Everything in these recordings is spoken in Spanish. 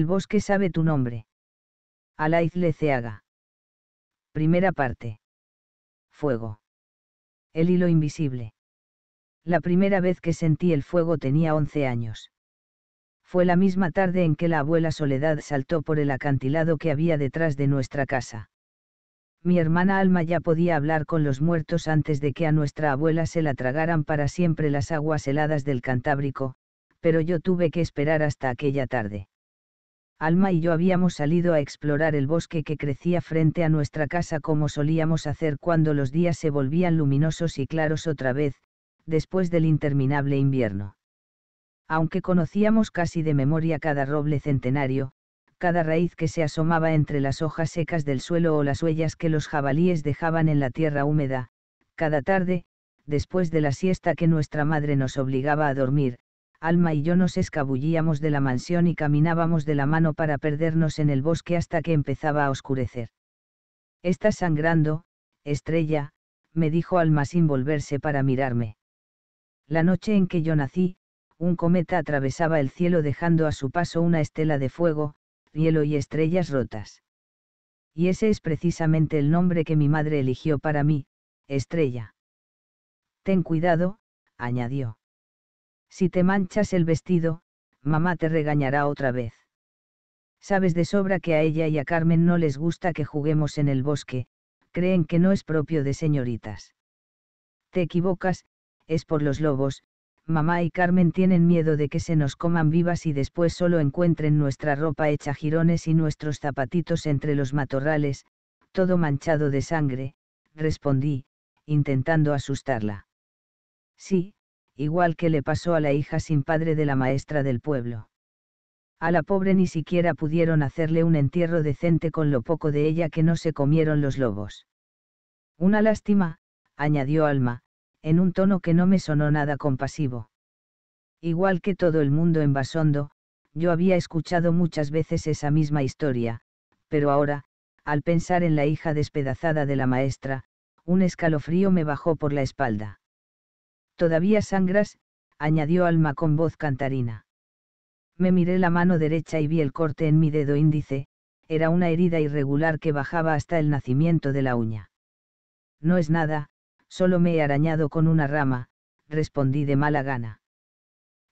El bosque sabe tu nombre. Alaiz Leceaga. Primera parte. Fuego. El hilo invisible. La primera vez que sentí el fuego tenía 11 años. Fue la misma tarde en que la abuela Soledad saltó por el acantilado que había detrás de nuestra casa. Mi hermana Alma ya podía hablar con los muertos antes de que a nuestra abuela se la tragaran para siempre las aguas heladas del Cantábrico, pero yo tuve que esperar hasta aquella tarde. Alma y yo habíamos salido a explorar el bosque que crecía frente a nuestra casa como solíamos hacer cuando los días se volvían luminosos y claros otra vez, después del interminable invierno. Aunque conocíamos casi de memoria cada roble centenario, cada raíz que se asomaba entre las hojas secas del suelo o las huellas que los jabalíes dejaban en la tierra húmeda, cada tarde, después de la siesta que nuestra madre nos obligaba a dormir, Alma y yo nos escabullíamos de la mansión y caminábamos de la mano para perdernos en el bosque hasta que empezaba a oscurecer. Estás sangrando, estrella, me dijo Alma sin volverse para mirarme. La noche en que yo nací, un cometa atravesaba el cielo dejando a su paso una estela de fuego, hielo y estrellas rotas. Y ese es precisamente el nombre que mi madre eligió para mí, estrella. Ten cuidado, añadió. Si te manchas el vestido, mamá te regañará otra vez. Sabes de sobra que a ella y a Carmen no les gusta que juguemos en el bosque, creen que no es propio de señoritas. Te equivocas, es por los lobos, mamá y Carmen tienen miedo de que se nos coman vivas y después solo encuentren nuestra ropa hecha jirones y nuestros zapatitos entre los matorrales, todo manchado de sangre, respondí, intentando asustarla. Sí, igual que le pasó a la hija sin padre de la maestra del pueblo. A la pobre ni siquiera pudieron hacerle un entierro decente con lo poco de ella que no se comieron los lobos. Una lástima, añadió Alma, en un tono que no me sonó nada compasivo. Igual que todo el mundo en Basondo, yo había escuchado muchas veces esa misma historia, pero ahora, al pensar en la hija despedazada de la maestra, un escalofrío me bajó por la espalda. Todavía sangras, añadió Alma con voz cantarina. Me miré la mano derecha y vi el corte en mi dedo índice, era una herida irregular que bajaba hasta el nacimiento de la uña. No es nada, solo me he arañado con una rama, respondí de mala gana.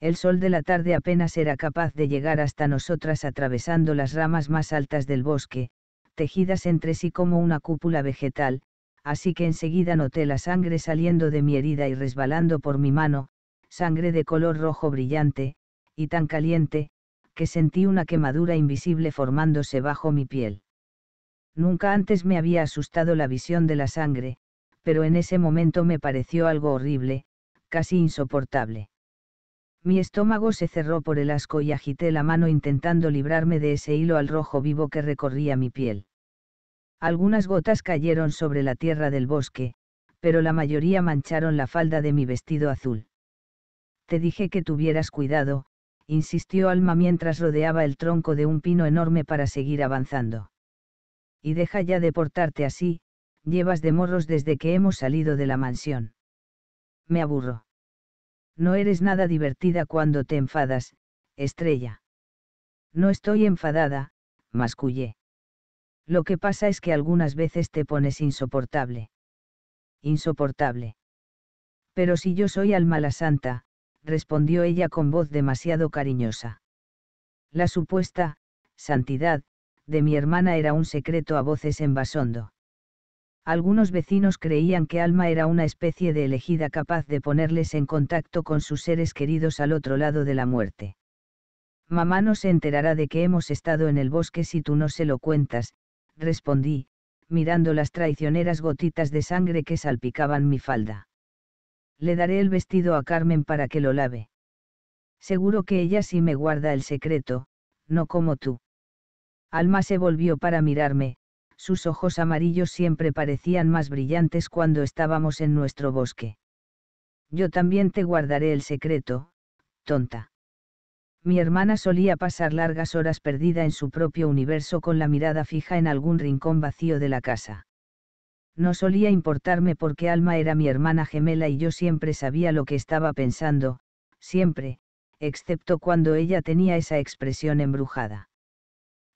El sol de la tarde apenas era capaz de llegar hasta nosotras atravesando las ramas más altas del bosque, tejidas entre sí como una cúpula vegetal, así que enseguida noté la sangre saliendo de mi herida y resbalando por mi mano, sangre de color rojo brillante, y tan caliente, que sentí una quemadura invisible formándose bajo mi piel. Nunca antes me había asustado la visión de la sangre, pero en ese momento me pareció algo horrible, casi insoportable. Mi estómago se cerró por el asco y agité la mano intentando librarme de ese hilo al rojo vivo que recorría mi piel. Algunas gotas cayeron sobre la tierra del bosque, pero la mayoría mancharon la falda de mi vestido azul. Te dije que tuvieras cuidado, insistió Alma mientras rodeaba el tronco de un pino enorme para seguir avanzando. Y deja ya de portarte así, llevas de morros desde que hemos salido de la mansión. Me aburro. No eres nada divertida cuando te enfadas, estrella. No estoy enfadada, mascullé. Lo que pasa es que algunas veces te pones insoportable. Insoportable. Pero si yo soy alma la santa, respondió ella con voz demasiado cariñosa. La supuesta, santidad, de mi hermana era un secreto a voces en Algunos vecinos creían que Alma era una especie de elegida capaz de ponerles en contacto con sus seres queridos al otro lado de la muerte. Mamá no se enterará de que hemos estado en el bosque si tú no se lo cuentas, respondí, mirando las traicioneras gotitas de sangre que salpicaban mi falda. Le daré el vestido a Carmen para que lo lave. Seguro que ella sí me guarda el secreto, no como tú. Alma se volvió para mirarme, sus ojos amarillos siempre parecían más brillantes cuando estábamos en nuestro bosque. Yo también te guardaré el secreto, tonta mi hermana solía pasar largas horas perdida en su propio universo con la mirada fija en algún rincón vacío de la casa. No solía importarme porque Alma era mi hermana gemela y yo siempre sabía lo que estaba pensando, siempre, excepto cuando ella tenía esa expresión embrujada.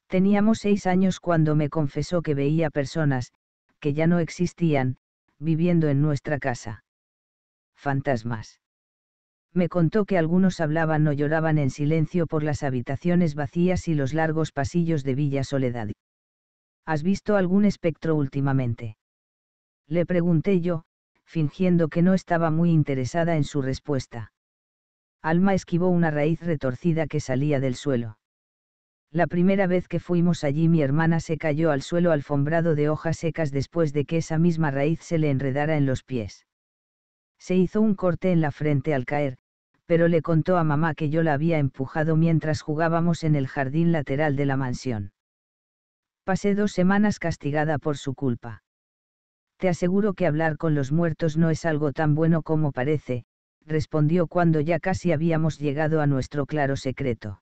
Teníamos seis años cuando me confesó que veía personas, que ya no existían, viviendo en nuestra casa. Fantasmas me contó que algunos hablaban o lloraban en silencio por las habitaciones vacías y los largos pasillos de Villa Soledad. ¿Has visto algún espectro últimamente? Le pregunté yo, fingiendo que no estaba muy interesada en su respuesta. Alma esquivó una raíz retorcida que salía del suelo. La primera vez que fuimos allí mi hermana se cayó al suelo alfombrado de hojas secas después de que esa misma raíz se le enredara en los pies. Se hizo un corte en la frente al caer, pero le contó a mamá que yo la había empujado mientras jugábamos en el jardín lateral de la mansión. Pasé dos semanas castigada por su culpa. Te aseguro que hablar con los muertos no es algo tan bueno como parece, respondió cuando ya casi habíamos llegado a nuestro claro secreto.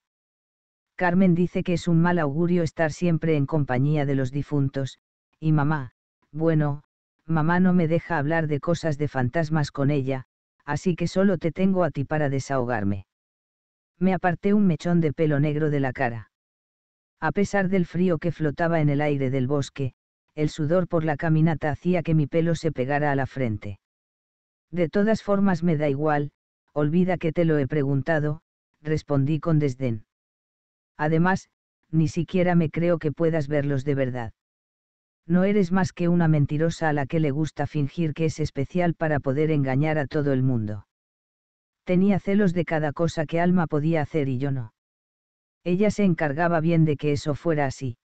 Carmen dice que es un mal augurio estar siempre en compañía de los difuntos, y mamá, bueno, mamá no me deja hablar de cosas de fantasmas con ella, así que solo te tengo a ti para desahogarme. Me aparté un mechón de pelo negro de la cara. A pesar del frío que flotaba en el aire del bosque, el sudor por la caminata hacía que mi pelo se pegara a la frente. De todas formas me da igual, olvida que te lo he preguntado, respondí con desdén. Además, ni siquiera me creo que puedas verlos de verdad no eres más que una mentirosa a la que le gusta fingir que es especial para poder engañar a todo el mundo. Tenía celos de cada cosa que Alma podía hacer y yo no. Ella se encargaba bien de que eso fuera así.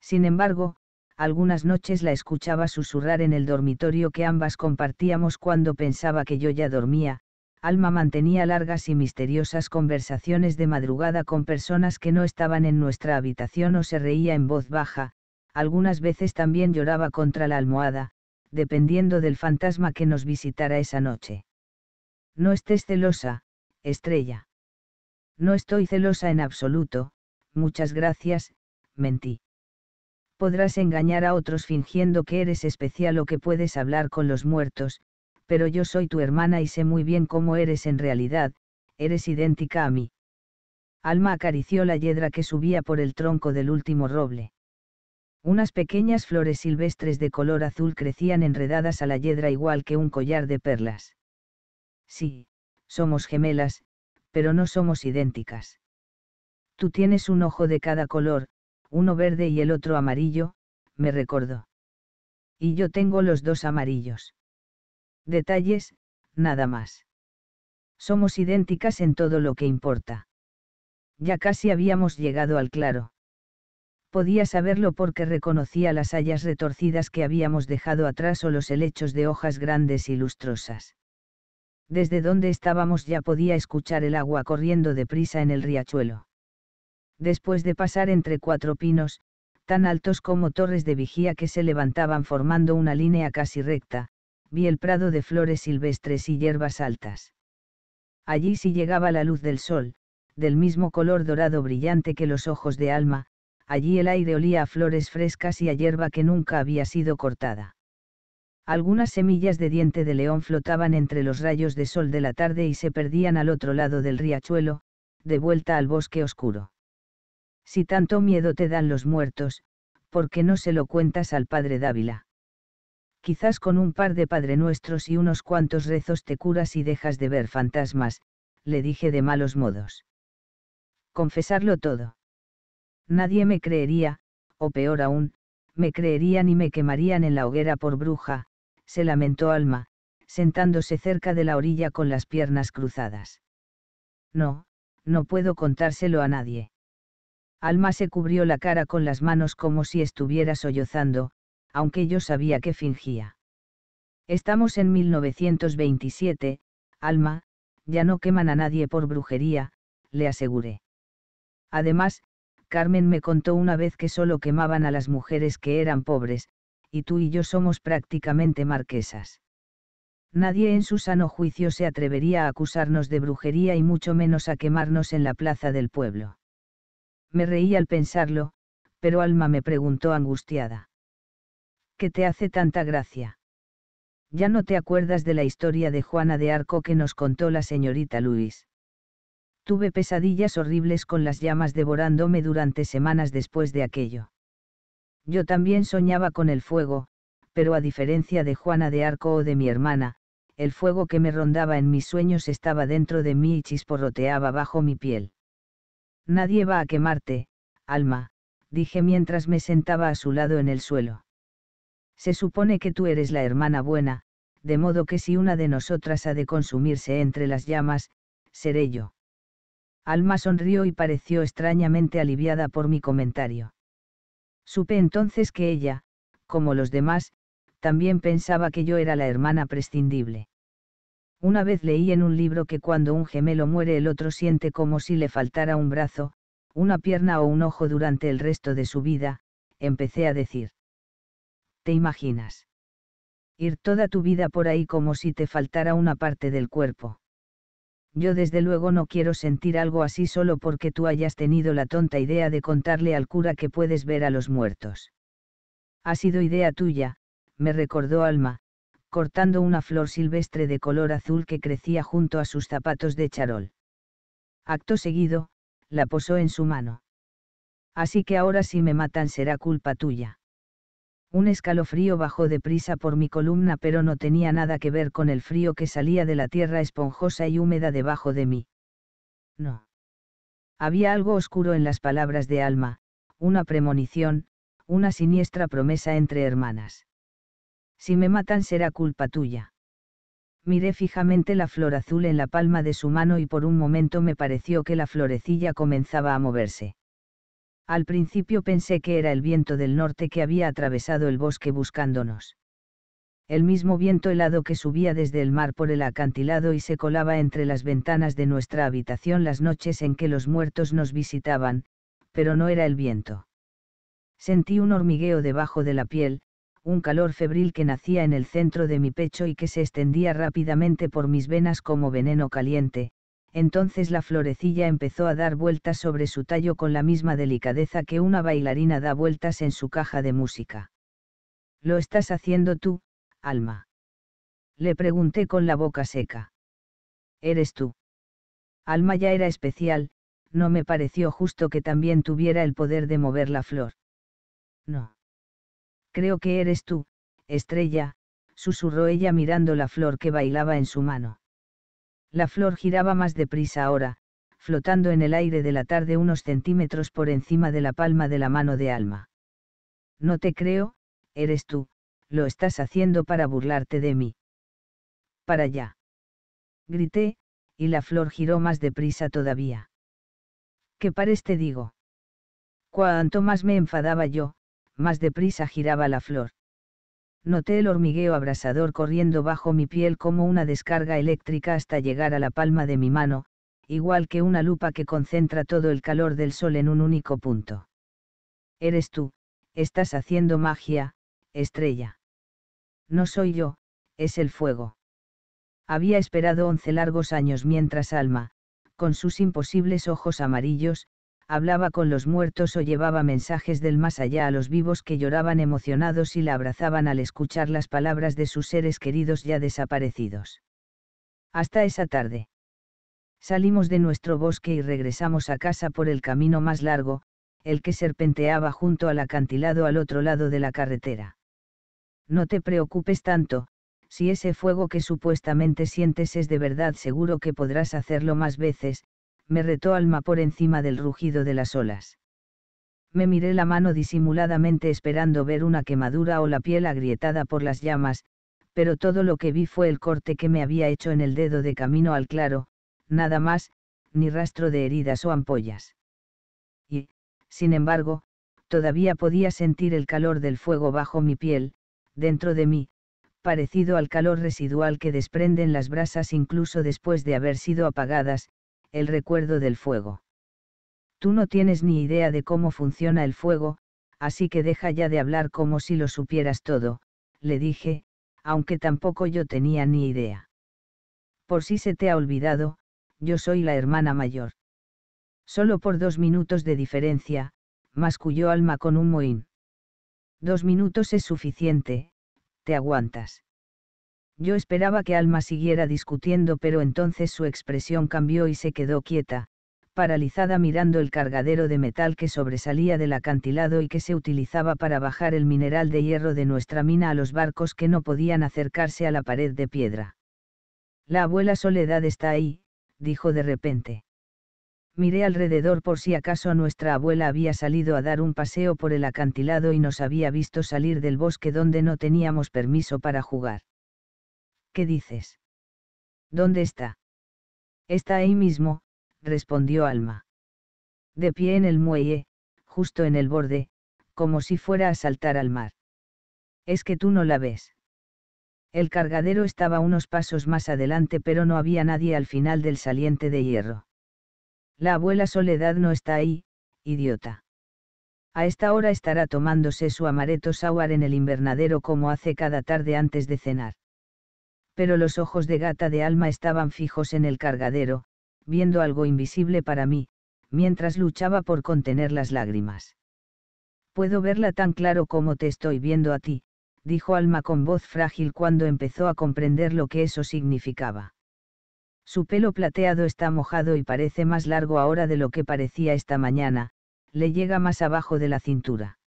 Sin embargo, algunas noches la escuchaba susurrar en el dormitorio que ambas compartíamos cuando pensaba que yo ya dormía, Alma mantenía largas y misteriosas conversaciones de madrugada con personas que no estaban en nuestra habitación o se reía en voz baja, algunas veces también lloraba contra la almohada, dependiendo del fantasma que nos visitara esa noche. No estés celosa, estrella. No estoy celosa en absoluto, muchas gracias, mentí. Podrás engañar a otros fingiendo que eres especial o que puedes hablar con los muertos, pero yo soy tu hermana y sé muy bien cómo eres en realidad, eres idéntica a mí. Alma acarició la yedra que subía por el tronco del último roble. Unas pequeñas flores silvestres de color azul crecían enredadas a la yedra igual que un collar de perlas. Sí, somos gemelas, pero no somos idénticas. Tú tienes un ojo de cada color, uno verde y el otro amarillo, me recordó. Y yo tengo los dos amarillos. Detalles, nada más. Somos idénticas en todo lo que importa. Ya casi habíamos llegado al claro. Podía saberlo porque reconocía las hayas retorcidas que habíamos dejado atrás o los helechos de hojas grandes y lustrosas. Desde donde estábamos ya podía escuchar el agua corriendo deprisa en el riachuelo. Después de pasar entre cuatro pinos, tan altos como torres de vigía que se levantaban formando una línea casi recta, vi el prado de flores silvestres y hierbas altas. Allí sí llegaba la luz del sol, del mismo color dorado brillante que los ojos de Alma, allí el aire olía a flores frescas y a hierba que nunca había sido cortada. Algunas semillas de diente de león flotaban entre los rayos de sol de la tarde y se perdían al otro lado del riachuelo, de vuelta al bosque oscuro. Si tanto miedo te dan los muertos, ¿por qué no se lo cuentas al padre Dávila? Quizás con un par de padrenuestros y unos cuantos rezos te curas y dejas de ver fantasmas, le dije de malos modos. Confesarlo todo nadie me creería, o peor aún, me creerían y me quemarían en la hoguera por bruja, se lamentó Alma, sentándose cerca de la orilla con las piernas cruzadas. No, no puedo contárselo a nadie. Alma se cubrió la cara con las manos como si estuviera sollozando, aunque yo sabía que fingía. Estamos en 1927, Alma, ya no queman a nadie por brujería, le aseguré. Además, Carmen me contó una vez que solo quemaban a las mujeres que eran pobres, y tú y yo somos prácticamente marquesas. Nadie en su sano juicio se atrevería a acusarnos de brujería y mucho menos a quemarnos en la plaza del pueblo. Me reí al pensarlo, pero Alma me preguntó angustiada. ¿Qué te hace tanta gracia? Ya no te acuerdas de la historia de Juana de Arco que nos contó la señorita Luis. Tuve pesadillas horribles con las llamas devorándome durante semanas después de aquello. Yo también soñaba con el fuego, pero a diferencia de Juana de Arco o de mi hermana, el fuego que me rondaba en mis sueños estaba dentro de mí y chisporroteaba bajo mi piel. Nadie va a quemarte, alma, dije mientras me sentaba a su lado en el suelo. Se supone que tú eres la hermana buena, de modo que si una de nosotras ha de consumirse entre las llamas, seré yo. Alma sonrió y pareció extrañamente aliviada por mi comentario. Supe entonces que ella, como los demás, también pensaba que yo era la hermana prescindible. Una vez leí en un libro que cuando un gemelo muere el otro siente como si le faltara un brazo, una pierna o un ojo durante el resto de su vida, empecé a decir. ¿Te imaginas? Ir toda tu vida por ahí como si te faltara una parte del cuerpo yo desde luego no quiero sentir algo así solo porque tú hayas tenido la tonta idea de contarle al cura que puedes ver a los muertos. Ha sido idea tuya, me recordó Alma, cortando una flor silvestre de color azul que crecía junto a sus zapatos de charol. Acto seguido, la posó en su mano. Así que ahora si me matan será culpa tuya. Un escalofrío bajó deprisa por mi columna pero no tenía nada que ver con el frío que salía de la tierra esponjosa y húmeda debajo de mí. No. Había algo oscuro en las palabras de Alma, una premonición, una siniestra promesa entre hermanas. Si me matan será culpa tuya. Miré fijamente la flor azul en la palma de su mano y por un momento me pareció que la florecilla comenzaba a moverse. Al principio pensé que era el viento del norte que había atravesado el bosque buscándonos. El mismo viento helado que subía desde el mar por el acantilado y se colaba entre las ventanas de nuestra habitación las noches en que los muertos nos visitaban, pero no era el viento. Sentí un hormigueo debajo de la piel, un calor febril que nacía en el centro de mi pecho y que se extendía rápidamente por mis venas como veneno caliente, entonces la florecilla empezó a dar vueltas sobre su tallo con la misma delicadeza que una bailarina da vueltas en su caja de música. ¿Lo estás haciendo tú, Alma? Le pregunté con la boca seca. ¿Eres tú? Alma ya era especial, no me pareció justo que también tuviera el poder de mover la flor. No. Creo que eres tú, estrella, susurró ella mirando la flor que bailaba en su mano. La flor giraba más deprisa ahora, flotando en el aire de la tarde unos centímetros por encima de la palma de la mano de Alma. No te creo, eres tú, lo estás haciendo para burlarte de mí. Para allá. Grité, y la flor giró más deprisa todavía. ¿Qué pares te digo? Cuanto más me enfadaba yo, más deprisa giraba la flor noté el hormigueo abrasador corriendo bajo mi piel como una descarga eléctrica hasta llegar a la palma de mi mano, igual que una lupa que concentra todo el calor del sol en un único punto. Eres tú, estás haciendo magia, estrella. No soy yo, es el fuego. Había esperado once largos años mientras Alma, con sus imposibles ojos amarillos, hablaba con los muertos o llevaba mensajes del más allá a los vivos que lloraban emocionados y la abrazaban al escuchar las palabras de sus seres queridos ya desaparecidos. Hasta esa tarde. Salimos de nuestro bosque y regresamos a casa por el camino más largo, el que serpenteaba junto al acantilado al otro lado de la carretera. No te preocupes tanto, si ese fuego que supuestamente sientes es de verdad seguro que podrás hacerlo más veces, me retó Alma por encima del rugido de las olas. Me miré la mano disimuladamente esperando ver una quemadura o la piel agrietada por las llamas, pero todo lo que vi fue el corte que me había hecho en el dedo de camino al claro, nada más, ni rastro de heridas o ampollas. Y, sin embargo, todavía podía sentir el calor del fuego bajo mi piel, dentro de mí, parecido al calor residual que desprenden las brasas incluso después de haber sido apagadas, el recuerdo del fuego. Tú no tienes ni idea de cómo funciona el fuego, así que deja ya de hablar como si lo supieras todo, le dije, aunque tampoco yo tenía ni idea. Por si se te ha olvidado, yo soy la hermana mayor. Solo por dos minutos de diferencia, masculló Alma con un mohín. Dos minutos es suficiente, te aguantas. Yo esperaba que Alma siguiera discutiendo, pero entonces su expresión cambió y se quedó quieta, paralizada mirando el cargadero de metal que sobresalía del acantilado y que se utilizaba para bajar el mineral de hierro de nuestra mina a los barcos que no podían acercarse a la pared de piedra. La abuela Soledad está ahí, dijo de repente. Miré alrededor por si acaso nuestra abuela había salido a dar un paseo por el acantilado y nos había visto salir del bosque donde no teníamos permiso para jugar. ¿Qué dices? ¿Dónde está? Está ahí mismo, respondió Alma. De pie en el muelle, justo en el borde, como si fuera a saltar al mar. Es que tú no la ves. El cargadero estaba unos pasos más adelante pero no había nadie al final del saliente de hierro. La abuela Soledad no está ahí, idiota. A esta hora estará tomándose su amareto sour en el invernadero como hace cada tarde antes de cenar pero los ojos de gata de alma estaban fijos en el cargadero, viendo algo invisible para mí, mientras luchaba por contener las lágrimas. Puedo verla tan claro como te estoy viendo a ti, dijo Alma con voz frágil cuando empezó a comprender lo que eso significaba. Su pelo plateado está mojado y parece más largo ahora de lo que parecía esta mañana, le llega más abajo de la cintura.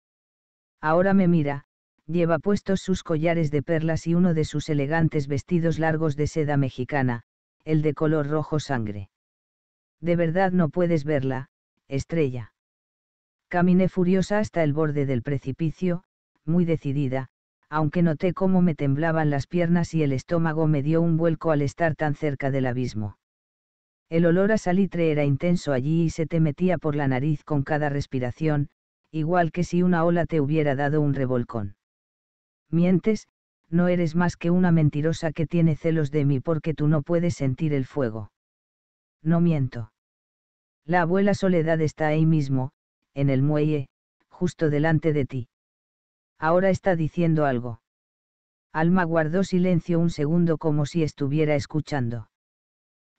Ahora me mira, lleva puestos sus collares de perlas y uno de sus elegantes vestidos largos de seda mexicana, el de color rojo sangre. De verdad no puedes verla, estrella. Caminé furiosa hasta el borde del precipicio, muy decidida, aunque noté cómo me temblaban las piernas y el estómago me dio un vuelco al estar tan cerca del abismo. El olor a salitre era intenso allí y se te metía por la nariz con cada respiración, igual que si una ola te hubiera dado un revolcón mientes, no eres más que una mentirosa que tiene celos de mí porque tú no puedes sentir el fuego. No miento. La abuela Soledad está ahí mismo, en el muelle, justo delante de ti. Ahora está diciendo algo. Alma guardó silencio un segundo como si estuviera escuchando.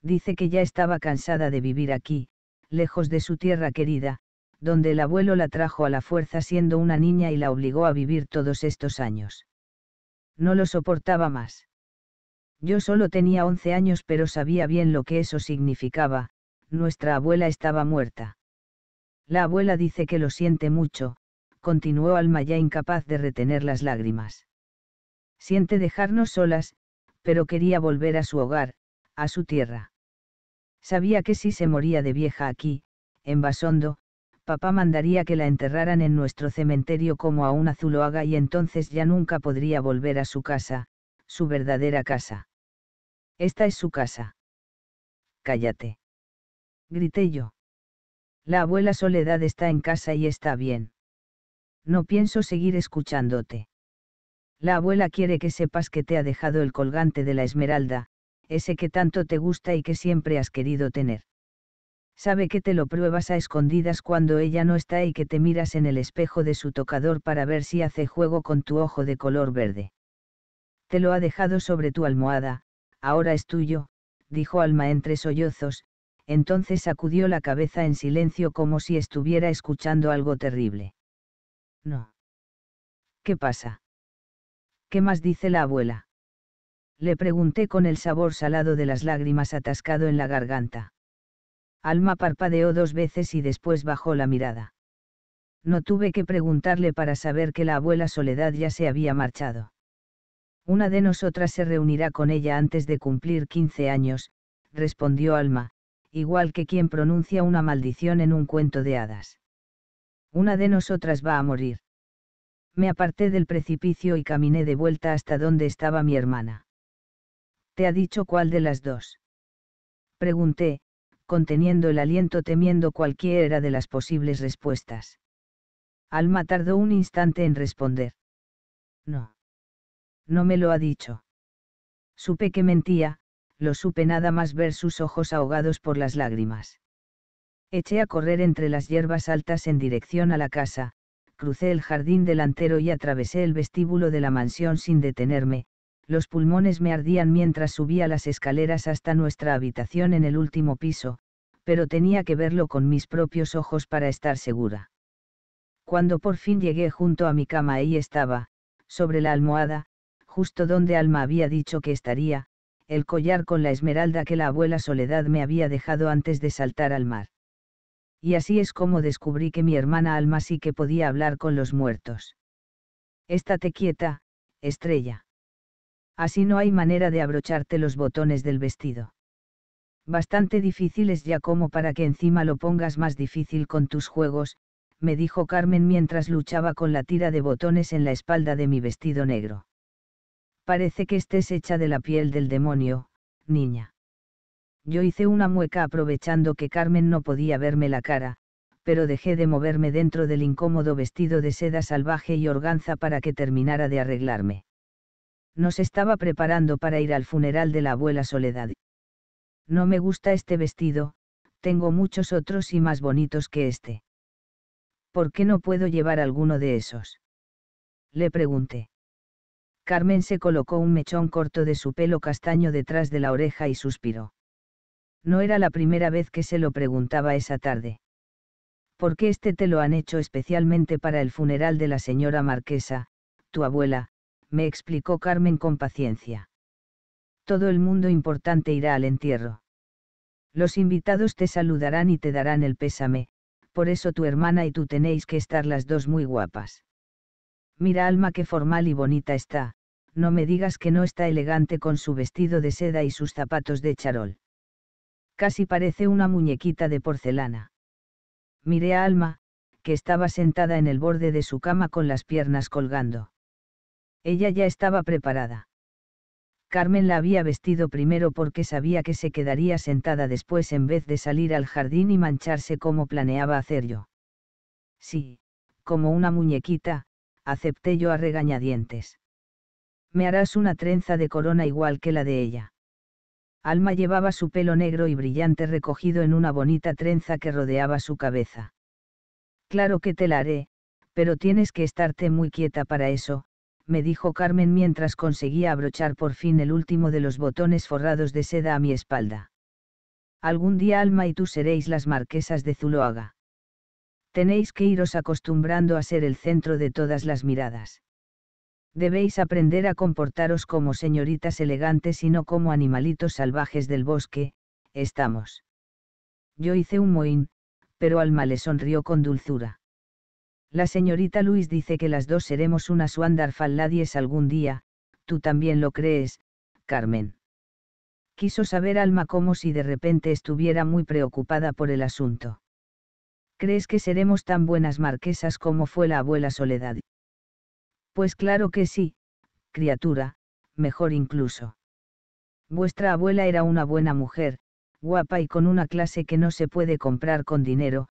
Dice que ya estaba cansada de vivir aquí, lejos de su tierra querida, donde el abuelo la trajo a la fuerza siendo una niña y la obligó a vivir todos estos años. No lo soportaba más. Yo solo tenía 11 años pero sabía bien lo que eso significaba, nuestra abuela estaba muerta. La abuela dice que lo siente mucho, continuó Alma ya incapaz de retener las lágrimas. Siente dejarnos solas, pero quería volver a su hogar, a su tierra. Sabía que si se moría de vieja aquí, en Basondo, papá mandaría que la enterraran en nuestro cementerio como a una zuloaga y entonces ya nunca podría volver a su casa, su verdadera casa. Esta es su casa. Cállate. Grité yo. La abuela Soledad está en casa y está bien. No pienso seguir escuchándote. La abuela quiere que sepas que te ha dejado el colgante de la esmeralda, ese que tanto te gusta y que siempre has querido tener sabe que te lo pruebas a escondidas cuando ella no está y que te miras en el espejo de su tocador para ver si hace juego con tu ojo de color verde. Te lo ha dejado sobre tu almohada, ahora es tuyo, dijo Alma entre sollozos, entonces sacudió la cabeza en silencio como si estuviera escuchando algo terrible. No. ¿Qué pasa? ¿Qué más dice la abuela? Le pregunté con el sabor salado de las lágrimas atascado en la garganta. Alma parpadeó dos veces y después bajó la mirada. No tuve que preguntarle para saber que la abuela Soledad ya se había marchado. Una de nosotras se reunirá con ella antes de cumplir 15 años, respondió Alma, igual que quien pronuncia una maldición en un cuento de hadas. Una de nosotras va a morir. Me aparté del precipicio y caminé de vuelta hasta donde estaba mi hermana. ¿Te ha dicho cuál de las dos? Pregunté, conteniendo el aliento temiendo cualquiera de las posibles respuestas. Alma tardó un instante en responder. No. No me lo ha dicho. Supe que mentía, lo supe nada más ver sus ojos ahogados por las lágrimas. Eché a correr entre las hierbas altas en dirección a la casa, crucé el jardín delantero y atravesé el vestíbulo de la mansión sin detenerme, los pulmones me ardían mientras subía las escaleras hasta nuestra habitación en el último piso, pero tenía que verlo con mis propios ojos para estar segura. Cuando por fin llegué junto a mi cama ahí estaba, sobre la almohada, justo donde Alma había dicho que estaría, el collar con la esmeralda que la abuela Soledad me había dejado antes de saltar al mar. Y así es como descubrí que mi hermana Alma sí que podía hablar con los muertos. Estate quieta, estrella así no hay manera de abrocharte los botones del vestido. Bastante difícil es ya como para que encima lo pongas más difícil con tus juegos, me dijo Carmen mientras luchaba con la tira de botones en la espalda de mi vestido negro. Parece que estés hecha de la piel del demonio, niña. Yo hice una mueca aprovechando que Carmen no podía verme la cara, pero dejé de moverme dentro del incómodo vestido de seda salvaje y organza para que terminara de arreglarme. Nos estaba preparando para ir al funeral de la abuela Soledad. No me gusta este vestido, tengo muchos otros y más bonitos que este. ¿Por qué no puedo llevar alguno de esos? Le pregunté. Carmen se colocó un mechón corto de su pelo castaño detrás de la oreja y suspiró. No era la primera vez que se lo preguntaba esa tarde. ¿Por qué este te lo han hecho especialmente para el funeral de la señora Marquesa, tu abuela, me explicó Carmen con paciencia. Todo el mundo importante irá al entierro. Los invitados te saludarán y te darán el pésame, por eso tu hermana y tú tenéis que estar las dos muy guapas. Mira Alma qué formal y bonita está, no me digas que no está elegante con su vestido de seda y sus zapatos de charol. Casi parece una muñequita de porcelana. Miré a Alma, que estaba sentada en el borde de su cama con las piernas colgando. Ella ya estaba preparada. Carmen la había vestido primero porque sabía que se quedaría sentada después en vez de salir al jardín y mancharse como planeaba hacer yo. Sí, como una muñequita, acepté yo a regañadientes. Me harás una trenza de corona igual que la de ella. Alma llevaba su pelo negro y brillante recogido en una bonita trenza que rodeaba su cabeza. Claro que te la haré, pero tienes que estarte muy quieta para eso, me dijo Carmen mientras conseguía abrochar por fin el último de los botones forrados de seda a mi espalda. Algún día Alma y tú seréis las marquesas de Zuloaga. Tenéis que iros acostumbrando a ser el centro de todas las miradas. Debéis aprender a comportaros como señoritas elegantes y no como animalitos salvajes del bosque, estamos. Yo hice un mohín, pero Alma le sonrió con dulzura. La señorita Luis dice que las dos seremos una Wandar Falladies algún día, tú también lo crees, Carmen. Quiso saber Alma como si de repente estuviera muy preocupada por el asunto. ¿Crees que seremos tan buenas marquesas como fue la abuela Soledad? Pues claro que sí, criatura, mejor incluso. Vuestra abuela era una buena mujer, guapa y con una clase que no se puede comprar con dinero,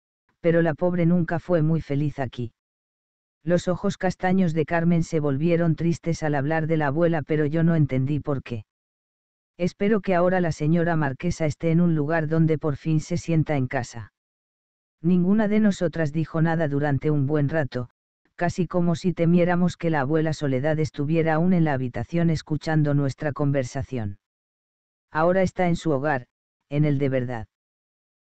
pero la pobre nunca fue muy feliz aquí. Los ojos castaños de Carmen se volvieron tristes al hablar de la abuela, pero yo no entendí por qué. Espero que ahora la señora marquesa esté en un lugar donde por fin se sienta en casa. Ninguna de nosotras dijo nada durante un buen rato, casi como si temiéramos que la abuela Soledad estuviera aún en la habitación escuchando nuestra conversación. Ahora está en su hogar, en el de verdad.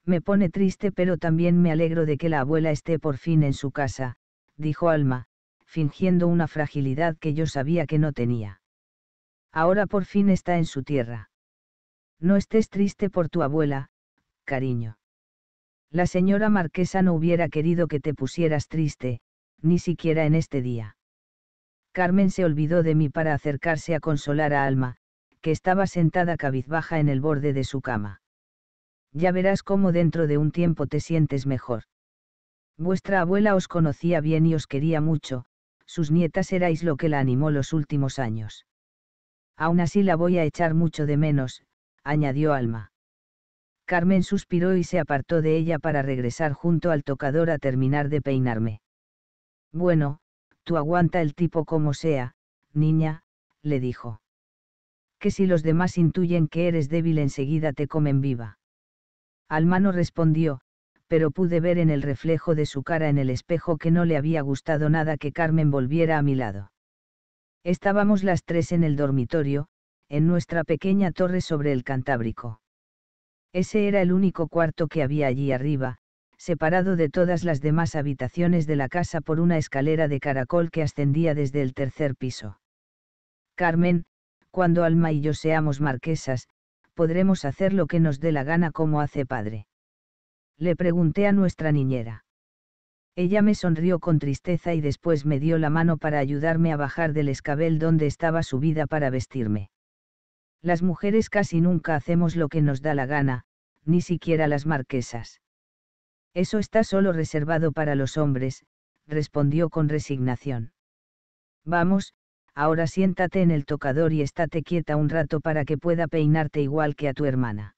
Me pone triste pero también me alegro de que la abuela esté por fin en su casa, dijo Alma, fingiendo una fragilidad que yo sabía que no tenía. Ahora por fin está en su tierra. No estés triste por tu abuela, cariño. La señora marquesa no hubiera querido que te pusieras triste, ni siquiera en este día. Carmen se olvidó de mí para acercarse a consolar a Alma, que estaba sentada cabizbaja en el borde de su cama ya verás cómo dentro de un tiempo te sientes mejor. Vuestra abuela os conocía bien y os quería mucho, sus nietas erais lo que la animó los últimos años. Aún así la voy a echar mucho de menos, añadió Alma. Carmen suspiró y se apartó de ella para regresar junto al tocador a terminar de peinarme. Bueno, tú aguanta el tipo como sea, niña, le dijo. Que si los demás intuyen que eres débil enseguida te comen viva. Alma no respondió, pero pude ver en el reflejo de su cara en el espejo que no le había gustado nada que Carmen volviera a mi lado. Estábamos las tres en el dormitorio, en nuestra pequeña torre sobre el Cantábrico. Ese era el único cuarto que había allí arriba, separado de todas las demás habitaciones de la casa por una escalera de caracol que ascendía desde el tercer piso. Carmen, cuando Alma y yo seamos marquesas, podremos hacer lo que nos dé la gana como hace padre. Le pregunté a nuestra niñera. Ella me sonrió con tristeza y después me dio la mano para ayudarme a bajar del escabel donde estaba subida para vestirme. Las mujeres casi nunca hacemos lo que nos da la gana, ni siquiera las marquesas. Eso está solo reservado para los hombres, respondió con resignación. Vamos, ahora siéntate en el tocador y estate quieta un rato para que pueda peinarte igual que a tu hermana.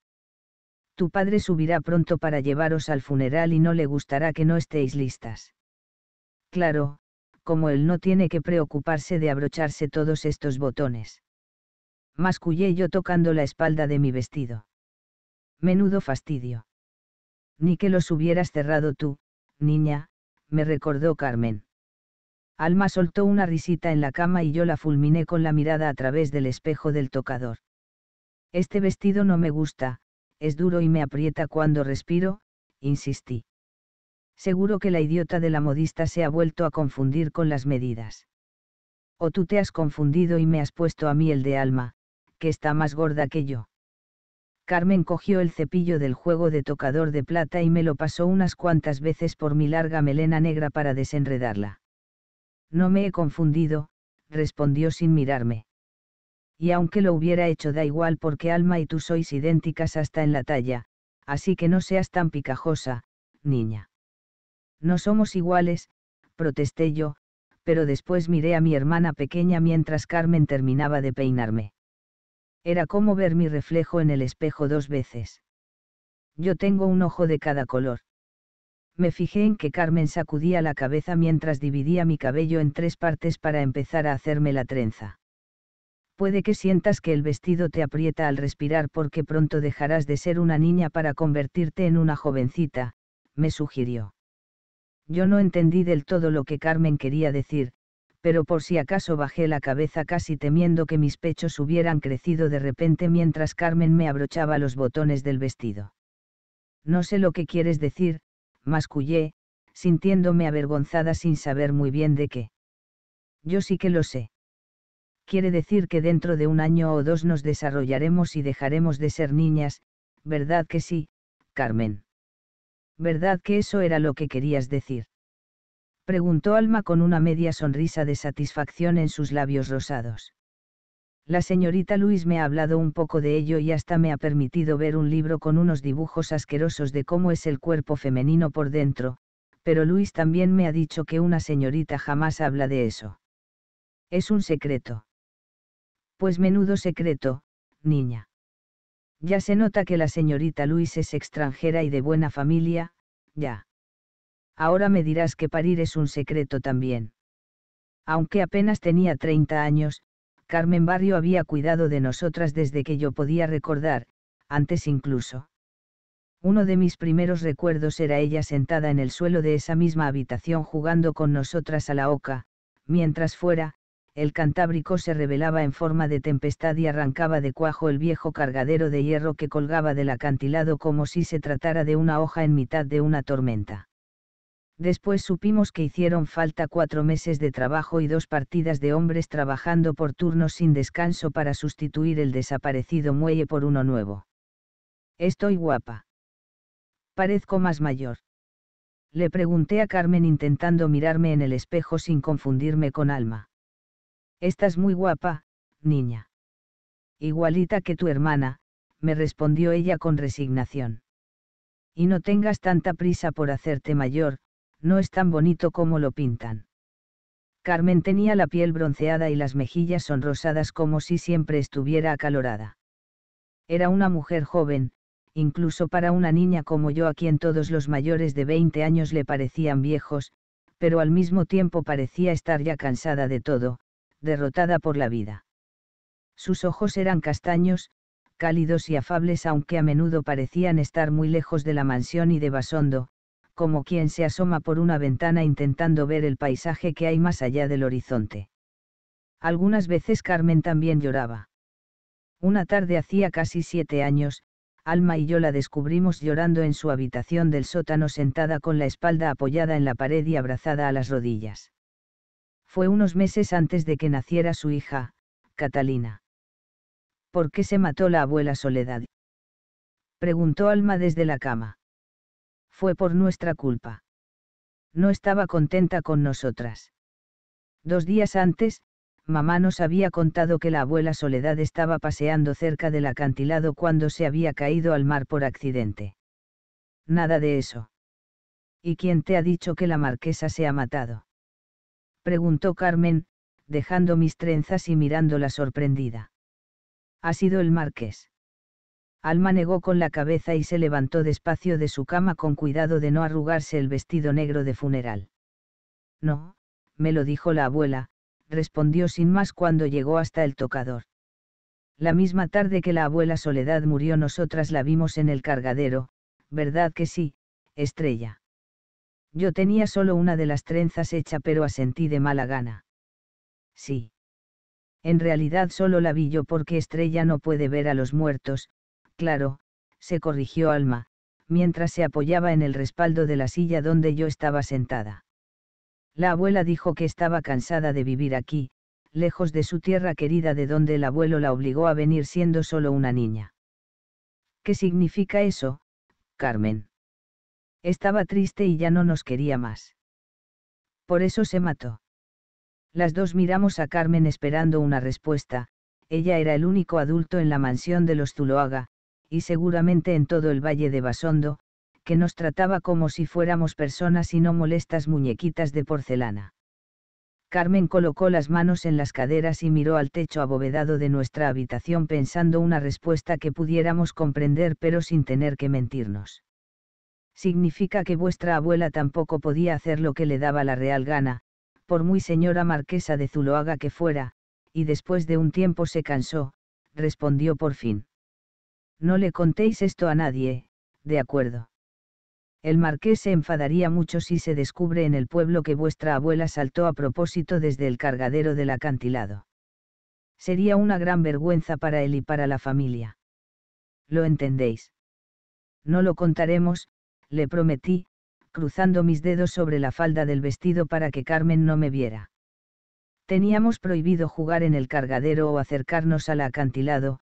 Tu padre subirá pronto para llevaros al funeral y no le gustará que no estéis listas. Claro, como él no tiene que preocuparse de abrocharse todos estos botones. Mascullé yo tocando la espalda de mi vestido. Menudo fastidio. Ni que los hubieras cerrado tú, niña, me recordó Carmen. Alma soltó una risita en la cama y yo la fulminé con la mirada a través del espejo del tocador. Este vestido no me gusta, es duro y me aprieta cuando respiro, insistí. Seguro que la idiota de la modista se ha vuelto a confundir con las medidas. O tú te has confundido y me has puesto a mí el de alma, que está más gorda que yo. Carmen cogió el cepillo del juego de tocador de plata y me lo pasó unas cuantas veces por mi larga melena negra para desenredarla. No me he confundido, respondió sin mirarme. Y aunque lo hubiera hecho da igual porque Alma y tú sois idénticas hasta en la talla, así que no seas tan picajosa, niña. No somos iguales, protesté yo, pero después miré a mi hermana pequeña mientras Carmen terminaba de peinarme. Era como ver mi reflejo en el espejo dos veces. Yo tengo un ojo de cada color me fijé en que Carmen sacudía la cabeza mientras dividía mi cabello en tres partes para empezar a hacerme la trenza. Puede que sientas que el vestido te aprieta al respirar porque pronto dejarás de ser una niña para convertirte en una jovencita, me sugirió. Yo no entendí del todo lo que Carmen quería decir, pero por si acaso bajé la cabeza casi temiendo que mis pechos hubieran crecido de repente mientras Carmen me abrochaba los botones del vestido. No sé lo que quieres decir, mascullé, sintiéndome avergonzada sin saber muy bien de qué. Yo sí que lo sé. Quiere decir que dentro de un año o dos nos desarrollaremos y dejaremos de ser niñas, ¿verdad que sí, Carmen? ¿Verdad que eso era lo que querías decir? Preguntó Alma con una media sonrisa de satisfacción en sus labios rosados. La señorita Luis me ha hablado un poco de ello y hasta me ha permitido ver un libro con unos dibujos asquerosos de cómo es el cuerpo femenino por dentro, pero Luis también me ha dicho que una señorita jamás habla de eso. Es un secreto. Pues menudo secreto, niña. Ya se nota que la señorita Luis es extranjera y de buena familia, ya. Ahora me dirás que parir es un secreto también. Aunque apenas tenía 30 años, Carmen Barrio había cuidado de nosotras desde que yo podía recordar, antes incluso. Uno de mis primeros recuerdos era ella sentada en el suelo de esa misma habitación jugando con nosotras a la oca, mientras fuera, el Cantábrico se revelaba en forma de tempestad y arrancaba de cuajo el viejo cargadero de hierro que colgaba del acantilado como si se tratara de una hoja en mitad de una tormenta. Después supimos que hicieron falta cuatro meses de trabajo y dos partidas de hombres trabajando por turnos sin descanso para sustituir el desaparecido muelle por uno nuevo. Estoy guapa. Parezco más mayor. Le pregunté a Carmen intentando mirarme en el espejo sin confundirme con Alma. Estás muy guapa, niña. Igualita que tu hermana, me respondió ella con resignación. Y no tengas tanta prisa por hacerte mayor, no es tan bonito como lo pintan. Carmen tenía la piel bronceada y las mejillas sonrosadas como si siempre estuviera acalorada. Era una mujer joven, incluso para una niña como yo a quien todos los mayores de 20 años le parecían viejos, pero al mismo tiempo parecía estar ya cansada de todo, derrotada por la vida. Sus ojos eran castaños, cálidos y afables aunque a menudo parecían estar muy lejos de la mansión y de Basondo, como quien se asoma por una ventana intentando ver el paisaje que hay más allá del horizonte. Algunas veces Carmen también lloraba. Una tarde hacía casi siete años, Alma y yo la descubrimos llorando en su habitación del sótano sentada con la espalda apoyada en la pared y abrazada a las rodillas. Fue unos meses antes de que naciera su hija, Catalina. ¿Por qué se mató la abuela Soledad? Preguntó Alma desde la cama. Fue por nuestra culpa. No estaba contenta con nosotras. Dos días antes, mamá nos había contado que la abuela Soledad estaba paseando cerca del acantilado cuando se había caído al mar por accidente. Nada de eso. ¿Y quién te ha dicho que la marquesa se ha matado? Preguntó Carmen, dejando mis trenzas y mirándola sorprendida. Ha sido el marqués. Alma negó con la cabeza y se levantó despacio de su cama con cuidado de no arrugarse el vestido negro de funeral. No, me lo dijo la abuela, respondió sin más cuando llegó hasta el tocador. La misma tarde que la abuela Soledad murió nosotras la vimos en el cargadero, ¿verdad que sí, estrella? Yo tenía solo una de las trenzas hecha pero asentí de mala gana. Sí. En realidad solo la vi yo porque estrella no puede ver a los muertos, claro, se corrigió Alma, mientras se apoyaba en el respaldo de la silla donde yo estaba sentada. La abuela dijo que estaba cansada de vivir aquí, lejos de su tierra querida de donde el abuelo la obligó a venir siendo solo una niña. ¿Qué significa eso, Carmen? Estaba triste y ya no nos quería más. Por eso se mató. Las dos miramos a Carmen esperando una respuesta, ella era el único adulto en la mansión de los Zuloaga, y seguramente en todo el valle de Basondo, que nos trataba como si fuéramos personas y no molestas muñequitas de porcelana. Carmen colocó las manos en las caderas y miró al techo abovedado de nuestra habitación pensando una respuesta que pudiéramos comprender pero sin tener que mentirnos. Significa que vuestra abuela tampoco podía hacer lo que le daba la real gana, por muy señora marquesa de Zuloaga que fuera, y después de un tiempo se cansó, respondió por fin. No le contéis esto a nadie, de acuerdo. El marqués se enfadaría mucho si se descubre en el pueblo que vuestra abuela saltó a propósito desde el cargadero del acantilado. Sería una gran vergüenza para él y para la familia. ¿Lo entendéis? No lo contaremos, le prometí, cruzando mis dedos sobre la falda del vestido para que Carmen no me viera. Teníamos prohibido jugar en el cargadero o acercarnos al acantilado,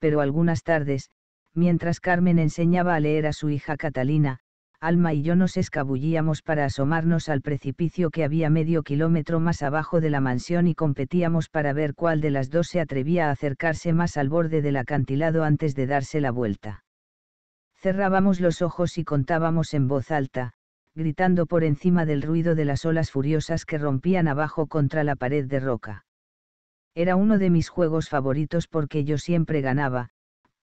pero algunas tardes, mientras Carmen enseñaba a leer a su hija Catalina, Alma y yo nos escabullíamos para asomarnos al precipicio que había medio kilómetro más abajo de la mansión y competíamos para ver cuál de las dos se atrevía a acercarse más al borde del acantilado antes de darse la vuelta. Cerrábamos los ojos y contábamos en voz alta, gritando por encima del ruido de las olas furiosas que rompían abajo contra la pared de roca. Era uno de mis juegos favoritos porque yo siempre ganaba,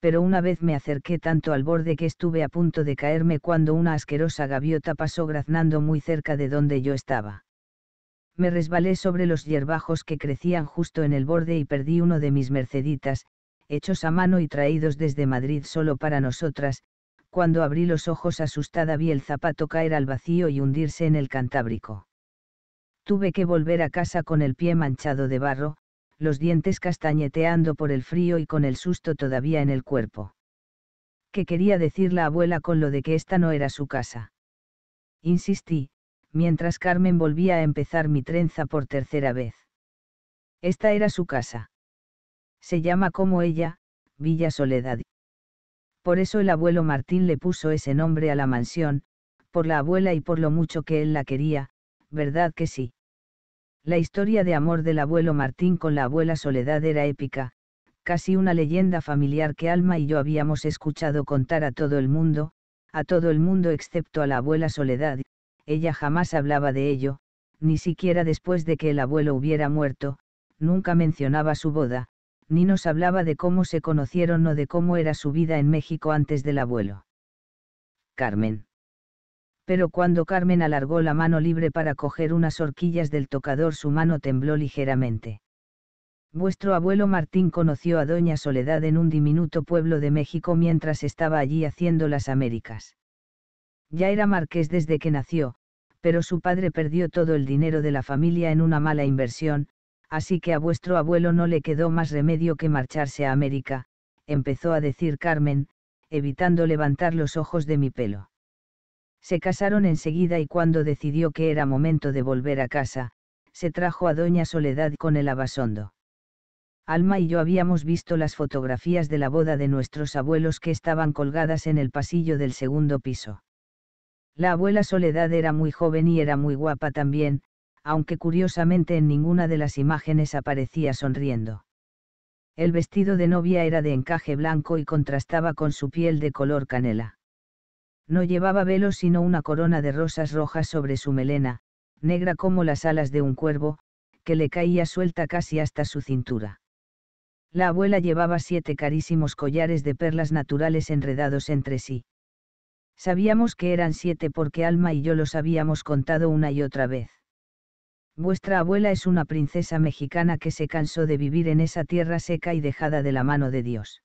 pero una vez me acerqué tanto al borde que estuve a punto de caerme cuando una asquerosa gaviota pasó graznando muy cerca de donde yo estaba. Me resbalé sobre los hierbajos que crecían justo en el borde y perdí uno de mis merceditas, hechos a mano y traídos desde Madrid solo para nosotras, cuando abrí los ojos asustada vi el zapato caer al vacío y hundirse en el Cantábrico. Tuve que volver a casa con el pie manchado de barro, los dientes castañeteando por el frío y con el susto todavía en el cuerpo. ¿Qué quería decir la abuela con lo de que esta no era su casa? Insistí, mientras Carmen volvía a empezar mi trenza por tercera vez. Esta era su casa. Se llama como ella, Villa Soledad. Por eso el abuelo Martín le puso ese nombre a la mansión, por la abuela y por lo mucho que él la quería, ¿verdad que sí? La historia de amor del abuelo Martín con la abuela Soledad era épica, casi una leyenda familiar que Alma y yo habíamos escuchado contar a todo el mundo, a todo el mundo excepto a la abuela Soledad, ella jamás hablaba de ello, ni siquiera después de que el abuelo hubiera muerto, nunca mencionaba su boda, ni nos hablaba de cómo se conocieron o de cómo era su vida en México antes del abuelo. Carmen pero cuando Carmen alargó la mano libre para coger unas horquillas del tocador su mano tembló ligeramente. Vuestro abuelo Martín conoció a Doña Soledad en un diminuto pueblo de México mientras estaba allí haciendo las Américas. Ya era marqués desde que nació, pero su padre perdió todo el dinero de la familia en una mala inversión, así que a vuestro abuelo no le quedó más remedio que marcharse a América, empezó a decir Carmen, evitando levantar los ojos de mi pelo. Se casaron enseguida y cuando decidió que era momento de volver a casa, se trajo a doña Soledad con el abasondo. Alma y yo habíamos visto las fotografías de la boda de nuestros abuelos que estaban colgadas en el pasillo del segundo piso. La abuela Soledad era muy joven y era muy guapa también, aunque curiosamente en ninguna de las imágenes aparecía sonriendo. El vestido de novia era de encaje blanco y contrastaba con su piel de color canela. No llevaba velo sino una corona de rosas rojas sobre su melena, negra como las alas de un cuervo, que le caía suelta casi hasta su cintura. La abuela llevaba siete carísimos collares de perlas naturales enredados entre sí. Sabíamos que eran siete porque Alma y yo los habíamos contado una y otra vez. Vuestra abuela es una princesa mexicana que se cansó de vivir en esa tierra seca y dejada de la mano de Dios.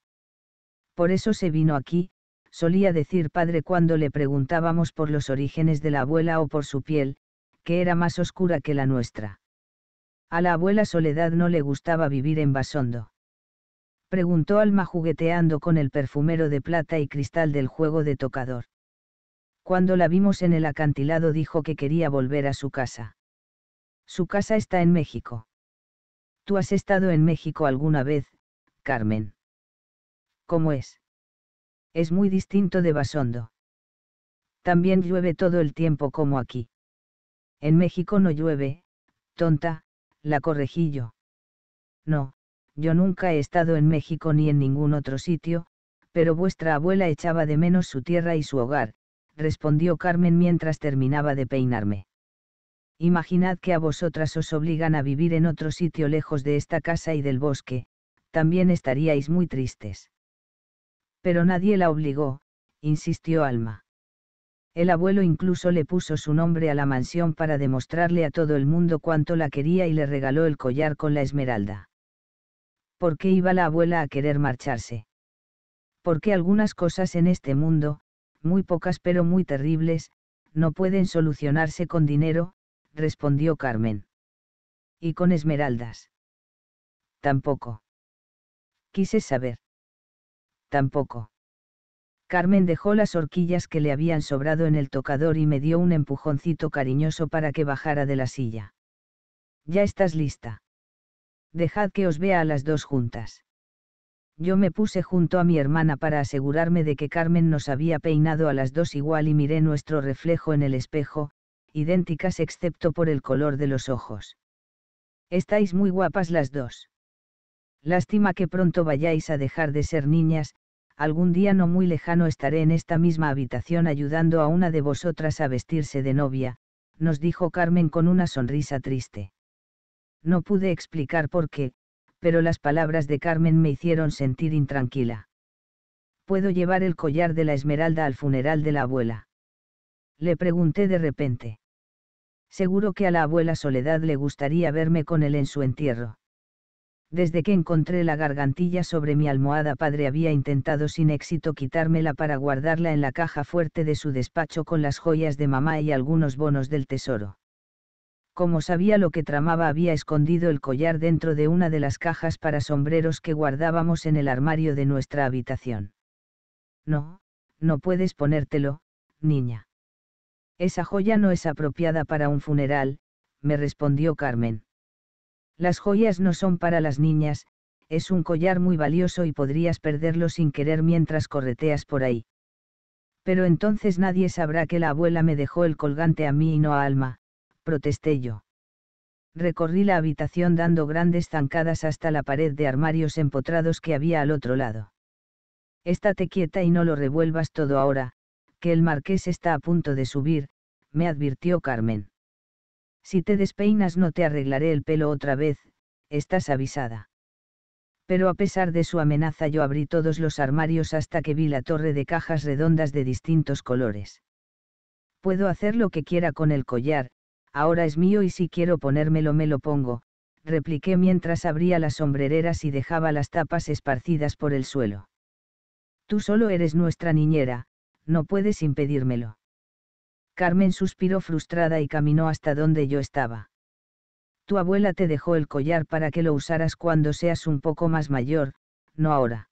Por eso se vino aquí, solía decir padre cuando le preguntábamos por los orígenes de la abuela o por su piel, que era más oscura que la nuestra. A la abuela Soledad no le gustaba vivir en Basondo. Preguntó Alma jugueteando con el perfumero de plata y cristal del juego de tocador. Cuando la vimos en el acantilado dijo que quería volver a su casa. Su casa está en México. Tú has estado en México alguna vez, Carmen. ¿Cómo es? Es muy distinto de Basondo. También llueve todo el tiempo como aquí. En México no llueve, tonta, la corregí yo. No, yo nunca he estado en México ni en ningún otro sitio, pero vuestra abuela echaba de menos su tierra y su hogar, respondió Carmen mientras terminaba de peinarme. Imaginad que a vosotras os obligan a vivir en otro sitio lejos de esta casa y del bosque, también estaríais muy tristes. Pero nadie la obligó, insistió Alma. El abuelo incluso le puso su nombre a la mansión para demostrarle a todo el mundo cuánto la quería y le regaló el collar con la esmeralda. ¿Por qué iba la abuela a querer marcharse? Porque algunas cosas en este mundo, muy pocas pero muy terribles, no pueden solucionarse con dinero, respondió Carmen. Y con esmeraldas. Tampoco. Quise saber tampoco. Carmen dejó las horquillas que le habían sobrado en el tocador y me dio un empujoncito cariñoso para que bajara de la silla. Ya estás lista. Dejad que os vea a las dos juntas. Yo me puse junto a mi hermana para asegurarme de que Carmen nos había peinado a las dos igual y miré nuestro reflejo en el espejo, idénticas excepto por el color de los ojos. Estáis muy guapas las dos. Lástima que pronto vayáis a dejar de ser niñas, algún día no muy lejano estaré en esta misma habitación ayudando a una de vosotras a vestirse de novia, nos dijo Carmen con una sonrisa triste. No pude explicar por qué, pero las palabras de Carmen me hicieron sentir intranquila. ¿Puedo llevar el collar de la esmeralda al funeral de la abuela? Le pregunté de repente. Seguro que a la abuela Soledad le gustaría verme con él en su entierro. Desde que encontré la gargantilla sobre mi almohada padre había intentado sin éxito quitármela para guardarla en la caja fuerte de su despacho con las joyas de mamá y algunos bonos del tesoro. Como sabía lo que tramaba había escondido el collar dentro de una de las cajas para sombreros que guardábamos en el armario de nuestra habitación. No, no puedes ponértelo, niña. Esa joya no es apropiada para un funeral, me respondió Carmen. Las joyas no son para las niñas, es un collar muy valioso y podrías perderlo sin querer mientras correteas por ahí. Pero entonces nadie sabrá que la abuela me dejó el colgante a mí y no a Alma, protesté yo. Recorrí la habitación dando grandes zancadas hasta la pared de armarios empotrados que había al otro lado. Estate quieta y no lo revuelvas todo ahora, que el marqués está a punto de subir, me advirtió Carmen. Si te despeinas no te arreglaré el pelo otra vez, estás avisada. Pero a pesar de su amenaza yo abrí todos los armarios hasta que vi la torre de cajas redondas de distintos colores. Puedo hacer lo que quiera con el collar, ahora es mío y si quiero ponérmelo me lo pongo, repliqué mientras abría las sombrereras y dejaba las tapas esparcidas por el suelo. Tú solo eres nuestra niñera, no puedes impedírmelo. Carmen suspiró frustrada y caminó hasta donde yo estaba. Tu abuela te dejó el collar para que lo usaras cuando seas un poco más mayor, no ahora.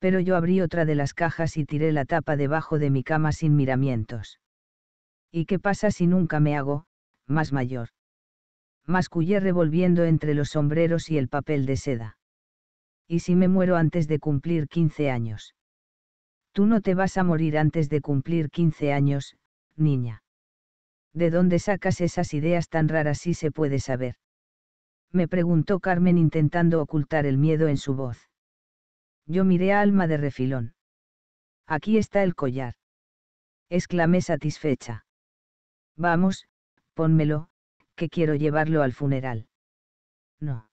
Pero yo abrí otra de las cajas y tiré la tapa debajo de mi cama sin miramientos. ¿Y qué pasa si nunca me hago, más mayor? Mascullé revolviendo entre los sombreros y el papel de seda. ¿Y si me muero antes de cumplir 15 años? Tú no te vas a morir antes de cumplir 15 años, niña. ¿De dónde sacas esas ideas tan raras si se puede saber? Me preguntó Carmen intentando ocultar el miedo en su voz. Yo miré a Alma de refilón. Aquí está el collar. Exclamé satisfecha. Vamos, pónmelo, que quiero llevarlo al funeral. No.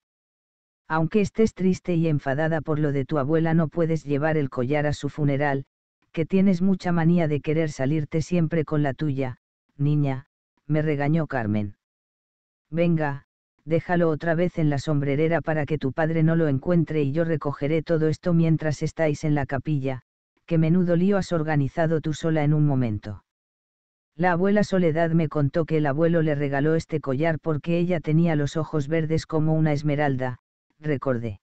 Aunque estés triste y enfadada por lo de tu abuela no puedes llevar el collar a su funeral, que tienes mucha manía de querer salirte siempre con la tuya, niña, me regañó Carmen. Venga, déjalo otra vez en la sombrerera para que tu padre no lo encuentre y yo recogeré todo esto mientras estáis en la capilla, que menudo lío has organizado tú sola en un momento. La abuela Soledad me contó que el abuelo le regaló este collar porque ella tenía los ojos verdes como una esmeralda, recordé.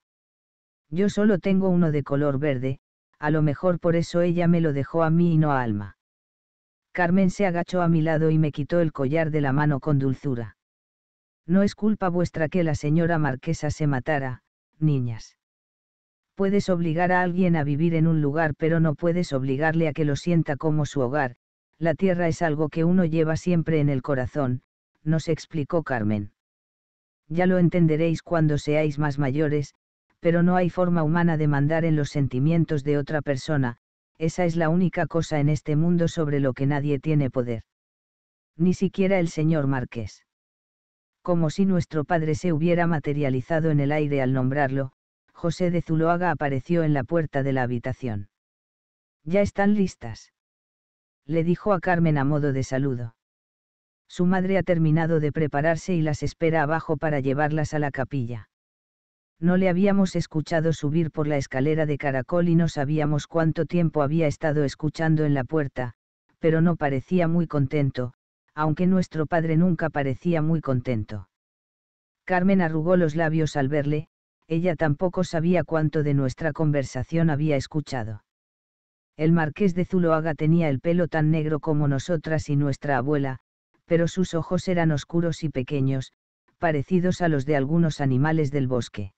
Yo solo tengo uno de color verde, a lo mejor por eso ella me lo dejó a mí y no a Alma. Carmen se agachó a mi lado y me quitó el collar de la mano con dulzura. No es culpa vuestra que la señora marquesa se matara, niñas. Puedes obligar a alguien a vivir en un lugar, pero no puedes obligarle a que lo sienta como su hogar, la tierra es algo que uno lleva siempre en el corazón, nos explicó Carmen. Ya lo entenderéis cuando seáis más mayores, pero no hay forma humana de mandar en los sentimientos de otra persona, esa es la única cosa en este mundo sobre lo que nadie tiene poder. Ni siquiera el señor Marqués. Como si nuestro padre se hubiera materializado en el aire al nombrarlo, José de Zuloaga apareció en la puerta de la habitación. Ya están listas. Le dijo a Carmen a modo de saludo. Su madre ha terminado de prepararse y las espera abajo para llevarlas a la capilla. No le habíamos escuchado subir por la escalera de caracol y no sabíamos cuánto tiempo había estado escuchando en la puerta, pero no parecía muy contento, aunque nuestro padre nunca parecía muy contento. Carmen arrugó los labios al verle, ella tampoco sabía cuánto de nuestra conversación había escuchado. El marqués de Zuloaga tenía el pelo tan negro como nosotras y nuestra abuela, pero sus ojos eran oscuros y pequeños, parecidos a los de algunos animales del bosque.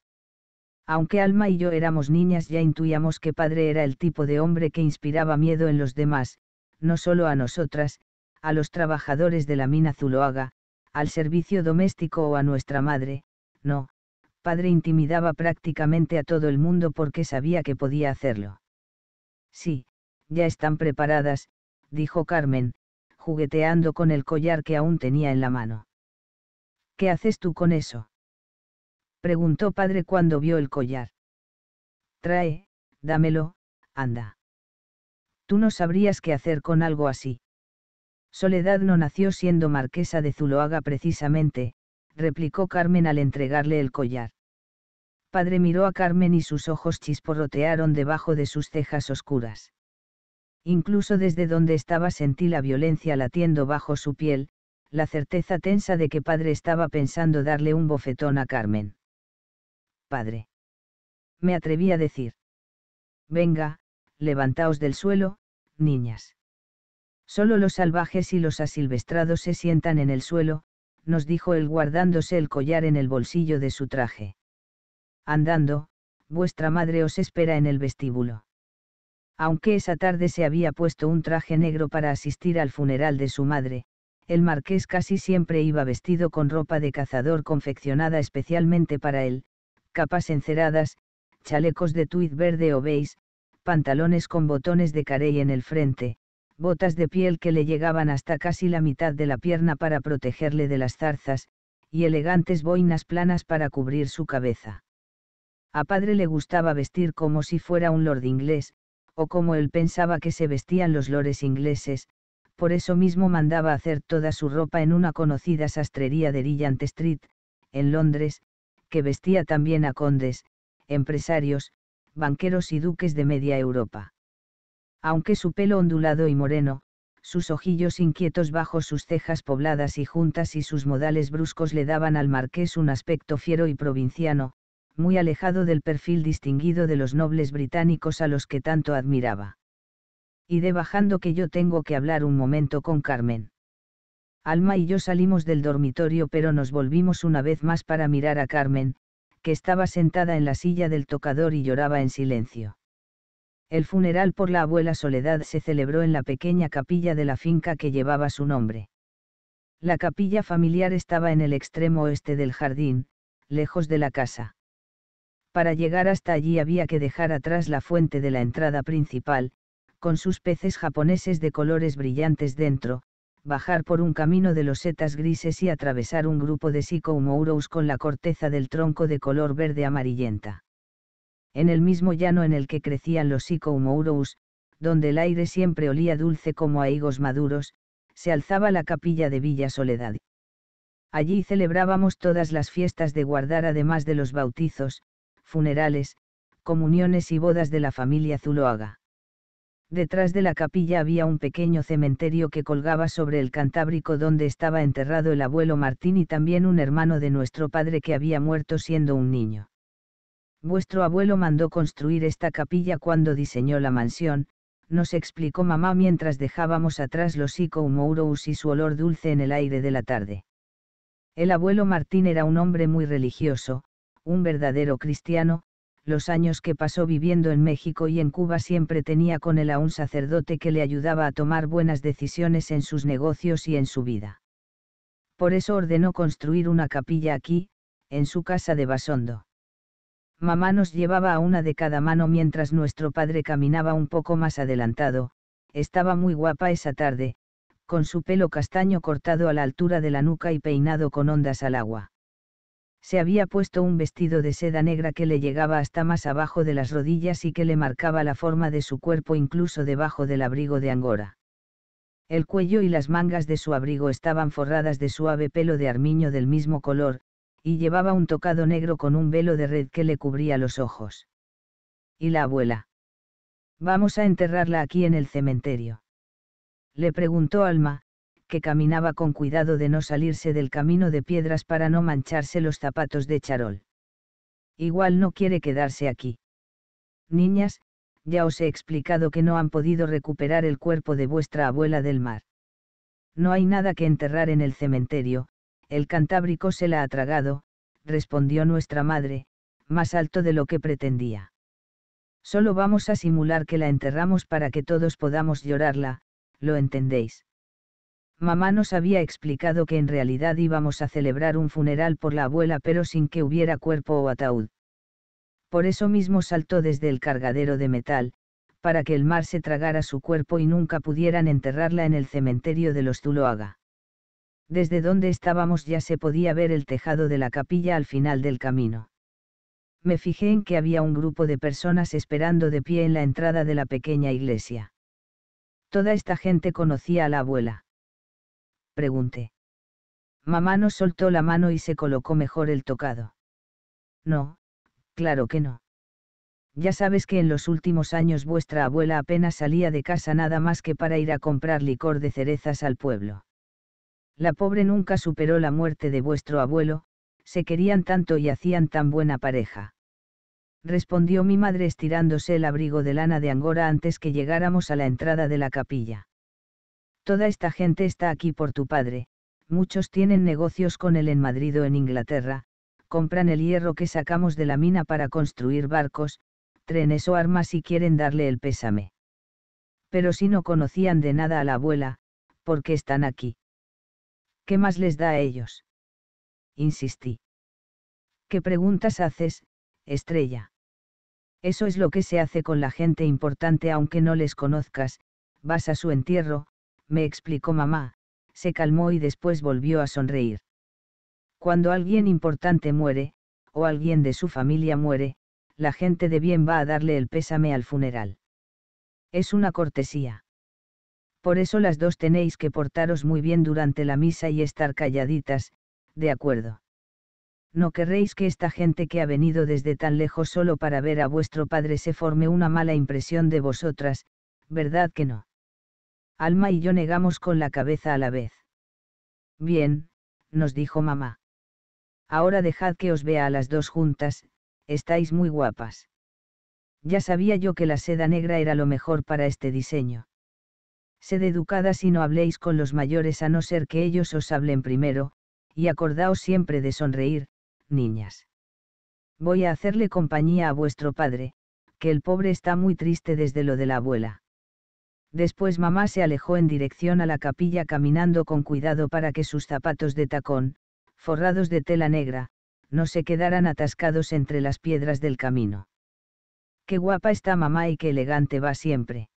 Aunque Alma y yo éramos niñas ya intuíamos que padre era el tipo de hombre que inspiraba miedo en los demás, no solo a nosotras, a los trabajadores de la mina Zuloaga, al servicio doméstico o a nuestra madre, no, padre intimidaba prácticamente a todo el mundo porque sabía que podía hacerlo. Sí, ya están preparadas, dijo Carmen, jugueteando con el collar que aún tenía en la mano. ¿Qué haces tú con eso? preguntó padre cuando vio el collar. Trae, dámelo, anda. Tú no sabrías qué hacer con algo así. Soledad no nació siendo marquesa de Zuloaga precisamente, replicó Carmen al entregarle el collar. Padre miró a Carmen y sus ojos chisporrotearon debajo de sus cejas oscuras. Incluso desde donde estaba sentí la violencia latiendo bajo su piel, la certeza tensa de que padre estaba pensando darle un bofetón a Carmen padre. Me atreví a decir. Venga, levantaos del suelo, niñas. Solo los salvajes y los asilvestrados se sientan en el suelo, nos dijo él guardándose el collar en el bolsillo de su traje. Andando, vuestra madre os espera en el vestíbulo. Aunque esa tarde se había puesto un traje negro para asistir al funeral de su madre, el marqués casi siempre iba vestido con ropa de cazador confeccionada especialmente para él, capas enceradas, chalecos de tuit verde o beige, pantalones con botones de carey en el frente, botas de piel que le llegaban hasta casi la mitad de la pierna para protegerle de las zarzas, y elegantes boinas planas para cubrir su cabeza. A padre le gustaba vestir como si fuera un lord inglés, o como él pensaba que se vestían los lores ingleses, por eso mismo mandaba hacer toda su ropa en una conocida sastrería de Rillant Street, en Londres, que vestía también a condes, empresarios, banqueros y duques de media Europa. Aunque su pelo ondulado y moreno, sus ojillos inquietos bajo sus cejas pobladas y juntas y sus modales bruscos le daban al marqués un aspecto fiero y provinciano, muy alejado del perfil distinguido de los nobles británicos a los que tanto admiraba. Y de bajando que yo tengo que hablar un momento con Carmen. Alma y yo salimos del dormitorio pero nos volvimos una vez más para mirar a Carmen, que estaba sentada en la silla del tocador y lloraba en silencio. El funeral por la abuela Soledad se celebró en la pequeña capilla de la finca que llevaba su nombre. La capilla familiar estaba en el extremo oeste del jardín, lejos de la casa. Para llegar hasta allí había que dejar atrás la fuente de la entrada principal, con sus peces japoneses de colores brillantes dentro, bajar por un camino de los setas grises y atravesar un grupo de Mourous con la corteza del tronco de color verde amarillenta. En el mismo llano en el que crecían los Mourous, donde el aire siempre olía dulce como a higos maduros, se alzaba la capilla de Villa Soledad. Allí celebrábamos todas las fiestas de guardar además de los bautizos, funerales, comuniones y bodas de la familia Zuloaga. Detrás de la capilla había un pequeño cementerio que colgaba sobre el Cantábrico donde estaba enterrado el abuelo Martín y también un hermano de nuestro padre que había muerto siendo un niño. Vuestro abuelo mandó construir esta capilla cuando diseñó la mansión, nos explicó mamá mientras dejábamos atrás los Icoumourous y su olor dulce en el aire de la tarde. El abuelo Martín era un hombre muy religioso, un verdadero cristiano, los años que pasó viviendo en México y en Cuba siempre tenía con él a un sacerdote que le ayudaba a tomar buenas decisiones en sus negocios y en su vida. Por eso ordenó construir una capilla aquí, en su casa de Basondo. Mamá nos llevaba a una de cada mano mientras nuestro padre caminaba un poco más adelantado, estaba muy guapa esa tarde, con su pelo castaño cortado a la altura de la nuca y peinado con ondas al agua se había puesto un vestido de seda negra que le llegaba hasta más abajo de las rodillas y que le marcaba la forma de su cuerpo incluso debajo del abrigo de Angora. El cuello y las mangas de su abrigo estaban forradas de suave pelo de armiño del mismo color, y llevaba un tocado negro con un velo de red que le cubría los ojos. ¿Y la abuela? Vamos a enterrarla aquí en el cementerio. Le preguntó Alma, que caminaba con cuidado de no salirse del camino de piedras para no mancharse los zapatos de charol. Igual no quiere quedarse aquí. Niñas, ya os he explicado que no han podido recuperar el cuerpo de vuestra abuela del mar. No hay nada que enterrar en el cementerio, el Cantábrico se la ha tragado, respondió nuestra madre, más alto de lo que pretendía. Solo vamos a simular que la enterramos para que todos podamos llorarla, lo entendéis. Mamá nos había explicado que en realidad íbamos a celebrar un funeral por la abuela pero sin que hubiera cuerpo o ataúd. Por eso mismo saltó desde el cargadero de metal, para que el mar se tragara su cuerpo y nunca pudieran enterrarla en el cementerio de los Zuloaga. Desde donde estábamos ya se podía ver el tejado de la capilla al final del camino. Me fijé en que había un grupo de personas esperando de pie en la entrada de la pequeña iglesia. Toda esta gente conocía a la abuela pregunté. Mamá no soltó la mano y se colocó mejor el tocado. No, claro que no. Ya sabes que en los últimos años vuestra abuela apenas salía de casa nada más que para ir a comprar licor de cerezas al pueblo. La pobre nunca superó la muerte de vuestro abuelo, se querían tanto y hacían tan buena pareja. Respondió mi madre estirándose el abrigo de lana de Angora antes que llegáramos a la entrada de la capilla. Toda esta gente está aquí por tu padre, muchos tienen negocios con él en Madrid o en Inglaterra, compran el hierro que sacamos de la mina para construir barcos, trenes o armas y quieren darle el pésame. Pero si no conocían de nada a la abuela, ¿por qué están aquí? ¿Qué más les da a ellos? Insistí. ¿Qué preguntas haces, estrella? Eso es lo que se hace con la gente importante aunque no les conozcas, vas a su entierro, me explicó mamá, se calmó y después volvió a sonreír. Cuando alguien importante muere, o alguien de su familia muere, la gente de bien va a darle el pésame al funeral. Es una cortesía. Por eso las dos tenéis que portaros muy bien durante la misa y estar calladitas, de acuerdo. No querréis que esta gente que ha venido desde tan lejos solo para ver a vuestro padre se forme una mala impresión de vosotras, ¿verdad que no? Alma y yo negamos con la cabeza a la vez. Bien, nos dijo mamá. Ahora dejad que os vea a las dos juntas, estáis muy guapas. Ya sabía yo que la seda negra era lo mejor para este diseño. Sed educadas y no habléis con los mayores a no ser que ellos os hablen primero, y acordaos siempre de sonreír, niñas. Voy a hacerle compañía a vuestro padre, que el pobre está muy triste desde lo de la abuela. Después mamá se alejó en dirección a la capilla caminando con cuidado para que sus zapatos de tacón, forrados de tela negra, no se quedaran atascados entre las piedras del camino. Qué guapa está mamá y qué elegante va siempre.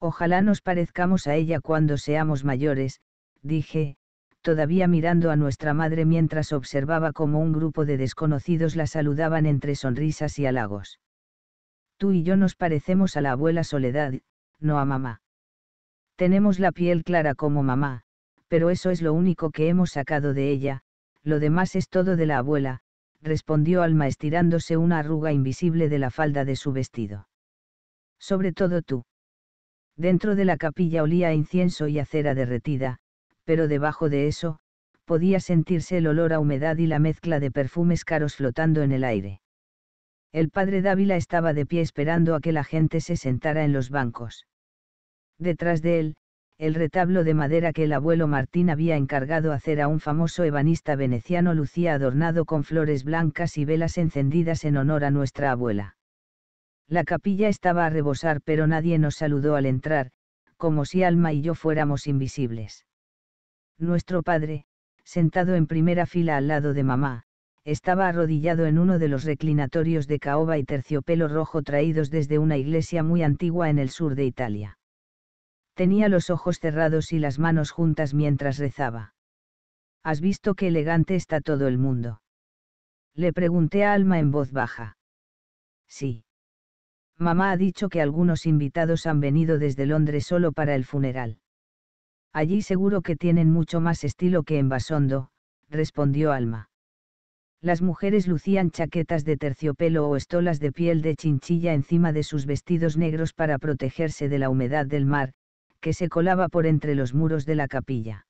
Ojalá nos parezcamos a ella cuando seamos mayores, dije, todavía mirando a nuestra madre mientras observaba cómo un grupo de desconocidos la saludaban entre sonrisas y halagos. Tú y yo nos parecemos a la abuela Soledad, no a mamá. Tenemos la piel clara como mamá, pero eso es lo único que hemos sacado de ella, lo demás es todo de la abuela, respondió Alma estirándose una arruga invisible de la falda de su vestido. Sobre todo tú. Dentro de la capilla olía a incienso y a cera derretida, pero debajo de eso, podía sentirse el olor a humedad y la mezcla de perfumes caros flotando en el aire. El padre Dávila estaba de pie esperando a que la gente se sentara en los bancos. Detrás de él, el retablo de madera que el abuelo Martín había encargado hacer a un famoso ebanista veneciano lucía adornado con flores blancas y velas encendidas en honor a nuestra abuela. La capilla estaba a rebosar pero nadie nos saludó al entrar, como si Alma y yo fuéramos invisibles. Nuestro padre, sentado en primera fila al lado de mamá, estaba arrodillado en uno de los reclinatorios de caoba y terciopelo rojo traídos desde una iglesia muy antigua en el sur de Italia tenía los ojos cerrados y las manos juntas mientras rezaba. ¿Has visto qué elegante está todo el mundo? Le pregunté a Alma en voz baja. Sí. Mamá ha dicho que algunos invitados han venido desde Londres solo para el funeral. Allí seguro que tienen mucho más estilo que en Basondo, respondió Alma. Las mujeres lucían chaquetas de terciopelo o estolas de piel de chinchilla encima de sus vestidos negros para protegerse de la humedad del mar, que se colaba por entre los muros de la capilla.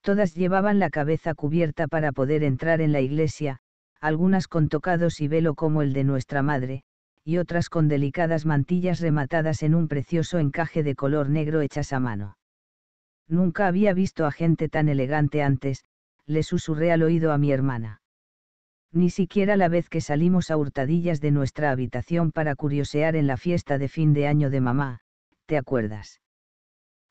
Todas llevaban la cabeza cubierta para poder entrar en la iglesia, algunas con tocados y velo como el de nuestra madre, y otras con delicadas mantillas rematadas en un precioso encaje de color negro hechas a mano. Nunca había visto a gente tan elegante antes, le susurré al oído a mi hermana. Ni siquiera la vez que salimos a hurtadillas de nuestra habitación para curiosear en la fiesta de fin de año de mamá, ¿te acuerdas?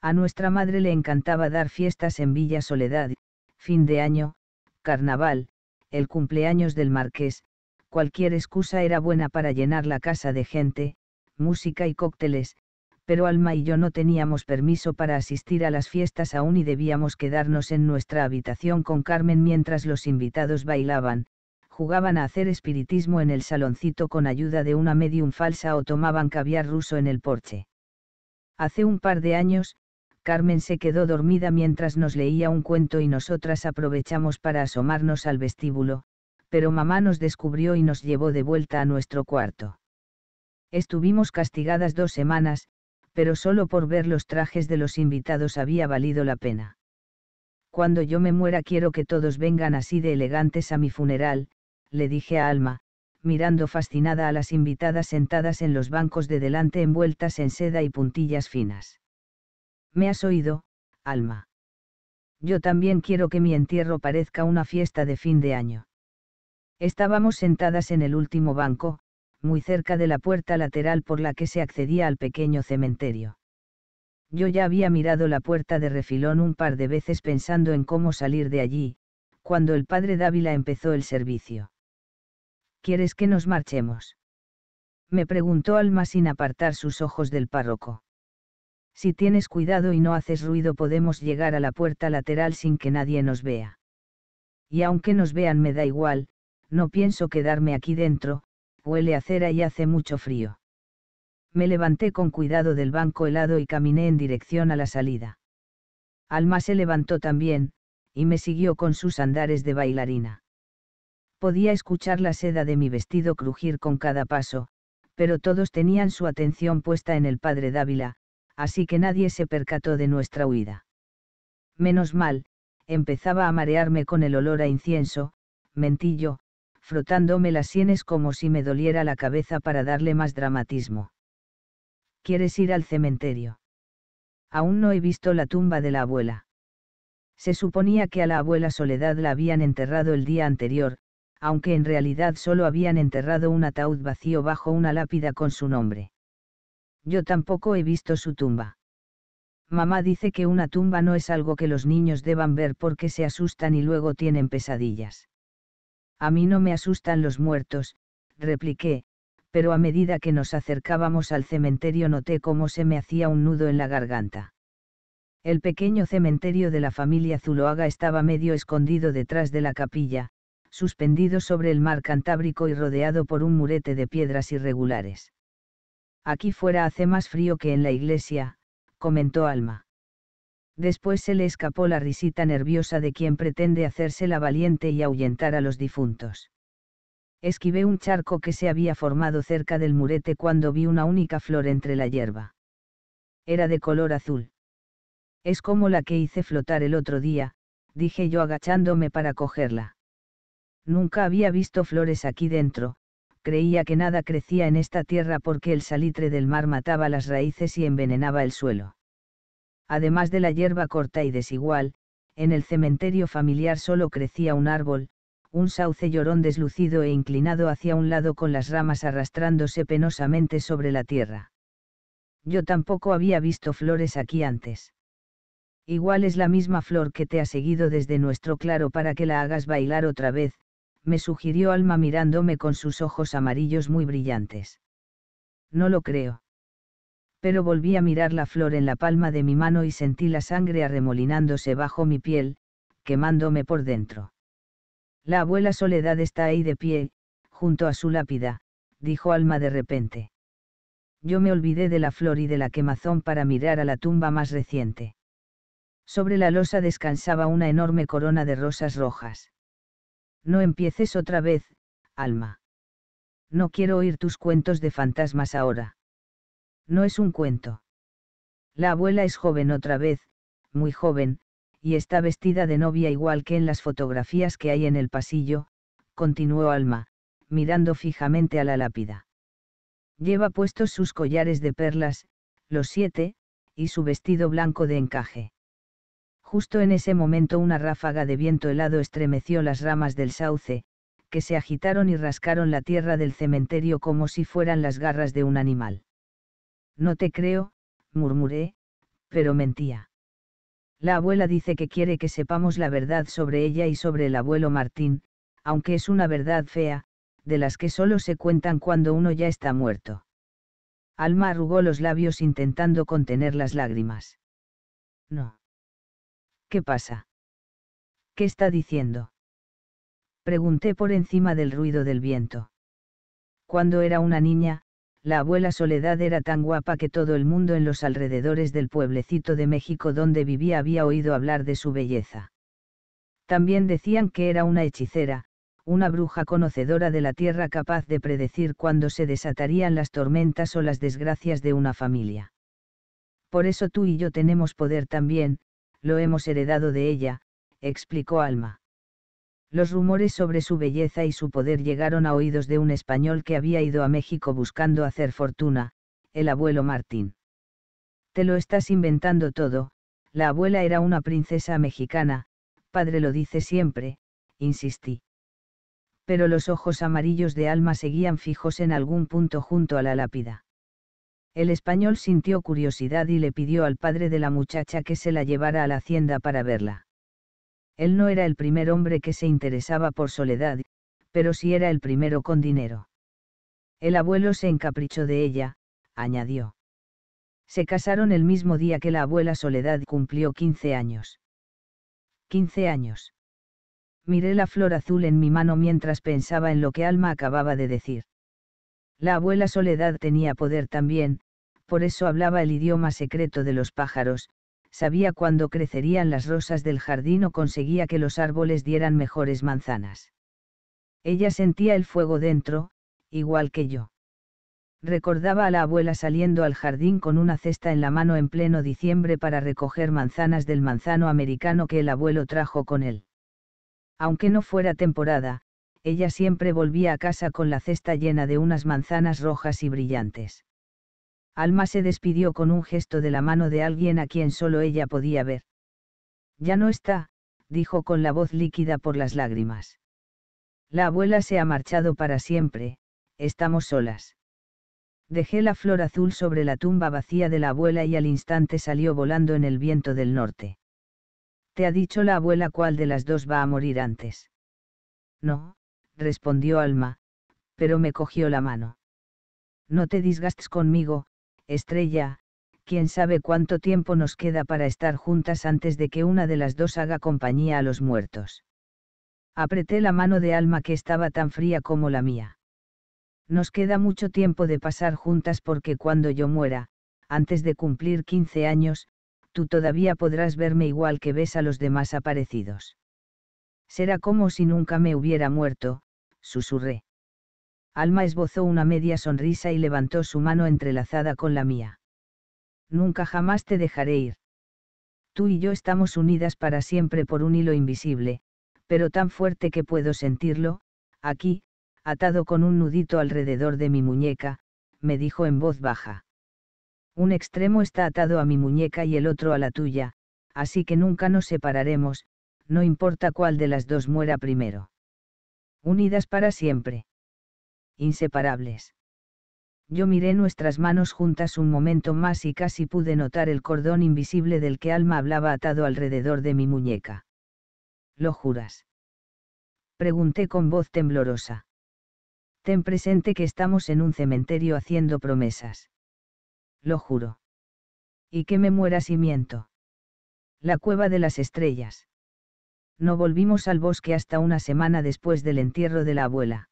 A nuestra madre le encantaba dar fiestas en Villa Soledad, fin de año, carnaval, el cumpleaños del marqués, cualquier excusa era buena para llenar la casa de gente, música y cócteles, pero Alma y yo no teníamos permiso para asistir a las fiestas aún y debíamos quedarnos en nuestra habitación con Carmen mientras los invitados bailaban, jugaban a hacer espiritismo en el saloncito con ayuda de una medium falsa o tomaban caviar ruso en el porche. Hace un par de años, Carmen se quedó dormida mientras nos leía un cuento y nosotras aprovechamos para asomarnos al vestíbulo, pero mamá nos descubrió y nos llevó de vuelta a nuestro cuarto. Estuvimos castigadas dos semanas, pero solo por ver los trajes de los invitados había valido la pena. Cuando yo me muera quiero que todos vengan así de elegantes a mi funeral, le dije a Alma, mirando fascinada a las invitadas sentadas en los bancos de delante envueltas en seda y puntillas finas. Me has oído, alma. Yo también quiero que mi entierro parezca una fiesta de fin de año. Estábamos sentadas en el último banco, muy cerca de la puerta lateral por la que se accedía al pequeño cementerio. Yo ya había mirado la puerta de refilón un par de veces pensando en cómo salir de allí, cuando el padre Dávila empezó el servicio. ¿Quieres que nos marchemos? Me preguntó Alma sin apartar sus ojos del párroco. Si tienes cuidado y no haces ruido podemos llegar a la puerta lateral sin que nadie nos vea. Y aunque nos vean me da igual, no pienso quedarme aquí dentro, huele a cera y hace mucho frío. Me levanté con cuidado del banco helado y caminé en dirección a la salida. Alma se levantó también, y me siguió con sus andares de bailarina. Podía escuchar la seda de mi vestido crujir con cada paso, pero todos tenían su atención puesta en el padre Dávila, así que nadie se percató de nuestra huida. Menos mal, empezaba a marearme con el olor a incienso, mentí yo, frotándome las sienes como si me doliera la cabeza para darle más dramatismo. ¿Quieres ir al cementerio? Aún no he visto la tumba de la abuela. Se suponía que a la abuela Soledad la habían enterrado el día anterior, aunque en realidad solo habían enterrado un ataúd vacío bajo una lápida con su nombre yo tampoco he visto su tumba. Mamá dice que una tumba no es algo que los niños deban ver porque se asustan y luego tienen pesadillas. A mí no me asustan los muertos, repliqué, pero a medida que nos acercábamos al cementerio noté cómo se me hacía un nudo en la garganta. El pequeño cementerio de la familia Zuloaga estaba medio escondido detrás de la capilla, suspendido sobre el mar Cantábrico y rodeado por un murete de piedras irregulares. Aquí fuera hace más frío que en la iglesia, comentó Alma. Después se le escapó la risita nerviosa de quien pretende hacerse la valiente y ahuyentar a los difuntos. Esquivé un charco que se había formado cerca del murete cuando vi una única flor entre la hierba. Era de color azul. Es como la que hice flotar el otro día, dije yo agachándome para cogerla. Nunca había visto flores aquí dentro, creía que nada crecía en esta tierra porque el salitre del mar mataba las raíces y envenenaba el suelo. Además de la hierba corta y desigual, en el cementerio familiar solo crecía un árbol, un sauce llorón deslucido e inclinado hacia un lado con las ramas arrastrándose penosamente sobre la tierra. Yo tampoco había visto flores aquí antes. Igual es la misma flor que te ha seguido desde nuestro claro para que la hagas bailar otra vez, me sugirió Alma mirándome con sus ojos amarillos muy brillantes. No lo creo. Pero volví a mirar la flor en la palma de mi mano y sentí la sangre arremolinándose bajo mi piel, quemándome por dentro. La abuela Soledad está ahí de pie, junto a su lápida, dijo Alma de repente. Yo me olvidé de la flor y de la quemazón para mirar a la tumba más reciente. Sobre la losa descansaba una enorme corona de rosas rojas. No empieces otra vez, alma. No quiero oír tus cuentos de fantasmas ahora. No es un cuento. La abuela es joven otra vez, muy joven, y está vestida de novia igual que en las fotografías que hay en el pasillo, continuó Alma, mirando fijamente a la lápida. Lleva puestos sus collares de perlas, los siete, y su vestido blanco de encaje. Justo en ese momento una ráfaga de viento helado estremeció las ramas del sauce, que se agitaron y rascaron la tierra del cementerio como si fueran las garras de un animal. No te creo, murmuré, pero mentía. La abuela dice que quiere que sepamos la verdad sobre ella y sobre el abuelo Martín, aunque es una verdad fea, de las que solo se cuentan cuando uno ya está muerto. Alma arrugó los labios intentando contener las lágrimas. No. ¿Qué pasa? ¿Qué está diciendo? Pregunté por encima del ruido del viento. Cuando era una niña, la abuela Soledad era tan guapa que todo el mundo en los alrededores del pueblecito de México donde vivía había oído hablar de su belleza. También decían que era una hechicera, una bruja conocedora de la tierra capaz de predecir cuándo se desatarían las tormentas o las desgracias de una familia. Por eso tú y yo tenemos poder también, lo hemos heredado de ella, explicó Alma. Los rumores sobre su belleza y su poder llegaron a oídos de un español que había ido a México buscando hacer fortuna, el abuelo Martín. Te lo estás inventando todo, la abuela era una princesa mexicana, padre lo dice siempre, insistí. Pero los ojos amarillos de Alma seguían fijos en algún punto junto a la lápida. El español sintió curiosidad y le pidió al padre de la muchacha que se la llevara a la hacienda para verla. Él no era el primer hombre que se interesaba por Soledad, pero sí era el primero con dinero. El abuelo se encaprichó de ella, añadió. Se casaron el mismo día que la abuela Soledad cumplió 15 años. 15 años. Miré la flor azul en mi mano mientras pensaba en lo que Alma acababa de decir. La abuela Soledad tenía poder también, por eso hablaba el idioma secreto de los pájaros, sabía cuándo crecerían las rosas del jardín o conseguía que los árboles dieran mejores manzanas. Ella sentía el fuego dentro, igual que yo. Recordaba a la abuela saliendo al jardín con una cesta en la mano en pleno diciembre para recoger manzanas del manzano americano que el abuelo trajo con él. Aunque no fuera temporada, ella siempre volvía a casa con la cesta llena de unas manzanas rojas y brillantes. Alma se despidió con un gesto de la mano de alguien a quien solo ella podía ver. Ya no está, dijo con la voz líquida por las lágrimas. La abuela se ha marchado para siempre, estamos solas. Dejé la flor azul sobre la tumba vacía de la abuela y al instante salió volando en el viento del norte. ¿Te ha dicho la abuela cuál de las dos va a morir antes? No, respondió Alma, pero me cogió la mano. No te disgastes conmigo, estrella, quién sabe cuánto tiempo nos queda para estar juntas antes de que una de las dos haga compañía a los muertos. Apreté la mano de Alma que estaba tan fría como la mía. Nos queda mucho tiempo de pasar juntas porque cuando yo muera, antes de cumplir 15 años, tú todavía podrás verme igual que ves a los demás aparecidos. Será como si nunca me hubiera muerto, susurré. Alma esbozó una media sonrisa y levantó su mano entrelazada con la mía. Nunca jamás te dejaré ir. Tú y yo estamos unidas para siempre por un hilo invisible, pero tan fuerte que puedo sentirlo, aquí, atado con un nudito alrededor de mi muñeca, me dijo en voz baja. Un extremo está atado a mi muñeca y el otro a la tuya, así que nunca nos separaremos, no importa cuál de las dos muera primero. Unidas para siempre. Inseparables. Yo miré nuestras manos juntas un momento más y casi pude notar el cordón invisible del que Alma hablaba atado alrededor de mi muñeca. ¿Lo juras? Pregunté con voz temblorosa. Ten presente que estamos en un cementerio haciendo promesas. Lo juro. Y que me muera si miento. La cueva de las estrellas no volvimos al bosque hasta una semana después del entierro de la abuela.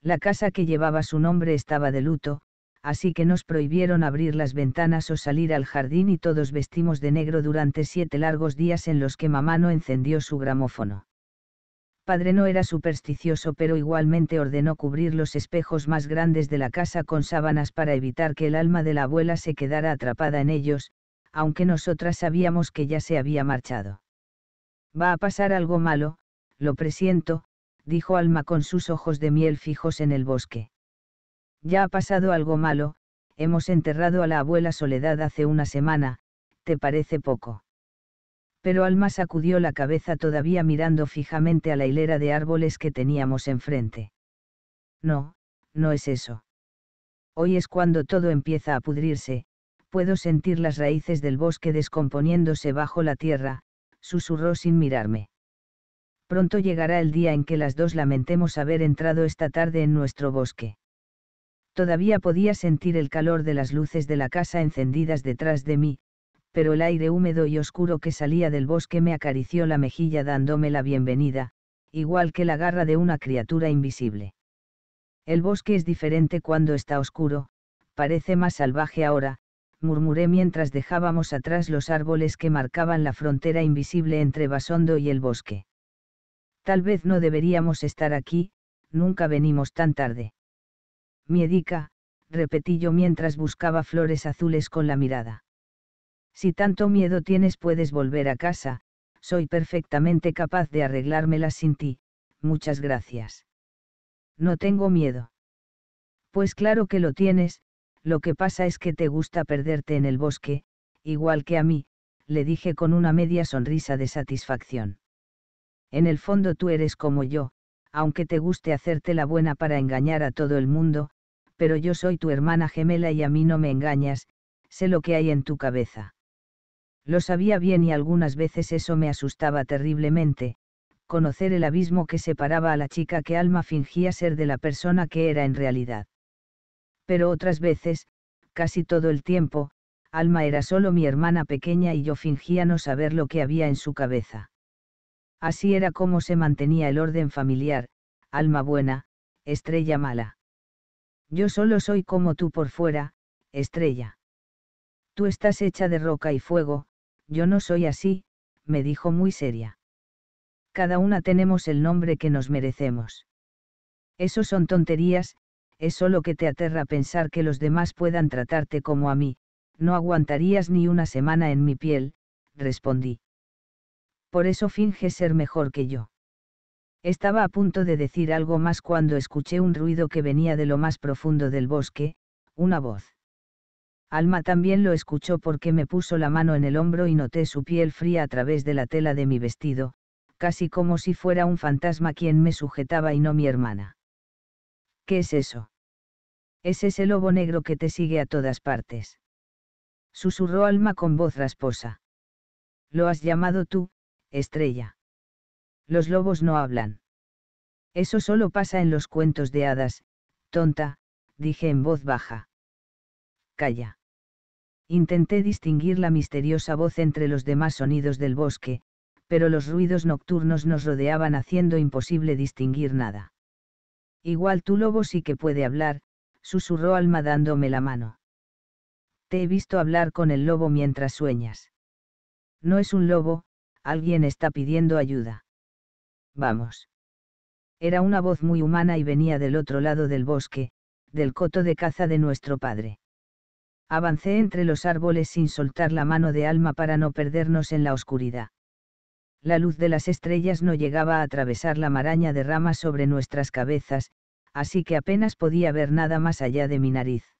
La casa que llevaba su nombre estaba de luto, así que nos prohibieron abrir las ventanas o salir al jardín y todos vestimos de negro durante siete largos días en los que mamá no encendió su gramófono. Padre no era supersticioso pero igualmente ordenó cubrir los espejos más grandes de la casa con sábanas para evitar que el alma de la abuela se quedara atrapada en ellos, aunque nosotras sabíamos que ya se había marchado. Va a pasar algo malo, lo presiento, dijo Alma con sus ojos de miel fijos en el bosque. Ya ha pasado algo malo, hemos enterrado a la abuela Soledad hace una semana, ¿te parece poco? Pero Alma sacudió la cabeza todavía mirando fijamente a la hilera de árboles que teníamos enfrente. No, no es eso. Hoy es cuando todo empieza a pudrirse, puedo sentir las raíces del bosque descomponiéndose bajo la tierra, susurró sin mirarme. Pronto llegará el día en que las dos lamentemos haber entrado esta tarde en nuestro bosque. Todavía podía sentir el calor de las luces de la casa encendidas detrás de mí, pero el aire húmedo y oscuro que salía del bosque me acarició la mejilla dándome la bienvenida, igual que la garra de una criatura invisible. El bosque es diferente cuando está oscuro, parece más salvaje ahora, murmuré mientras dejábamos atrás los árboles que marcaban la frontera invisible entre Basondo y el bosque. Tal vez no deberíamos estar aquí, nunca venimos tan tarde. Miedica, repetí yo mientras buscaba flores azules con la mirada. Si tanto miedo tienes puedes volver a casa, soy perfectamente capaz de arreglármelas sin ti, muchas gracias. No tengo miedo. Pues claro que lo tienes, lo que pasa es que te gusta perderte en el bosque, igual que a mí, le dije con una media sonrisa de satisfacción. En el fondo tú eres como yo, aunque te guste hacerte la buena para engañar a todo el mundo, pero yo soy tu hermana gemela y a mí no me engañas, sé lo que hay en tu cabeza. Lo sabía bien y algunas veces eso me asustaba terriblemente, conocer el abismo que separaba a la chica que Alma fingía ser de la persona que era en realidad pero otras veces, casi todo el tiempo, Alma era solo mi hermana pequeña y yo fingía no saber lo que había en su cabeza. Así era como se mantenía el orden familiar, alma buena, estrella mala. Yo solo soy como tú por fuera, estrella. Tú estás hecha de roca y fuego, yo no soy así, me dijo muy seria. Cada una tenemos el nombre que nos merecemos. Eso son tonterías, es solo que te aterra pensar que los demás puedan tratarte como a mí, no aguantarías ni una semana en mi piel, respondí. Por eso finge ser mejor que yo. Estaba a punto de decir algo más cuando escuché un ruido que venía de lo más profundo del bosque, una voz. Alma también lo escuchó porque me puso la mano en el hombro y noté su piel fría a través de la tela de mi vestido, casi como si fuera un fantasma quien me sujetaba y no mi hermana. ¿Qué es eso? Es ese lobo negro que te sigue a todas partes. Susurró Alma con voz rasposa. Lo has llamado tú, estrella. Los lobos no hablan. Eso solo pasa en los cuentos de hadas, tonta, dije en voz baja. Calla. Intenté distinguir la misteriosa voz entre los demás sonidos del bosque, pero los ruidos nocturnos nos rodeaban haciendo imposible distinguir nada. Igual tu lobo sí que puede hablar, susurró Alma dándome la mano. Te he visto hablar con el lobo mientras sueñas. No es un lobo, alguien está pidiendo ayuda. Vamos. Era una voz muy humana y venía del otro lado del bosque, del coto de caza de nuestro padre. Avancé entre los árboles sin soltar la mano de alma para no perdernos en la oscuridad. La luz de las estrellas no llegaba a atravesar la maraña de ramas sobre nuestras cabezas, así que apenas podía ver nada más allá de mi nariz.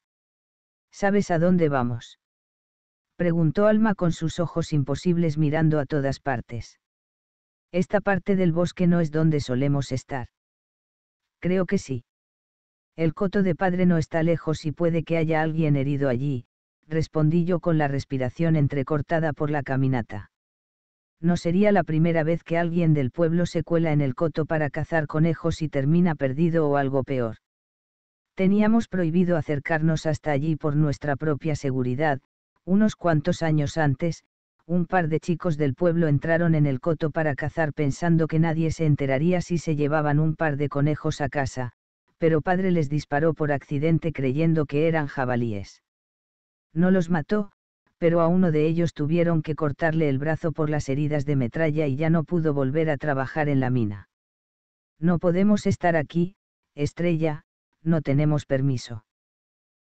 ¿Sabes a dónde vamos? preguntó Alma con sus ojos imposibles mirando a todas partes. Esta parte del bosque no es donde solemos estar. Creo que sí. El coto de padre no está lejos y puede que haya alguien herido allí, respondí yo con la respiración entrecortada por la caminata no sería la primera vez que alguien del pueblo se cuela en el coto para cazar conejos y termina perdido o algo peor. Teníamos prohibido acercarnos hasta allí por nuestra propia seguridad, unos cuantos años antes, un par de chicos del pueblo entraron en el coto para cazar pensando que nadie se enteraría si se llevaban un par de conejos a casa, pero padre les disparó por accidente creyendo que eran jabalíes. No los mató, pero a uno de ellos tuvieron que cortarle el brazo por las heridas de metralla y ya no pudo volver a trabajar en la mina. No podemos estar aquí, estrella, no tenemos permiso.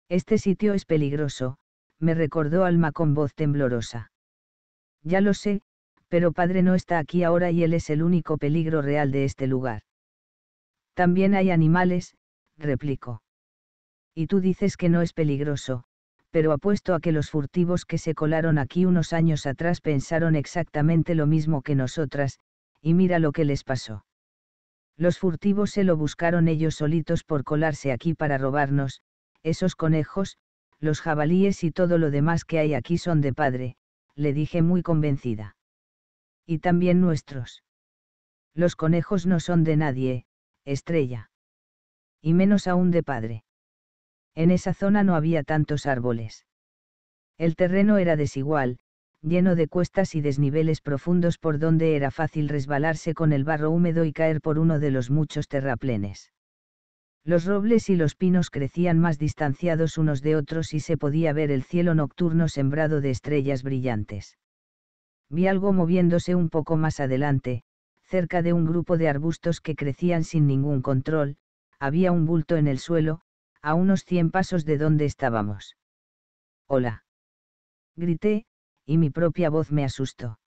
Este sitio es peligroso, me recordó Alma con voz temblorosa. Ya lo sé, pero padre no está aquí ahora y él es el único peligro real de este lugar. También hay animales, replicó. Y tú dices que no es peligroso, pero apuesto a que los furtivos que se colaron aquí unos años atrás pensaron exactamente lo mismo que nosotras, y mira lo que les pasó. Los furtivos se lo buscaron ellos solitos por colarse aquí para robarnos, esos conejos, los jabalíes y todo lo demás que hay aquí son de padre, le dije muy convencida. Y también nuestros. Los conejos no son de nadie, estrella. Y menos aún de padre. En esa zona no había tantos árboles. El terreno era desigual, lleno de cuestas y desniveles profundos por donde era fácil resbalarse con el barro húmedo y caer por uno de los muchos terraplenes. Los robles y los pinos crecían más distanciados unos de otros y se podía ver el cielo nocturno sembrado de estrellas brillantes. Vi algo moviéndose un poco más adelante, cerca de un grupo de arbustos que crecían sin ningún control, había un bulto en el suelo, a unos cien pasos de donde estábamos. Hola. Grité, y mi propia voz me asustó.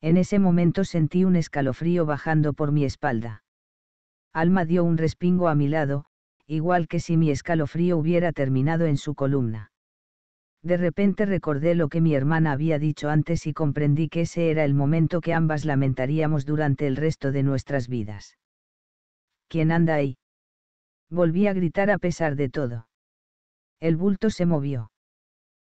En ese momento sentí un escalofrío bajando por mi espalda. Alma dio un respingo a mi lado, igual que si mi escalofrío hubiera terminado en su columna. De repente recordé lo que mi hermana había dicho antes y comprendí que ese era el momento que ambas lamentaríamos durante el resto de nuestras vidas. ¿Quién anda ahí? Volví a gritar a pesar de todo. El bulto se movió.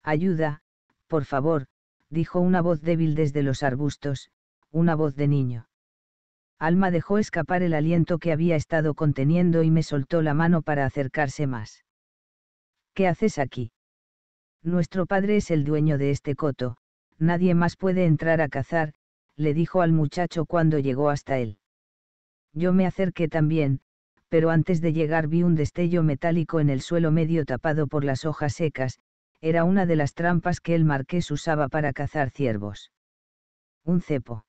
Ayuda, por favor, dijo una voz débil desde los arbustos, una voz de niño. Alma dejó escapar el aliento que había estado conteniendo y me soltó la mano para acercarse más. ¿Qué haces aquí? Nuestro padre es el dueño de este coto, nadie más puede entrar a cazar, le dijo al muchacho cuando llegó hasta él. Yo me acerqué también, pero antes de llegar vi un destello metálico en el suelo medio tapado por las hojas secas, era una de las trampas que el marqués usaba para cazar ciervos. Un cepo.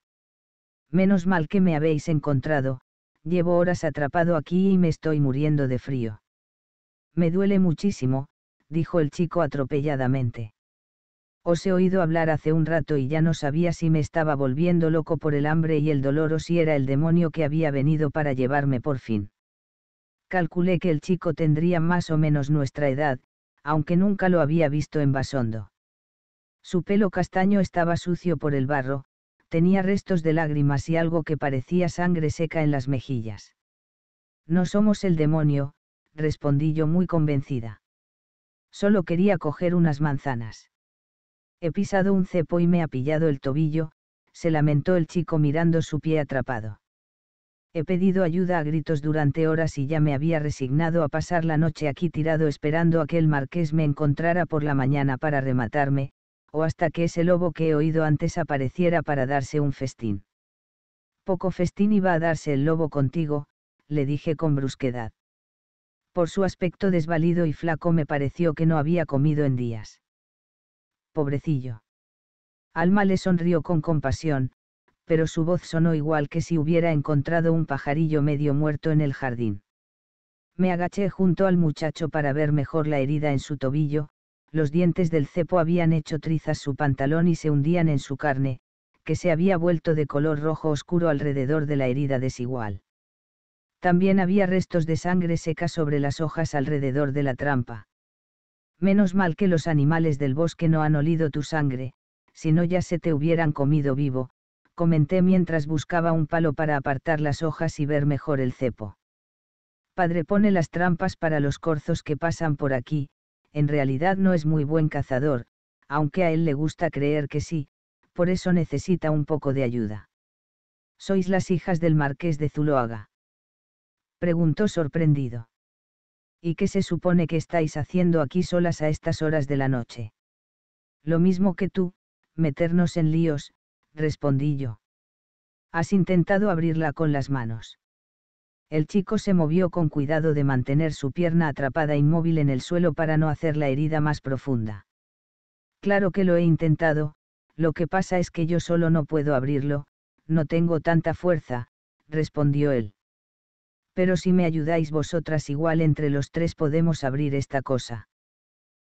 Menos mal que me habéis encontrado, llevo horas atrapado aquí y me estoy muriendo de frío. Me duele muchísimo, dijo el chico atropelladamente. Os he oído hablar hace un rato y ya no sabía si me estaba volviendo loco por el hambre y el dolor o si era el demonio que había venido para llevarme por fin calculé que el chico tendría más o menos nuestra edad, aunque nunca lo había visto en Basondo. Su pelo castaño estaba sucio por el barro, tenía restos de lágrimas y algo que parecía sangre seca en las mejillas. No somos el demonio, respondí yo muy convencida. Solo quería coger unas manzanas. He pisado un cepo y me ha pillado el tobillo, se lamentó el chico mirando su pie atrapado. He pedido ayuda a gritos durante horas y ya me había resignado a pasar la noche aquí tirado esperando a que el marqués me encontrara por la mañana para rematarme, o hasta que ese lobo que he oído antes apareciera para darse un festín. Poco festín iba a darse el lobo contigo, le dije con brusquedad. Por su aspecto desvalido y flaco me pareció que no había comido en días. Pobrecillo. Alma le sonrió con compasión, pero su voz sonó igual que si hubiera encontrado un pajarillo medio muerto en el jardín. Me agaché junto al muchacho para ver mejor la herida en su tobillo, los dientes del cepo habían hecho trizas su pantalón y se hundían en su carne, que se había vuelto de color rojo oscuro alrededor de la herida desigual. También había restos de sangre seca sobre las hojas alrededor de la trampa. Menos mal que los animales del bosque no han olido tu sangre, si no ya se te hubieran comido vivo, comenté mientras buscaba un palo para apartar las hojas y ver mejor el cepo. Padre pone las trampas para los corzos que pasan por aquí, en realidad no es muy buen cazador, aunque a él le gusta creer que sí, por eso necesita un poco de ayuda. ¿Sois las hijas del marqués de Zuloaga? Preguntó sorprendido. ¿Y qué se supone que estáis haciendo aquí solas a estas horas de la noche? Lo mismo que tú, meternos en líos, respondí yo. Has intentado abrirla con las manos. El chico se movió con cuidado de mantener su pierna atrapada inmóvil en el suelo para no hacer la herida más profunda. Claro que lo he intentado, lo que pasa es que yo solo no puedo abrirlo, no tengo tanta fuerza, respondió él. Pero si me ayudáis vosotras igual entre los tres podemos abrir esta cosa.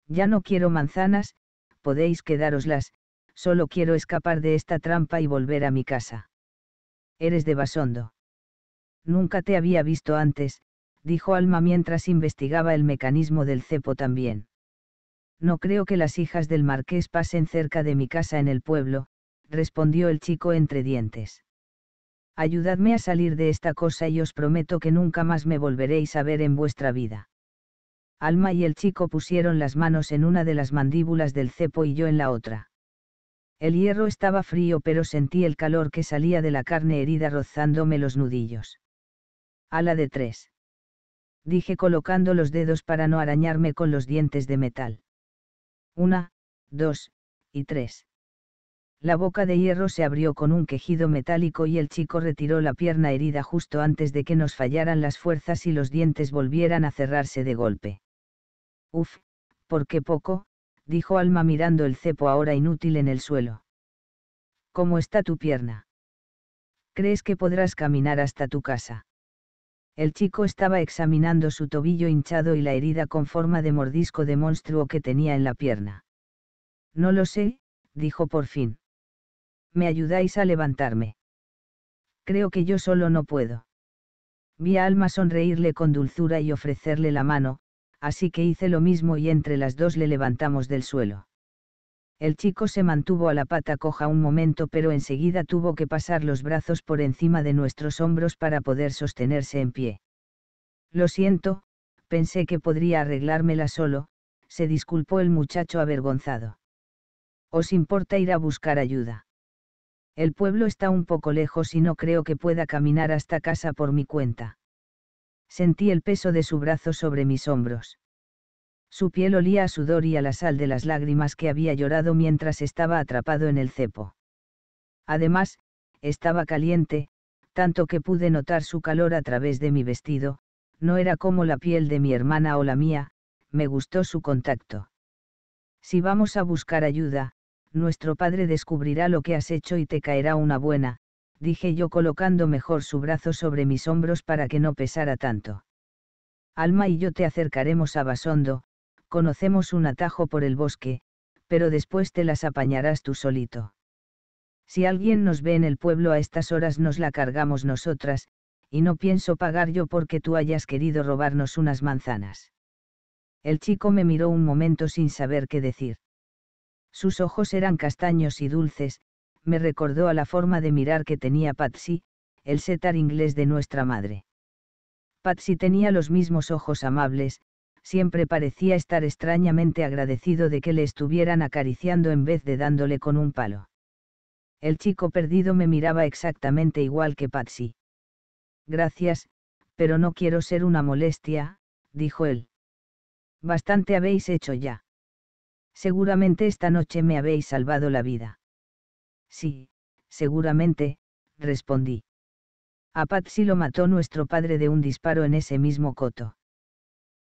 Ya no quiero manzanas, podéis quedároslas, solo quiero escapar de esta trampa y volver a mi casa. Eres de Basondo. Nunca te había visto antes, dijo Alma mientras investigaba el mecanismo del cepo también. No creo que las hijas del marqués pasen cerca de mi casa en el pueblo, respondió el chico entre dientes. Ayudadme a salir de esta cosa y os prometo que nunca más me volveréis a ver en vuestra vida. Alma y el chico pusieron las manos en una de las mandíbulas del cepo y yo en la otra. El hierro estaba frío pero sentí el calor que salía de la carne herida rozándome los nudillos. A la de tres. Dije colocando los dedos para no arañarme con los dientes de metal. Una, dos, y tres. La boca de hierro se abrió con un quejido metálico y el chico retiró la pierna herida justo antes de que nos fallaran las fuerzas y los dientes volvieran a cerrarse de golpe. Uf, ¿por qué poco? dijo Alma mirando el cepo ahora inútil en el suelo. ¿Cómo está tu pierna? ¿Crees que podrás caminar hasta tu casa? El chico estaba examinando su tobillo hinchado y la herida con forma de mordisco de monstruo que tenía en la pierna. No lo sé, dijo por fin. ¿Me ayudáis a levantarme? Creo que yo solo no puedo. Vi a Alma sonreírle con dulzura y ofrecerle la mano, así que hice lo mismo y entre las dos le levantamos del suelo. El chico se mantuvo a la pata coja un momento pero enseguida tuvo que pasar los brazos por encima de nuestros hombros para poder sostenerse en pie. Lo siento, pensé que podría arreglármela solo, se disculpó el muchacho avergonzado. ¿Os importa ir a buscar ayuda? El pueblo está un poco lejos y no creo que pueda caminar hasta casa por mi cuenta sentí el peso de su brazo sobre mis hombros. Su piel olía a sudor y a la sal de las lágrimas que había llorado mientras estaba atrapado en el cepo. Además, estaba caliente, tanto que pude notar su calor a través de mi vestido, no era como la piel de mi hermana o la mía, me gustó su contacto. Si vamos a buscar ayuda, nuestro padre descubrirá lo que has hecho y te caerá una buena, dije yo colocando mejor su brazo sobre mis hombros para que no pesara tanto. Alma y yo te acercaremos a Basondo, conocemos un atajo por el bosque, pero después te las apañarás tú solito. Si alguien nos ve en el pueblo a estas horas nos la cargamos nosotras, y no pienso pagar yo porque tú hayas querido robarnos unas manzanas. El chico me miró un momento sin saber qué decir. Sus ojos eran castaños y dulces, me recordó a la forma de mirar que tenía Patsy, el setar inglés de nuestra madre. Patsy tenía los mismos ojos amables, siempre parecía estar extrañamente agradecido de que le estuvieran acariciando en vez de dándole con un palo. El chico perdido me miraba exactamente igual que Patsy. Gracias, pero no quiero ser una molestia, dijo él. Bastante habéis hecho ya. Seguramente esta noche me habéis salvado la vida. Sí, seguramente, respondí. A Patsy lo mató nuestro padre de un disparo en ese mismo coto.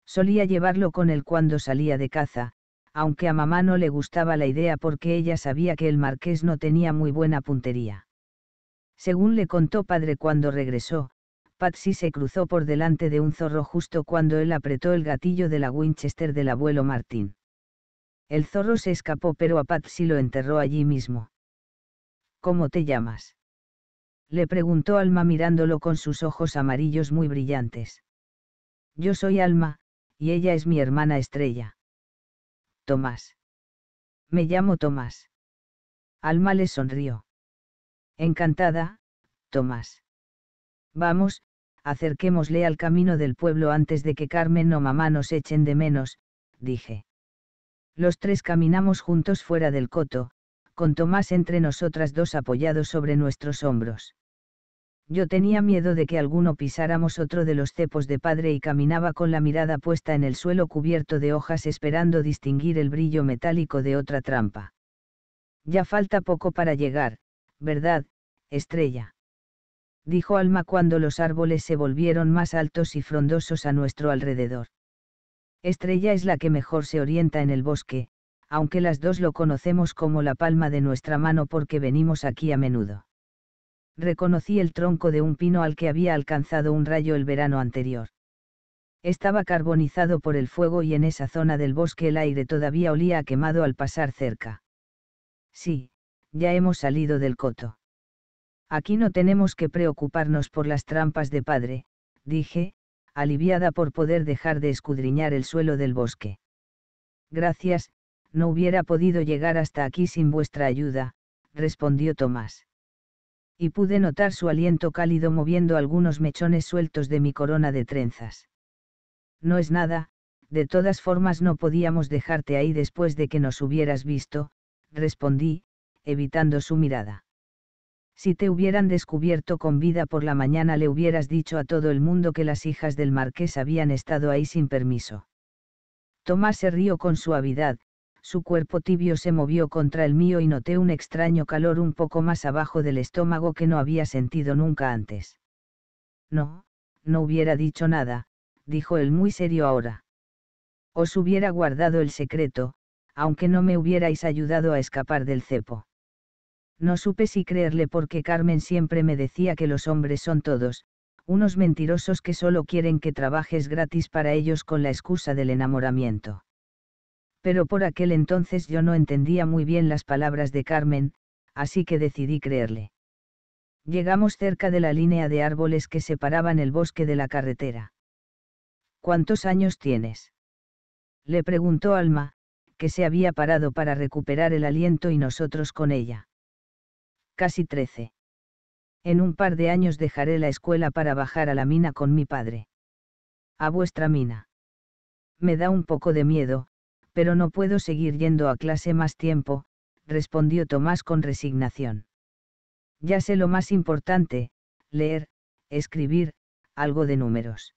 Solía llevarlo con él cuando salía de caza, aunque a mamá no le gustaba la idea porque ella sabía que el marqués no tenía muy buena puntería. Según le contó padre cuando regresó, Patsy se cruzó por delante de un zorro justo cuando él apretó el gatillo de la Winchester del abuelo Martín. El zorro se escapó pero a Patsy lo enterró allí mismo. ¿Cómo te llamas? Le preguntó Alma mirándolo con sus ojos amarillos muy brillantes. Yo soy Alma, y ella es mi hermana estrella. Tomás. Me llamo Tomás. Alma le sonrió. Encantada, Tomás. Vamos, acerquémosle al camino del pueblo antes de que Carmen o mamá nos echen de menos, dije. Los tres caminamos juntos fuera del coto, con Tomás entre nosotras dos apoyados sobre nuestros hombros. Yo tenía miedo de que alguno pisáramos otro de los cepos de padre y caminaba con la mirada puesta en el suelo cubierto de hojas esperando distinguir el brillo metálico de otra trampa. Ya falta poco para llegar, ¿verdad, estrella? dijo Alma cuando los árboles se volvieron más altos y frondosos a nuestro alrededor. Estrella es la que mejor se orienta en el bosque, aunque las dos lo conocemos como la palma de nuestra mano porque venimos aquí a menudo. Reconocí el tronco de un pino al que había alcanzado un rayo el verano anterior. Estaba carbonizado por el fuego y en esa zona del bosque el aire todavía olía a quemado al pasar cerca. Sí, ya hemos salido del coto. Aquí no tenemos que preocuparnos por las trampas de padre, dije, aliviada por poder dejar de escudriñar el suelo del bosque. Gracias, no hubiera podido llegar hasta aquí sin vuestra ayuda, respondió Tomás. Y pude notar su aliento cálido moviendo algunos mechones sueltos de mi corona de trenzas. No es nada, de todas formas no podíamos dejarte ahí después de que nos hubieras visto, respondí, evitando su mirada. Si te hubieran descubierto con vida por la mañana le hubieras dicho a todo el mundo que las hijas del marqués habían estado ahí sin permiso. Tomás se rió con suavidad, su cuerpo tibio se movió contra el mío y noté un extraño calor un poco más abajo del estómago que no había sentido nunca antes. No, no hubiera dicho nada, dijo él muy serio ahora. Os hubiera guardado el secreto, aunque no me hubierais ayudado a escapar del cepo. No supe si creerle porque Carmen siempre me decía que los hombres son todos, unos mentirosos que solo quieren que trabajes gratis para ellos con la excusa del enamoramiento pero por aquel entonces yo no entendía muy bien las palabras de Carmen, así que decidí creerle. Llegamos cerca de la línea de árboles que separaban el bosque de la carretera. ¿Cuántos años tienes? Le preguntó Alma, que se había parado para recuperar el aliento y nosotros con ella. Casi trece. En un par de años dejaré la escuela para bajar a la mina con mi padre. A vuestra mina. Me da un poco de miedo, pero no puedo seguir yendo a clase más tiempo, respondió Tomás con resignación. Ya sé lo más importante, leer, escribir, algo de números.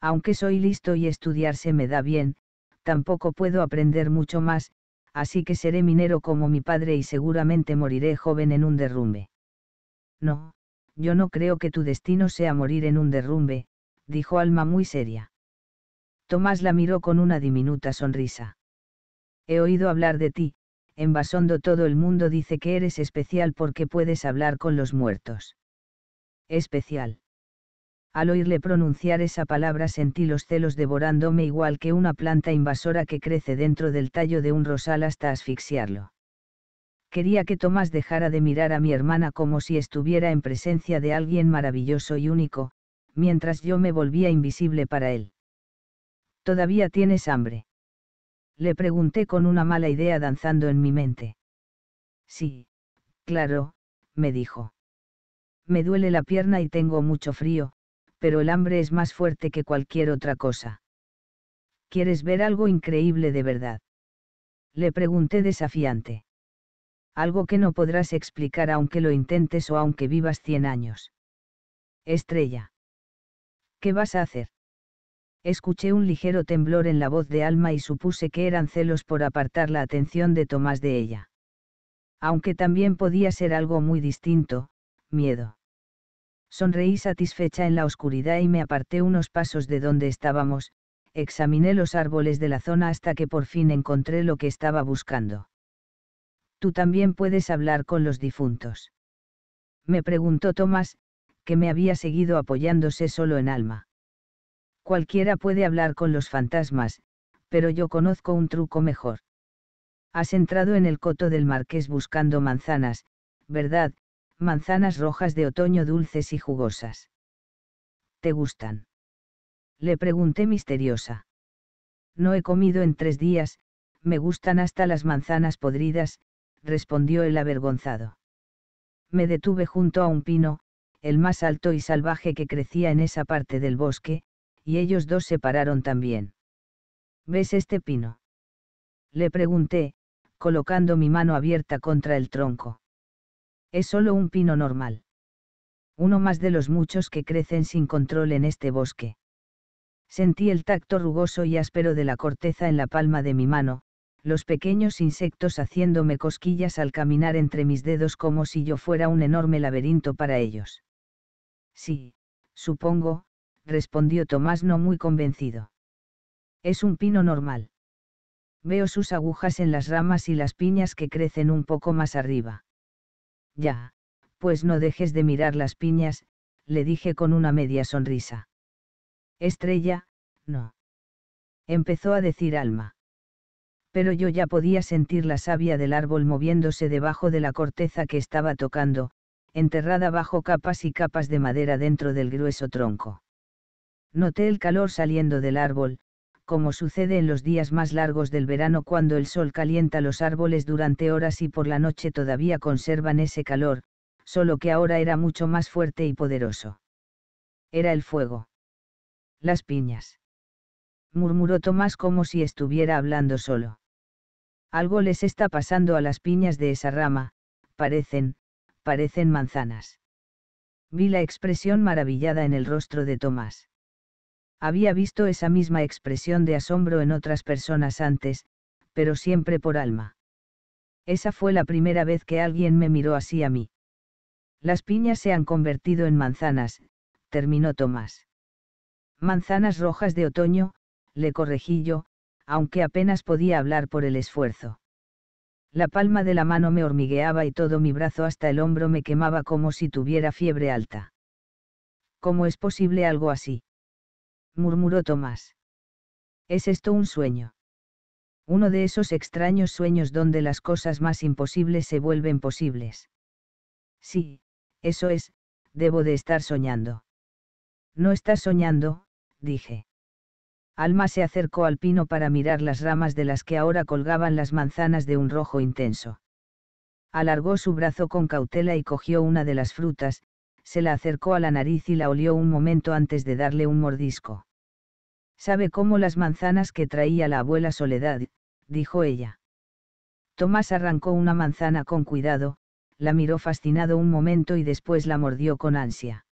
Aunque soy listo y estudiar se me da bien, tampoco puedo aprender mucho más, así que seré minero como mi padre y seguramente moriré joven en un derrumbe. No, yo no creo que tu destino sea morir en un derrumbe, dijo Alma muy seria. Tomás la miró con una diminuta sonrisa. He oído hablar de ti, en todo el mundo dice que eres especial porque puedes hablar con los muertos. Especial. Al oírle pronunciar esa palabra sentí los celos devorándome igual que una planta invasora que crece dentro del tallo de un rosal hasta asfixiarlo. Quería que Tomás dejara de mirar a mi hermana como si estuviera en presencia de alguien maravilloso y único, mientras yo me volvía invisible para él. ¿Todavía tienes hambre? Le pregunté con una mala idea danzando en mi mente. Sí, claro, me dijo. Me duele la pierna y tengo mucho frío, pero el hambre es más fuerte que cualquier otra cosa. ¿Quieres ver algo increíble de verdad? Le pregunté desafiante. Algo que no podrás explicar aunque lo intentes o aunque vivas cien años. Estrella. ¿Qué vas a hacer? escuché un ligero temblor en la voz de Alma y supuse que eran celos por apartar la atención de Tomás de ella. Aunque también podía ser algo muy distinto, miedo. Sonreí satisfecha en la oscuridad y me aparté unos pasos de donde estábamos, examiné los árboles de la zona hasta que por fin encontré lo que estaba buscando. Tú también puedes hablar con los difuntos. Me preguntó Tomás, que me había seguido apoyándose solo en alma. Cualquiera puede hablar con los fantasmas, pero yo conozco un truco mejor. Has entrado en el coto del marqués buscando manzanas, ¿verdad? Manzanas rojas de otoño dulces y jugosas. ¿Te gustan? Le pregunté misteriosa. No he comido en tres días, me gustan hasta las manzanas podridas, respondió el avergonzado. Me detuve junto a un pino, el más alto y salvaje que crecía en esa parte del bosque, y ellos dos se pararon también. ¿Ves este pino? Le pregunté, colocando mi mano abierta contra el tronco. Es solo un pino normal. Uno más de los muchos que crecen sin control en este bosque. Sentí el tacto rugoso y áspero de la corteza en la palma de mi mano, los pequeños insectos haciéndome cosquillas al caminar entre mis dedos como si yo fuera un enorme laberinto para ellos. Sí, supongo, respondió Tomás no muy convencido. Es un pino normal. Veo sus agujas en las ramas y las piñas que crecen un poco más arriba. Ya, pues no dejes de mirar las piñas, le dije con una media sonrisa. Estrella, no. Empezó a decir alma. Pero yo ya podía sentir la savia del árbol moviéndose debajo de la corteza que estaba tocando, enterrada bajo capas y capas de madera dentro del grueso tronco. Noté el calor saliendo del árbol, como sucede en los días más largos del verano cuando el sol calienta los árboles durante horas y por la noche todavía conservan ese calor, solo que ahora era mucho más fuerte y poderoso. Era el fuego. Las piñas. Murmuró Tomás como si estuviera hablando solo. Algo les está pasando a las piñas de esa rama, parecen, parecen manzanas. Vi la expresión maravillada en el rostro de Tomás había visto esa misma expresión de asombro en otras personas antes, pero siempre por alma. Esa fue la primera vez que alguien me miró así a mí. Las piñas se han convertido en manzanas, terminó Tomás. Manzanas rojas de otoño, le corregí yo, aunque apenas podía hablar por el esfuerzo. La palma de la mano me hormigueaba y todo mi brazo hasta el hombro me quemaba como si tuviera fiebre alta. ¿Cómo es posible algo así? murmuró Tomás. ¿Es esto un sueño? Uno de esos extraños sueños donde las cosas más imposibles se vuelven posibles. Sí, eso es, debo de estar soñando. No estás soñando, dije. Alma se acercó al pino para mirar las ramas de las que ahora colgaban las manzanas de un rojo intenso. Alargó su brazo con cautela y cogió una de las frutas, se la acercó a la nariz y la olió un momento antes de darle un mordisco. Sabe cómo las manzanas que traía la abuela Soledad, dijo ella. Tomás arrancó una manzana con cuidado, la miró fascinado un momento y después la mordió con ansia.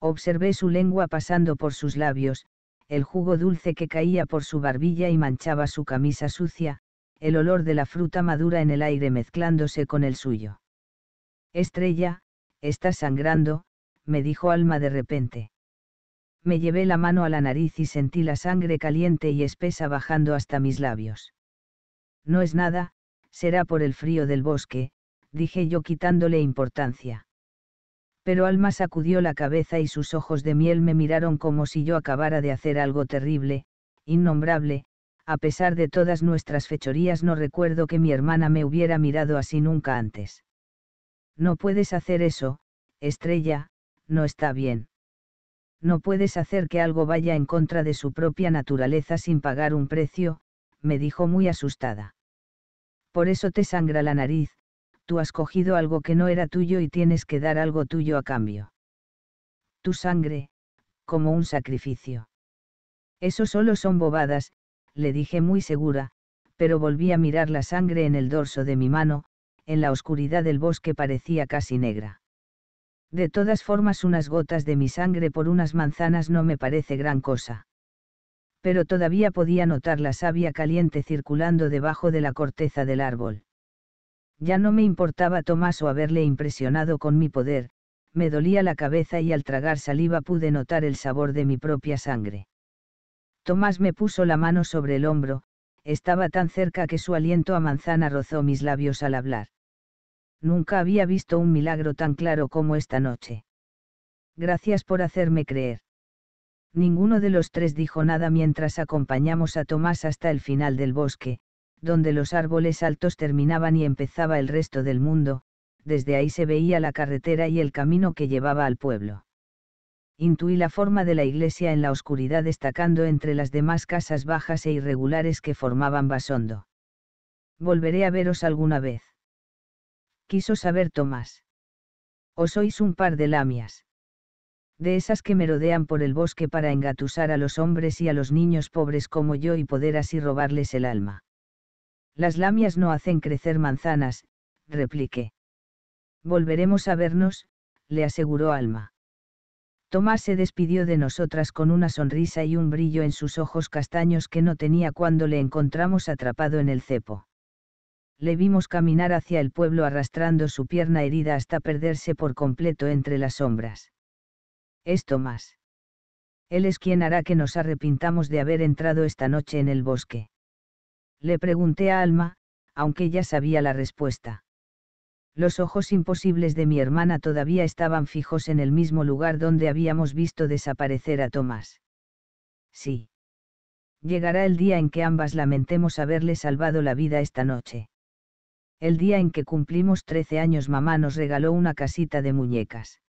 Observé su lengua pasando por sus labios, el jugo dulce que caía por su barbilla y manchaba su camisa sucia, el olor de la fruta madura en el aire mezclándose con el suyo. Estrella, estás sangrando, me dijo Alma de repente me llevé la mano a la nariz y sentí la sangre caliente y espesa bajando hasta mis labios. No es nada, será por el frío del bosque, dije yo quitándole importancia. Pero Alma sacudió la cabeza y sus ojos de miel me miraron como si yo acabara de hacer algo terrible, innombrable, a pesar de todas nuestras fechorías no recuerdo que mi hermana me hubiera mirado así nunca antes. No puedes hacer eso, estrella, no está bien no puedes hacer que algo vaya en contra de su propia naturaleza sin pagar un precio, me dijo muy asustada. Por eso te sangra la nariz, tú has cogido algo que no era tuyo y tienes que dar algo tuyo a cambio. Tu sangre, como un sacrificio. Eso solo son bobadas, le dije muy segura, pero volví a mirar la sangre en el dorso de mi mano, en la oscuridad del bosque parecía casi negra. De todas formas unas gotas de mi sangre por unas manzanas no me parece gran cosa. Pero todavía podía notar la savia caliente circulando debajo de la corteza del árbol. Ya no me importaba Tomás o haberle impresionado con mi poder, me dolía la cabeza y al tragar saliva pude notar el sabor de mi propia sangre. Tomás me puso la mano sobre el hombro, estaba tan cerca que su aliento a manzana rozó mis labios al hablar nunca había visto un milagro tan claro como esta noche. Gracias por hacerme creer. Ninguno de los tres dijo nada mientras acompañamos a Tomás hasta el final del bosque, donde los árboles altos terminaban y empezaba el resto del mundo, desde ahí se veía la carretera y el camino que llevaba al pueblo. Intuí la forma de la iglesia en la oscuridad destacando entre las demás casas bajas e irregulares que formaban Basondo. Volveré a veros alguna vez quiso saber Tomás. O sois un par de lamias. De esas que merodean por el bosque para engatusar a los hombres y a los niños pobres como yo y poder así robarles el alma. Las lamias no hacen crecer manzanas, repliqué. Volveremos a vernos, le aseguró Alma. Tomás se despidió de nosotras con una sonrisa y un brillo en sus ojos castaños que no tenía cuando le encontramos atrapado en el cepo le vimos caminar hacia el pueblo arrastrando su pierna herida hasta perderse por completo entre las sombras. Es Tomás. Él es quien hará que nos arrepintamos de haber entrado esta noche en el bosque. Le pregunté a Alma, aunque ya sabía la respuesta. Los ojos imposibles de mi hermana todavía estaban fijos en el mismo lugar donde habíamos visto desaparecer a Tomás. Sí. Llegará el día en que ambas lamentemos haberle salvado la vida esta noche el día en que cumplimos 13 años mamá nos regaló una casita de muñecas.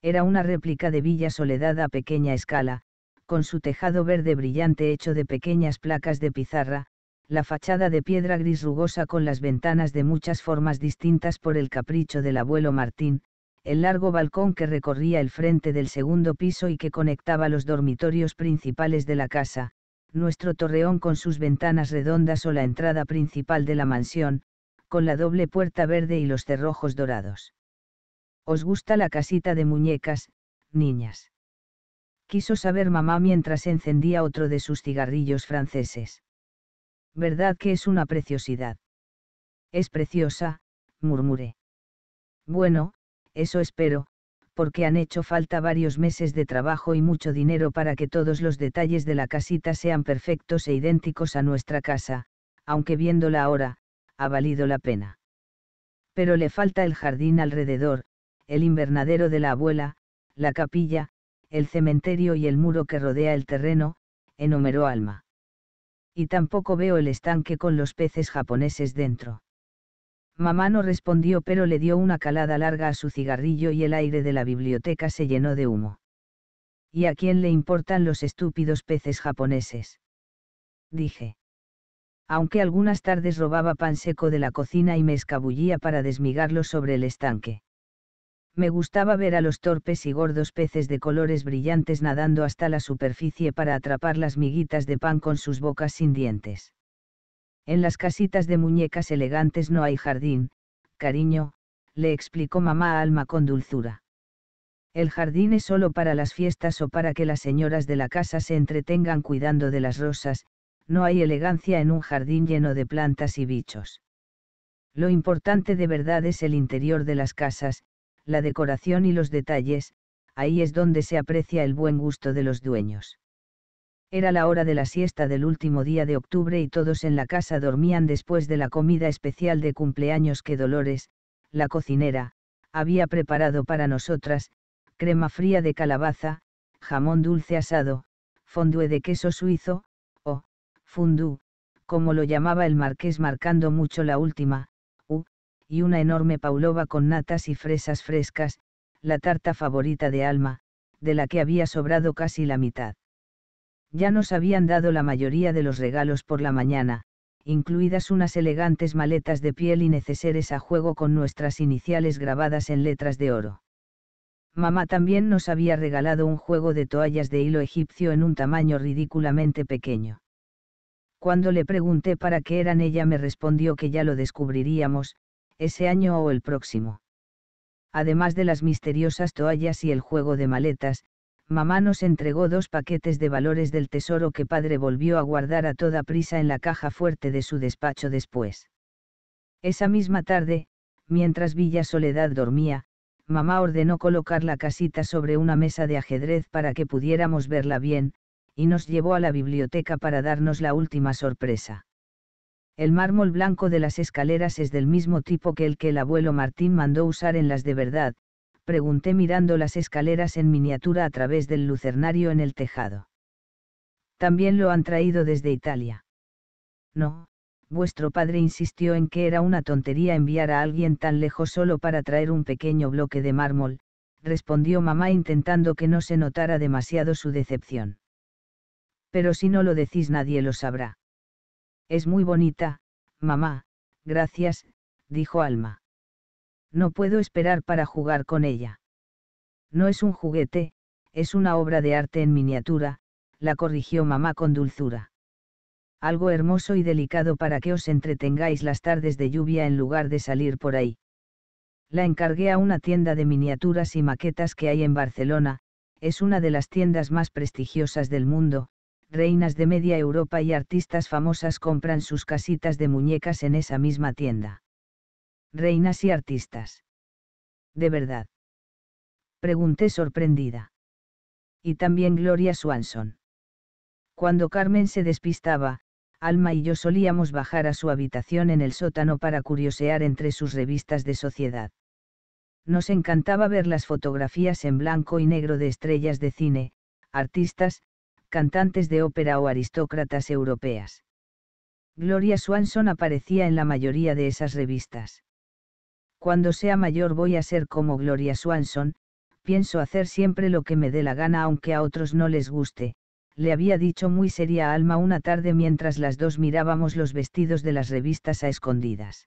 Era una réplica de Villa Soledad a pequeña escala, con su tejado verde brillante hecho de pequeñas placas de pizarra, la fachada de piedra gris rugosa con las ventanas de muchas formas distintas por el capricho del abuelo Martín, el largo balcón que recorría el frente del segundo piso y que conectaba los dormitorios principales de la casa, nuestro torreón con sus ventanas redondas o la entrada principal de la mansión, con la doble puerta verde y los cerrojos dorados. ¿Os gusta la casita de muñecas, niñas? Quiso saber mamá mientras encendía otro de sus cigarrillos franceses. ¿Verdad que es una preciosidad? Es preciosa, murmuré. Bueno, eso espero, porque han hecho falta varios meses de trabajo y mucho dinero para que todos los detalles de la casita sean perfectos e idénticos a nuestra casa, aunque viéndola ahora, ha valido la pena. Pero le falta el jardín alrededor, el invernadero de la abuela, la capilla, el cementerio y el muro que rodea el terreno, enumeró Alma. Y tampoco veo el estanque con los peces japoneses dentro. Mamá no respondió pero le dio una calada larga a su cigarrillo y el aire de la biblioteca se llenó de humo. ¿Y a quién le importan los estúpidos peces japoneses? Dije aunque algunas tardes robaba pan seco de la cocina y me escabullía para desmigarlo sobre el estanque. Me gustaba ver a los torpes y gordos peces de colores brillantes nadando hasta la superficie para atrapar las miguitas de pan con sus bocas sin dientes. En las casitas de muñecas elegantes no hay jardín, cariño, le explicó mamá Alma con dulzura. El jardín es solo para las fiestas o para que las señoras de la casa se entretengan cuidando de las rosas, no hay elegancia en un jardín lleno de plantas y bichos. Lo importante de verdad es el interior de las casas, la decoración y los detalles, ahí es donde se aprecia el buen gusto de los dueños. Era la hora de la siesta del último día de octubre y todos en la casa dormían después de la comida especial de cumpleaños que Dolores, la cocinera, había preparado para nosotras, crema fría de calabaza, jamón dulce asado, fondue de queso suizo, fundú, como lo llamaba el marqués marcando mucho la última, u, y una enorme paulova con natas y fresas frescas, la tarta favorita de Alma, de la que había sobrado casi la mitad. Ya nos habían dado la mayoría de los regalos por la mañana, incluidas unas elegantes maletas de piel y neceseres a juego con nuestras iniciales grabadas en letras de oro. Mamá también nos había regalado un juego de toallas de hilo egipcio en un tamaño ridículamente pequeño. Cuando le pregunté para qué eran ella me respondió que ya lo descubriríamos, ese año o el próximo. Además de las misteriosas toallas y el juego de maletas, mamá nos entregó dos paquetes de valores del tesoro que padre volvió a guardar a toda prisa en la caja fuerte de su despacho después. Esa misma tarde, mientras Villa Soledad dormía, mamá ordenó colocar la casita sobre una mesa de ajedrez para que pudiéramos verla bien, y nos llevó a la biblioteca para darnos la última sorpresa. El mármol blanco de las escaleras es del mismo tipo que el que el abuelo Martín mandó usar en las de verdad, pregunté mirando las escaleras en miniatura a través del lucernario en el tejado. También lo han traído desde Italia. No, vuestro padre insistió en que era una tontería enviar a alguien tan lejos solo para traer un pequeño bloque de mármol, respondió mamá intentando que no se notara demasiado su decepción pero si no lo decís nadie lo sabrá. Es muy bonita, mamá, gracias, dijo Alma. No puedo esperar para jugar con ella. No es un juguete, es una obra de arte en miniatura, la corrigió mamá con dulzura. Algo hermoso y delicado para que os entretengáis las tardes de lluvia en lugar de salir por ahí. La encargué a una tienda de miniaturas y maquetas que hay en Barcelona, es una de las tiendas más prestigiosas del mundo, reinas de media Europa y artistas famosas compran sus casitas de muñecas en esa misma tienda. Reinas y artistas. ¿De verdad? Pregunté sorprendida. Y también Gloria Swanson. Cuando Carmen se despistaba, Alma y yo solíamos bajar a su habitación en el sótano para curiosear entre sus revistas de sociedad. Nos encantaba ver las fotografías en blanco y negro de estrellas de cine, artistas, cantantes de ópera o aristócratas europeas. Gloria Swanson aparecía en la mayoría de esas revistas. Cuando sea mayor voy a ser como Gloria Swanson, pienso hacer siempre lo que me dé la gana aunque a otros no les guste, le había dicho muy seria Alma una tarde mientras las dos mirábamos los vestidos de las revistas a escondidas.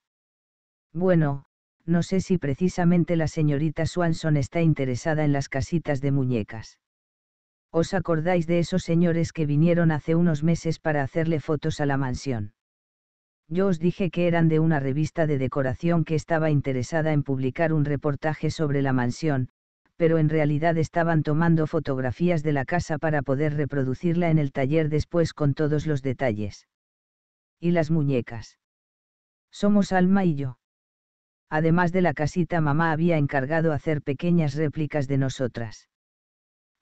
Bueno, no sé si precisamente la señorita Swanson está interesada en las casitas de muñecas. ¿Os acordáis de esos señores que vinieron hace unos meses para hacerle fotos a la mansión? Yo os dije que eran de una revista de decoración que estaba interesada en publicar un reportaje sobre la mansión, pero en realidad estaban tomando fotografías de la casa para poder reproducirla en el taller después con todos los detalles. Y las muñecas. Somos Alma y yo. Además de la casita mamá había encargado hacer pequeñas réplicas de nosotras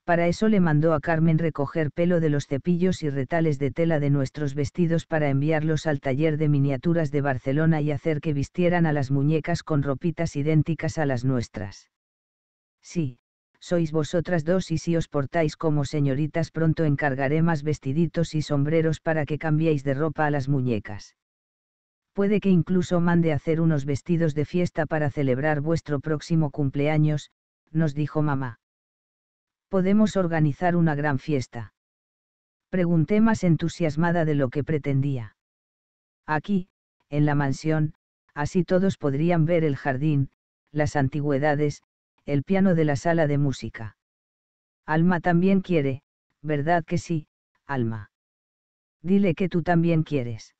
para eso le mandó a Carmen recoger pelo de los cepillos y retales de tela de nuestros vestidos para enviarlos al taller de miniaturas de Barcelona y hacer que vistieran a las muñecas con ropitas idénticas a las nuestras. Sí, sois vosotras dos y si os portáis como señoritas pronto encargaré más vestiditos y sombreros para que cambiéis de ropa a las muñecas. Puede que incluso mande hacer unos vestidos de fiesta para celebrar vuestro próximo cumpleaños, nos dijo mamá podemos organizar una gran fiesta. Pregunté más entusiasmada de lo que pretendía. Aquí, en la mansión, así todos podrían ver el jardín, las antigüedades, el piano de la sala de música. Alma también quiere, ¿verdad que sí, Alma? Dile que tú también quieres.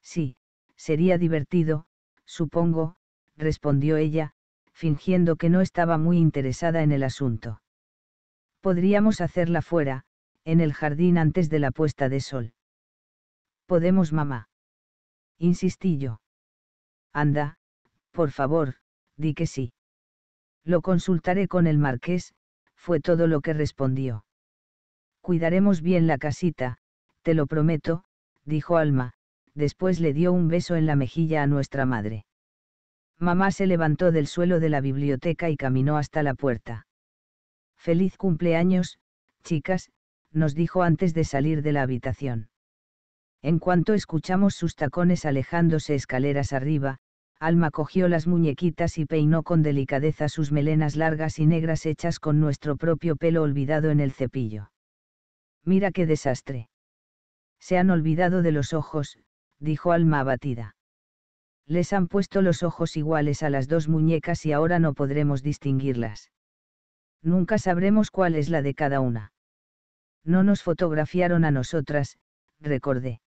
Sí, sería divertido, supongo, respondió ella, fingiendo que no estaba muy interesada en el asunto. Podríamos hacerla fuera, en el jardín antes de la puesta de sol. Podemos, mamá. Insistí yo. Anda, por favor, di que sí. Lo consultaré con el marqués, fue todo lo que respondió. Cuidaremos bien la casita, te lo prometo, dijo Alma, después le dio un beso en la mejilla a nuestra madre. Mamá se levantó del suelo de la biblioteca y caminó hasta la puerta. Feliz cumpleaños, chicas, nos dijo antes de salir de la habitación. En cuanto escuchamos sus tacones alejándose escaleras arriba, Alma cogió las muñequitas y peinó con delicadeza sus melenas largas y negras hechas con nuestro propio pelo olvidado en el cepillo. Mira qué desastre. Se han olvidado de los ojos, dijo Alma abatida. Les han puesto los ojos iguales a las dos muñecas y ahora no podremos distinguirlas nunca sabremos cuál es la de cada una. No nos fotografiaron a nosotras, recordé.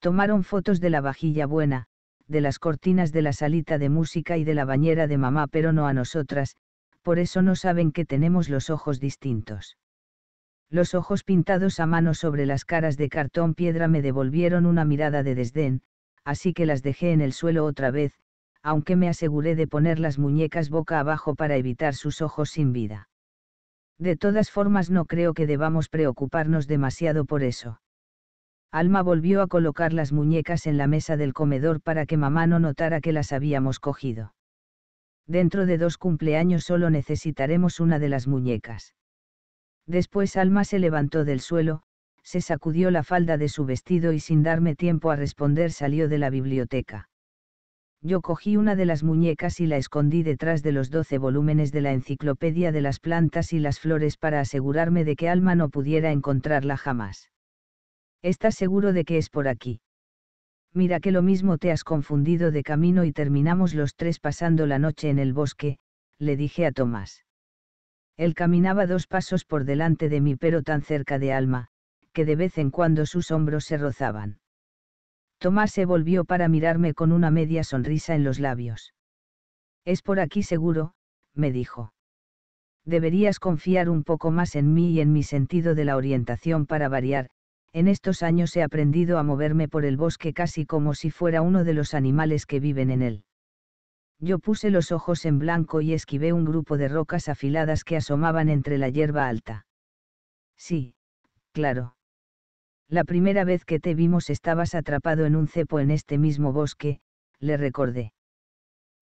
Tomaron fotos de la vajilla buena, de las cortinas de la salita de música y de la bañera de mamá, pero no a nosotras, por eso no saben que tenemos los ojos distintos. Los ojos pintados a mano sobre las caras de cartón piedra me devolvieron una mirada de desdén, así que las dejé en el suelo otra vez, aunque me aseguré de poner las muñecas boca abajo para evitar sus ojos sin vida. De todas formas no creo que debamos preocuparnos demasiado por eso. Alma volvió a colocar las muñecas en la mesa del comedor para que mamá no notara que las habíamos cogido. Dentro de dos cumpleaños solo necesitaremos una de las muñecas. Después Alma se levantó del suelo, se sacudió la falda de su vestido y sin darme tiempo a responder salió de la biblioteca. Yo cogí una de las muñecas y la escondí detrás de los doce volúmenes de la Enciclopedia de las Plantas y las Flores para asegurarme de que Alma no pudiera encontrarla jamás. ¿Estás seguro de que es por aquí? Mira que lo mismo te has confundido de camino y terminamos los tres pasando la noche en el bosque, le dije a Tomás. Él caminaba dos pasos por delante de mí pero tan cerca de Alma, que de vez en cuando sus hombros se rozaban. Tomás se volvió para mirarme con una media sonrisa en los labios. Es por aquí seguro, me dijo. Deberías confiar un poco más en mí y en mi sentido de la orientación para variar, en estos años he aprendido a moverme por el bosque casi como si fuera uno de los animales que viven en él. Yo puse los ojos en blanco y esquivé un grupo de rocas afiladas que asomaban entre la hierba alta. Sí, claro. La primera vez que te vimos estabas atrapado en un cepo en este mismo bosque, le recordé.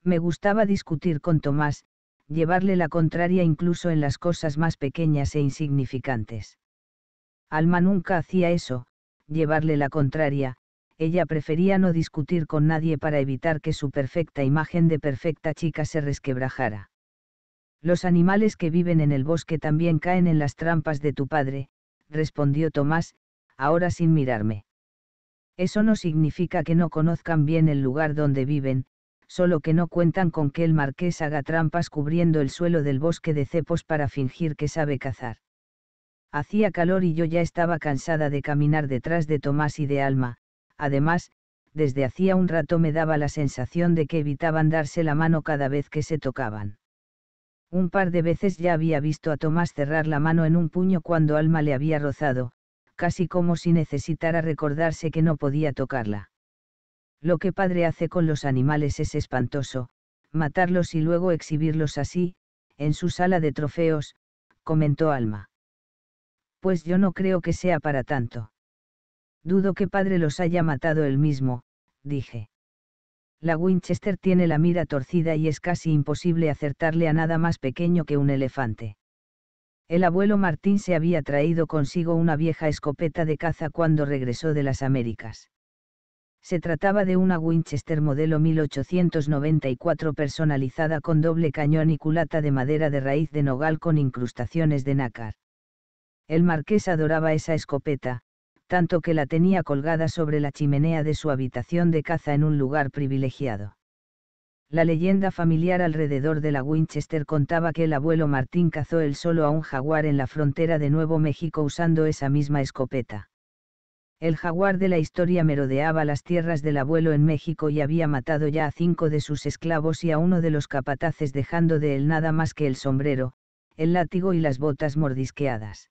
Me gustaba discutir con Tomás, llevarle la contraria incluso en las cosas más pequeñas e insignificantes. Alma nunca hacía eso, llevarle la contraria, ella prefería no discutir con nadie para evitar que su perfecta imagen de perfecta chica se resquebrajara. Los animales que viven en el bosque también caen en las trampas de tu padre, respondió Tomás, ahora sin mirarme. Eso no significa que no conozcan bien el lugar donde viven, solo que no cuentan con que el marqués haga trampas cubriendo el suelo del bosque de cepos para fingir que sabe cazar. Hacía calor y yo ya estaba cansada de caminar detrás de Tomás y de Alma, además, desde hacía un rato me daba la sensación de que evitaban darse la mano cada vez que se tocaban. Un par de veces ya había visto a Tomás cerrar la mano en un puño cuando Alma le había rozado, casi como si necesitara recordarse que no podía tocarla. Lo que padre hace con los animales es espantoso, matarlos y luego exhibirlos así, en su sala de trofeos, comentó Alma. Pues yo no creo que sea para tanto. Dudo que padre los haya matado él mismo, dije. La Winchester tiene la mira torcida y es casi imposible acertarle a nada más pequeño que un elefante. El abuelo Martín se había traído consigo una vieja escopeta de caza cuando regresó de las Américas. Se trataba de una Winchester modelo 1894 personalizada con doble cañón y culata de madera de raíz de nogal con incrustaciones de nácar. El marqués adoraba esa escopeta, tanto que la tenía colgada sobre la chimenea de su habitación de caza en un lugar privilegiado. La leyenda familiar alrededor de la Winchester contaba que el abuelo Martín cazó él solo a un jaguar en la frontera de Nuevo México usando esa misma escopeta. El jaguar de la historia merodeaba las tierras del abuelo en México y había matado ya a cinco de sus esclavos y a uno de los capataces dejando de él nada más que el sombrero, el látigo y las botas mordisqueadas.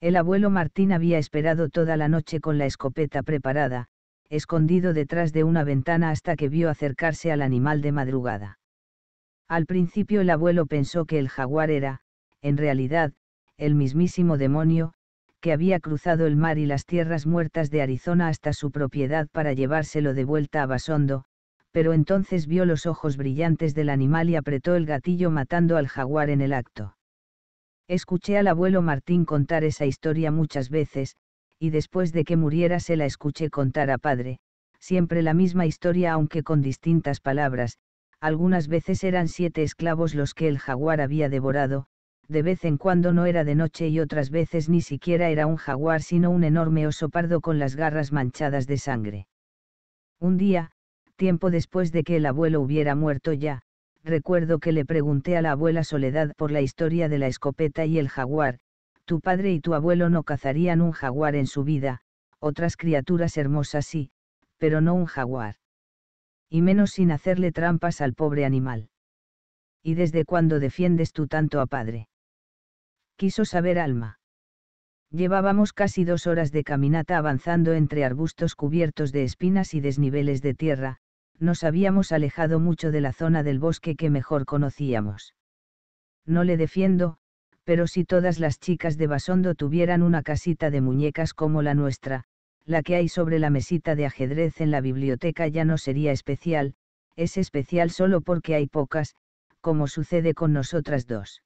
El abuelo Martín había esperado toda la noche con la escopeta preparada, escondido detrás de una ventana hasta que vio acercarse al animal de madrugada. Al principio el abuelo pensó que el jaguar era, en realidad, el mismísimo demonio, que había cruzado el mar y las tierras muertas de Arizona hasta su propiedad para llevárselo de vuelta a Basondo, pero entonces vio los ojos brillantes del animal y apretó el gatillo matando al jaguar en el acto. Escuché al abuelo Martín contar esa historia muchas veces, y después de que muriera se la escuché contar a padre, siempre la misma historia aunque con distintas palabras, algunas veces eran siete esclavos los que el jaguar había devorado, de vez en cuando no era de noche y otras veces ni siquiera era un jaguar sino un enorme oso pardo con las garras manchadas de sangre. Un día, tiempo después de que el abuelo hubiera muerto ya, recuerdo que le pregunté a la abuela Soledad por la historia de la escopeta y el jaguar, tu padre y tu abuelo no cazarían un jaguar en su vida, otras criaturas hermosas sí, pero no un jaguar. Y menos sin hacerle trampas al pobre animal. ¿Y desde cuándo defiendes tú tanto a padre? Quiso saber Alma. Llevábamos casi dos horas de caminata avanzando entre arbustos cubiertos de espinas y desniveles de tierra, nos habíamos alejado mucho de la zona del bosque que mejor conocíamos. No le defiendo, pero si todas las chicas de Basondo tuvieran una casita de muñecas como la nuestra, la que hay sobre la mesita de ajedrez en la biblioteca ya no sería especial, es especial solo porque hay pocas, como sucede con nosotras dos.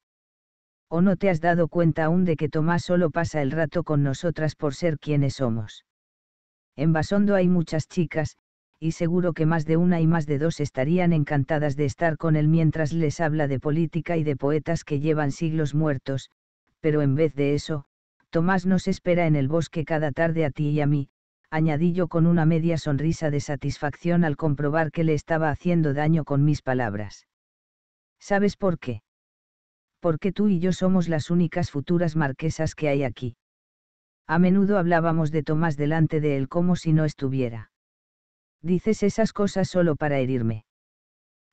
¿O no te has dado cuenta aún de que Tomás solo pasa el rato con nosotras por ser quienes somos? En Basondo hay muchas chicas, y seguro que más de una y más de dos estarían encantadas de estar con él mientras les habla de política y de poetas que llevan siglos muertos, pero en vez de eso, Tomás nos espera en el bosque cada tarde a ti y a mí, añadí yo con una media sonrisa de satisfacción al comprobar que le estaba haciendo daño con mis palabras. ¿Sabes por qué? Porque tú y yo somos las únicas futuras marquesas que hay aquí. A menudo hablábamos de Tomás delante de él como si no estuviera dices esas cosas solo para herirme.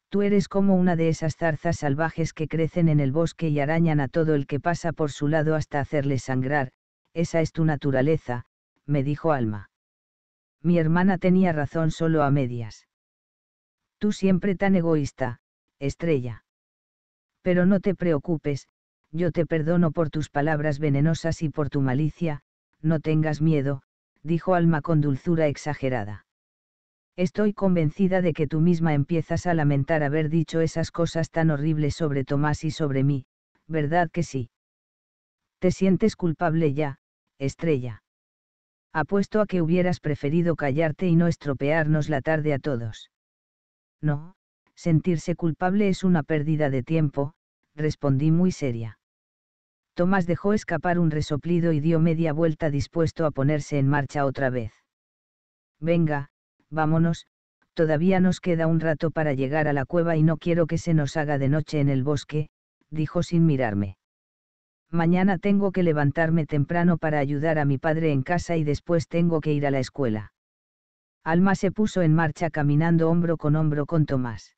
Tú eres como una de esas zarzas salvajes que crecen en el bosque y arañan a todo el que pasa por su lado hasta hacerle sangrar, esa es tu naturaleza, me dijo Alma. Mi hermana tenía razón solo a medias. Tú siempre tan egoísta, estrella. Pero no te preocupes, yo te perdono por tus palabras venenosas y por tu malicia, no tengas miedo, dijo Alma con dulzura exagerada. Estoy convencida de que tú misma empiezas a lamentar haber dicho esas cosas tan horribles sobre Tomás y sobre mí, ¿verdad que sí? Te sientes culpable ya, estrella. Apuesto a que hubieras preferido callarte y no estropearnos la tarde a todos. No, sentirse culpable es una pérdida de tiempo, respondí muy seria. Tomás dejó escapar un resoplido y dio media vuelta dispuesto a ponerse en marcha otra vez. Venga, vámonos, todavía nos queda un rato para llegar a la cueva y no quiero que se nos haga de noche en el bosque, dijo sin mirarme. Mañana tengo que levantarme temprano para ayudar a mi padre en casa y después tengo que ir a la escuela. Alma se puso en marcha caminando hombro con hombro con Tomás.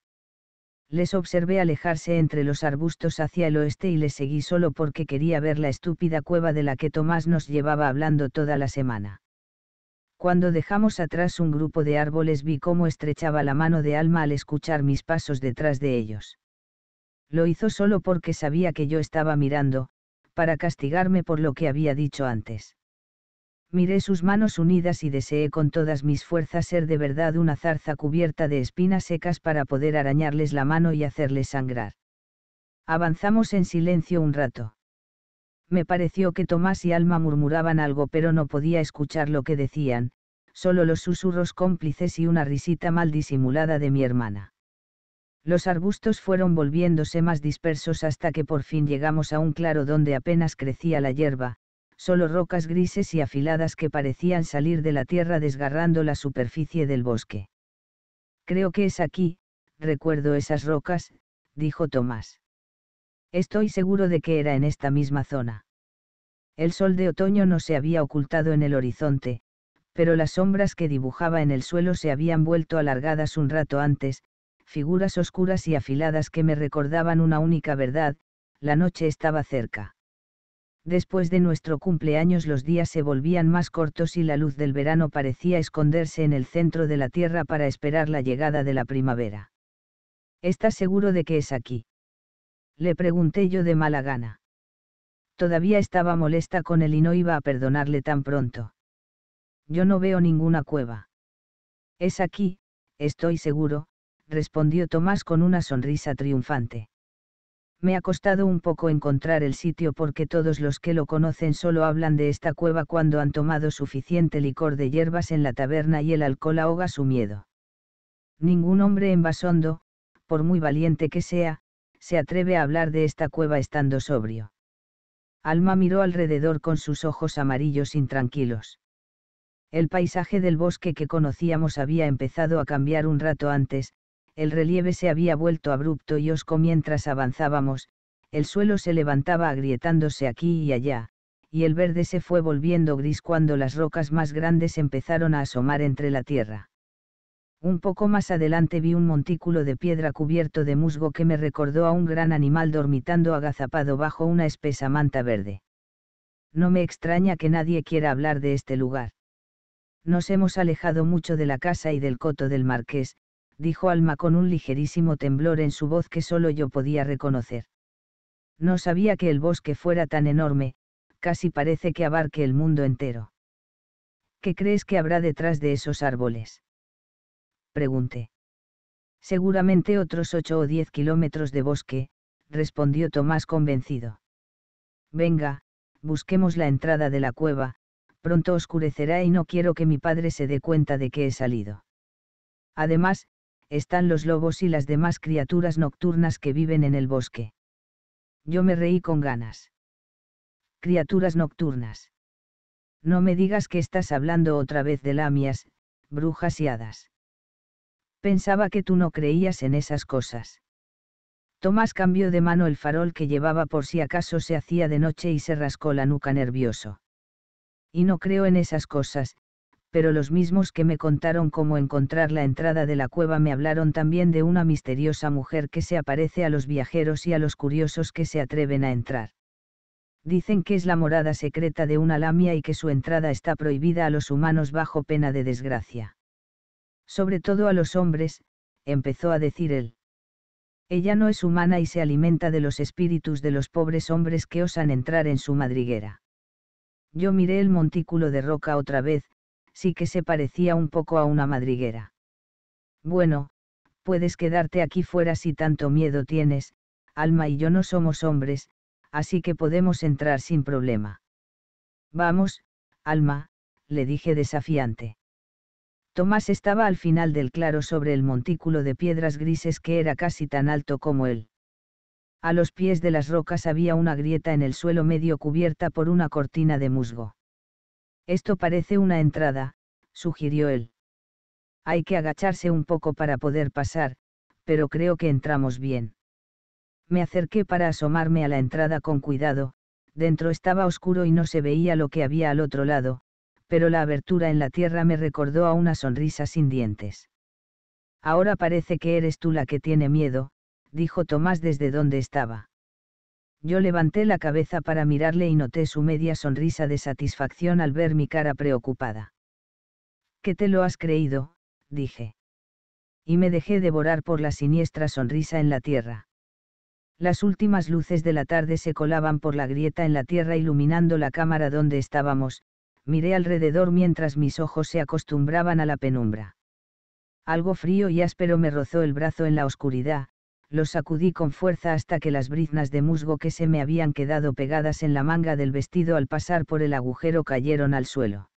Les observé alejarse entre los arbustos hacia el oeste y les seguí solo porque quería ver la estúpida cueva de la que Tomás nos llevaba hablando toda la semana. Cuando dejamos atrás un grupo de árboles vi cómo estrechaba la mano de Alma al escuchar mis pasos detrás de ellos. Lo hizo solo porque sabía que yo estaba mirando, para castigarme por lo que había dicho antes. Miré sus manos unidas y deseé con todas mis fuerzas ser de verdad una zarza cubierta de espinas secas para poder arañarles la mano y hacerles sangrar. Avanzamos en silencio un rato me pareció que Tomás y Alma murmuraban algo pero no podía escuchar lo que decían, solo los susurros cómplices y una risita mal disimulada de mi hermana. Los arbustos fueron volviéndose más dispersos hasta que por fin llegamos a un claro donde apenas crecía la hierba, solo rocas grises y afiladas que parecían salir de la tierra desgarrando la superficie del bosque. Creo que es aquí, recuerdo esas rocas, dijo Tomás. Estoy seguro de que era en esta misma zona. El sol de otoño no se había ocultado en el horizonte, pero las sombras que dibujaba en el suelo se habían vuelto alargadas un rato antes, figuras oscuras y afiladas que me recordaban una única verdad, la noche estaba cerca. Después de nuestro cumpleaños los días se volvían más cortos y la luz del verano parecía esconderse en el centro de la tierra para esperar la llegada de la primavera. ¿Estás seguro de que es aquí? le pregunté yo de mala gana. Todavía estaba molesta con él y no iba a perdonarle tan pronto. Yo no veo ninguna cueva. Es aquí, estoy seguro, respondió Tomás con una sonrisa triunfante. Me ha costado un poco encontrar el sitio porque todos los que lo conocen solo hablan de esta cueva cuando han tomado suficiente licor de hierbas en la taberna y el alcohol ahoga su miedo. Ningún hombre en por muy valiente que sea, se atreve a hablar de esta cueva estando sobrio. Alma miró alrededor con sus ojos amarillos intranquilos. El paisaje del bosque que conocíamos había empezado a cambiar un rato antes, el relieve se había vuelto abrupto y osco mientras avanzábamos, el suelo se levantaba agrietándose aquí y allá, y el verde se fue volviendo gris cuando las rocas más grandes empezaron a asomar entre la tierra. Un poco más adelante vi un montículo de piedra cubierto de musgo que me recordó a un gran animal dormitando agazapado bajo una espesa manta verde. No me extraña que nadie quiera hablar de este lugar. Nos hemos alejado mucho de la casa y del coto del marqués, dijo Alma con un ligerísimo temblor en su voz que solo yo podía reconocer. No sabía que el bosque fuera tan enorme, casi parece que abarque el mundo entero. ¿Qué crees que habrá detrás de esos árboles? pregunté. Seguramente otros ocho o diez kilómetros de bosque, respondió Tomás convencido. Venga, busquemos la entrada de la cueva, pronto oscurecerá y no quiero que mi padre se dé cuenta de que he salido. Además, están los lobos y las demás criaturas nocturnas que viven en el bosque. Yo me reí con ganas. Criaturas nocturnas. No me digas que estás hablando otra vez de lamias, brujas y hadas. Pensaba que tú no creías en esas cosas. Tomás cambió de mano el farol que llevaba por si acaso se hacía de noche y se rascó la nuca nervioso. Y no creo en esas cosas, pero los mismos que me contaron cómo encontrar la entrada de la cueva me hablaron también de una misteriosa mujer que se aparece a los viajeros y a los curiosos que se atreven a entrar. Dicen que es la morada secreta de una lamia y que su entrada está prohibida a los humanos bajo pena de desgracia. Sobre todo a los hombres, empezó a decir él. Ella no es humana y se alimenta de los espíritus de los pobres hombres que osan entrar en su madriguera. Yo miré el montículo de roca otra vez, sí que se parecía un poco a una madriguera. Bueno, puedes quedarte aquí fuera si tanto miedo tienes, Alma y yo no somos hombres, así que podemos entrar sin problema. Vamos, Alma, le dije desafiante. Tomás estaba al final del claro sobre el montículo de piedras grises que era casi tan alto como él. A los pies de las rocas había una grieta en el suelo medio cubierta por una cortina de musgo. Esto parece una entrada, sugirió él. Hay que agacharse un poco para poder pasar, pero creo que entramos bien. Me acerqué para asomarme a la entrada con cuidado, dentro estaba oscuro y no se veía lo que había al otro lado, pero la abertura en la tierra me recordó a una sonrisa sin dientes. Ahora parece que eres tú la que tiene miedo, dijo Tomás desde donde estaba. Yo levanté la cabeza para mirarle y noté su media sonrisa de satisfacción al ver mi cara preocupada. ¿Qué te lo has creído? dije. Y me dejé devorar por la siniestra sonrisa en la tierra. Las últimas luces de la tarde se colaban por la grieta en la tierra iluminando la cámara donde estábamos, miré alrededor mientras mis ojos se acostumbraban a la penumbra. Algo frío y áspero me rozó el brazo en la oscuridad, lo sacudí con fuerza hasta que las briznas de musgo que se me habían quedado pegadas en la manga del vestido al pasar por el agujero cayeron al suelo.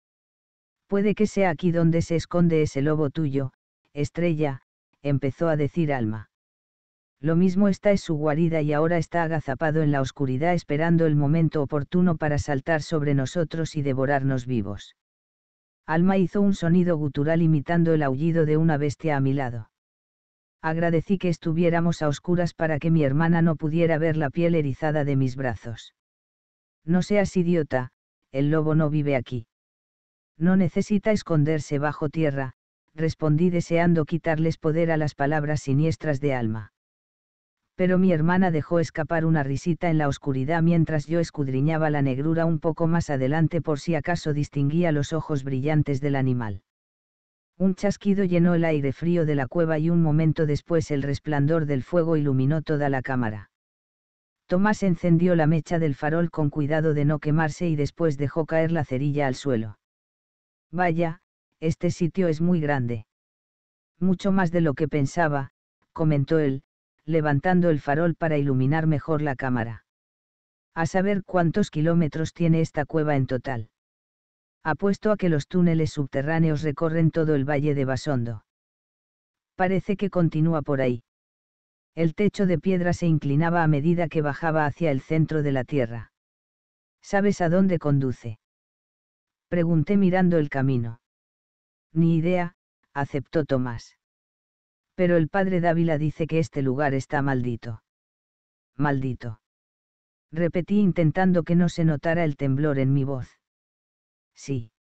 Puede que sea aquí donde se esconde ese lobo tuyo, estrella, empezó a decir Alma. Lo mismo está es su guarida y ahora está agazapado en la oscuridad esperando el momento oportuno para saltar sobre nosotros y devorarnos vivos. Alma hizo un sonido gutural imitando el aullido de una bestia a mi lado. Agradecí que estuviéramos a oscuras para que mi hermana no pudiera ver la piel erizada de mis brazos. No seas idiota, el lobo no vive aquí. No necesita esconderse bajo tierra, respondí deseando quitarles poder a las palabras siniestras de alma pero mi hermana dejó escapar una risita en la oscuridad mientras yo escudriñaba la negrura un poco más adelante por si acaso distinguía los ojos brillantes del animal. Un chasquido llenó el aire frío de la cueva y un momento después el resplandor del fuego iluminó toda la cámara. Tomás encendió la mecha del farol con cuidado de no quemarse y después dejó caer la cerilla al suelo. Vaya, este sitio es muy grande. Mucho más de lo que pensaba, comentó él, levantando el farol para iluminar mejor la cámara. A saber cuántos kilómetros tiene esta cueva en total. Apuesto a que los túneles subterráneos recorren todo el valle de Basondo. Parece que continúa por ahí. El techo de piedra se inclinaba a medida que bajaba hacia el centro de la tierra. ¿Sabes a dónde conduce? Pregunté mirando el camino. Ni idea, aceptó Tomás pero el padre Dávila dice que este lugar está maldito. Maldito. Repetí intentando que no se notara el temblor en mi voz. Sí.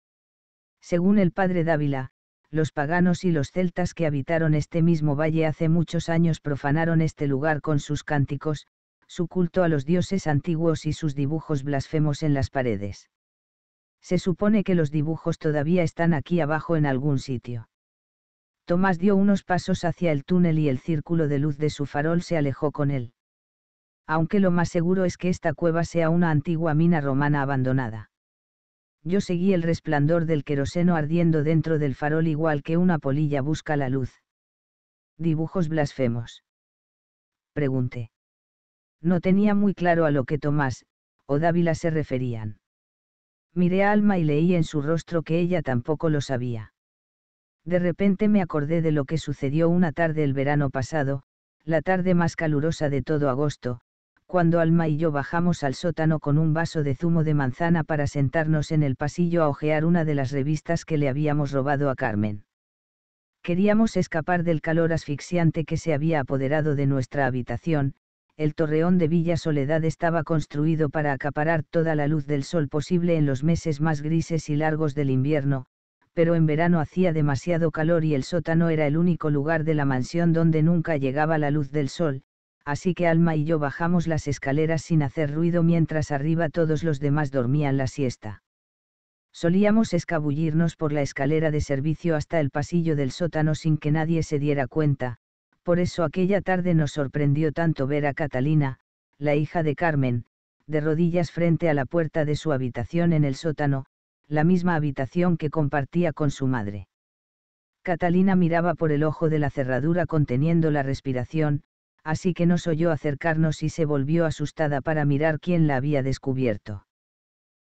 Según el padre Dávila, los paganos y los celtas que habitaron este mismo valle hace muchos años profanaron este lugar con sus cánticos, su culto a los dioses antiguos y sus dibujos blasfemos en las paredes. Se supone que los dibujos todavía están aquí abajo en algún sitio. Tomás dio unos pasos hacia el túnel y el círculo de luz de su farol se alejó con él. Aunque lo más seguro es que esta cueva sea una antigua mina romana abandonada. Yo seguí el resplandor del queroseno ardiendo dentro del farol igual que una polilla busca la luz. ¿Dibujos blasfemos? Pregunté. No tenía muy claro a lo que Tomás, o Dávila se referían. Miré a Alma y leí en su rostro que ella tampoco lo sabía de repente me acordé de lo que sucedió una tarde el verano pasado, la tarde más calurosa de todo agosto, cuando Alma y yo bajamos al sótano con un vaso de zumo de manzana para sentarnos en el pasillo a ojear una de las revistas que le habíamos robado a Carmen. Queríamos escapar del calor asfixiante que se había apoderado de nuestra habitación, el torreón de Villa Soledad estaba construido para acaparar toda la luz del sol posible en los meses más grises y largos del invierno, pero en verano hacía demasiado calor y el sótano era el único lugar de la mansión donde nunca llegaba la luz del sol, así que Alma y yo bajamos las escaleras sin hacer ruido mientras arriba todos los demás dormían la siesta. Solíamos escabullirnos por la escalera de servicio hasta el pasillo del sótano sin que nadie se diera cuenta, por eso aquella tarde nos sorprendió tanto ver a Catalina, la hija de Carmen, de rodillas frente a la puerta de su habitación en el sótano, la misma habitación que compartía con su madre. Catalina miraba por el ojo de la cerradura conteniendo la respiración, así que nos oyó acercarnos y se volvió asustada para mirar quién la había descubierto.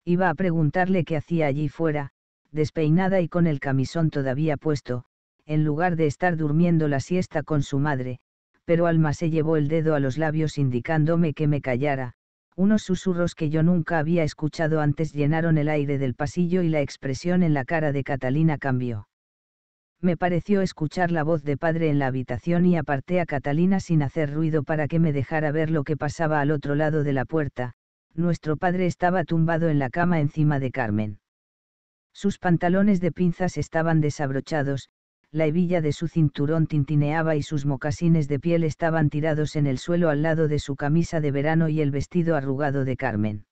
Iba a preguntarle qué hacía allí fuera, despeinada y con el camisón todavía puesto, en lugar de estar durmiendo la siesta con su madre, pero Alma se llevó el dedo a los labios indicándome que me callara, unos susurros que yo nunca había escuchado antes llenaron el aire del pasillo y la expresión en la cara de Catalina cambió. Me pareció escuchar la voz de padre en la habitación y aparté a Catalina sin hacer ruido para que me dejara ver lo que pasaba al otro lado de la puerta, nuestro padre estaba tumbado en la cama encima de Carmen. Sus pantalones de pinzas estaban desabrochados, la hebilla de su cinturón tintineaba y sus mocasines de piel estaban tirados en el suelo al lado de su camisa de verano y el vestido arrugado de Carmen.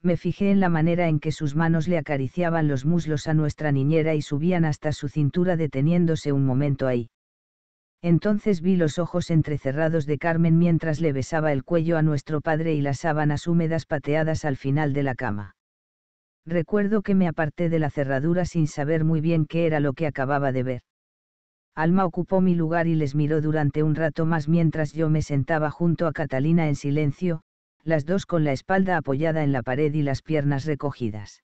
Me fijé en la manera en que sus manos le acariciaban los muslos a nuestra niñera y subían hasta su cintura deteniéndose un momento ahí. Entonces vi los ojos entrecerrados de Carmen mientras le besaba el cuello a nuestro padre y las sábanas húmedas pateadas al final de la cama. Recuerdo que me aparté de la cerradura sin saber muy bien qué era lo que acababa de ver. Alma ocupó mi lugar y les miró durante un rato más mientras yo me sentaba junto a Catalina en silencio, las dos con la espalda apoyada en la pared y las piernas recogidas.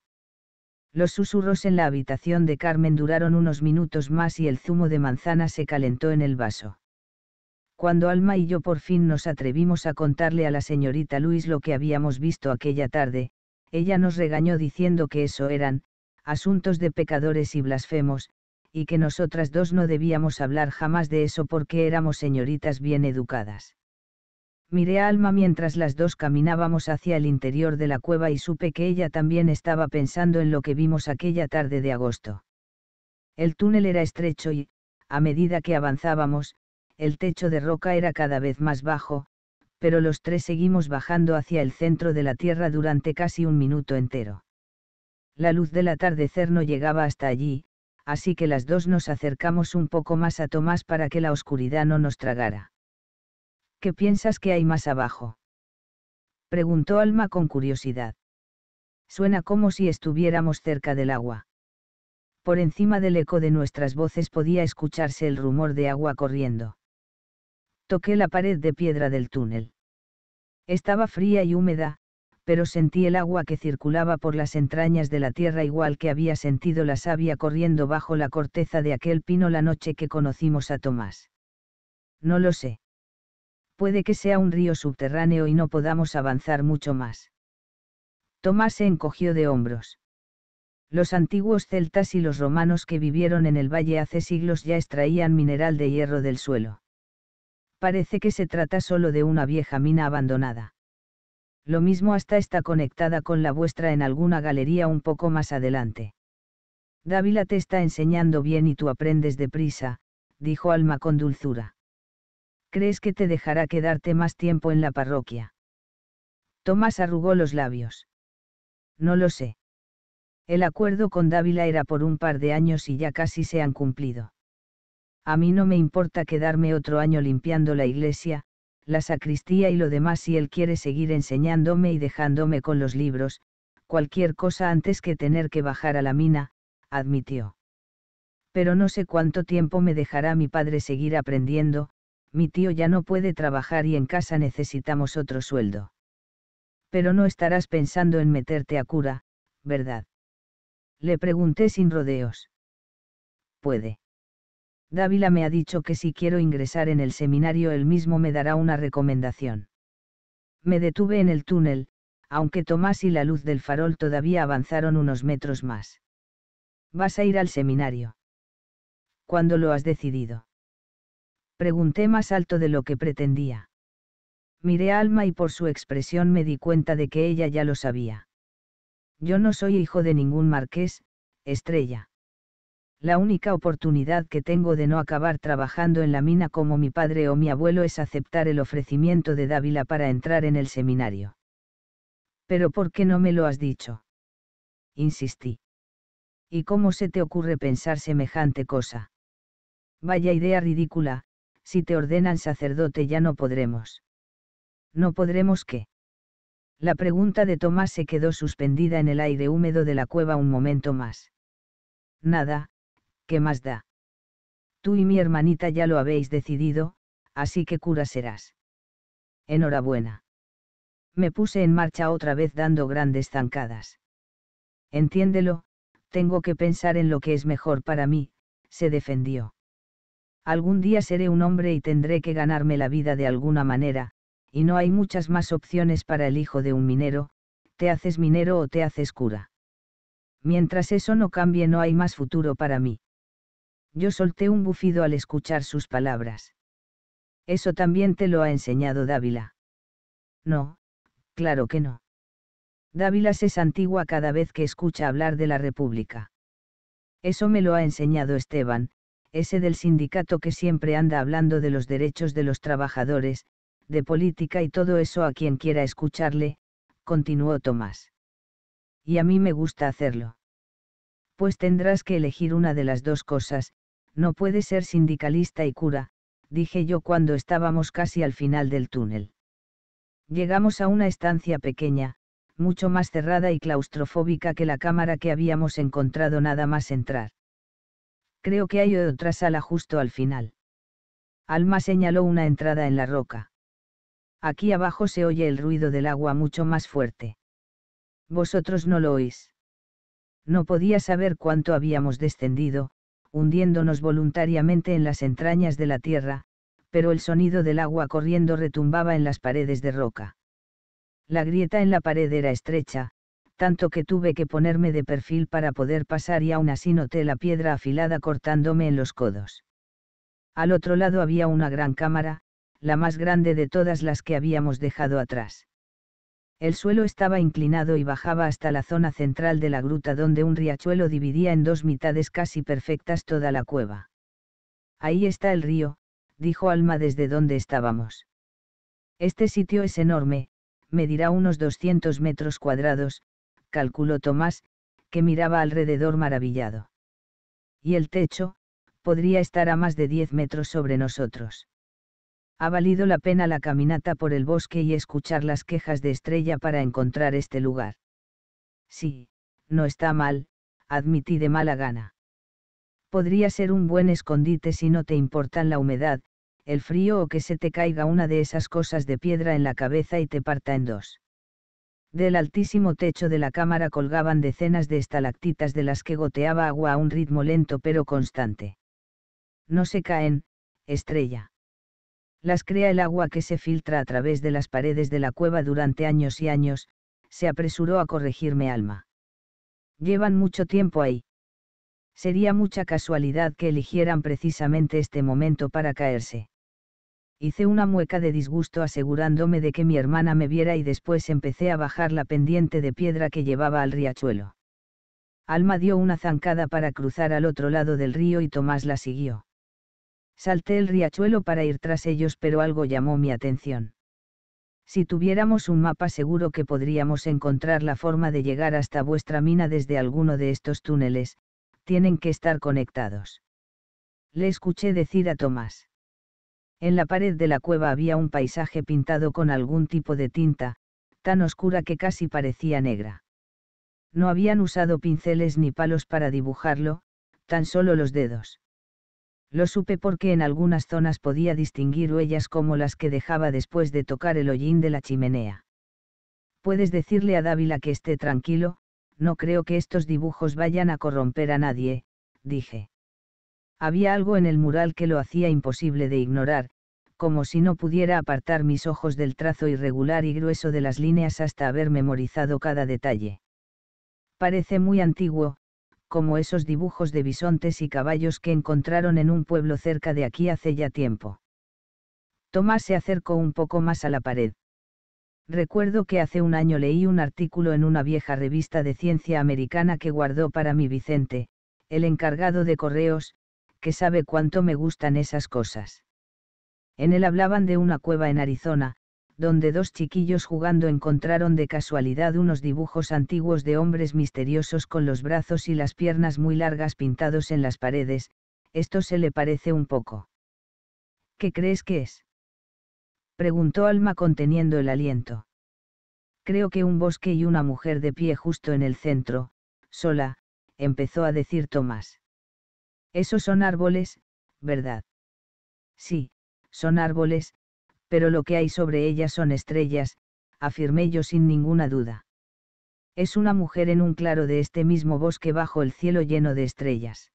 Los susurros en la habitación de Carmen duraron unos minutos más y el zumo de manzana se calentó en el vaso. Cuando Alma y yo por fin nos atrevimos a contarle a la señorita Luis lo que habíamos visto aquella tarde, ella nos regañó diciendo que eso eran, asuntos de pecadores y blasfemos, y que nosotras dos no debíamos hablar jamás de eso porque éramos señoritas bien educadas. Miré a Alma mientras las dos caminábamos hacia el interior de la cueva y supe que ella también estaba pensando en lo que vimos aquella tarde de agosto. El túnel era estrecho y, a medida que avanzábamos, el techo de roca era cada vez más bajo, pero los tres seguimos bajando hacia el centro de la Tierra durante casi un minuto entero. La luz del atardecer no llegaba hasta allí, así que las dos nos acercamos un poco más a Tomás para que la oscuridad no nos tragara. ¿Qué piensas que hay más abajo? preguntó Alma con curiosidad. Suena como si estuviéramos cerca del agua. Por encima del eco de nuestras voces podía escucharse el rumor de agua corriendo. Toqué la pared de piedra del túnel. Estaba fría y húmeda, pero sentí el agua que circulaba por las entrañas de la tierra igual que había sentido la savia corriendo bajo la corteza de aquel pino la noche que conocimos a Tomás. No lo sé. Puede que sea un río subterráneo y no podamos avanzar mucho más. Tomás se encogió de hombros. Los antiguos celtas y los romanos que vivieron en el valle hace siglos ya extraían mineral de hierro del suelo. Parece que se trata solo de una vieja mina abandonada. Lo mismo hasta está conectada con la vuestra en alguna galería un poco más adelante. Dávila te está enseñando bien y tú aprendes deprisa, dijo Alma con dulzura. ¿Crees que te dejará quedarte más tiempo en la parroquia? Tomás arrugó los labios. No lo sé. El acuerdo con Dávila era por un par de años y ya casi se han cumplido. A mí no me importa quedarme otro año limpiando la iglesia, la sacristía y lo demás si él quiere seguir enseñándome y dejándome con los libros, cualquier cosa antes que tener que bajar a la mina, admitió. Pero no sé cuánto tiempo me dejará mi padre seguir aprendiendo, mi tío ya no puede trabajar y en casa necesitamos otro sueldo. Pero no estarás pensando en meterte a cura, ¿verdad? Le pregunté sin rodeos. Puede. Dávila me ha dicho que si quiero ingresar en el seminario él mismo me dará una recomendación. Me detuve en el túnel, aunque Tomás y la luz del farol todavía avanzaron unos metros más. ¿Vas a ir al seminario? ¿Cuándo lo has decidido? Pregunté más alto de lo que pretendía. Miré a Alma y por su expresión me di cuenta de que ella ya lo sabía. Yo no soy hijo de ningún marqués, estrella. La única oportunidad que tengo de no acabar trabajando en la mina como mi padre o mi abuelo es aceptar el ofrecimiento de Dávila para entrar en el seminario. Pero ¿por qué no me lo has dicho? Insistí. ¿Y cómo se te ocurre pensar semejante cosa? Vaya idea ridícula, si te ordenan sacerdote ya no podremos. ¿No podremos qué? La pregunta de Tomás se quedó suspendida en el aire húmedo de la cueva un momento más. Nada, ¿qué más da? Tú y mi hermanita ya lo habéis decidido, así que cura serás. Enhorabuena. Me puse en marcha otra vez dando grandes zancadas. Entiéndelo, tengo que pensar en lo que es mejor para mí, se defendió. Algún día seré un hombre y tendré que ganarme la vida de alguna manera, y no hay muchas más opciones para el hijo de un minero, te haces minero o te haces cura. Mientras eso no cambie no hay más futuro para mí yo solté un bufido al escuchar sus palabras. Eso también te lo ha enseñado Dávila. No, claro que no. Dávila se antigua cada vez que escucha hablar de la República. Eso me lo ha enseñado Esteban, ese del sindicato que siempre anda hablando de los derechos de los trabajadores, de política y todo eso a quien quiera escucharle, continuó Tomás. Y a mí me gusta hacerlo. Pues tendrás que elegir una de las dos cosas, no puede ser sindicalista y cura, dije yo cuando estábamos casi al final del túnel. Llegamos a una estancia pequeña, mucho más cerrada y claustrofóbica que la cámara que habíamos encontrado nada más entrar. Creo que hay otra sala justo al final. Alma señaló una entrada en la roca. Aquí abajo se oye el ruido del agua mucho más fuerte. Vosotros no lo oís. No podía saber cuánto habíamos descendido, hundiéndonos voluntariamente en las entrañas de la tierra, pero el sonido del agua corriendo retumbaba en las paredes de roca. La grieta en la pared era estrecha, tanto que tuve que ponerme de perfil para poder pasar y aún así noté la piedra afilada cortándome en los codos. Al otro lado había una gran cámara, la más grande de todas las que habíamos dejado atrás. El suelo estaba inclinado y bajaba hasta la zona central de la gruta donde un riachuelo dividía en dos mitades casi perfectas toda la cueva. Ahí está el río, dijo Alma desde donde estábamos. Este sitio es enorme, medirá unos 200 metros cuadrados, calculó Tomás, que miraba alrededor maravillado. Y el techo, podría estar a más de 10 metros sobre nosotros ha valido la pena la caminata por el bosque y escuchar las quejas de Estrella para encontrar este lugar. Sí, no está mal, admití de mala gana. Podría ser un buen escondite si no te importan la humedad, el frío o que se te caiga una de esas cosas de piedra en la cabeza y te parta en dos. Del altísimo techo de la cámara colgaban decenas de estalactitas de las que goteaba agua a un ritmo lento pero constante. No se caen, estrella las crea el agua que se filtra a través de las paredes de la cueva durante años y años, se apresuró a corregirme Alma. Llevan mucho tiempo ahí. Sería mucha casualidad que eligieran precisamente este momento para caerse. Hice una mueca de disgusto asegurándome de que mi hermana me viera y después empecé a bajar la pendiente de piedra que llevaba al riachuelo. Alma dio una zancada para cruzar al otro lado del río y Tomás la siguió. Salté el riachuelo para ir tras ellos, pero algo llamó mi atención. Si tuviéramos un mapa seguro que podríamos encontrar la forma de llegar hasta vuestra mina desde alguno de estos túneles, tienen que estar conectados. Le escuché decir a Tomás. En la pared de la cueva había un paisaje pintado con algún tipo de tinta, tan oscura que casi parecía negra. No habían usado pinceles ni palos para dibujarlo, tan solo los dedos. Lo supe porque en algunas zonas podía distinguir huellas como las que dejaba después de tocar el hollín de la chimenea. Puedes decirle a Dávila que esté tranquilo, no creo que estos dibujos vayan a corromper a nadie, dije. Había algo en el mural que lo hacía imposible de ignorar, como si no pudiera apartar mis ojos del trazo irregular y grueso de las líneas hasta haber memorizado cada detalle. Parece muy antiguo, como esos dibujos de bisontes y caballos que encontraron en un pueblo cerca de aquí hace ya tiempo. Tomás se acercó un poco más a la pared. Recuerdo que hace un año leí un artículo en una vieja revista de ciencia americana que guardó para mi Vicente, el encargado de correos, que sabe cuánto me gustan esas cosas. En él hablaban de una cueva en Arizona, donde dos chiquillos jugando encontraron de casualidad unos dibujos antiguos de hombres misteriosos con los brazos y las piernas muy largas pintados en las paredes, esto se le parece un poco. ¿Qué crees que es? preguntó Alma conteniendo el aliento. Creo que un bosque y una mujer de pie justo en el centro, sola, empezó a decir Tomás. Esos son árboles, ¿verdad? Sí, son árboles, pero lo que hay sobre ella son estrellas, afirmé yo sin ninguna duda. Es una mujer en un claro de este mismo bosque bajo el cielo lleno de estrellas.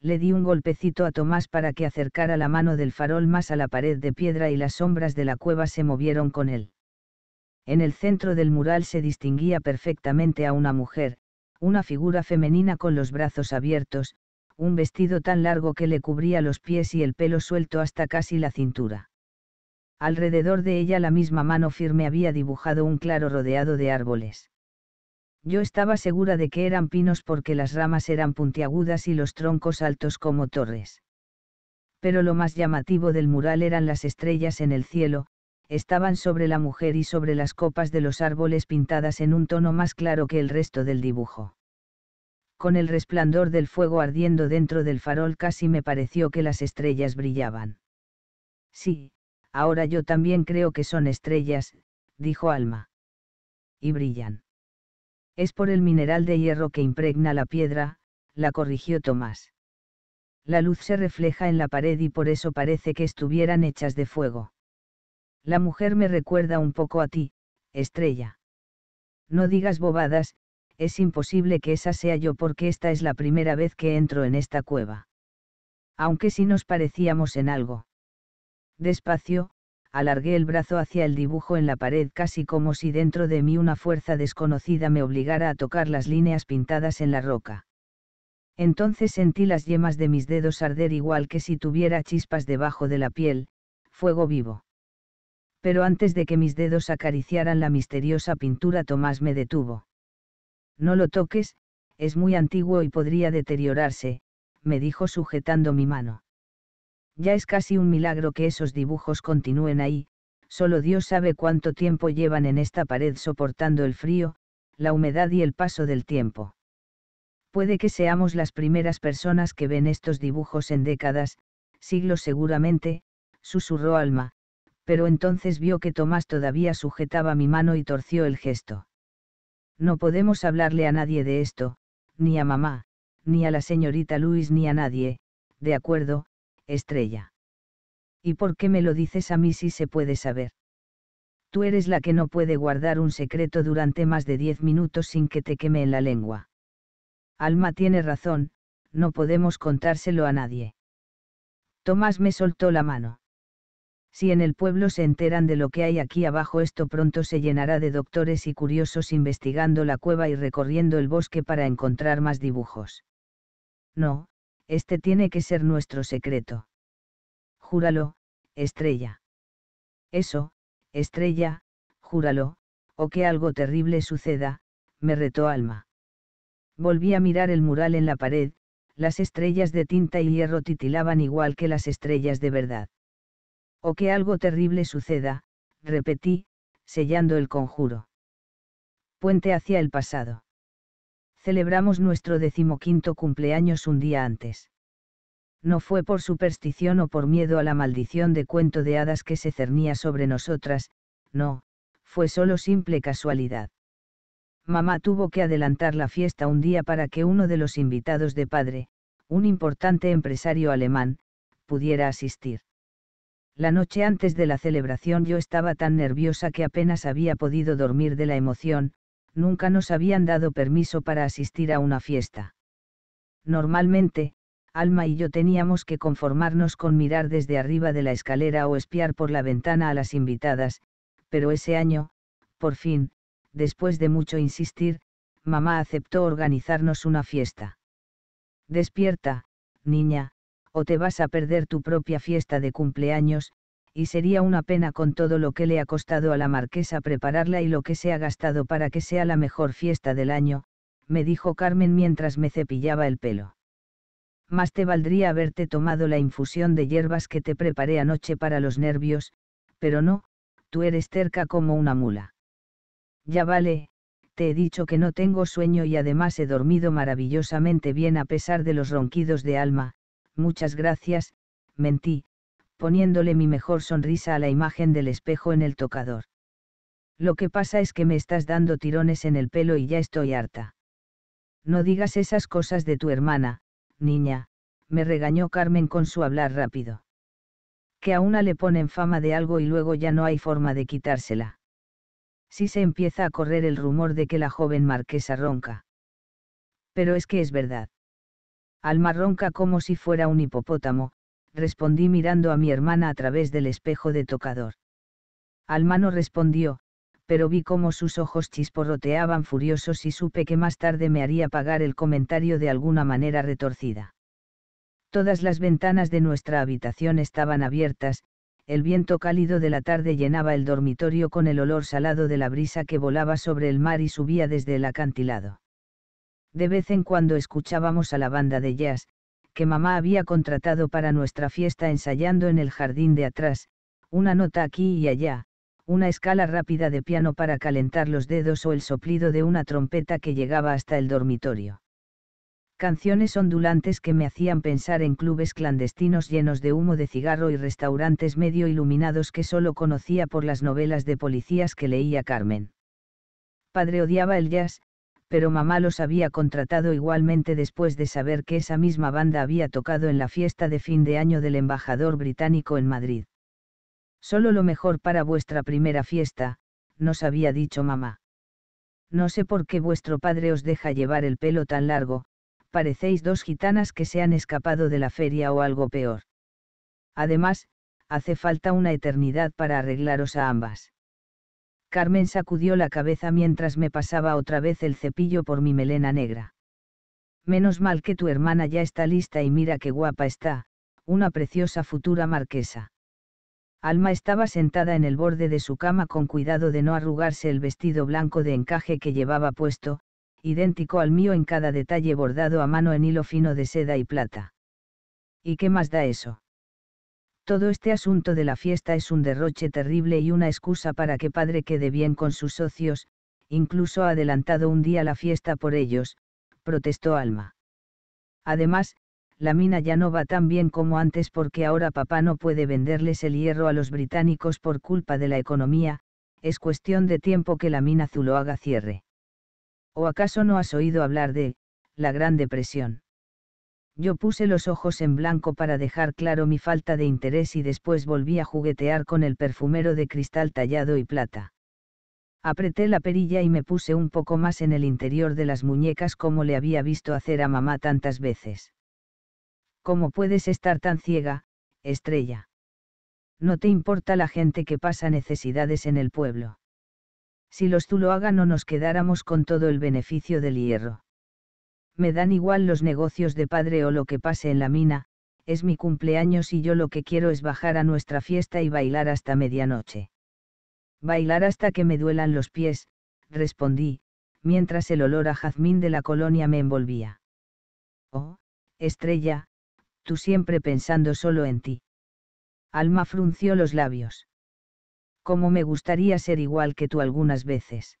Le di un golpecito a Tomás para que acercara la mano del farol más a la pared de piedra y las sombras de la cueva se movieron con él. En el centro del mural se distinguía perfectamente a una mujer, una figura femenina con los brazos abiertos, un vestido tan largo que le cubría los pies y el pelo suelto hasta casi la cintura. Alrededor de ella la misma mano firme había dibujado un claro rodeado de árboles. Yo estaba segura de que eran pinos porque las ramas eran puntiagudas y los troncos altos como torres. Pero lo más llamativo del mural eran las estrellas en el cielo, estaban sobre la mujer y sobre las copas de los árboles pintadas en un tono más claro que el resto del dibujo. Con el resplandor del fuego ardiendo dentro del farol casi me pareció que las estrellas brillaban. Sí, Ahora yo también creo que son estrellas, dijo Alma. Y brillan. Es por el mineral de hierro que impregna la piedra, la corrigió Tomás. La luz se refleja en la pared y por eso parece que estuvieran hechas de fuego. La mujer me recuerda un poco a ti, estrella. No digas bobadas, es imposible que esa sea yo porque esta es la primera vez que entro en esta cueva. Aunque si nos parecíamos en algo. Despacio, alargué el brazo hacia el dibujo en la pared casi como si dentro de mí una fuerza desconocida me obligara a tocar las líneas pintadas en la roca. Entonces sentí las yemas de mis dedos arder igual que si tuviera chispas debajo de la piel, fuego vivo. Pero antes de que mis dedos acariciaran la misteriosa pintura Tomás me detuvo. No lo toques, es muy antiguo y podría deteriorarse, me dijo sujetando mi mano. Ya es casi un milagro que esos dibujos continúen ahí, solo Dios sabe cuánto tiempo llevan en esta pared soportando el frío, la humedad y el paso del tiempo. Puede que seamos las primeras personas que ven estos dibujos en décadas, siglos seguramente, susurró Alma, pero entonces vio que Tomás todavía sujetaba mi mano y torció el gesto. No podemos hablarle a nadie de esto, ni a mamá, ni a la señorita Luis, ni a nadie, de acuerdo, estrella. ¿Y por qué me lo dices a mí si se puede saber? Tú eres la que no puede guardar un secreto durante más de diez minutos sin que te queme en la lengua. Alma tiene razón, no podemos contárselo a nadie. Tomás me soltó la mano. Si en el pueblo se enteran de lo que hay aquí abajo esto pronto se llenará de doctores y curiosos investigando la cueva y recorriendo el bosque para encontrar más dibujos. No, este tiene que ser nuestro secreto. Júralo, estrella. Eso, estrella, júralo, o que algo terrible suceda, me retó Alma. Volví a mirar el mural en la pared, las estrellas de tinta y hierro titilaban igual que las estrellas de verdad. O que algo terrible suceda, repetí, sellando el conjuro. Puente hacia el pasado celebramos nuestro decimoquinto cumpleaños un día antes. No fue por superstición o por miedo a la maldición de cuento de hadas que se cernía sobre nosotras, no, fue solo simple casualidad. Mamá tuvo que adelantar la fiesta un día para que uno de los invitados de padre, un importante empresario alemán, pudiera asistir. La noche antes de la celebración yo estaba tan nerviosa que apenas había podido dormir de la emoción, nunca nos habían dado permiso para asistir a una fiesta. Normalmente, Alma y yo teníamos que conformarnos con mirar desde arriba de la escalera o espiar por la ventana a las invitadas, pero ese año, por fin, después de mucho insistir, mamá aceptó organizarnos una fiesta. Despierta, niña, o te vas a perder tu propia fiesta de cumpleaños, y sería una pena con todo lo que le ha costado a la marquesa prepararla y lo que se ha gastado para que sea la mejor fiesta del año, me dijo Carmen mientras me cepillaba el pelo. Más te valdría haberte tomado la infusión de hierbas que te preparé anoche para los nervios, pero no, tú eres terca como una mula. Ya vale, te he dicho que no tengo sueño y además he dormido maravillosamente bien a pesar de los ronquidos de alma, muchas gracias, mentí, poniéndole mi mejor sonrisa a la imagen del espejo en el tocador. Lo que pasa es que me estás dando tirones en el pelo y ya estoy harta. No digas esas cosas de tu hermana, niña, me regañó Carmen con su hablar rápido. Que a una le ponen fama de algo y luego ya no hay forma de quitársela. Si se empieza a correr el rumor de que la joven marquesa ronca. Pero es que es verdad. Alma ronca como si fuera un hipopótamo, respondí mirando a mi hermana a través del espejo de tocador. Almano respondió, pero vi cómo sus ojos chisporroteaban furiosos y supe que más tarde me haría pagar el comentario de alguna manera retorcida. Todas las ventanas de nuestra habitación estaban abiertas, el viento cálido de la tarde llenaba el dormitorio con el olor salado de la brisa que volaba sobre el mar y subía desde el acantilado. De vez en cuando escuchábamos a la banda de jazz, que mamá había contratado para nuestra fiesta ensayando en el jardín de atrás, una nota aquí y allá, una escala rápida de piano para calentar los dedos o el soplido de una trompeta que llegaba hasta el dormitorio. Canciones ondulantes que me hacían pensar en clubes clandestinos llenos de humo de cigarro y restaurantes medio iluminados que solo conocía por las novelas de policías que leía Carmen. Padre odiaba el jazz, pero mamá los había contratado igualmente después de saber que esa misma banda había tocado en la fiesta de fin de año del embajador británico en Madrid. Solo lo mejor para vuestra primera fiesta, nos había dicho mamá. No sé por qué vuestro padre os deja llevar el pelo tan largo, parecéis dos gitanas que se han escapado de la feria o algo peor. Además, hace falta una eternidad para arreglaros a ambas. Carmen sacudió la cabeza mientras me pasaba otra vez el cepillo por mi melena negra. Menos mal que tu hermana ya está lista y mira qué guapa está, una preciosa futura marquesa. Alma estaba sentada en el borde de su cama con cuidado de no arrugarse el vestido blanco de encaje que llevaba puesto, idéntico al mío en cada detalle bordado a mano en hilo fino de seda y plata. ¿Y qué más da eso? Todo este asunto de la fiesta es un derroche terrible y una excusa para que padre quede bien con sus socios, incluso ha adelantado un día la fiesta por ellos, protestó Alma. Además, la mina ya no va tan bien como antes porque ahora papá no puede venderles el hierro a los británicos por culpa de la economía, es cuestión de tiempo que la mina Zuloaga cierre. ¿O acaso no has oído hablar de la Gran Depresión? Yo puse los ojos en blanco para dejar claro mi falta de interés y después volví a juguetear con el perfumero de cristal tallado y plata. Apreté la perilla y me puse un poco más en el interior de las muñecas como le había visto hacer a mamá tantas veces. ¿Cómo puedes estar tan ciega, estrella? No te importa la gente que pasa necesidades en el pueblo. Si los Zuloaga no nos quedáramos con todo el beneficio del hierro me dan igual los negocios de padre o lo que pase en la mina, es mi cumpleaños y yo lo que quiero es bajar a nuestra fiesta y bailar hasta medianoche. Bailar hasta que me duelan los pies, respondí, mientras el olor a jazmín de la colonia me envolvía. Oh, estrella, tú siempre pensando solo en ti. Alma frunció los labios. Como me gustaría ser igual que tú algunas veces.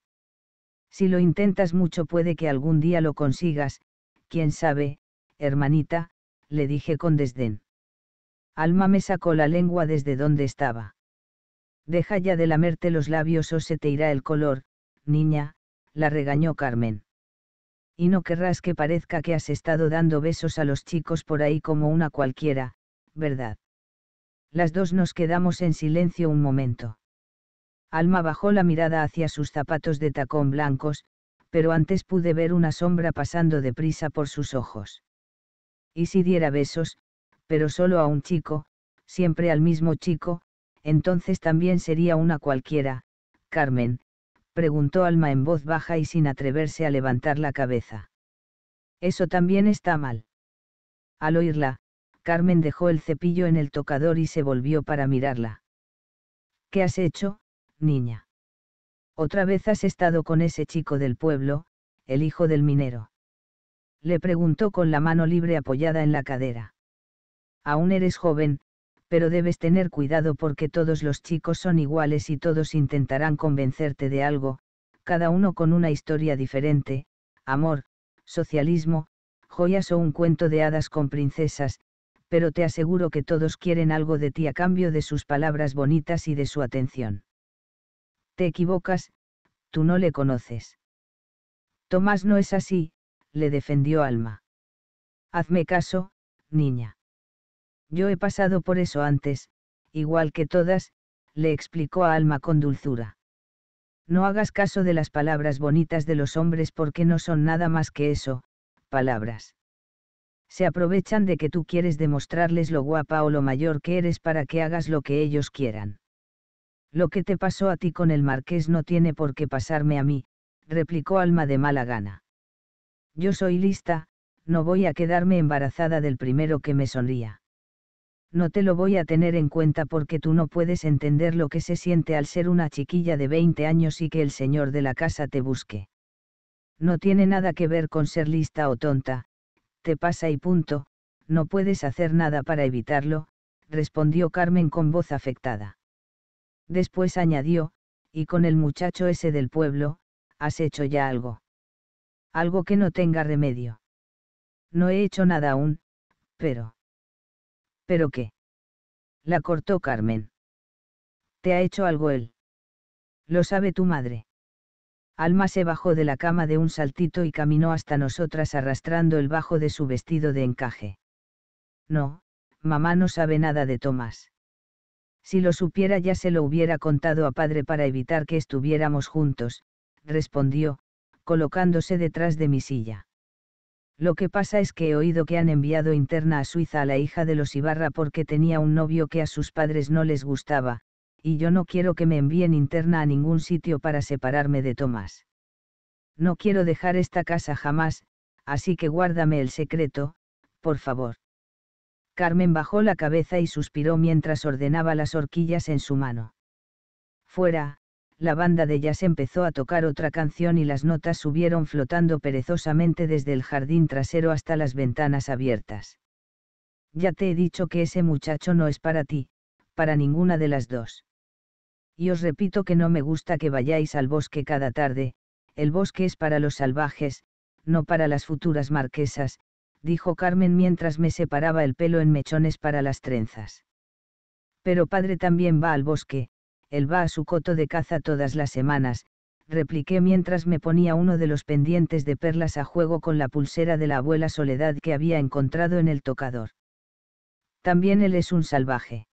Si lo intentas mucho puede que algún día lo consigas, Quién sabe, hermanita, le dije con desdén. Alma me sacó la lengua desde donde estaba. Deja ya de lamerte los labios o se te irá el color, niña, la regañó Carmen. Y no querrás que parezca que has estado dando besos a los chicos por ahí como una cualquiera, ¿verdad? Las dos nos quedamos en silencio un momento. Alma bajó la mirada hacia sus zapatos de tacón blancos, pero antes pude ver una sombra pasando deprisa por sus ojos. Y si diera besos, pero solo a un chico, siempre al mismo chico, entonces también sería una cualquiera, Carmen, preguntó Alma en voz baja y sin atreverse a levantar la cabeza. Eso también está mal. Al oírla, Carmen dejó el cepillo en el tocador y se volvió para mirarla. ¿Qué has hecho, niña? Otra vez has estado con ese chico del pueblo, el hijo del minero. Le preguntó con la mano libre apoyada en la cadera. Aún eres joven, pero debes tener cuidado porque todos los chicos son iguales y todos intentarán convencerte de algo, cada uno con una historia diferente, amor, socialismo, joyas o un cuento de hadas con princesas, pero te aseguro que todos quieren algo de ti a cambio de sus palabras bonitas y de su atención. Te equivocas, tú no le conoces. Tomás no es así, le defendió Alma. Hazme caso, niña. Yo he pasado por eso antes, igual que todas, le explicó a Alma con dulzura. No hagas caso de las palabras bonitas de los hombres porque no son nada más que eso, palabras. Se aprovechan de que tú quieres demostrarles lo guapa o lo mayor que eres para que hagas lo que ellos quieran. Lo que te pasó a ti con el marqués no tiene por qué pasarme a mí, replicó Alma de mala gana. Yo soy lista, no voy a quedarme embarazada del primero que me sonría. No te lo voy a tener en cuenta porque tú no puedes entender lo que se siente al ser una chiquilla de 20 años y que el señor de la casa te busque. No tiene nada que ver con ser lista o tonta, te pasa y punto, no puedes hacer nada para evitarlo, respondió Carmen con voz afectada. Después añadió, y con el muchacho ese del pueblo, has hecho ya algo. Algo que no tenga remedio. No he hecho nada aún, pero... ¿Pero qué? La cortó Carmen. ¿Te ha hecho algo él? Lo sabe tu madre. Alma se bajó de la cama de un saltito y caminó hasta nosotras arrastrando el bajo de su vestido de encaje. No, mamá no sabe nada de Tomás. Si lo supiera ya se lo hubiera contado a padre para evitar que estuviéramos juntos, respondió, colocándose detrás de mi silla. Lo que pasa es que he oído que han enviado interna a Suiza a la hija de los Ibarra porque tenía un novio que a sus padres no les gustaba, y yo no quiero que me envíen interna a ningún sitio para separarme de Tomás. No quiero dejar esta casa jamás, así que guárdame el secreto, por favor. Carmen bajó la cabeza y suspiró mientras ordenaba las horquillas en su mano. Fuera, la banda de ellas empezó a tocar otra canción y las notas subieron flotando perezosamente desde el jardín trasero hasta las ventanas abiertas. Ya te he dicho que ese muchacho no es para ti, para ninguna de las dos. Y os repito que no me gusta que vayáis al bosque cada tarde, el bosque es para los salvajes, no para las futuras marquesas, dijo Carmen mientras me separaba el pelo en mechones para las trenzas. Pero padre también va al bosque, él va a su coto de caza todas las semanas, repliqué mientras me ponía uno de los pendientes de perlas a juego con la pulsera de la abuela Soledad que había encontrado en el tocador. También él es un salvaje.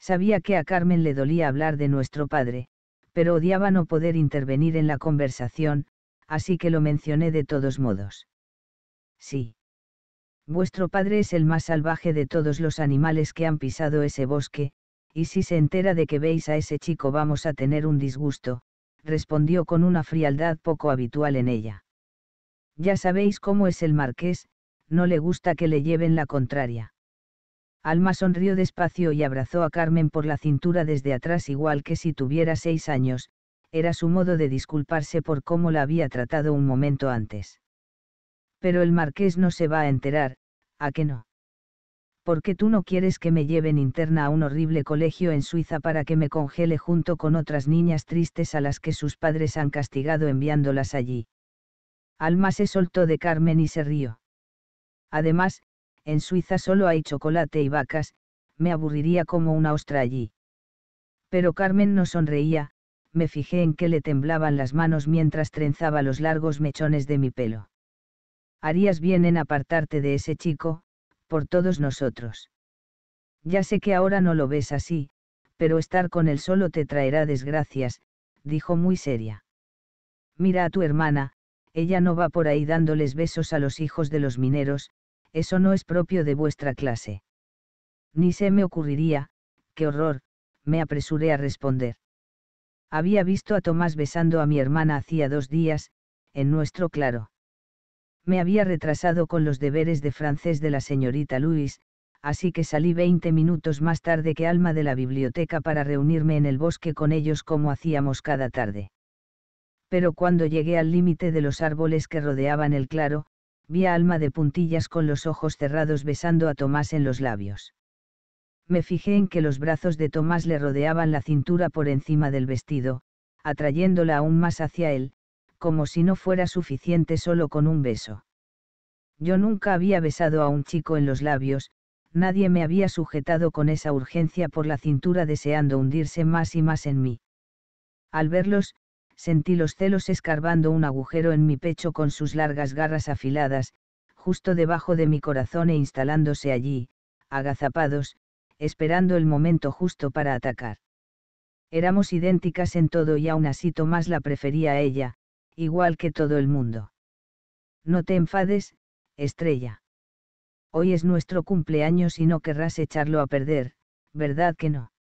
Sabía que a Carmen le dolía hablar de nuestro padre, pero odiaba no poder intervenir en la conversación, así que lo mencioné de todos modos. Sí. Vuestro padre es el más salvaje de todos los animales que han pisado ese bosque, y si se entera de que veis a ese chico vamos a tener un disgusto, respondió con una frialdad poco habitual en ella. Ya sabéis cómo es el marqués, no le gusta que le lleven la contraria. Alma sonrió despacio y abrazó a Carmen por la cintura desde atrás igual que si tuviera seis años, era su modo de disculparse por cómo la había tratado un momento antes pero el marqués no se va a enterar, ¿a qué no? Porque tú no quieres que me lleven interna a un horrible colegio en Suiza para que me congele junto con otras niñas tristes a las que sus padres han castigado enviándolas allí. Alma se soltó de Carmen y se rió. Además, en Suiza solo hay chocolate y vacas, me aburriría como una ostra allí. Pero Carmen no sonreía, me fijé en que le temblaban las manos mientras trenzaba los largos mechones de mi pelo harías bien en apartarte de ese chico, por todos nosotros. Ya sé que ahora no lo ves así, pero estar con él solo te traerá desgracias, dijo muy seria. Mira a tu hermana, ella no va por ahí dándoles besos a los hijos de los mineros, eso no es propio de vuestra clase. Ni se me ocurriría, qué horror, me apresuré a responder. Había visto a Tomás besando a mi hermana hacía dos días, en nuestro claro me había retrasado con los deberes de francés de la señorita Luis, así que salí 20 minutos más tarde que Alma de la biblioteca para reunirme en el bosque con ellos como hacíamos cada tarde. Pero cuando llegué al límite de los árboles que rodeaban el claro, vi a Alma de puntillas con los ojos cerrados besando a Tomás en los labios. Me fijé en que los brazos de Tomás le rodeaban la cintura por encima del vestido, atrayéndola aún más hacia él, como si no fuera suficiente solo con un beso. Yo nunca había besado a un chico en los labios, nadie me había sujetado con esa urgencia por la cintura deseando hundirse más y más en mí. Al verlos, sentí los celos escarbando un agujero en mi pecho con sus largas garras afiladas, justo debajo de mi corazón e instalándose allí, agazapados, esperando el momento justo para atacar. Éramos idénticas en todo y aún así Tomás la prefería a ella, igual que todo el mundo. No te enfades, estrella. Hoy es nuestro cumpleaños y no querrás echarlo a perder, ¿verdad que no?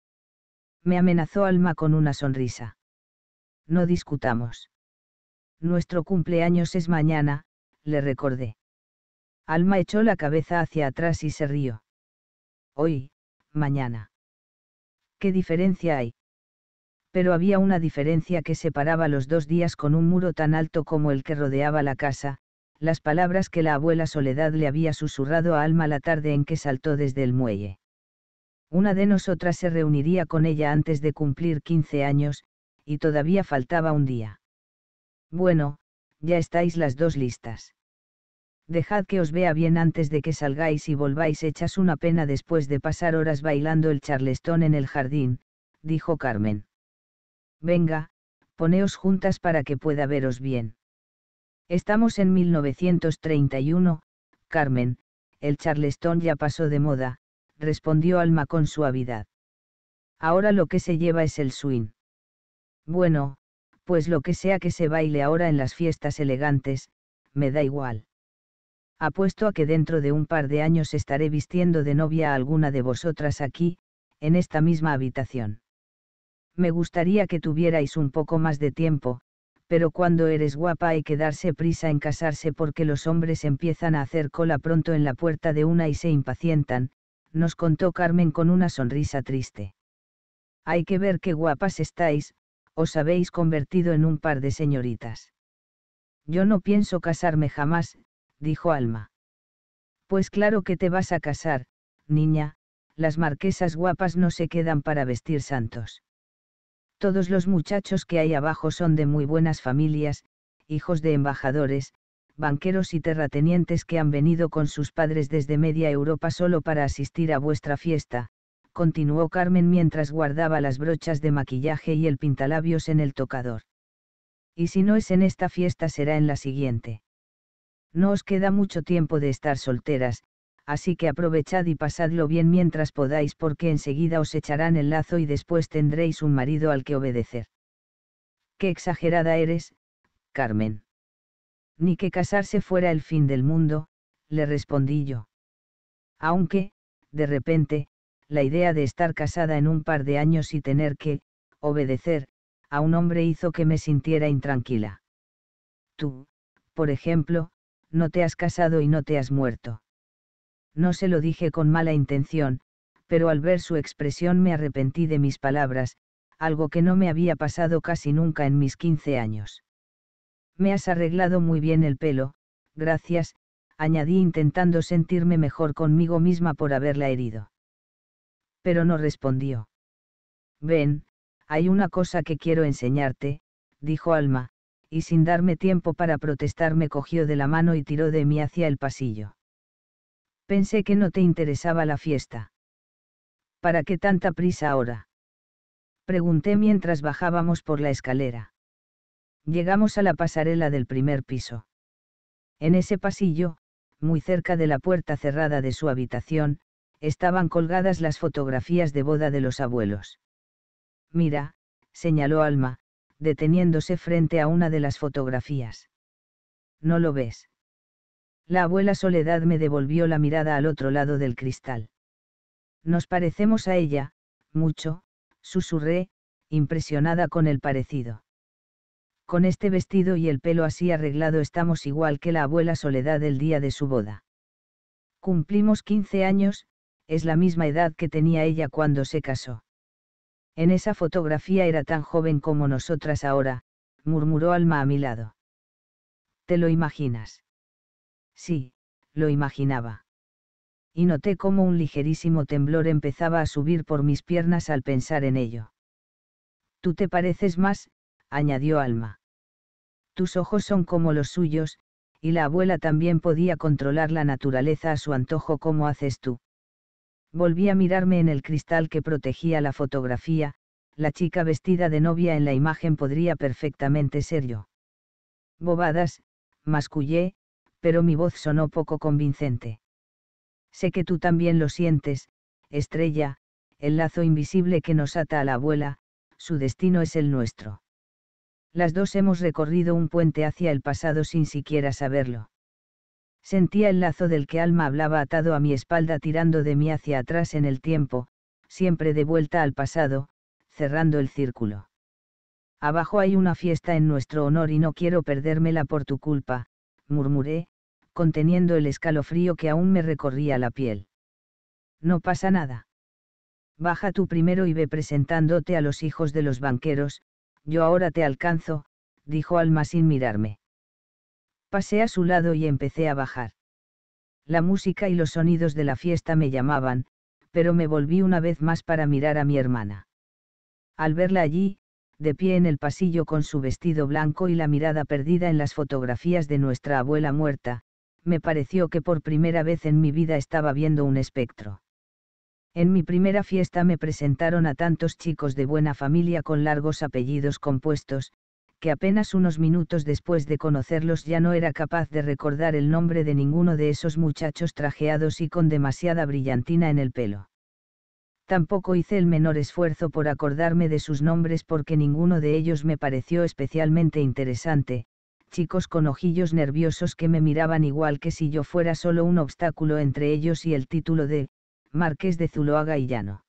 Me amenazó Alma con una sonrisa. No discutamos. Nuestro cumpleaños es mañana, le recordé. Alma echó la cabeza hacia atrás y se rió. Hoy, mañana. ¿Qué diferencia hay? pero había una diferencia que separaba los dos días con un muro tan alto como el que rodeaba la casa, las palabras que la abuela Soledad le había susurrado a Alma la tarde en que saltó desde el muelle. Una de nosotras se reuniría con ella antes de cumplir 15 años, y todavía faltaba un día. Bueno, ya estáis las dos listas. Dejad que os vea bien antes de que salgáis y volváis hechas una pena después de pasar horas bailando el charlestón en el jardín, dijo Carmen. Venga, poneos juntas para que pueda veros bien. Estamos en 1931, Carmen, el charlestón ya pasó de moda, respondió Alma con suavidad. Ahora lo que se lleva es el swing. Bueno, pues lo que sea que se baile ahora en las fiestas elegantes, me da igual. Apuesto a que dentro de un par de años estaré vistiendo de novia a alguna de vosotras aquí, en esta misma habitación me gustaría que tuvierais un poco más de tiempo, pero cuando eres guapa hay que darse prisa en casarse porque los hombres empiezan a hacer cola pronto en la puerta de una y se impacientan, nos contó Carmen con una sonrisa triste. Hay que ver qué guapas estáis, os habéis convertido en un par de señoritas. Yo no pienso casarme jamás, dijo Alma. Pues claro que te vas a casar, niña, las marquesas guapas no se quedan para vestir santos. Todos los muchachos que hay abajo son de muy buenas familias, hijos de embajadores, banqueros y terratenientes que han venido con sus padres desde media Europa solo para asistir a vuestra fiesta, continuó Carmen mientras guardaba las brochas de maquillaje y el pintalabios en el tocador. Y si no es en esta fiesta será en la siguiente. No os queda mucho tiempo de estar solteras, así que aprovechad y pasadlo bien mientras podáis porque enseguida os echarán el lazo y después tendréis un marido al que obedecer. Qué exagerada eres, Carmen. Ni que casarse fuera el fin del mundo, le respondí yo. Aunque, de repente, la idea de estar casada en un par de años y tener que, obedecer, a un hombre hizo que me sintiera intranquila. Tú, por ejemplo, no te has casado y no te has muerto no se lo dije con mala intención, pero al ver su expresión me arrepentí de mis palabras, algo que no me había pasado casi nunca en mis 15 años. Me has arreglado muy bien el pelo, gracias, añadí intentando sentirme mejor conmigo misma por haberla herido. Pero no respondió. Ven, hay una cosa que quiero enseñarte, dijo Alma, y sin darme tiempo para protestar me cogió de la mano y tiró de mí hacia el pasillo. Pensé que no te interesaba la fiesta. ¿Para qué tanta prisa ahora? Pregunté mientras bajábamos por la escalera. Llegamos a la pasarela del primer piso. En ese pasillo, muy cerca de la puerta cerrada de su habitación, estaban colgadas las fotografías de boda de los abuelos. Mira, señaló Alma, deteniéndose frente a una de las fotografías. ¿No lo ves? La abuela Soledad me devolvió la mirada al otro lado del cristal. Nos parecemos a ella, mucho, susurré, impresionada con el parecido. Con este vestido y el pelo así arreglado estamos igual que la abuela Soledad el día de su boda. Cumplimos 15 años, es la misma edad que tenía ella cuando se casó. En esa fotografía era tan joven como nosotras ahora, murmuró Alma a mi lado. ¿Te lo imaginas? Sí, lo imaginaba. Y noté cómo un ligerísimo temblor empezaba a subir por mis piernas al pensar en ello. Tú te pareces más, añadió Alma. Tus ojos son como los suyos, y la abuela también podía controlar la naturaleza a su antojo como haces tú. Volví a mirarme en el cristal que protegía la fotografía, la chica vestida de novia en la imagen podría perfectamente ser yo. Bobadas, mascullé, pero mi voz sonó poco convincente. Sé que tú también lo sientes, estrella, el lazo invisible que nos ata a la abuela, su destino es el nuestro. Las dos hemos recorrido un puente hacia el pasado sin siquiera saberlo. Sentía el lazo del que Alma hablaba atado a mi espalda tirando de mí hacia atrás en el tiempo, siempre de vuelta al pasado, cerrando el círculo. Abajo hay una fiesta en nuestro honor y no quiero perdérmela por tu culpa, murmuré, conteniendo el escalofrío que aún me recorría la piel. No pasa nada. Baja tú primero y ve presentándote a los hijos de los banqueros, yo ahora te alcanzo, dijo Alma sin mirarme. Pasé a su lado y empecé a bajar. La música y los sonidos de la fiesta me llamaban, pero me volví una vez más para mirar a mi hermana. Al verla allí, de pie en el pasillo con su vestido blanco y la mirada perdida en las fotografías de nuestra abuela muerta, me pareció que por primera vez en mi vida estaba viendo un espectro. En mi primera fiesta me presentaron a tantos chicos de buena familia con largos apellidos compuestos, que apenas unos minutos después de conocerlos ya no era capaz de recordar el nombre de ninguno de esos muchachos trajeados y con demasiada brillantina en el pelo. Tampoco hice el menor esfuerzo por acordarme de sus nombres porque ninguno de ellos me pareció especialmente interesante, chicos con ojillos nerviosos que me miraban igual que si yo fuera solo un obstáculo entre ellos y el título de Marqués de Zuloaga y Llano.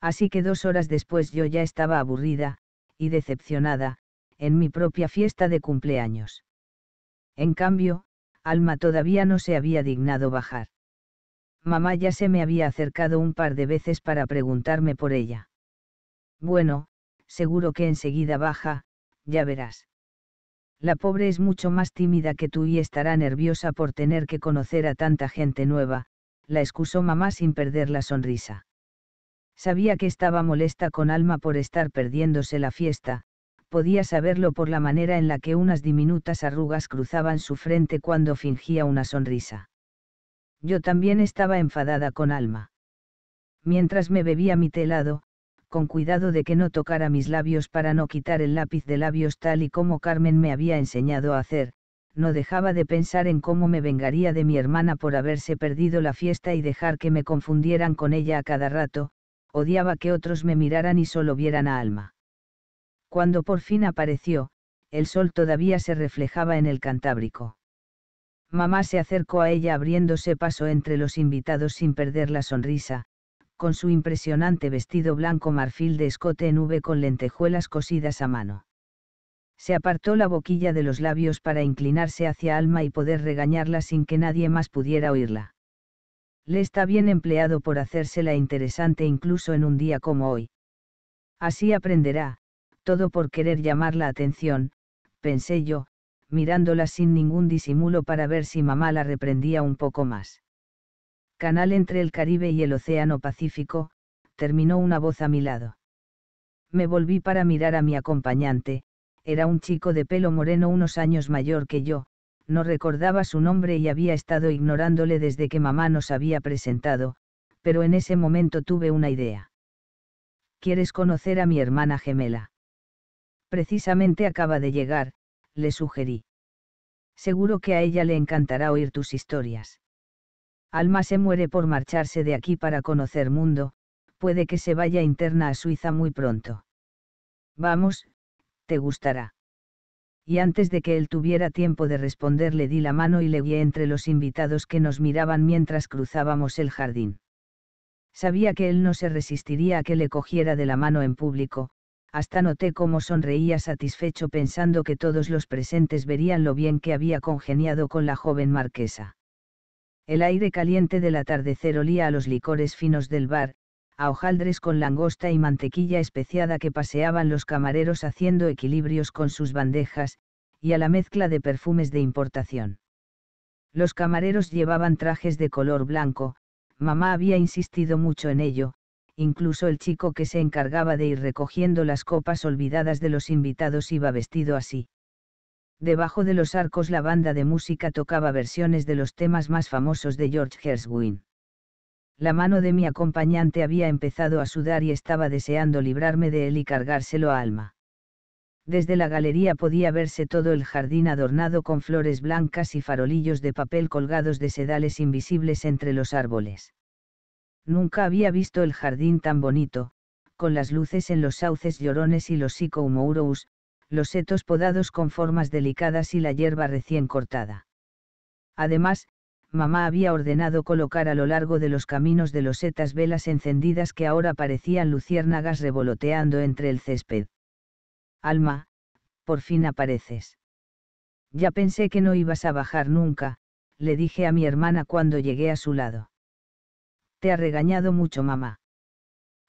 Así que dos horas después yo ya estaba aburrida, y decepcionada, en mi propia fiesta de cumpleaños. En cambio, Alma todavía no se había dignado bajar. Mamá ya se me había acercado un par de veces para preguntarme por ella. Bueno, seguro que enseguida baja, ya verás. La pobre es mucho más tímida que tú y estará nerviosa por tener que conocer a tanta gente nueva, la excusó mamá sin perder la sonrisa. Sabía que estaba molesta con Alma por estar perdiéndose la fiesta, podía saberlo por la manera en la que unas diminutas arrugas cruzaban su frente cuando fingía una sonrisa. Yo también estaba enfadada con Alma. Mientras me bebía mi telado, con cuidado de que no tocara mis labios para no quitar el lápiz de labios tal y como Carmen me había enseñado a hacer, no dejaba de pensar en cómo me vengaría de mi hermana por haberse perdido la fiesta y dejar que me confundieran con ella a cada rato, odiaba que otros me miraran y solo vieran a Alma. Cuando por fin apareció, el sol todavía se reflejaba en el Cantábrico. Mamá se acercó a ella abriéndose paso entre los invitados sin perder la sonrisa, con su impresionante vestido blanco marfil de escote en V con lentejuelas cosidas a mano. Se apartó la boquilla de los labios para inclinarse hacia Alma y poder regañarla sin que nadie más pudiera oírla. Le está bien empleado por hacérsela interesante incluso en un día como hoy. Así aprenderá, todo por querer llamar la atención, pensé yo, mirándola sin ningún disimulo para ver si mamá la reprendía un poco más canal entre el Caribe y el Océano Pacífico, terminó una voz a mi lado. Me volví para mirar a mi acompañante, era un chico de pelo moreno unos años mayor que yo, no recordaba su nombre y había estado ignorándole desde que mamá nos había presentado, pero en ese momento tuve una idea. ¿Quieres conocer a mi hermana gemela? Precisamente acaba de llegar, le sugerí. Seguro que a ella le encantará oír tus historias. Alma se muere por marcharse de aquí para conocer mundo, puede que se vaya interna a Suiza muy pronto. Vamos, te gustará. Y antes de que él tuviera tiempo de responder le di la mano y le guié entre los invitados que nos miraban mientras cruzábamos el jardín. Sabía que él no se resistiría a que le cogiera de la mano en público, hasta noté cómo sonreía satisfecho pensando que todos los presentes verían lo bien que había congeniado con la joven marquesa. El aire caliente del atardecer olía a los licores finos del bar, a hojaldres con langosta y mantequilla especiada que paseaban los camareros haciendo equilibrios con sus bandejas, y a la mezcla de perfumes de importación. Los camareros llevaban trajes de color blanco, mamá había insistido mucho en ello, incluso el chico que se encargaba de ir recogiendo las copas olvidadas de los invitados iba vestido así. Debajo de los arcos la banda de música tocaba versiones de los temas más famosos de George Gershwin. La mano de mi acompañante había empezado a sudar y estaba deseando librarme de él y cargárselo a alma. Desde la galería podía verse todo el jardín adornado con flores blancas y farolillos de papel colgados de sedales invisibles entre los árboles. Nunca había visto el jardín tan bonito, con las luces en los sauces llorones y los sicoumorous, los setos podados con formas delicadas y la hierba recién cortada. Además, mamá había ordenado colocar a lo largo de los caminos de los setas velas encendidas que ahora parecían luciérnagas revoloteando entre el césped. Alma, por fin apareces. Ya pensé que no ibas a bajar nunca, le dije a mi hermana cuando llegué a su lado. Te ha regañado mucho mamá.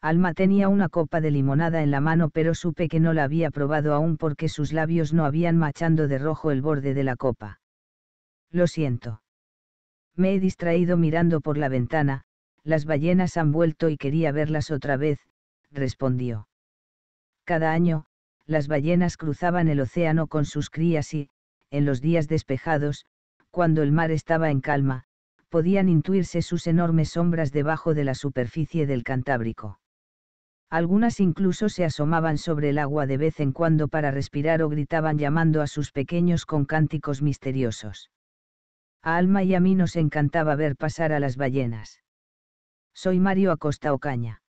Alma tenía una copa de limonada en la mano pero supe que no la había probado aún porque sus labios no habían machando de rojo el borde de la copa. Lo siento. Me he distraído mirando por la ventana, las ballenas han vuelto y quería verlas otra vez, respondió. Cada año, las ballenas cruzaban el océano con sus crías y, en los días despejados, cuando el mar estaba en calma, podían intuirse sus enormes sombras debajo de la superficie del Cantábrico. Algunas incluso se asomaban sobre el agua de vez en cuando para respirar o gritaban llamando a sus pequeños con cánticos misteriosos. A Alma y a mí nos encantaba ver pasar a las ballenas. Soy Mario Acosta Ocaña.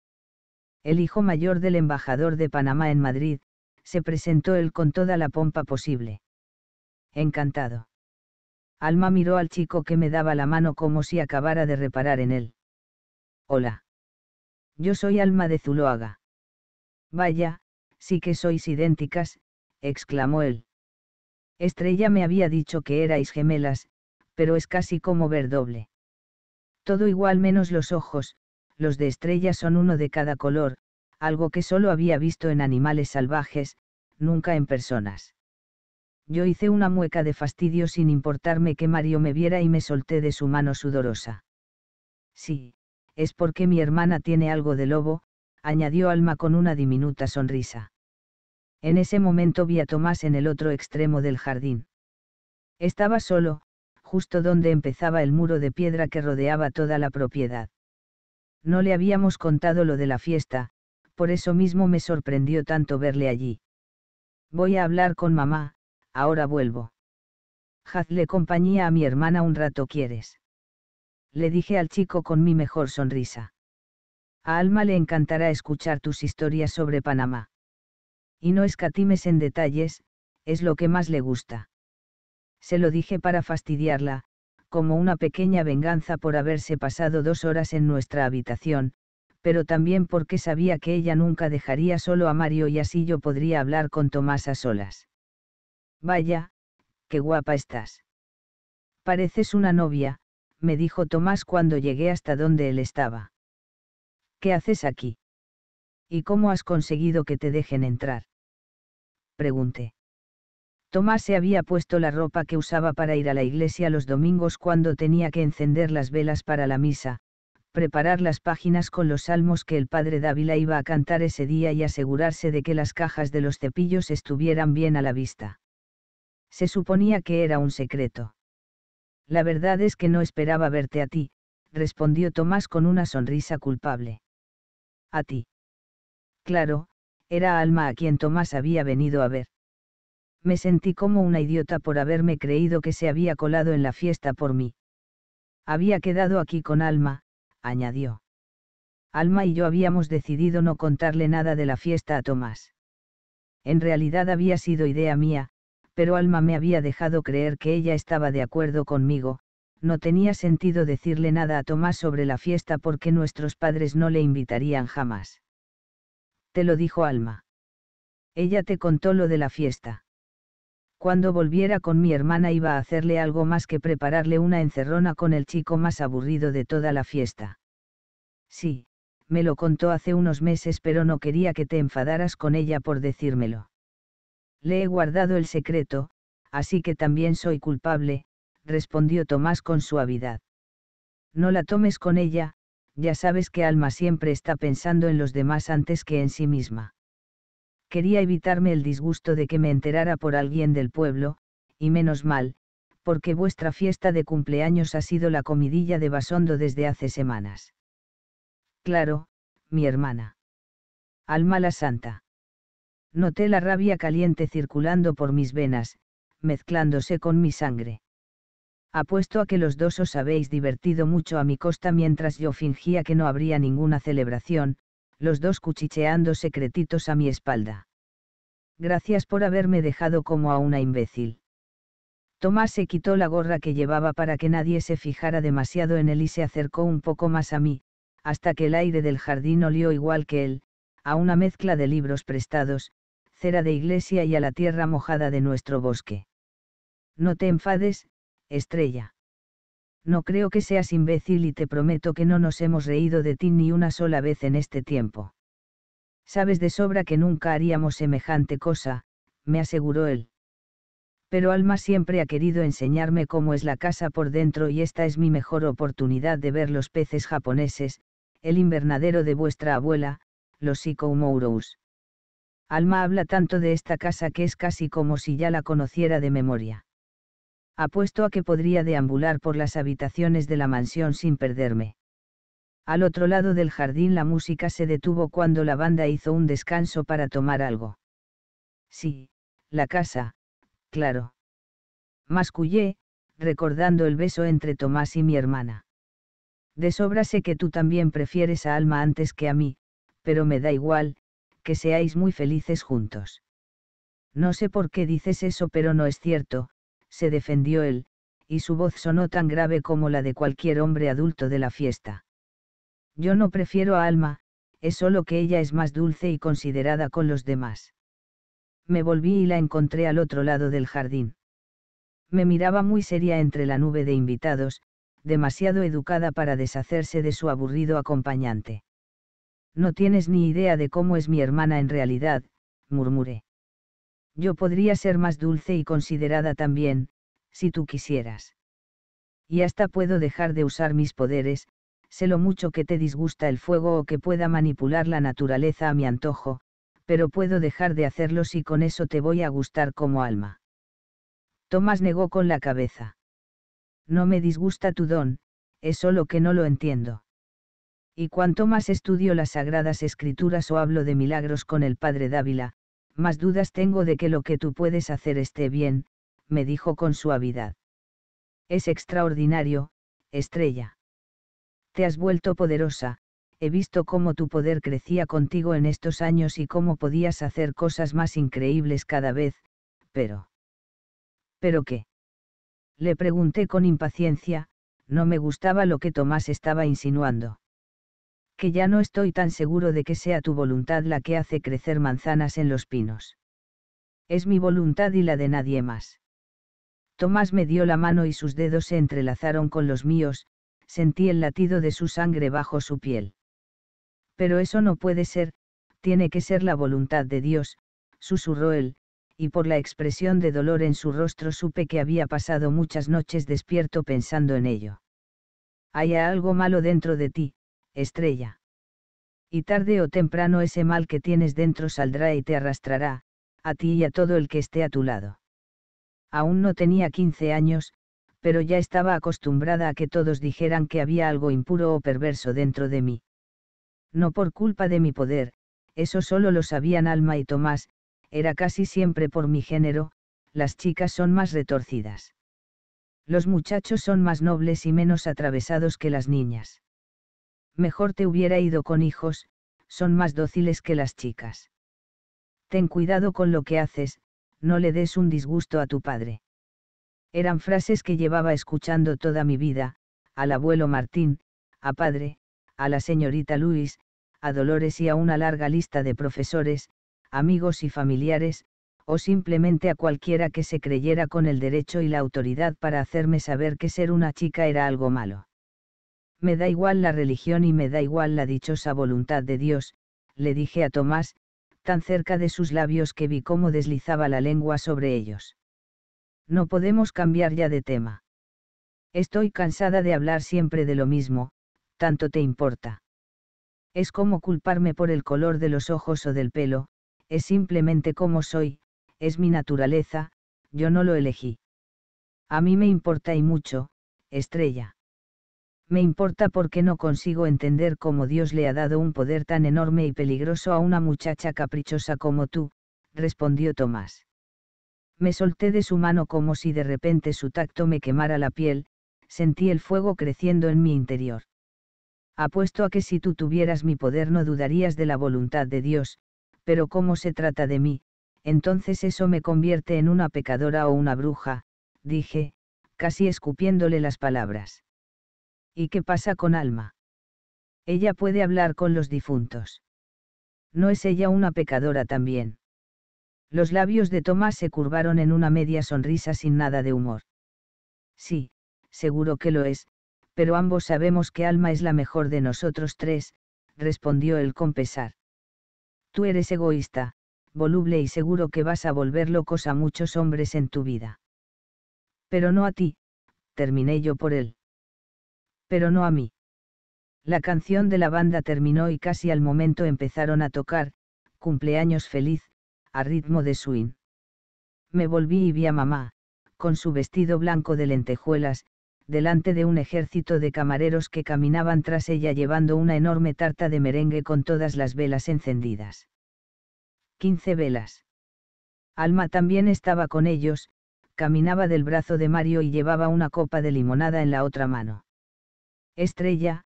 El hijo mayor del embajador de Panamá en Madrid, se presentó él con toda la pompa posible. Encantado. Alma miró al chico que me daba la mano como si acabara de reparar en él. Hola. Yo soy alma de Zuloaga. Vaya, sí que sois idénticas, exclamó él. Estrella me había dicho que erais gemelas, pero es casi como ver doble. Todo igual menos los ojos, los de Estrella son uno de cada color, algo que solo había visto en animales salvajes, nunca en personas. Yo hice una mueca de fastidio sin importarme que Mario me viera y me solté de su mano sudorosa. Sí, es porque mi hermana tiene algo de lobo, añadió Alma con una diminuta sonrisa. En ese momento vi a Tomás en el otro extremo del jardín. Estaba solo, justo donde empezaba el muro de piedra que rodeaba toda la propiedad. No le habíamos contado lo de la fiesta, por eso mismo me sorprendió tanto verle allí. Voy a hablar con mamá, ahora vuelvo. Hazle compañía a mi hermana un rato quieres le dije al chico con mi mejor sonrisa. A Alma le encantará escuchar tus historias sobre Panamá. Y no escatimes en detalles, es lo que más le gusta. Se lo dije para fastidiarla, como una pequeña venganza por haberse pasado dos horas en nuestra habitación, pero también porque sabía que ella nunca dejaría solo a Mario y así yo podría hablar con Tomás a solas. Vaya, qué guapa estás. Pareces una novia, me dijo Tomás cuando llegué hasta donde él estaba. ¿Qué haces aquí? ¿Y cómo has conseguido que te dejen entrar? Pregunté. Tomás se había puesto la ropa que usaba para ir a la iglesia los domingos cuando tenía que encender las velas para la misa, preparar las páginas con los salmos que el padre Dávila iba a cantar ese día y asegurarse de que las cajas de los cepillos estuvieran bien a la vista. Se suponía que era un secreto. La verdad es que no esperaba verte a ti, respondió Tomás con una sonrisa culpable. A ti. Claro, era Alma a quien Tomás había venido a ver. Me sentí como una idiota por haberme creído que se había colado en la fiesta por mí. Había quedado aquí con Alma, añadió. Alma y yo habíamos decidido no contarle nada de la fiesta a Tomás. En realidad había sido idea mía, pero Alma me había dejado creer que ella estaba de acuerdo conmigo, no tenía sentido decirle nada a Tomás sobre la fiesta porque nuestros padres no le invitarían jamás. Te lo dijo Alma. Ella te contó lo de la fiesta. Cuando volviera con mi hermana iba a hacerle algo más que prepararle una encerrona con el chico más aburrido de toda la fiesta. Sí, me lo contó hace unos meses pero no quería que te enfadaras con ella por decírmelo. Le he guardado el secreto, así que también soy culpable, respondió Tomás con suavidad. No la tomes con ella, ya sabes que Alma siempre está pensando en los demás antes que en sí misma. Quería evitarme el disgusto de que me enterara por alguien del pueblo, y menos mal, porque vuestra fiesta de cumpleaños ha sido la comidilla de Basondo desde hace semanas. Claro, mi hermana. Alma la Santa. Noté la rabia caliente circulando por mis venas, mezclándose con mi sangre. Apuesto a que los dos os habéis divertido mucho a mi costa mientras yo fingía que no habría ninguna celebración, los dos cuchicheando secretitos a mi espalda. Gracias por haberme dejado como a una imbécil. Tomás se quitó la gorra que llevaba para que nadie se fijara demasiado en él y se acercó un poco más a mí, hasta que el aire del jardín olió igual que él, a una mezcla de libros prestados, cera de iglesia y a la tierra mojada de nuestro bosque. No te enfades, estrella. No creo que seas imbécil y te prometo que no nos hemos reído de ti ni una sola vez en este tiempo. Sabes de sobra que nunca haríamos semejante cosa, me aseguró él. Pero Alma siempre ha querido enseñarme cómo es la casa por dentro y esta es mi mejor oportunidad de ver los peces japoneses, el invernadero de vuestra abuela, los Mourous. Alma habla tanto de esta casa que es casi como si ya la conociera de memoria. Apuesto a que podría deambular por las habitaciones de la mansión sin perderme. Al otro lado del jardín la música se detuvo cuando la banda hizo un descanso para tomar algo. Sí, la casa, claro. Mascullé, recordando el beso entre Tomás y mi hermana. De sobra sé que tú también prefieres a Alma antes que a mí, pero me da igual, que seáis muy felices juntos. No sé por qué dices eso, pero no es cierto, se defendió él, y su voz sonó tan grave como la de cualquier hombre adulto de la fiesta. Yo no prefiero a Alma, es solo que ella es más dulce y considerada con los demás. Me volví y la encontré al otro lado del jardín. Me miraba muy seria entre la nube de invitados, demasiado educada para deshacerse de su aburrido acompañante. No tienes ni idea de cómo es mi hermana en realidad, murmuré. Yo podría ser más dulce y considerada también, si tú quisieras. Y hasta puedo dejar de usar mis poderes, sé lo mucho que te disgusta el fuego o que pueda manipular la naturaleza a mi antojo, pero puedo dejar de hacerlo si con eso te voy a gustar como alma. Tomás negó con la cabeza. No me disgusta tu don, es solo que no lo entiendo. Y cuanto más estudio las sagradas escrituras o hablo de milagros con el padre Dávila, más dudas tengo de que lo que tú puedes hacer esté bien, me dijo con suavidad. Es extraordinario, estrella. Te has vuelto poderosa, he visto cómo tu poder crecía contigo en estos años y cómo podías hacer cosas más increíbles cada vez, pero... ¿Pero qué? Le pregunté con impaciencia, no me gustaba lo que Tomás estaba insinuando que ya no estoy tan seguro de que sea tu voluntad la que hace crecer manzanas en los pinos. Es mi voluntad y la de nadie más. Tomás me dio la mano y sus dedos se entrelazaron con los míos, sentí el latido de su sangre bajo su piel. Pero eso no puede ser, tiene que ser la voluntad de Dios, susurró él, y por la expresión de dolor en su rostro supe que había pasado muchas noches despierto pensando en ello. Hay algo malo dentro de ti, estrella. Y tarde o temprano ese mal que tienes dentro saldrá y te arrastrará, a ti y a todo el que esté a tu lado. Aún no tenía 15 años, pero ya estaba acostumbrada a que todos dijeran que había algo impuro o perverso dentro de mí. No por culpa de mi poder, eso solo lo sabían Alma y Tomás, era casi siempre por mi género, las chicas son más retorcidas. Los muchachos son más nobles y menos atravesados que las niñas mejor te hubiera ido con hijos, son más dóciles que las chicas. Ten cuidado con lo que haces, no le des un disgusto a tu padre. Eran frases que llevaba escuchando toda mi vida, al abuelo Martín, a padre, a la señorita Luis, a Dolores y a una larga lista de profesores, amigos y familiares, o simplemente a cualquiera que se creyera con el derecho y la autoridad para hacerme saber que ser una chica era algo malo. Me da igual la religión y me da igual la dichosa voluntad de Dios, le dije a Tomás, tan cerca de sus labios que vi cómo deslizaba la lengua sobre ellos. No podemos cambiar ya de tema. Estoy cansada de hablar siempre de lo mismo, tanto te importa. Es como culparme por el color de los ojos o del pelo, es simplemente como soy, es mi naturaleza, yo no lo elegí. A mí me importa y mucho, estrella me importa porque no consigo entender cómo Dios le ha dado un poder tan enorme y peligroso a una muchacha caprichosa como tú, respondió Tomás. Me solté de su mano como si de repente su tacto me quemara la piel, sentí el fuego creciendo en mi interior. Apuesto a que si tú tuvieras mi poder no dudarías de la voluntad de Dios, pero cómo se trata de mí, entonces eso me convierte en una pecadora o una bruja, dije, casi escupiéndole las palabras. ¿Y qué pasa con Alma? Ella puede hablar con los difuntos. ¿No es ella una pecadora también? Los labios de Tomás se curvaron en una media sonrisa sin nada de humor. Sí, seguro que lo es, pero ambos sabemos que Alma es la mejor de nosotros tres, respondió él con pesar. Tú eres egoísta, voluble y seguro que vas a volver locos a muchos hombres en tu vida. Pero no a ti, terminé yo por él pero no a mí. La canción de la banda terminó y casi al momento empezaron a tocar, cumpleaños feliz, a ritmo de swing. Me volví y vi a mamá, con su vestido blanco de lentejuelas, delante de un ejército de camareros que caminaban tras ella llevando una enorme tarta de merengue con todas las velas encendidas. 15 velas. Alma también estaba con ellos, caminaba del brazo de Mario y llevaba una copa de limonada en la otra mano. Estrella,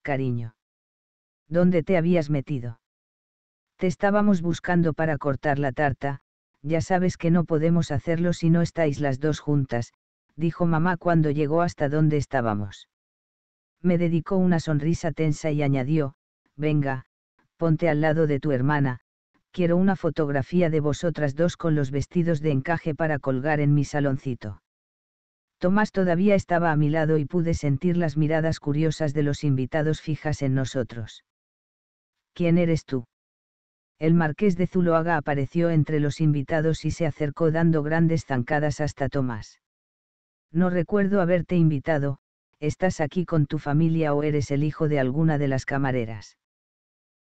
cariño. ¿Dónde te habías metido? Te estábamos buscando para cortar la tarta, ya sabes que no podemos hacerlo si no estáis las dos juntas, dijo mamá cuando llegó hasta donde estábamos. Me dedicó una sonrisa tensa y añadió, venga, ponte al lado de tu hermana, quiero una fotografía de vosotras dos con los vestidos de encaje para colgar en mi saloncito. Tomás todavía estaba a mi lado y pude sentir las miradas curiosas de los invitados fijas en nosotros. ¿Quién eres tú? El marqués de Zuloaga apareció entre los invitados y se acercó dando grandes zancadas hasta Tomás. No recuerdo haberte invitado, estás aquí con tu familia o eres el hijo de alguna de las camareras.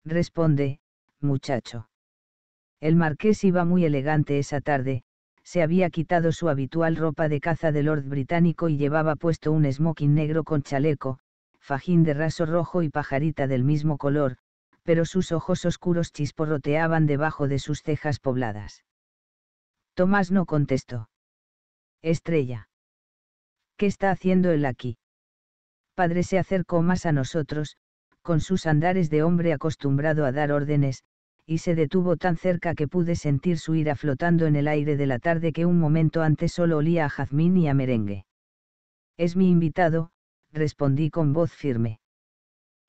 Responde, muchacho. El marqués iba muy elegante esa tarde, se había quitado su habitual ropa de caza de Lord británico y llevaba puesto un smoking negro con chaleco, fajín de raso rojo y pajarita del mismo color, pero sus ojos oscuros chisporroteaban debajo de sus cejas pobladas. Tomás no contestó. Estrella. ¿Qué está haciendo él aquí? Padre se acercó más a nosotros, con sus andares de hombre acostumbrado a dar órdenes, y se detuvo tan cerca que pude sentir su ira flotando en el aire de la tarde que un momento antes solo olía a jazmín y a merengue. Es mi invitado, respondí con voz firme.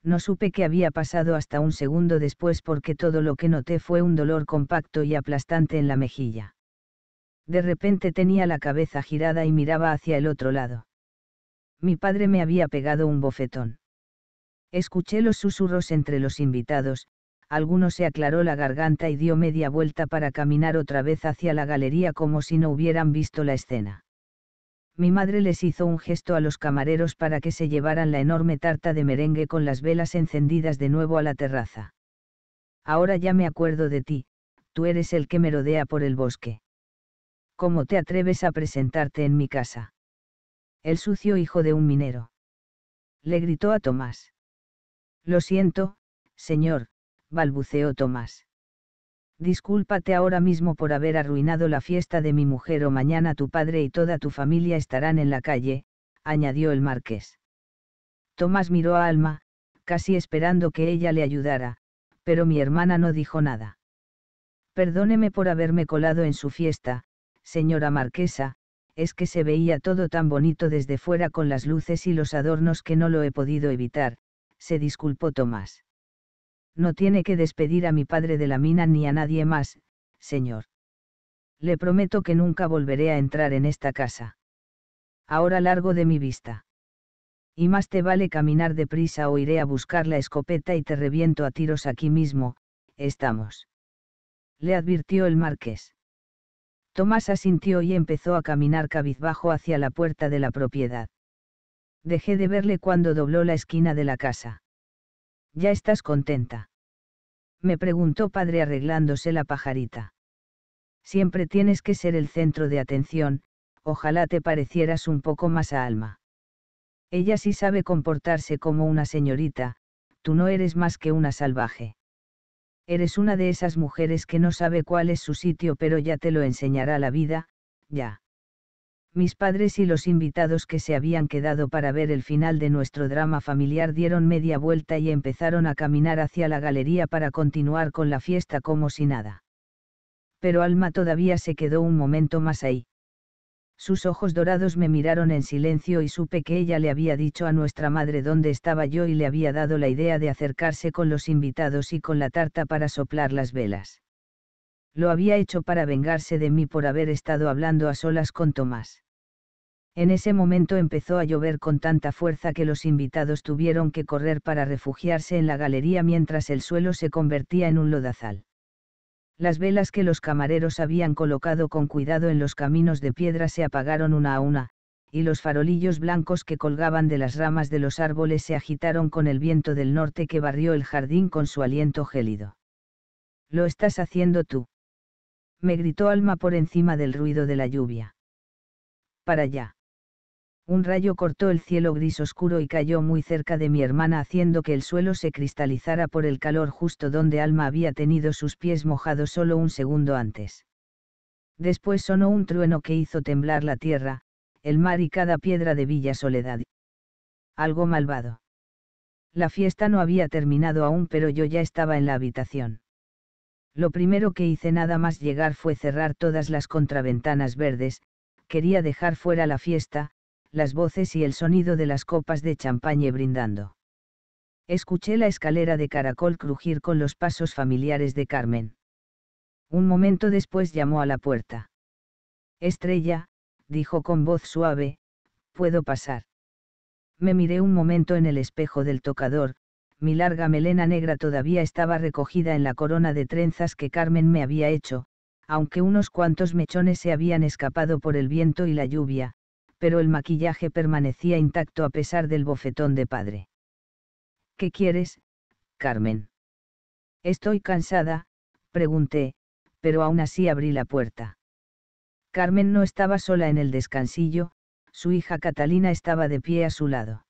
No supe qué había pasado hasta un segundo después porque todo lo que noté fue un dolor compacto y aplastante en la mejilla. De repente tenía la cabeza girada y miraba hacia el otro lado. Mi padre me había pegado un bofetón. Escuché los susurros entre los invitados, alguno se aclaró la garganta y dio media vuelta para caminar otra vez hacia la galería como si no hubieran visto la escena. Mi madre les hizo un gesto a los camareros para que se llevaran la enorme tarta de merengue con las velas encendidas de nuevo a la terraza. Ahora ya me acuerdo de ti, tú eres el que me rodea por el bosque. ¿Cómo te atreves a presentarte en mi casa? El sucio hijo de un minero. Le gritó a Tomás. Lo siento, señor, balbuceó Tomás. Discúlpate ahora mismo por haber arruinado la fiesta de mi mujer o mañana tu padre y toda tu familia estarán en la calle, añadió el marqués. Tomás miró a Alma, casi esperando que ella le ayudara, pero mi hermana no dijo nada. Perdóneme por haberme colado en su fiesta, señora marquesa, es que se veía todo tan bonito desde fuera con las luces y los adornos que no lo he podido evitar, se disculpó Tomás. No tiene que despedir a mi padre de la mina ni a nadie más, señor. Le prometo que nunca volveré a entrar en esta casa. Ahora largo de mi vista. Y más te vale caminar deprisa o iré a buscar la escopeta y te reviento a tiros aquí mismo, estamos. Le advirtió el marqués. Tomás asintió y empezó a caminar cabizbajo hacia la puerta de la propiedad. Dejé de verle cuando dobló la esquina de la casa. ¿Ya estás contenta? Me preguntó padre arreglándose la pajarita. Siempre tienes que ser el centro de atención, ojalá te parecieras un poco más a Alma. Ella sí sabe comportarse como una señorita, tú no eres más que una salvaje. Eres una de esas mujeres que no sabe cuál es su sitio pero ya te lo enseñará la vida, ya. Mis padres y los invitados que se habían quedado para ver el final de nuestro drama familiar dieron media vuelta y empezaron a caminar hacia la galería para continuar con la fiesta como si nada. Pero Alma todavía se quedó un momento más ahí. Sus ojos dorados me miraron en silencio y supe que ella le había dicho a nuestra madre dónde estaba yo y le había dado la idea de acercarse con los invitados y con la tarta para soplar las velas lo había hecho para vengarse de mí por haber estado hablando a solas con Tomás. En ese momento empezó a llover con tanta fuerza que los invitados tuvieron que correr para refugiarse en la galería mientras el suelo se convertía en un lodazal. Las velas que los camareros habían colocado con cuidado en los caminos de piedra se apagaron una a una, y los farolillos blancos que colgaban de las ramas de los árboles se agitaron con el viento del norte que barrió el jardín con su aliento gélido. Lo estás haciendo tú me gritó Alma por encima del ruido de la lluvia. Para allá. Un rayo cortó el cielo gris oscuro y cayó muy cerca de mi hermana haciendo que el suelo se cristalizara por el calor justo donde Alma había tenido sus pies mojados solo un segundo antes. Después sonó un trueno que hizo temblar la tierra, el mar y cada piedra de Villa Soledad. Algo malvado. La fiesta no había terminado aún, pero yo ya estaba en la habitación. Lo primero que hice nada más llegar fue cerrar todas las contraventanas verdes, quería dejar fuera la fiesta, las voces y el sonido de las copas de champañe brindando. Escuché la escalera de caracol crujir con los pasos familiares de Carmen. Un momento después llamó a la puerta. Estrella, dijo con voz suave, puedo pasar. Me miré un momento en el espejo del tocador, mi larga melena negra todavía estaba recogida en la corona de trenzas que Carmen me había hecho, aunque unos cuantos mechones se habían escapado por el viento y la lluvia, pero el maquillaje permanecía intacto a pesar del bofetón de padre. ¿Qué quieres, Carmen? Estoy cansada, pregunté, pero aún así abrí la puerta. Carmen no estaba sola en el descansillo, su hija Catalina estaba de pie a su lado.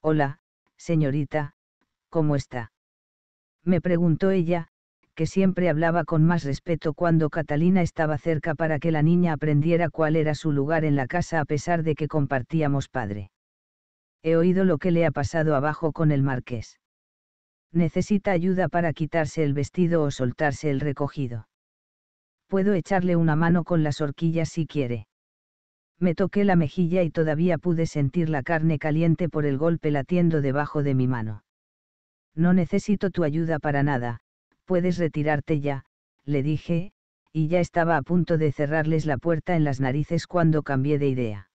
Hola, señorita, ¿Cómo está? Me preguntó ella, que siempre hablaba con más respeto cuando Catalina estaba cerca para que la niña aprendiera cuál era su lugar en la casa a pesar de que compartíamos padre. He oído lo que le ha pasado abajo con el marqués. Necesita ayuda para quitarse el vestido o soltarse el recogido. Puedo echarle una mano con las horquillas si quiere. Me toqué la mejilla y todavía pude sentir la carne caliente por el golpe latiendo debajo de mi mano. No necesito tu ayuda para nada, puedes retirarte ya, le dije, y ya estaba a punto de cerrarles la puerta en las narices cuando cambié de idea.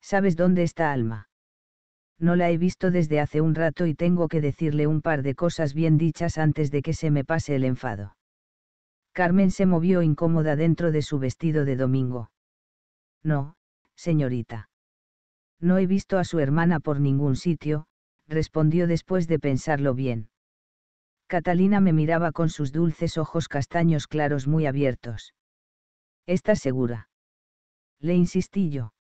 ¿Sabes dónde está Alma? No la he visto desde hace un rato y tengo que decirle un par de cosas bien dichas antes de que se me pase el enfado. Carmen se movió incómoda dentro de su vestido de domingo. No, señorita. No he visto a su hermana por ningún sitio, respondió después de pensarlo bien. Catalina me miraba con sus dulces ojos castaños claros muy abiertos. ¿Estás segura? Le insistí yo.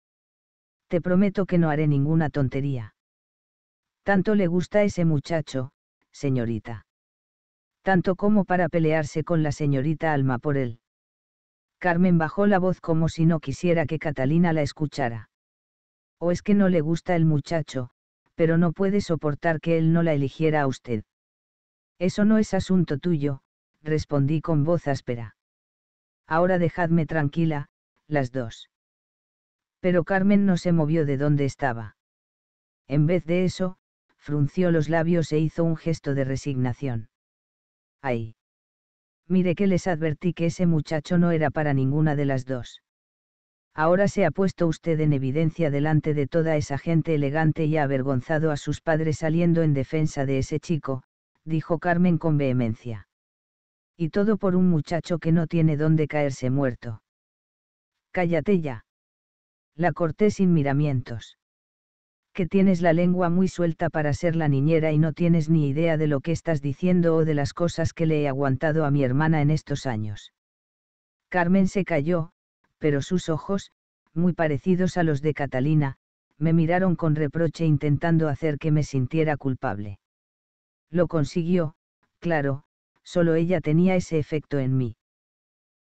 Te prometo que no haré ninguna tontería. Tanto le gusta ese muchacho, señorita. Tanto como para pelearse con la señorita Alma por él. Carmen bajó la voz como si no quisiera que Catalina la escuchara. ¿O es que no le gusta el muchacho, pero no puede soportar que él no la eligiera a usted. Eso no es asunto tuyo, respondí con voz áspera. Ahora dejadme tranquila, las dos. Pero Carmen no se movió de donde estaba. En vez de eso, frunció los labios e hizo un gesto de resignación. ¡Ay! Mire que les advertí que ese muchacho no era para ninguna de las dos. Ahora se ha puesto usted en evidencia delante de toda esa gente elegante y ha avergonzado a sus padres saliendo en defensa de ese chico, dijo Carmen con vehemencia. Y todo por un muchacho que no tiene dónde caerse muerto. Cállate ya. La corté sin miramientos. Que tienes la lengua muy suelta para ser la niñera y no tienes ni idea de lo que estás diciendo o de las cosas que le he aguantado a mi hermana en estos años. Carmen se calló, pero sus ojos, muy parecidos a los de Catalina, me miraron con reproche intentando hacer que me sintiera culpable. Lo consiguió, claro, solo ella tenía ese efecto en mí.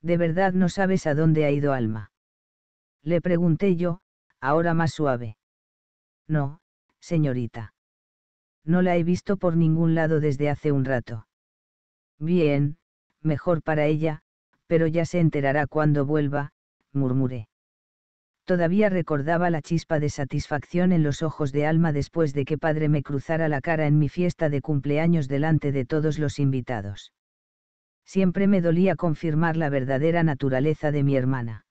De verdad no sabes a dónde ha ido Alma. Le pregunté yo, ahora más suave. No, señorita. No la he visto por ningún lado desde hace un rato. Bien, mejor para ella, pero ya se enterará cuando vuelva, murmuré. Todavía recordaba la chispa de satisfacción en los ojos de Alma después de que padre me cruzara la cara en mi fiesta de cumpleaños delante de todos los invitados. Siempre me dolía confirmar la verdadera naturaleza de mi hermana.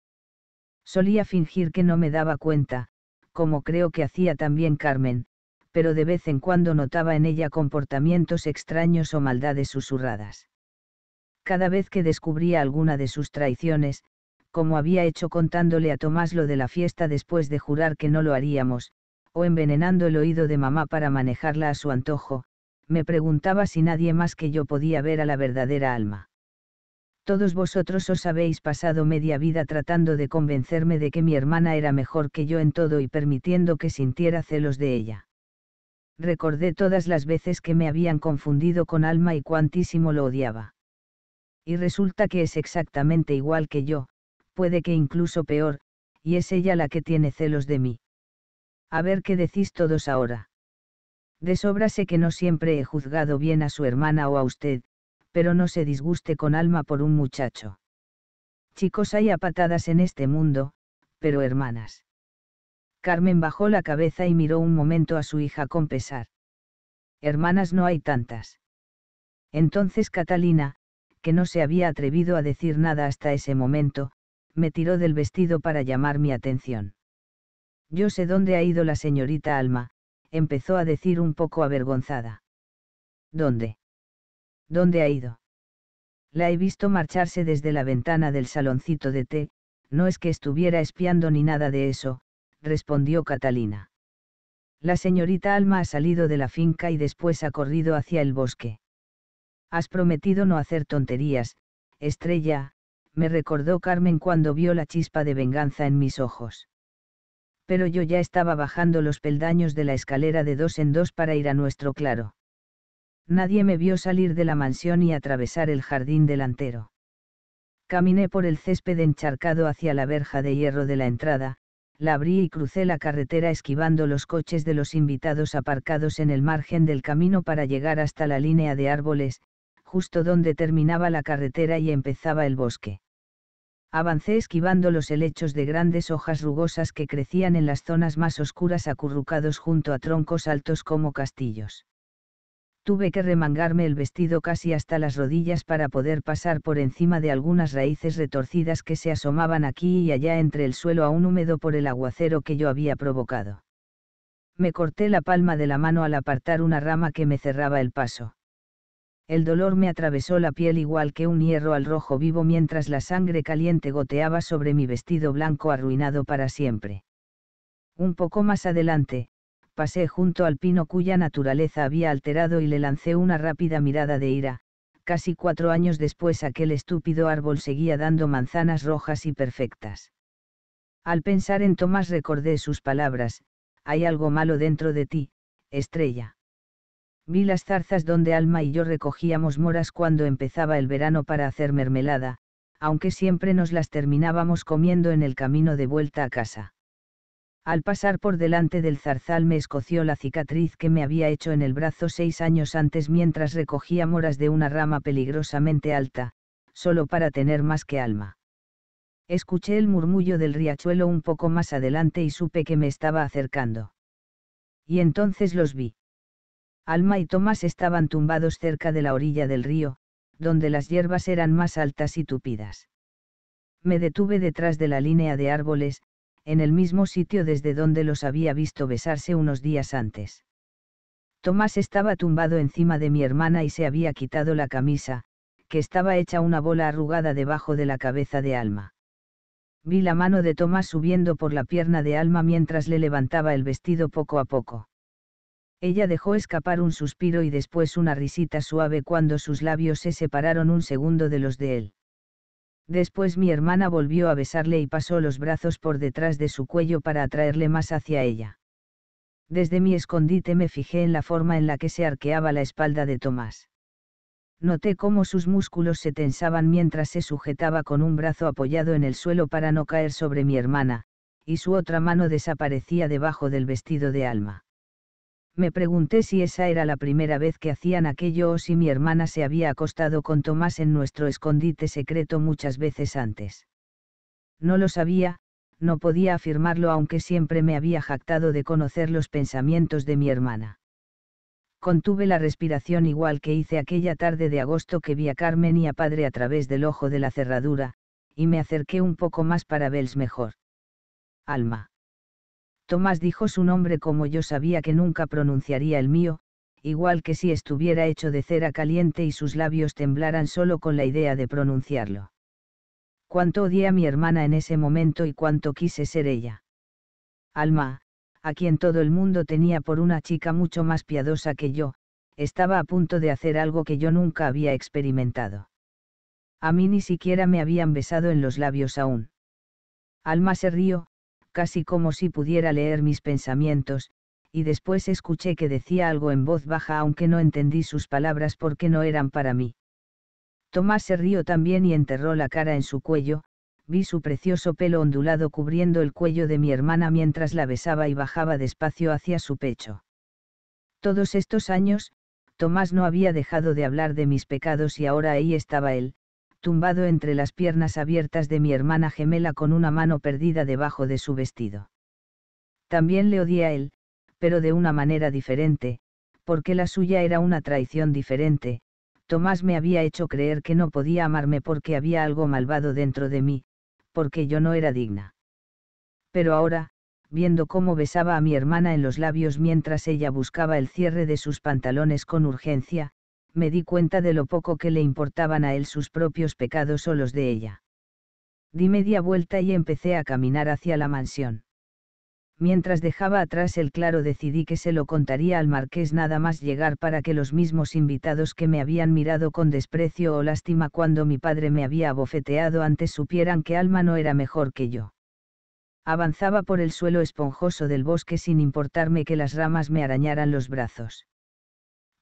Solía fingir que no me daba cuenta, como creo que hacía también Carmen, pero de vez en cuando notaba en ella comportamientos extraños o maldades susurradas. Cada vez que descubría alguna de sus traiciones, como había hecho contándole a Tomás lo de la fiesta después de jurar que no lo haríamos, o envenenando el oído de mamá para manejarla a su antojo, me preguntaba si nadie más que yo podía ver a la verdadera alma. Todos vosotros os habéis pasado media vida tratando de convencerme de que mi hermana era mejor que yo en todo y permitiendo que sintiera celos de ella. Recordé todas las veces que me habían confundido con alma y cuantísimo lo odiaba. Y resulta que es exactamente igual que yo, puede que incluso peor, y es ella la que tiene celos de mí. A ver qué decís todos ahora. De sobra sé que no siempre he juzgado bien a su hermana o a usted, pero no se disguste con alma por un muchacho. Chicos hay a patadas en este mundo, pero hermanas. Carmen bajó la cabeza y miró un momento a su hija con pesar. Hermanas no hay tantas. Entonces Catalina, que no se había atrevido a decir nada hasta ese momento, me tiró del vestido para llamar mi atención. Yo sé dónde ha ido la señorita Alma, empezó a decir un poco avergonzada. ¿Dónde? ¿Dónde ha ido? La he visto marcharse desde la ventana del saloncito de té, no es que estuviera espiando ni nada de eso, respondió Catalina. La señorita Alma ha salido de la finca y después ha corrido hacia el bosque. Has prometido no hacer tonterías, estrella, me recordó Carmen cuando vio la chispa de venganza en mis ojos. Pero yo ya estaba bajando los peldaños de la escalera de dos en dos para ir a nuestro claro. Nadie me vio salir de la mansión y atravesar el jardín delantero. Caminé por el césped encharcado hacia la verja de hierro de la entrada, la abrí y crucé la carretera esquivando los coches de los invitados aparcados en el margen del camino para llegar hasta la línea de árboles, justo donde terminaba la carretera y empezaba el bosque avancé esquivando los helechos de grandes hojas rugosas que crecían en las zonas más oscuras acurrucados junto a troncos altos como castillos. Tuve que remangarme el vestido casi hasta las rodillas para poder pasar por encima de algunas raíces retorcidas que se asomaban aquí y allá entre el suelo aún húmedo por el aguacero que yo había provocado. Me corté la palma de la mano al apartar una rama que me cerraba el paso. El dolor me atravesó la piel igual que un hierro al rojo vivo mientras la sangre caliente goteaba sobre mi vestido blanco arruinado para siempre. Un poco más adelante, pasé junto al pino cuya naturaleza había alterado y le lancé una rápida mirada de ira, casi cuatro años después aquel estúpido árbol seguía dando manzanas rojas y perfectas. Al pensar en Tomás recordé sus palabras, hay algo malo dentro de ti, estrella. Vi las zarzas donde Alma y yo recogíamos moras cuando empezaba el verano para hacer mermelada, aunque siempre nos las terminábamos comiendo en el camino de vuelta a casa. Al pasar por delante del zarzal me escoció la cicatriz que me había hecho en el brazo seis años antes mientras recogía moras de una rama peligrosamente alta, solo para tener más que alma. Escuché el murmullo del riachuelo un poco más adelante y supe que me estaba acercando. Y entonces los vi. Alma y Tomás estaban tumbados cerca de la orilla del río, donde las hierbas eran más altas y tupidas. Me detuve detrás de la línea de árboles, en el mismo sitio desde donde los había visto besarse unos días antes. Tomás estaba tumbado encima de mi hermana y se había quitado la camisa, que estaba hecha una bola arrugada debajo de la cabeza de Alma. Vi la mano de Tomás subiendo por la pierna de Alma mientras le levantaba el vestido poco a poco. Ella dejó escapar un suspiro y después una risita suave cuando sus labios se separaron un segundo de los de él. Después mi hermana volvió a besarle y pasó los brazos por detrás de su cuello para atraerle más hacia ella. Desde mi escondite me fijé en la forma en la que se arqueaba la espalda de Tomás. Noté cómo sus músculos se tensaban mientras se sujetaba con un brazo apoyado en el suelo para no caer sobre mi hermana, y su otra mano desaparecía debajo del vestido de Alma. Me pregunté si esa era la primera vez que hacían aquello o si mi hermana se había acostado con Tomás en nuestro escondite secreto muchas veces antes. No lo sabía, no podía afirmarlo aunque siempre me había jactado de conocer los pensamientos de mi hermana. Contuve la respiración igual que hice aquella tarde de agosto que vi a Carmen y a padre a través del ojo de la cerradura, y me acerqué un poco más para verles mejor. Alma. Tomás dijo su nombre como yo sabía que nunca pronunciaría el mío, igual que si estuviera hecho de cera caliente y sus labios temblaran solo con la idea de pronunciarlo. Cuánto odié a mi hermana en ese momento y cuánto quise ser ella. Alma, a quien todo el mundo tenía por una chica mucho más piadosa que yo, estaba a punto de hacer algo que yo nunca había experimentado. A mí ni siquiera me habían besado en los labios aún. Alma se rió, casi como si pudiera leer mis pensamientos, y después escuché que decía algo en voz baja aunque no entendí sus palabras porque no eran para mí. Tomás se rió también y enterró la cara en su cuello, vi su precioso pelo ondulado cubriendo el cuello de mi hermana mientras la besaba y bajaba despacio hacia su pecho. Todos estos años, Tomás no había dejado de hablar de mis pecados y ahora ahí estaba él, tumbado entre las piernas abiertas de mi hermana gemela con una mano perdida debajo de su vestido. También le odié a él, pero de una manera diferente, porque la suya era una traición diferente, Tomás me había hecho creer que no podía amarme porque había algo malvado dentro de mí, porque yo no era digna. Pero ahora, viendo cómo besaba a mi hermana en los labios mientras ella buscaba el cierre de sus pantalones con urgencia, me di cuenta de lo poco que le importaban a él sus propios pecados o los de ella. Di media vuelta y empecé a caminar hacia la mansión. Mientras dejaba atrás el claro decidí que se lo contaría al marqués nada más llegar para que los mismos invitados que me habían mirado con desprecio o lástima cuando mi padre me había abofeteado antes supieran que Alma no era mejor que yo avanzaba por el suelo esponjoso del bosque sin importarme que las ramas me arañaran los brazos.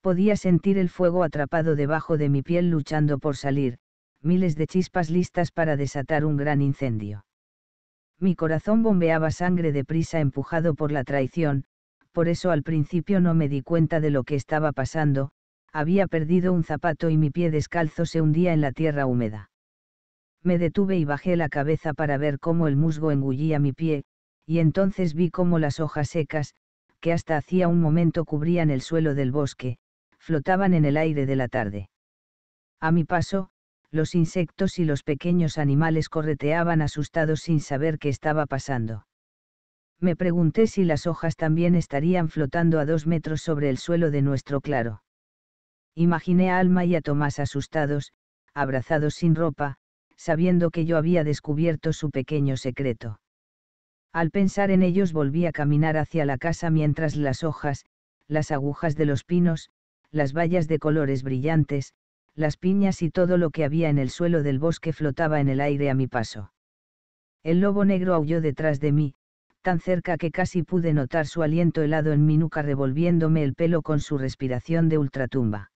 Podía sentir el fuego atrapado debajo de mi piel luchando por salir, miles de chispas listas para desatar un gran incendio. Mi corazón bombeaba sangre deprisa empujado por la traición, por eso al principio no me di cuenta de lo que estaba pasando, había perdido un zapato y mi pie descalzo se hundía en la tierra húmeda. Me detuve y bajé la cabeza para ver cómo el musgo engullía mi pie, y entonces vi cómo las hojas secas, que hasta hacía un momento cubrían el suelo del bosque, flotaban en el aire de la tarde. A mi paso, los insectos y los pequeños animales correteaban asustados sin saber qué estaba pasando. Me pregunté si las hojas también estarían flotando a dos metros sobre el suelo de nuestro claro. Imaginé a Alma y a Tomás asustados, abrazados sin ropa, sabiendo que yo había descubierto su pequeño secreto. Al pensar en ellos volví a caminar hacia la casa mientras las hojas, las agujas de los pinos, las vallas de colores brillantes, las piñas y todo lo que había en el suelo del bosque flotaba en el aire a mi paso. El lobo negro aulló detrás de mí, tan cerca que casi pude notar su aliento helado en mi nuca revolviéndome el pelo con su respiración de ultratumba.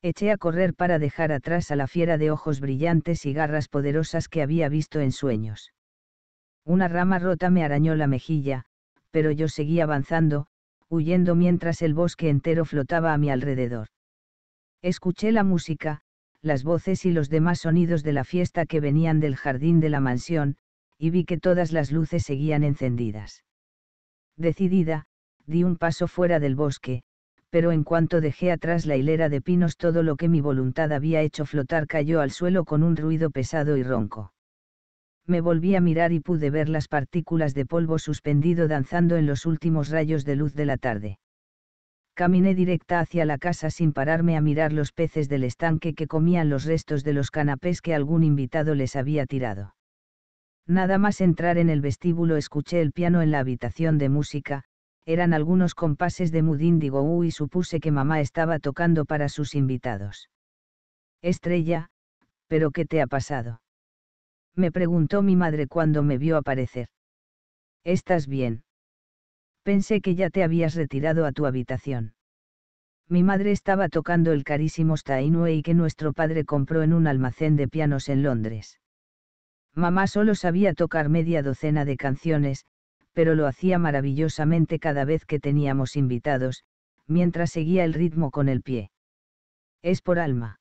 Eché a correr para dejar atrás a la fiera de ojos brillantes y garras poderosas que había visto en sueños. Una rama rota me arañó la mejilla, pero yo seguí avanzando, huyendo mientras el bosque entero flotaba a mi alrededor. Escuché la música, las voces y los demás sonidos de la fiesta que venían del jardín de la mansión, y vi que todas las luces seguían encendidas. Decidida, di un paso fuera del bosque, pero en cuanto dejé atrás la hilera de pinos todo lo que mi voluntad había hecho flotar cayó al suelo con un ruido pesado y ronco me volví a mirar y pude ver las partículas de polvo suspendido danzando en los últimos rayos de luz de la tarde. Caminé directa hacia la casa sin pararme a mirar los peces del estanque que comían los restos de los canapés que algún invitado les había tirado. Nada más entrar en el vestíbulo escuché el piano en la habitación de música, eran algunos compases de Mudíndigo U y supuse que mamá estaba tocando para sus invitados. Estrella, ¿pero qué te ha pasado? me preguntó mi madre cuando me vio aparecer. ¿Estás bien? Pensé que ya te habías retirado a tu habitación. Mi madre estaba tocando el carísimo Steinway que nuestro padre compró en un almacén de pianos en Londres. Mamá solo sabía tocar media docena de canciones, pero lo hacía maravillosamente cada vez que teníamos invitados, mientras seguía el ritmo con el pie. Es por alma.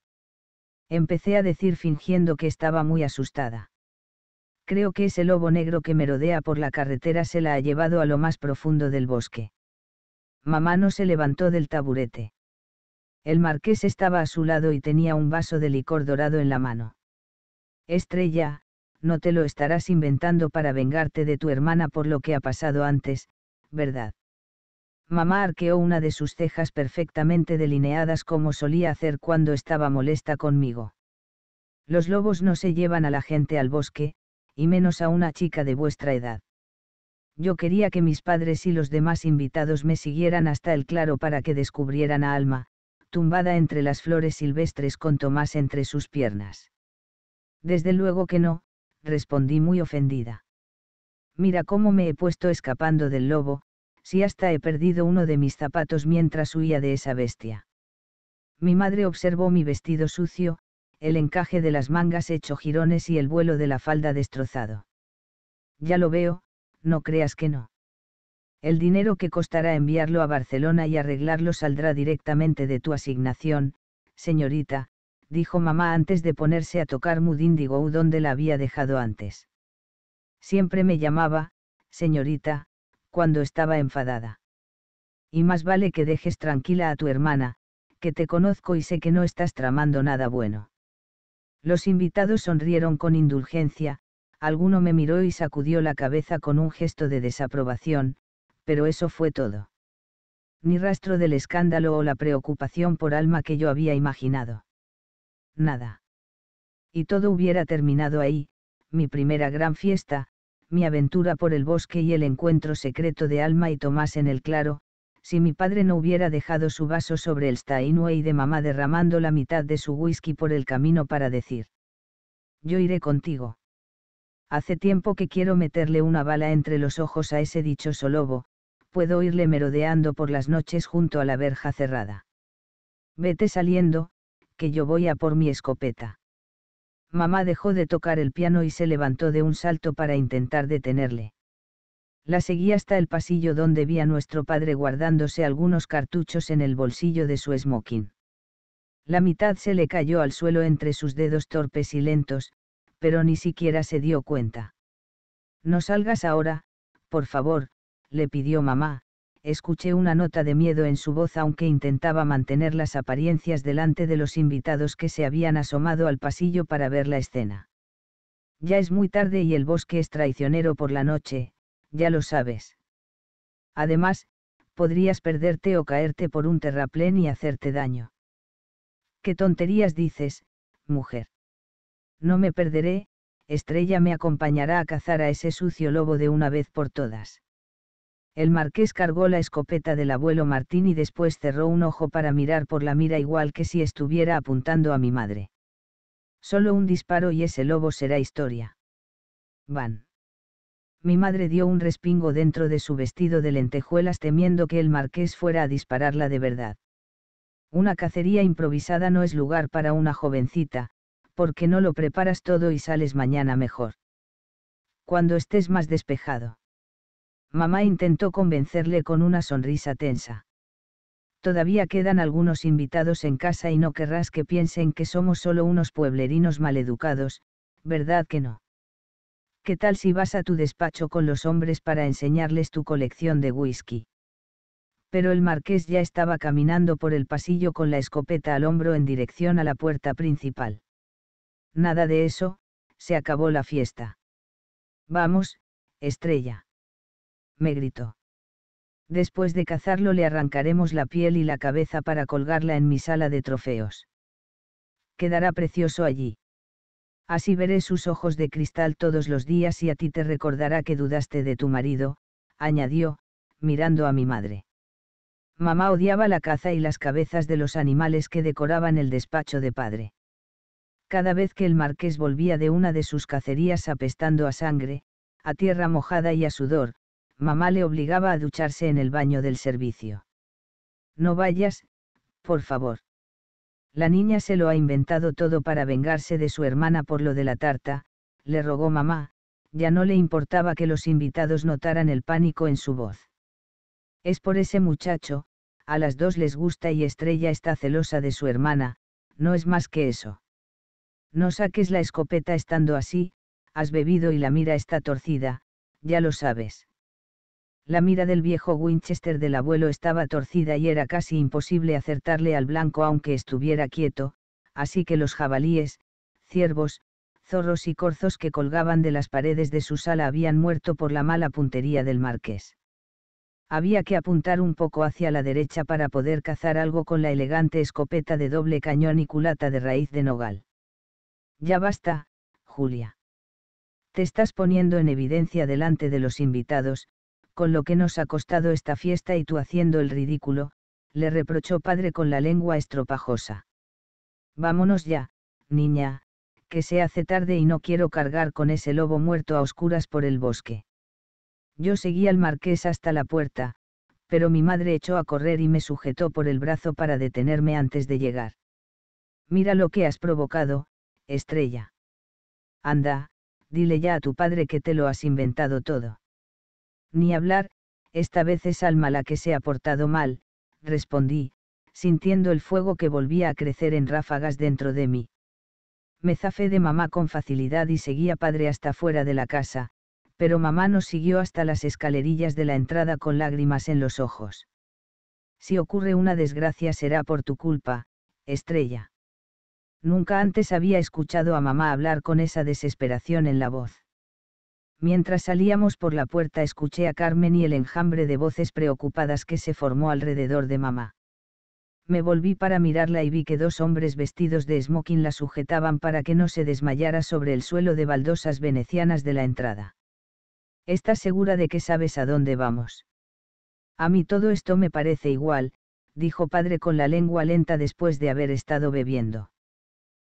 Empecé a decir fingiendo que estaba muy asustada. Creo que ese lobo negro que merodea por la carretera se la ha llevado a lo más profundo del bosque. Mamá no se levantó del taburete. El marqués estaba a su lado y tenía un vaso de licor dorado en la mano. Estrella, no te lo estarás inventando para vengarte de tu hermana por lo que ha pasado antes, ¿verdad? Mamá arqueó una de sus cejas perfectamente delineadas como solía hacer cuando estaba molesta conmigo. Los lobos no se llevan a la gente al bosque, y menos a una chica de vuestra edad. Yo quería que mis padres y los demás invitados me siguieran hasta el claro para que descubrieran a Alma, tumbada entre las flores silvestres con Tomás entre sus piernas. Desde luego que no, respondí muy ofendida. Mira cómo me he puesto escapando del lobo, si hasta he perdido uno de mis zapatos mientras huía de esa bestia. Mi madre observó mi vestido sucio, el encaje de las mangas hecho jirones y el vuelo de la falda destrozado. Ya lo veo, no creas que no. El dinero que costará enviarlo a Barcelona y arreglarlo saldrá directamente de tu asignación, señorita, dijo mamá antes de ponerse a tocar Mudindigo donde la había dejado antes. Siempre me llamaba, señorita, cuando estaba enfadada. Y más vale que dejes tranquila a tu hermana, que te conozco y sé que no estás tramando nada bueno. Los invitados sonrieron con indulgencia, alguno me miró y sacudió la cabeza con un gesto de desaprobación, pero eso fue todo. Ni rastro del escándalo o la preocupación por alma que yo había imaginado. Nada. Y todo hubiera terminado ahí, mi primera gran fiesta, mi aventura por el bosque y el encuentro secreto de Alma y Tomás en el claro, si mi padre no hubiera dejado su vaso sobre el Steinway de mamá derramando la mitad de su whisky por el camino para decir. Yo iré contigo. Hace tiempo que quiero meterle una bala entre los ojos a ese dichoso lobo, puedo irle merodeando por las noches junto a la verja cerrada. Vete saliendo, que yo voy a por mi escopeta. Mamá dejó de tocar el piano y se levantó de un salto para intentar detenerle la seguí hasta el pasillo donde vi a nuestro padre guardándose algunos cartuchos en el bolsillo de su smoking. La mitad se le cayó al suelo entre sus dedos torpes y lentos, pero ni siquiera se dio cuenta. No salgas ahora, por favor, le pidió mamá, escuché una nota de miedo en su voz aunque intentaba mantener las apariencias delante de los invitados que se habían asomado al pasillo para ver la escena. Ya es muy tarde y el bosque es traicionero por la noche, ya lo sabes. Además, podrías perderte o caerte por un terraplén y hacerte daño. ¿Qué tonterías dices, mujer? No me perderé, Estrella me acompañará a cazar a ese sucio lobo de una vez por todas. El marqués cargó la escopeta del abuelo Martín y después cerró un ojo para mirar por la mira igual que si estuviera apuntando a mi madre. Solo un disparo y ese lobo será historia. Van mi madre dio un respingo dentro de su vestido de lentejuelas temiendo que el marqués fuera a dispararla de verdad. Una cacería improvisada no es lugar para una jovencita, porque no lo preparas todo y sales mañana mejor. Cuando estés más despejado. Mamá intentó convencerle con una sonrisa tensa. Todavía quedan algunos invitados en casa y no querrás que piensen que somos solo unos pueblerinos maleducados, ¿verdad que no? ¿qué tal si vas a tu despacho con los hombres para enseñarles tu colección de whisky? Pero el marqués ya estaba caminando por el pasillo con la escopeta al hombro en dirección a la puerta principal. Nada de eso, se acabó la fiesta. Vamos, estrella. Me gritó. Después de cazarlo le arrancaremos la piel y la cabeza para colgarla en mi sala de trofeos. Quedará precioso allí. Así veré sus ojos de cristal todos los días y a ti te recordará que dudaste de tu marido, añadió, mirando a mi madre. Mamá odiaba la caza y las cabezas de los animales que decoraban el despacho de padre. Cada vez que el marqués volvía de una de sus cacerías apestando a sangre, a tierra mojada y a sudor, mamá le obligaba a ducharse en el baño del servicio. No vayas, por favor. La niña se lo ha inventado todo para vengarse de su hermana por lo de la tarta, le rogó mamá, ya no le importaba que los invitados notaran el pánico en su voz. Es por ese muchacho, a las dos les gusta y Estrella está celosa de su hermana, no es más que eso. No saques la escopeta estando así, has bebido y la mira está torcida, ya lo sabes. La mira del viejo Winchester del abuelo estaba torcida y era casi imposible acertarle al blanco aunque estuviera quieto, así que los jabalíes, ciervos, zorros y corzos que colgaban de las paredes de su sala habían muerto por la mala puntería del marqués. Había que apuntar un poco hacia la derecha para poder cazar algo con la elegante escopeta de doble cañón y culata de raíz de nogal. Ya basta, Julia. Te estás poniendo en evidencia delante de los invitados, con lo que nos ha costado esta fiesta y tú haciendo el ridículo, le reprochó padre con la lengua estropajosa. Vámonos ya, niña, que se hace tarde y no quiero cargar con ese lobo muerto a oscuras por el bosque. Yo seguí al marqués hasta la puerta, pero mi madre echó a correr y me sujetó por el brazo para detenerme antes de llegar. Mira lo que has provocado, estrella. Anda, dile ya a tu padre que te lo has inventado todo. Ni hablar, esta vez es Alma la que se ha portado mal, respondí, sintiendo el fuego que volvía a crecer en ráfagas dentro de mí. Me zafé de mamá con facilidad y seguí a padre hasta fuera de la casa, pero mamá nos siguió hasta las escalerillas de la entrada con lágrimas en los ojos. Si ocurre una desgracia será por tu culpa, estrella. Nunca antes había escuchado a mamá hablar con esa desesperación en la voz. Mientras salíamos por la puerta escuché a Carmen y el enjambre de voces preocupadas que se formó alrededor de mamá. Me volví para mirarla y vi que dos hombres vestidos de smoking la sujetaban para que no se desmayara sobre el suelo de baldosas venecianas de la entrada. ¿Estás segura de que sabes a dónde vamos? A mí todo esto me parece igual, dijo padre con la lengua lenta después de haber estado bebiendo.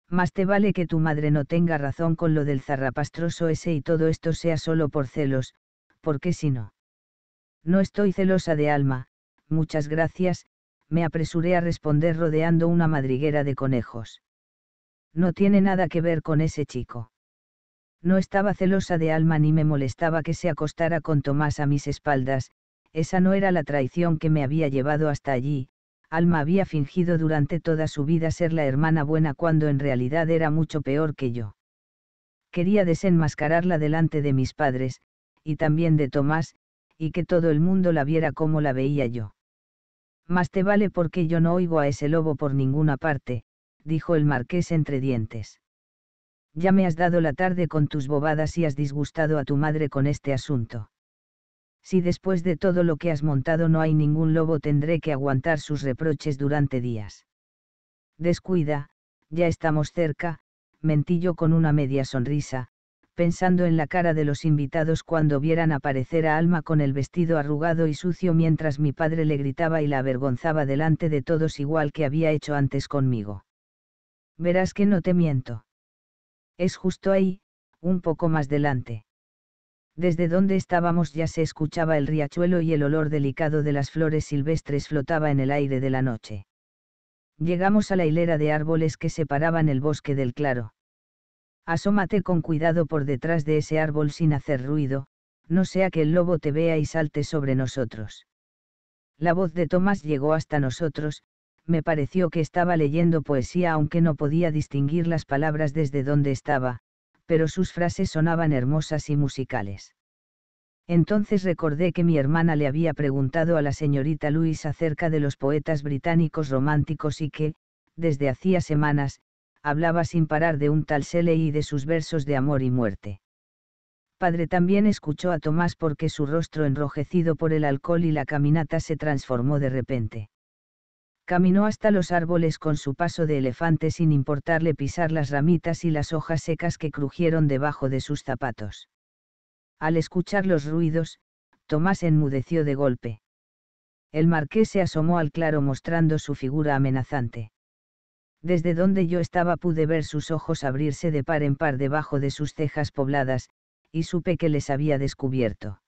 Más te vale que tu madre no tenga razón con lo del zarrapastroso ese y todo esto sea solo por celos, porque si no. No estoy celosa de alma, muchas gracias, me apresuré a responder rodeando una madriguera de conejos. No tiene nada que ver con ese chico. No estaba celosa de alma ni me molestaba que se acostara con Tomás a mis espaldas, esa no era la traición que me había llevado hasta allí, Alma había fingido durante toda su vida ser la hermana buena cuando en realidad era mucho peor que yo. Quería desenmascararla delante de mis padres, y también de Tomás, y que todo el mundo la viera como la veía yo. Más te vale porque yo no oigo a ese lobo por ninguna parte, dijo el marqués entre dientes. Ya me has dado la tarde con tus bobadas y has disgustado a tu madre con este asunto. Si después de todo lo que has montado no hay ningún lobo tendré que aguantar sus reproches durante días. Descuida, ya estamos cerca, mentí yo con una media sonrisa, pensando en la cara de los invitados cuando vieran aparecer a Alma con el vestido arrugado y sucio mientras mi padre le gritaba y la avergonzaba delante de todos igual que había hecho antes conmigo. Verás que no te miento. Es justo ahí, un poco más delante. Desde donde estábamos ya se escuchaba el riachuelo y el olor delicado de las flores silvestres flotaba en el aire de la noche. Llegamos a la hilera de árboles que separaban el bosque del claro. Asómate con cuidado por detrás de ese árbol sin hacer ruido, no sea que el lobo te vea y salte sobre nosotros. La voz de Tomás llegó hasta nosotros, me pareció que estaba leyendo poesía aunque no podía distinguir las palabras desde donde estaba, pero sus frases sonaban hermosas y musicales. Entonces recordé que mi hermana le había preguntado a la señorita Luis acerca de los poetas británicos románticos y que, desde hacía semanas, hablaba sin parar de un tal Shelley y de sus versos de amor y muerte. Padre también escuchó a Tomás porque su rostro enrojecido por el alcohol y la caminata se transformó de repente caminó hasta los árboles con su paso de elefante sin importarle pisar las ramitas y las hojas secas que crujieron debajo de sus zapatos. Al escuchar los ruidos, Tomás enmudeció de golpe. El marqués se asomó al claro mostrando su figura amenazante. Desde donde yo estaba pude ver sus ojos abrirse de par en par debajo de sus cejas pobladas, y supe que les había descubierto.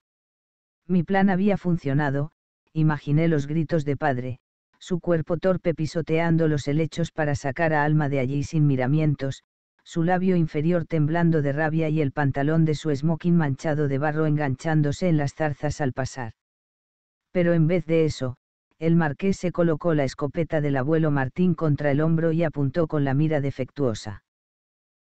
Mi plan había funcionado, imaginé los gritos de padre, su cuerpo torpe pisoteando los helechos para sacar a Alma de allí sin miramientos, su labio inferior temblando de rabia y el pantalón de su smoking manchado de barro enganchándose en las zarzas al pasar. Pero en vez de eso, el marqués se colocó la escopeta del abuelo Martín contra el hombro y apuntó con la mira defectuosa.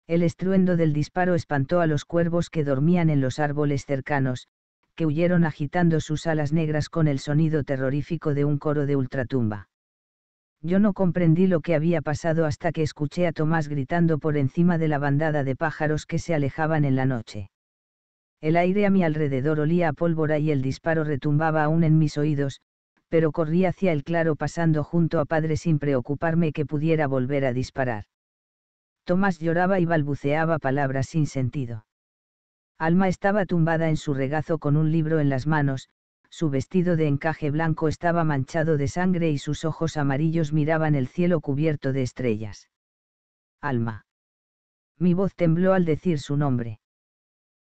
El estruendo del disparo espantó a los cuervos que dormían en los árboles cercanos, que huyeron agitando sus alas negras con el sonido terrorífico de un coro de ultratumba. Yo no comprendí lo que había pasado hasta que escuché a Tomás gritando por encima de la bandada de pájaros que se alejaban en la noche. El aire a mi alrededor olía a pólvora y el disparo retumbaba aún en mis oídos, pero corrí hacia el claro pasando junto a padre sin preocuparme que pudiera volver a disparar. Tomás lloraba y balbuceaba palabras sin sentido. Alma estaba tumbada en su regazo con un libro en las manos, su vestido de encaje blanco estaba manchado de sangre y sus ojos amarillos miraban el cielo cubierto de estrellas. Alma. Mi voz tembló al decir su nombre.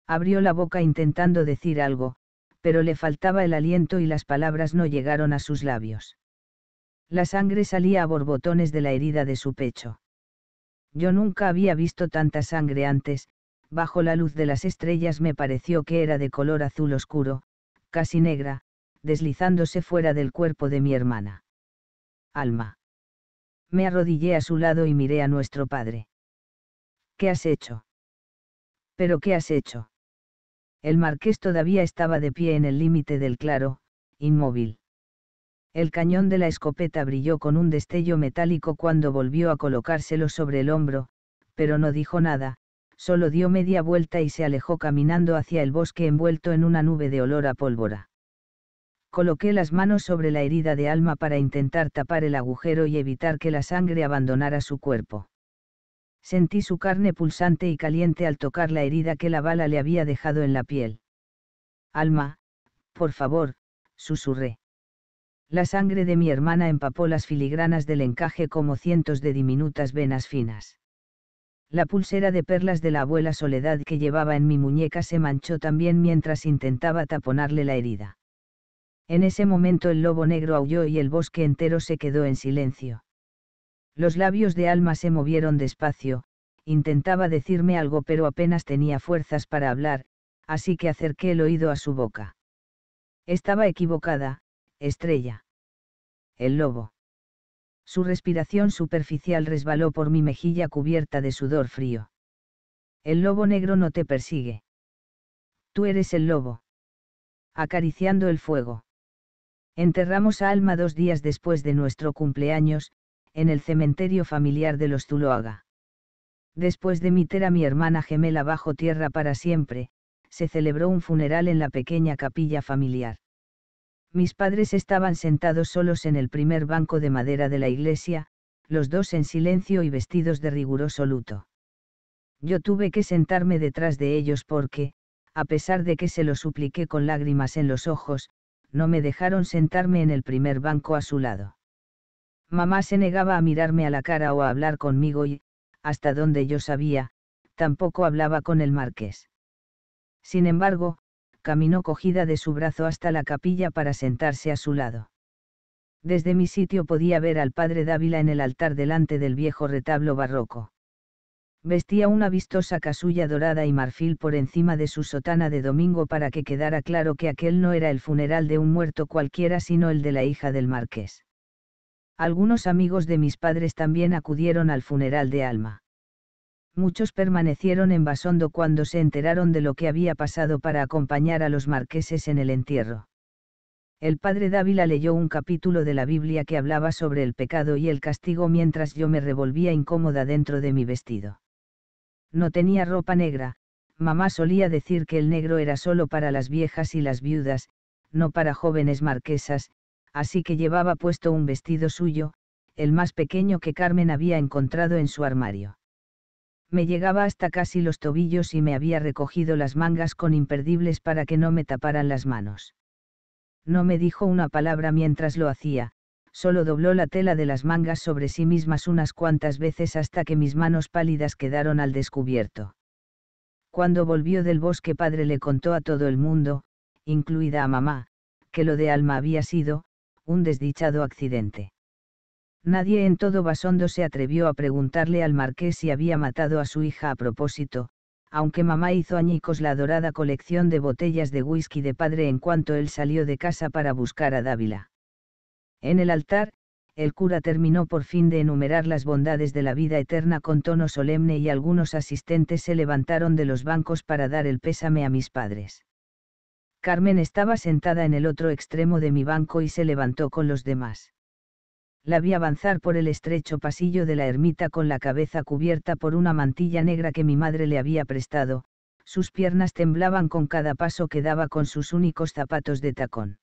Abrió la boca intentando decir algo, pero le faltaba el aliento y las palabras no llegaron a sus labios. La sangre salía a borbotones de la herida de su pecho. Yo nunca había visto tanta sangre antes, bajo la luz de las estrellas me pareció que era de color azul oscuro, casi negra, deslizándose fuera del cuerpo de mi hermana. Alma. Me arrodillé a su lado y miré a nuestro padre. ¿Qué has hecho? ¿Pero qué has hecho? El marqués todavía estaba de pie en el límite del claro, inmóvil. El cañón de la escopeta brilló con un destello metálico cuando volvió a colocárselo sobre el hombro, pero no dijo nada, solo dio media vuelta y se alejó caminando hacia el bosque envuelto en una nube de olor a pólvora. Coloqué las manos sobre la herida de alma para intentar tapar el agujero y evitar que la sangre abandonara su cuerpo. Sentí su carne pulsante y caliente al tocar la herida que la bala le había dejado en la piel. Alma, por favor, susurré. La sangre de mi hermana empapó las filigranas del encaje como cientos de diminutas venas finas. La pulsera de perlas de la abuela Soledad que llevaba en mi muñeca se manchó también mientras intentaba taponarle la herida. En ese momento el lobo negro aulló y el bosque entero se quedó en silencio. Los labios de Alma se movieron despacio, intentaba decirme algo pero apenas tenía fuerzas para hablar, así que acerqué el oído a su boca. Estaba equivocada, estrella. El lobo. Su respiración superficial resbaló por mi mejilla cubierta de sudor frío. El lobo negro no te persigue. Tú eres el lobo. Acariciando el fuego. Enterramos a Alma dos días después de nuestro cumpleaños, en el cementerio familiar de los Tuloaga. Después de meter a mi hermana gemela bajo tierra para siempre, se celebró un funeral en la pequeña capilla familiar. Mis padres estaban sentados solos en el primer banco de madera de la iglesia, los dos en silencio y vestidos de riguroso luto. Yo tuve que sentarme detrás de ellos porque, a pesar de que se lo supliqué con lágrimas en los ojos, no me dejaron sentarme en el primer banco a su lado. Mamá se negaba a mirarme a la cara o a hablar conmigo y, hasta donde yo sabía, tampoco hablaba con el marqués. Sin embargo, caminó cogida de su brazo hasta la capilla para sentarse a su lado. Desde mi sitio podía ver al padre Dávila en el altar delante del viejo retablo barroco. Vestía una vistosa casulla dorada y marfil por encima de su sotana de domingo para que quedara claro que aquel no era el funeral de un muerto cualquiera sino el de la hija del marqués. Algunos amigos de mis padres también acudieron al funeral de Alma. Muchos permanecieron en Basondo cuando se enteraron de lo que había pasado para acompañar a los marqueses en el entierro. El padre Dávila leyó un capítulo de la Biblia que hablaba sobre el pecado y el castigo mientras yo me revolvía incómoda dentro de mi vestido. No tenía ropa negra, mamá solía decir que el negro era solo para las viejas y las viudas, no para jóvenes marquesas, así que llevaba puesto un vestido suyo, el más pequeño que Carmen había encontrado en su armario me llegaba hasta casi los tobillos y me había recogido las mangas con imperdibles para que no me taparan las manos. No me dijo una palabra mientras lo hacía, solo dobló la tela de las mangas sobre sí mismas unas cuantas veces hasta que mis manos pálidas quedaron al descubierto. Cuando volvió del bosque padre le contó a todo el mundo, incluida a mamá, que lo de Alma había sido, un desdichado accidente. Nadie en todo Basondo se atrevió a preguntarle al marqués si había matado a su hija a propósito, aunque mamá hizo añicos la dorada colección de botellas de whisky de padre en cuanto él salió de casa para buscar a Dávila. En el altar, el cura terminó por fin de enumerar las bondades de la vida eterna con tono solemne y algunos asistentes se levantaron de los bancos para dar el pésame a mis padres. Carmen estaba sentada en el otro extremo de mi banco y se levantó con los demás la vi avanzar por el estrecho pasillo de la ermita con la cabeza cubierta por una mantilla negra que mi madre le había prestado, sus piernas temblaban con cada paso que daba con sus únicos zapatos de tacón.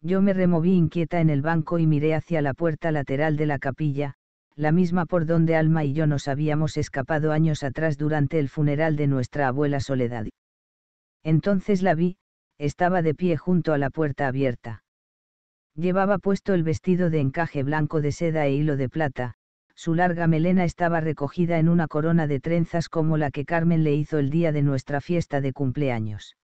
Yo me removí inquieta en el banco y miré hacia la puerta lateral de la capilla, la misma por donde Alma y yo nos habíamos escapado años atrás durante el funeral de nuestra abuela Soledad. Entonces la vi, estaba de pie junto a la puerta abierta. Llevaba puesto el vestido de encaje blanco de seda e hilo de plata, su larga melena estaba recogida en una corona de trenzas como la que Carmen le hizo el día de nuestra fiesta de cumpleaños.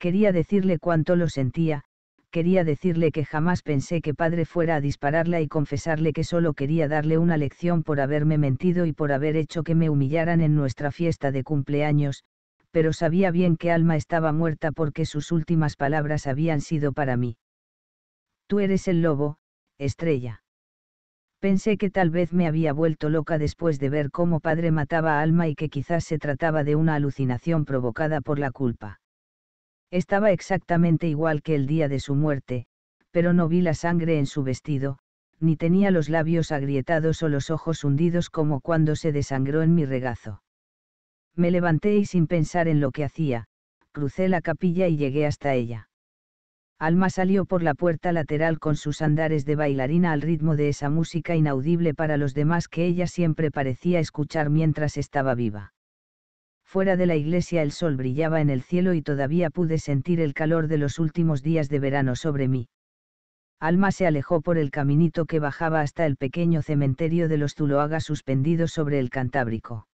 Quería decirle cuánto lo sentía, quería decirle que jamás pensé que padre fuera a dispararla y confesarle que solo quería darle una lección por haberme mentido y por haber hecho que me humillaran en nuestra fiesta de cumpleaños, pero sabía bien que Alma estaba muerta porque sus últimas palabras habían sido para mí. Tú eres el lobo, estrella. Pensé que tal vez me había vuelto loca después de ver cómo padre mataba a Alma y que quizás se trataba de una alucinación provocada por la culpa. Estaba exactamente igual que el día de su muerte, pero no vi la sangre en su vestido, ni tenía los labios agrietados o los ojos hundidos como cuando se desangró en mi regazo. Me levanté y sin pensar en lo que hacía, crucé la capilla y llegué hasta ella. Alma salió por la puerta lateral con sus andares de bailarina al ritmo de esa música inaudible para los demás que ella siempre parecía escuchar mientras estaba viva. Fuera de la iglesia el sol brillaba en el cielo y todavía pude sentir el calor de los últimos días de verano sobre mí. Alma se alejó por el caminito que bajaba hasta el pequeño cementerio de los Zuloaga suspendido sobre el Cantábrico.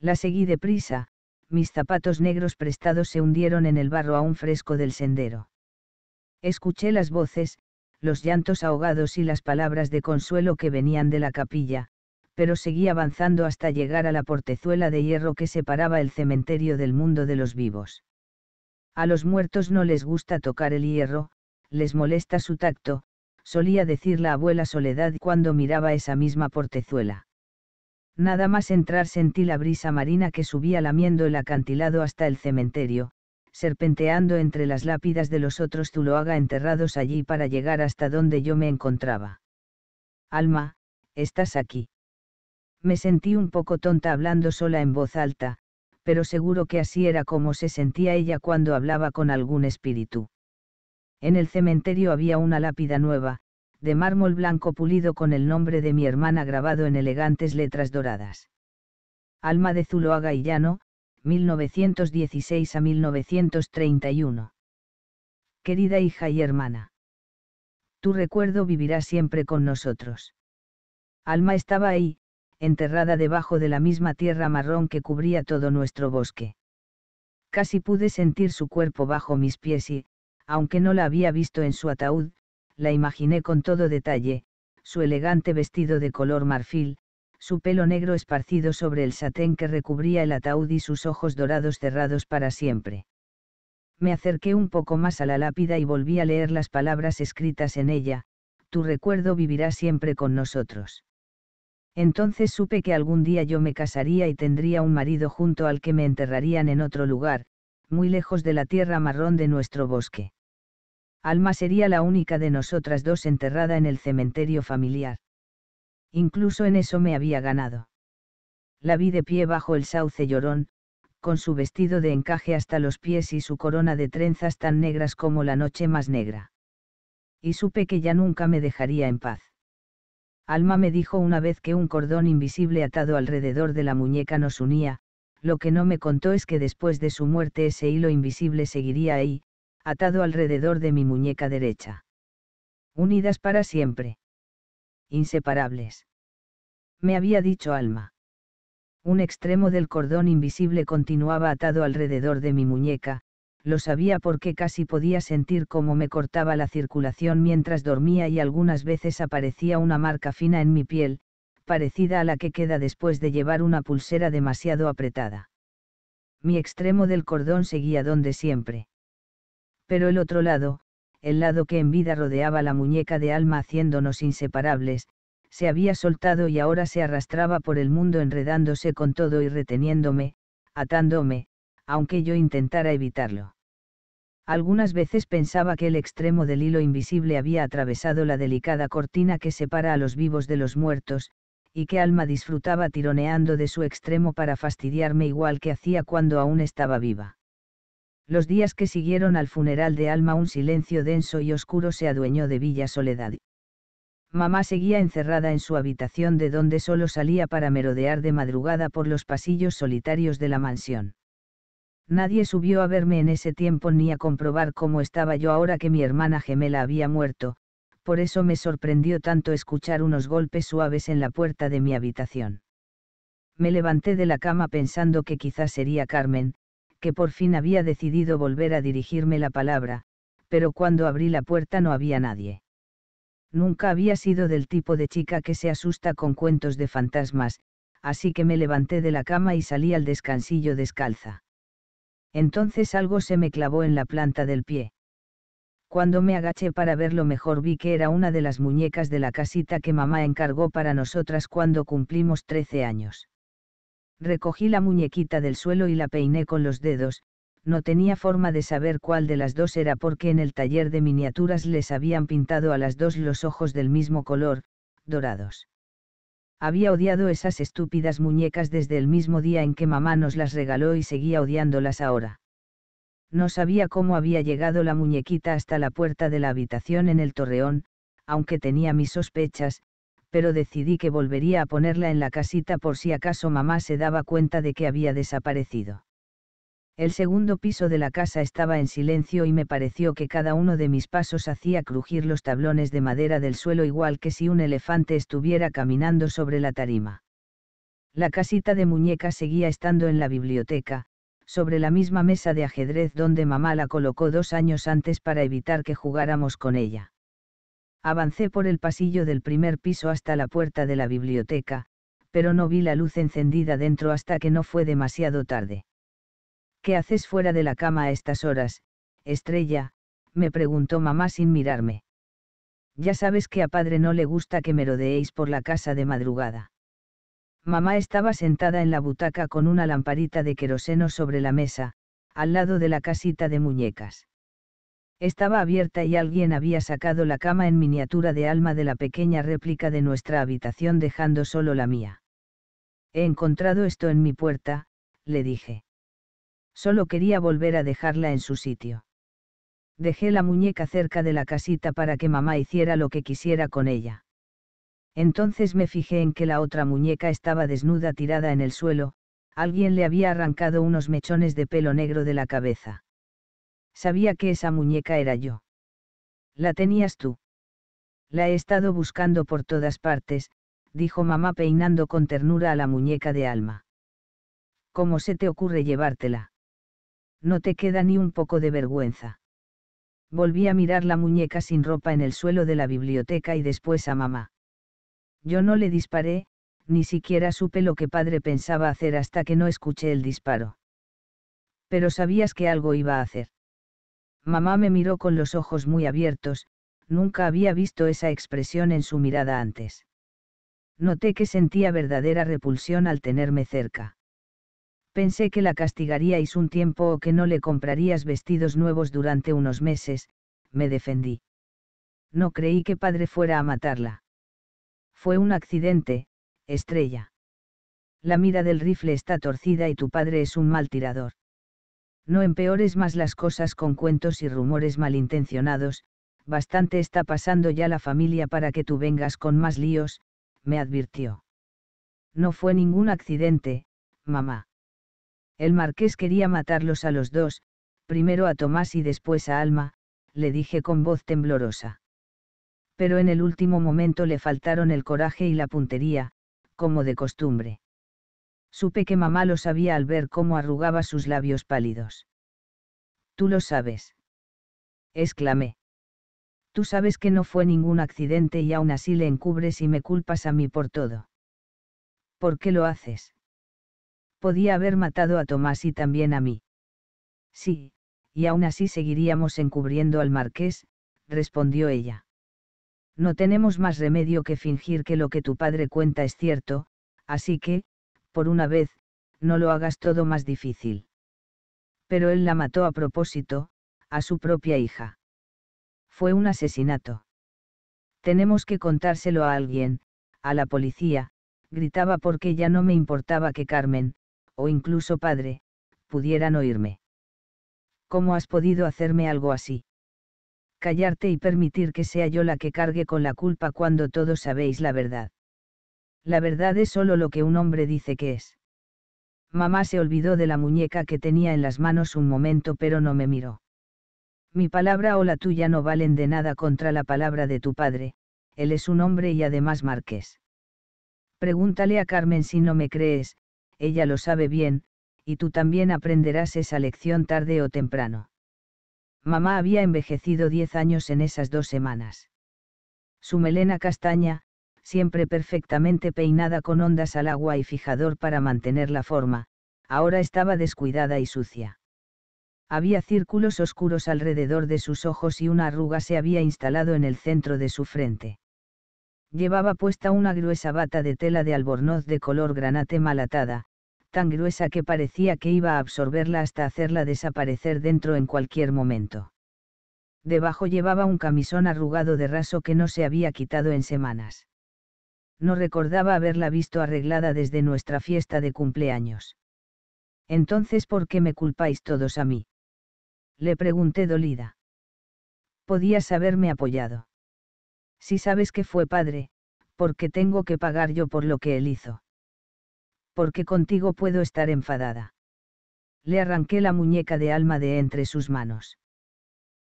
La seguí deprisa, mis zapatos negros prestados se hundieron en el barro aún fresco del sendero Escuché las voces, los llantos ahogados y las palabras de consuelo que venían de la capilla, pero seguí avanzando hasta llegar a la portezuela de hierro que separaba el cementerio del mundo de los vivos. A los muertos no les gusta tocar el hierro, les molesta su tacto, solía decir la abuela Soledad cuando miraba esa misma portezuela. Nada más entrar sentí la brisa marina que subía lamiendo el acantilado hasta el cementerio, serpenteando entre las lápidas de los otros Zuloaga enterrados allí para llegar hasta donde yo me encontraba. Alma, estás aquí. Me sentí un poco tonta hablando sola en voz alta, pero seguro que así era como se sentía ella cuando hablaba con algún espíritu. En el cementerio había una lápida nueva, de mármol blanco pulido con el nombre de mi hermana grabado en elegantes letras doradas. Alma de Zuloaga y Llano, 1916 a 1931. Querida hija y hermana. Tu recuerdo vivirá siempre con nosotros. Alma estaba ahí, enterrada debajo de la misma tierra marrón que cubría todo nuestro bosque. Casi pude sentir su cuerpo bajo mis pies y, aunque no la había visto en su ataúd, la imaginé con todo detalle, su elegante vestido de color marfil, su pelo negro esparcido sobre el satén que recubría el ataúd y sus ojos dorados cerrados para siempre. Me acerqué un poco más a la lápida y volví a leer las palabras escritas en ella, tu recuerdo vivirá siempre con nosotros. Entonces supe que algún día yo me casaría y tendría un marido junto al que me enterrarían en otro lugar, muy lejos de la tierra marrón de nuestro bosque. Alma sería la única de nosotras dos enterrada en el cementerio familiar. Incluso en eso me había ganado. La vi de pie bajo el sauce llorón, con su vestido de encaje hasta los pies y su corona de trenzas tan negras como la noche más negra. Y supe que ya nunca me dejaría en paz. Alma me dijo una vez que un cordón invisible atado alrededor de la muñeca nos unía, lo que no me contó es que después de su muerte ese hilo invisible seguiría ahí, atado alrededor de mi muñeca derecha. Unidas para siempre inseparables. Me había dicho Alma. Un extremo del cordón invisible continuaba atado alrededor de mi muñeca, lo sabía porque casi podía sentir cómo me cortaba la circulación mientras dormía y algunas veces aparecía una marca fina en mi piel, parecida a la que queda después de llevar una pulsera demasiado apretada. Mi extremo del cordón seguía donde siempre. Pero el otro lado, el lado que en vida rodeaba la muñeca de alma haciéndonos inseparables, se había soltado y ahora se arrastraba por el mundo enredándose con todo y reteniéndome, atándome, aunque yo intentara evitarlo. Algunas veces pensaba que el extremo del hilo invisible había atravesado la delicada cortina que separa a los vivos de los muertos, y que Alma disfrutaba tironeando de su extremo para fastidiarme igual que hacía cuando aún estaba viva. Los días que siguieron al funeral de Alma un silencio denso y oscuro se adueñó de Villa Soledad. Mamá seguía encerrada en su habitación de donde solo salía para merodear de madrugada por los pasillos solitarios de la mansión. Nadie subió a verme en ese tiempo ni a comprobar cómo estaba yo ahora que mi hermana gemela había muerto, por eso me sorprendió tanto escuchar unos golpes suaves en la puerta de mi habitación. Me levanté de la cama pensando que quizás sería Carmen, que por fin había decidido volver a dirigirme la palabra, pero cuando abrí la puerta no había nadie. Nunca había sido del tipo de chica que se asusta con cuentos de fantasmas, así que me levanté de la cama y salí al descansillo descalza. Entonces algo se me clavó en la planta del pie. Cuando me agaché para verlo mejor vi que era una de las muñecas de la casita que mamá encargó para nosotras cuando cumplimos 13 años. Recogí la muñequita del suelo y la peiné con los dedos, no tenía forma de saber cuál de las dos era porque en el taller de miniaturas les habían pintado a las dos los ojos del mismo color, dorados. Había odiado esas estúpidas muñecas desde el mismo día en que mamá nos las regaló y seguía odiándolas ahora. No sabía cómo había llegado la muñequita hasta la puerta de la habitación en el torreón, aunque tenía mis sospechas, pero decidí que volvería a ponerla en la casita por si acaso mamá se daba cuenta de que había desaparecido. El segundo piso de la casa estaba en silencio y me pareció que cada uno de mis pasos hacía crujir los tablones de madera del suelo igual que si un elefante estuviera caminando sobre la tarima. La casita de muñeca seguía estando en la biblioteca, sobre la misma mesa de ajedrez donde mamá la colocó dos años antes para evitar que jugáramos con ella. Avancé por el pasillo del primer piso hasta la puerta de la biblioteca, pero no vi la luz encendida dentro hasta que no fue demasiado tarde. ¿Qué haces fuera de la cama a estas horas, estrella? me preguntó mamá sin mirarme. Ya sabes que a padre no le gusta que merodeéis por la casa de madrugada. Mamá estaba sentada en la butaca con una lamparita de queroseno sobre la mesa, al lado de la casita de muñecas. Estaba abierta y alguien había sacado la cama en miniatura de alma de la pequeña réplica de nuestra habitación dejando solo la mía. He encontrado esto en mi puerta, le dije. Solo quería volver a dejarla en su sitio. Dejé la muñeca cerca de la casita para que mamá hiciera lo que quisiera con ella. Entonces me fijé en que la otra muñeca estaba desnuda tirada en el suelo, alguien le había arrancado unos mechones de pelo negro de la cabeza. Sabía que esa muñeca era yo. La tenías tú. La he estado buscando por todas partes, dijo mamá peinando con ternura a la muñeca de Alma. ¿Cómo se te ocurre llevártela? No te queda ni un poco de vergüenza. Volví a mirar la muñeca sin ropa en el suelo de la biblioteca y después a mamá. Yo no le disparé, ni siquiera supe lo que padre pensaba hacer hasta que no escuché el disparo. Pero sabías que algo iba a hacer. Mamá me miró con los ojos muy abiertos, nunca había visto esa expresión en su mirada antes. Noté que sentía verdadera repulsión al tenerme cerca. Pensé que la castigaríais un tiempo o que no le comprarías vestidos nuevos durante unos meses, me defendí. No creí que padre fuera a matarla. Fue un accidente, estrella. La mira del rifle está torcida y tu padre es un mal tirador. No empeores más las cosas con cuentos y rumores malintencionados, bastante está pasando ya la familia para que tú vengas con más líos, me advirtió. No fue ningún accidente, mamá. El marqués quería matarlos a los dos, primero a Tomás y después a Alma, le dije con voz temblorosa. Pero en el último momento le faltaron el coraje y la puntería, como de costumbre. Supe que mamá lo sabía al ver cómo arrugaba sus labios pálidos. Tú lo sabes. Exclamé. Tú sabes que no fue ningún accidente y aún así le encubres y me culpas a mí por todo. ¿Por qué lo haces? Podía haber matado a Tomás y también a mí. Sí, y aún así seguiríamos encubriendo al marqués, respondió ella. No tenemos más remedio que fingir que lo que tu padre cuenta es cierto, así que, por una vez, no lo hagas todo más difícil. Pero él la mató a propósito, a su propia hija. Fue un asesinato. Tenemos que contárselo a alguien, a la policía, gritaba porque ya no me importaba que Carmen, o incluso padre, pudieran oírme. ¿Cómo has podido hacerme algo así? Callarte y permitir que sea yo la que cargue con la culpa cuando todos sabéis la verdad la verdad es solo lo que un hombre dice que es. Mamá se olvidó de la muñeca que tenía en las manos un momento pero no me miró. Mi palabra o la tuya no valen de nada contra la palabra de tu padre, él es un hombre y además marqués. Pregúntale a Carmen si no me crees, ella lo sabe bien, y tú también aprenderás esa lección tarde o temprano. Mamá había envejecido diez años en esas dos semanas. Su melena castaña, siempre perfectamente peinada con ondas al agua y fijador para mantener la forma, ahora estaba descuidada y sucia. Había círculos oscuros alrededor de sus ojos y una arruga se había instalado en el centro de su frente. Llevaba puesta una gruesa bata de tela de albornoz de color granate atada, tan gruesa que parecía que iba a absorberla hasta hacerla desaparecer dentro en cualquier momento. Debajo llevaba un camisón arrugado de raso que no se había quitado en semanas no recordaba haberla visto arreglada desde nuestra fiesta de cumpleaños. Entonces, ¿por qué me culpáis todos a mí? Le pregunté dolida. Podías haberme apoyado. Si sabes que fue padre, ¿por qué tengo que pagar yo por lo que él hizo? Porque contigo puedo estar enfadada. Le arranqué la muñeca de Alma de entre sus manos.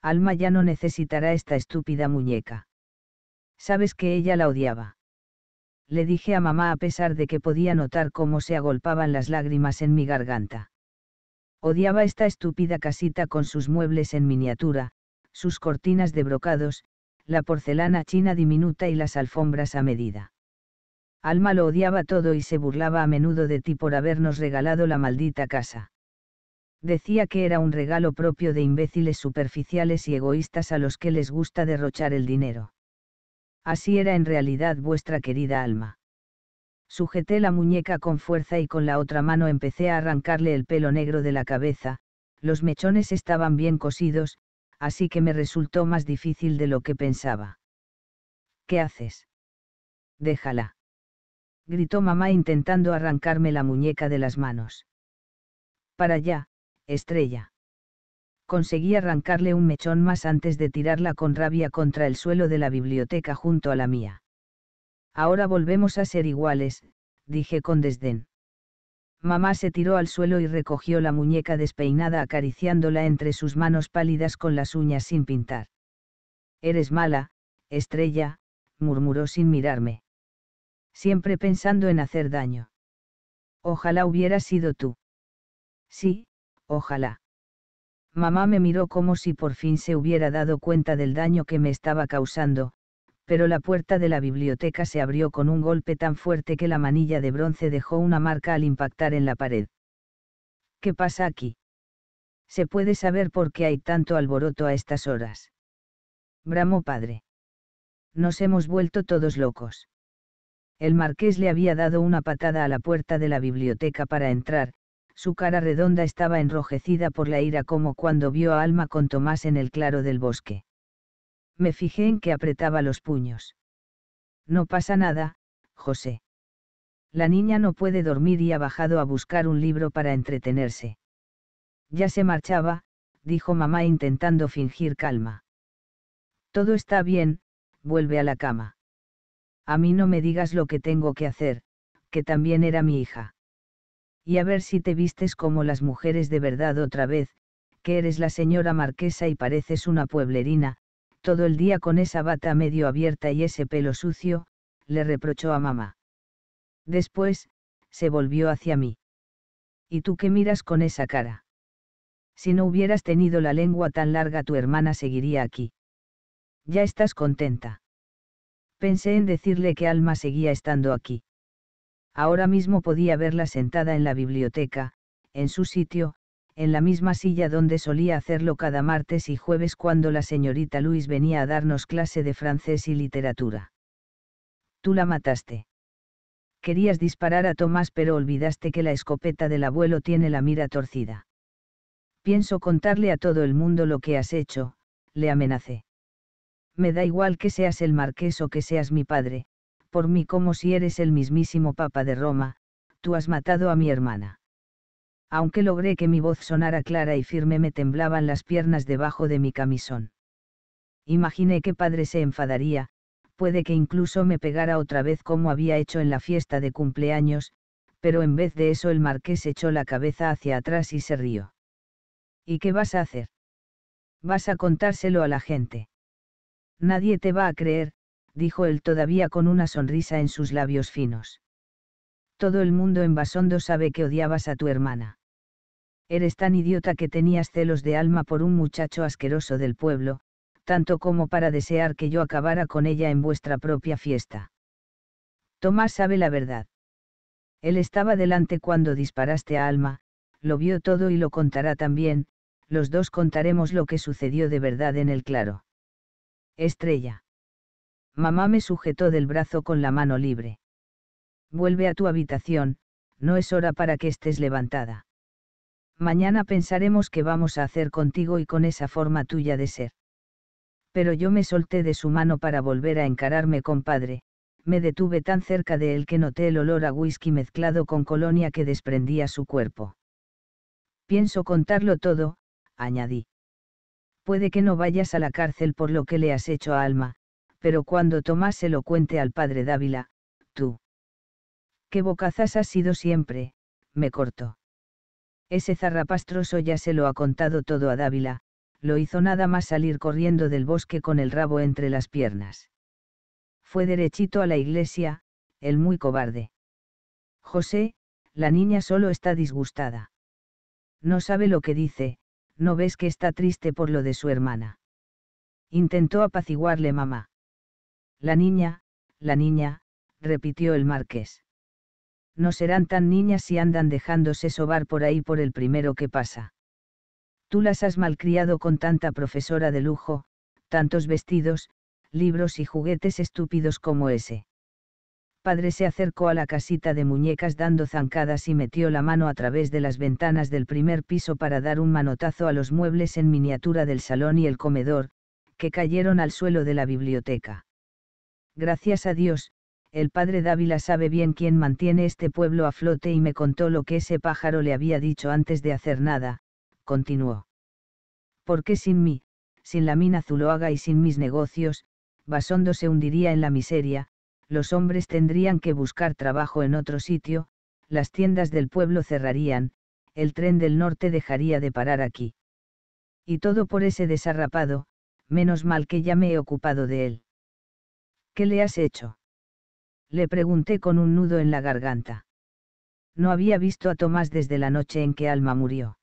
Alma ya no necesitará esta estúpida muñeca. Sabes que ella la odiaba le dije a mamá a pesar de que podía notar cómo se agolpaban las lágrimas en mi garganta. Odiaba esta estúpida casita con sus muebles en miniatura, sus cortinas de brocados, la porcelana china diminuta y las alfombras a medida. Alma lo odiaba todo y se burlaba a menudo de ti por habernos regalado la maldita casa. Decía que era un regalo propio de imbéciles superficiales y egoístas a los que les gusta derrochar el dinero así era en realidad vuestra querida alma. Sujeté la muñeca con fuerza y con la otra mano empecé a arrancarle el pelo negro de la cabeza, los mechones estaban bien cosidos, así que me resultó más difícil de lo que pensaba. ¿Qué haces? Déjala. Gritó mamá intentando arrancarme la muñeca de las manos. Para allá, estrella conseguí arrancarle un mechón más antes de tirarla con rabia contra el suelo de la biblioteca junto a la mía. Ahora volvemos a ser iguales, dije con desdén. Mamá se tiró al suelo y recogió la muñeca despeinada acariciándola entre sus manos pálidas con las uñas sin pintar. Eres mala, estrella, murmuró sin mirarme. Siempre pensando en hacer daño. Ojalá hubieras sido tú. Sí, ojalá. Mamá me miró como si por fin se hubiera dado cuenta del daño que me estaba causando, pero la puerta de la biblioteca se abrió con un golpe tan fuerte que la manilla de bronce dejó una marca al impactar en la pared. ¿Qué pasa aquí? Se puede saber por qué hay tanto alboroto a estas horas. Bramó padre. Nos hemos vuelto todos locos. El marqués le había dado una patada a la puerta de la biblioteca para entrar, su cara redonda estaba enrojecida por la ira como cuando vio a Alma con Tomás en el claro del bosque. Me fijé en que apretaba los puños. No pasa nada, José. La niña no puede dormir y ha bajado a buscar un libro para entretenerse. Ya se marchaba, dijo mamá intentando fingir calma. Todo está bien, vuelve a la cama. A mí no me digas lo que tengo que hacer, que también era mi hija y a ver si te vistes como las mujeres de verdad otra vez, que eres la señora marquesa y pareces una pueblerina, todo el día con esa bata medio abierta y ese pelo sucio, le reprochó a mamá. Después, se volvió hacia mí. ¿Y tú qué miras con esa cara? Si no hubieras tenido la lengua tan larga tu hermana seguiría aquí. Ya estás contenta. Pensé en decirle que Alma seguía estando aquí. Ahora mismo podía verla sentada en la biblioteca, en su sitio, en la misma silla donde solía hacerlo cada martes y jueves cuando la señorita Luis venía a darnos clase de francés y literatura. Tú la mataste. Querías disparar a Tomás pero olvidaste que la escopeta del abuelo tiene la mira torcida. Pienso contarle a todo el mundo lo que has hecho, le amenacé. Me da igual que seas el marqués o que seas mi padre, por mí como si eres el mismísimo Papa de Roma, tú has matado a mi hermana. Aunque logré que mi voz sonara clara y firme me temblaban las piernas debajo de mi camisón. Imaginé que padre se enfadaría, puede que incluso me pegara otra vez como había hecho en la fiesta de cumpleaños, pero en vez de eso el marqués echó la cabeza hacia atrás y se rió. ¿Y qué vas a hacer? Vas a contárselo a la gente. Nadie te va a creer, dijo él todavía con una sonrisa en sus labios finos. Todo el mundo en Basondo sabe que odiabas a tu hermana. Eres tan idiota que tenías celos de alma por un muchacho asqueroso del pueblo, tanto como para desear que yo acabara con ella en vuestra propia fiesta. Tomás sabe la verdad. Él estaba delante cuando disparaste a Alma, lo vio todo y lo contará también, los dos contaremos lo que sucedió de verdad en el claro. Estrella. Mamá me sujetó del brazo con la mano libre. Vuelve a tu habitación, no es hora para que estés levantada. Mañana pensaremos qué vamos a hacer contigo y con esa forma tuya de ser. Pero yo me solté de su mano para volver a encararme con padre. me detuve tan cerca de él que noté el olor a whisky mezclado con colonia que desprendía su cuerpo. Pienso contarlo todo, añadí. Puede que no vayas a la cárcel por lo que le has hecho a Alma, pero cuando Tomás se lo cuente al padre Dávila, tú. Qué bocazas has sido siempre, me cortó. Ese zarrapastroso ya se lo ha contado todo a Dávila, lo hizo nada más salir corriendo del bosque con el rabo entre las piernas. Fue derechito a la iglesia, el muy cobarde. José, la niña solo está disgustada. No sabe lo que dice, no ves que está triste por lo de su hermana. Intentó apaciguarle mamá. La niña, la niña, repitió el marqués. No serán tan niñas si andan dejándose sobar por ahí por el primero que pasa. Tú las has malcriado con tanta profesora de lujo, tantos vestidos, libros y juguetes estúpidos como ese. Padre se acercó a la casita de muñecas dando zancadas y metió la mano a través de las ventanas del primer piso para dar un manotazo a los muebles en miniatura del salón y el comedor, que cayeron al suelo de la biblioteca. Gracias a Dios, el padre Dávila sabe bien quién mantiene este pueblo a flote y me contó lo que ese pájaro le había dicho antes de hacer nada, continuó. Porque sin mí, sin la mina Zuloaga y sin mis negocios, Basondo se hundiría en la miseria, los hombres tendrían que buscar trabajo en otro sitio, las tiendas del pueblo cerrarían, el tren del norte dejaría de parar aquí. Y todo por ese desarrapado, menos mal que ya me he ocupado de él. ¿Qué le has hecho? Le pregunté con un nudo en la garganta. No había visto a Tomás desde la noche en que Alma murió.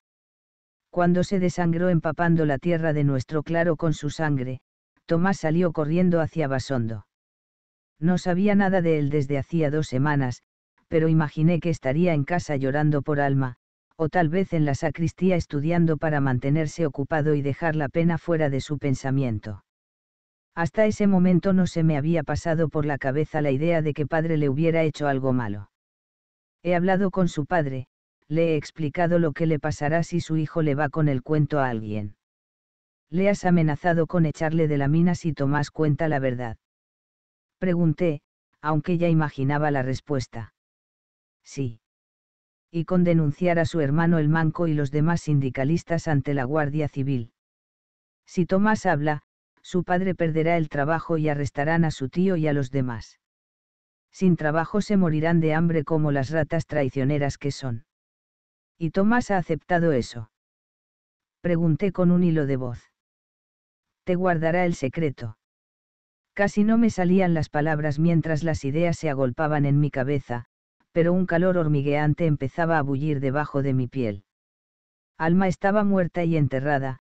Cuando se desangró empapando la tierra de nuestro claro con su sangre, Tomás salió corriendo hacia Basondo. No sabía nada de él desde hacía dos semanas, pero imaginé que estaría en casa llorando por Alma, o tal vez en la sacristía estudiando para mantenerse ocupado y dejar la pena fuera de su pensamiento. Hasta ese momento no se me había pasado por la cabeza la idea de que padre le hubiera hecho algo malo. He hablado con su padre, le he explicado lo que le pasará si su hijo le va con el cuento a alguien. Le has amenazado con echarle de la mina si tomás cuenta la verdad. Pregunté, aunque ya imaginaba la respuesta. Sí. Y con denunciar a su hermano el manco y los demás sindicalistas ante la Guardia Civil. Si Tomás habla, su padre perderá el trabajo y arrestarán a su tío y a los demás. Sin trabajo se morirán de hambre como las ratas traicioneras que son. ¿Y Tomás ha aceptado eso? Pregunté con un hilo de voz. Te guardará el secreto. Casi no me salían las palabras mientras las ideas se agolpaban en mi cabeza, pero un calor hormigueante empezaba a bullir debajo de mi piel. Alma estaba muerta y enterrada,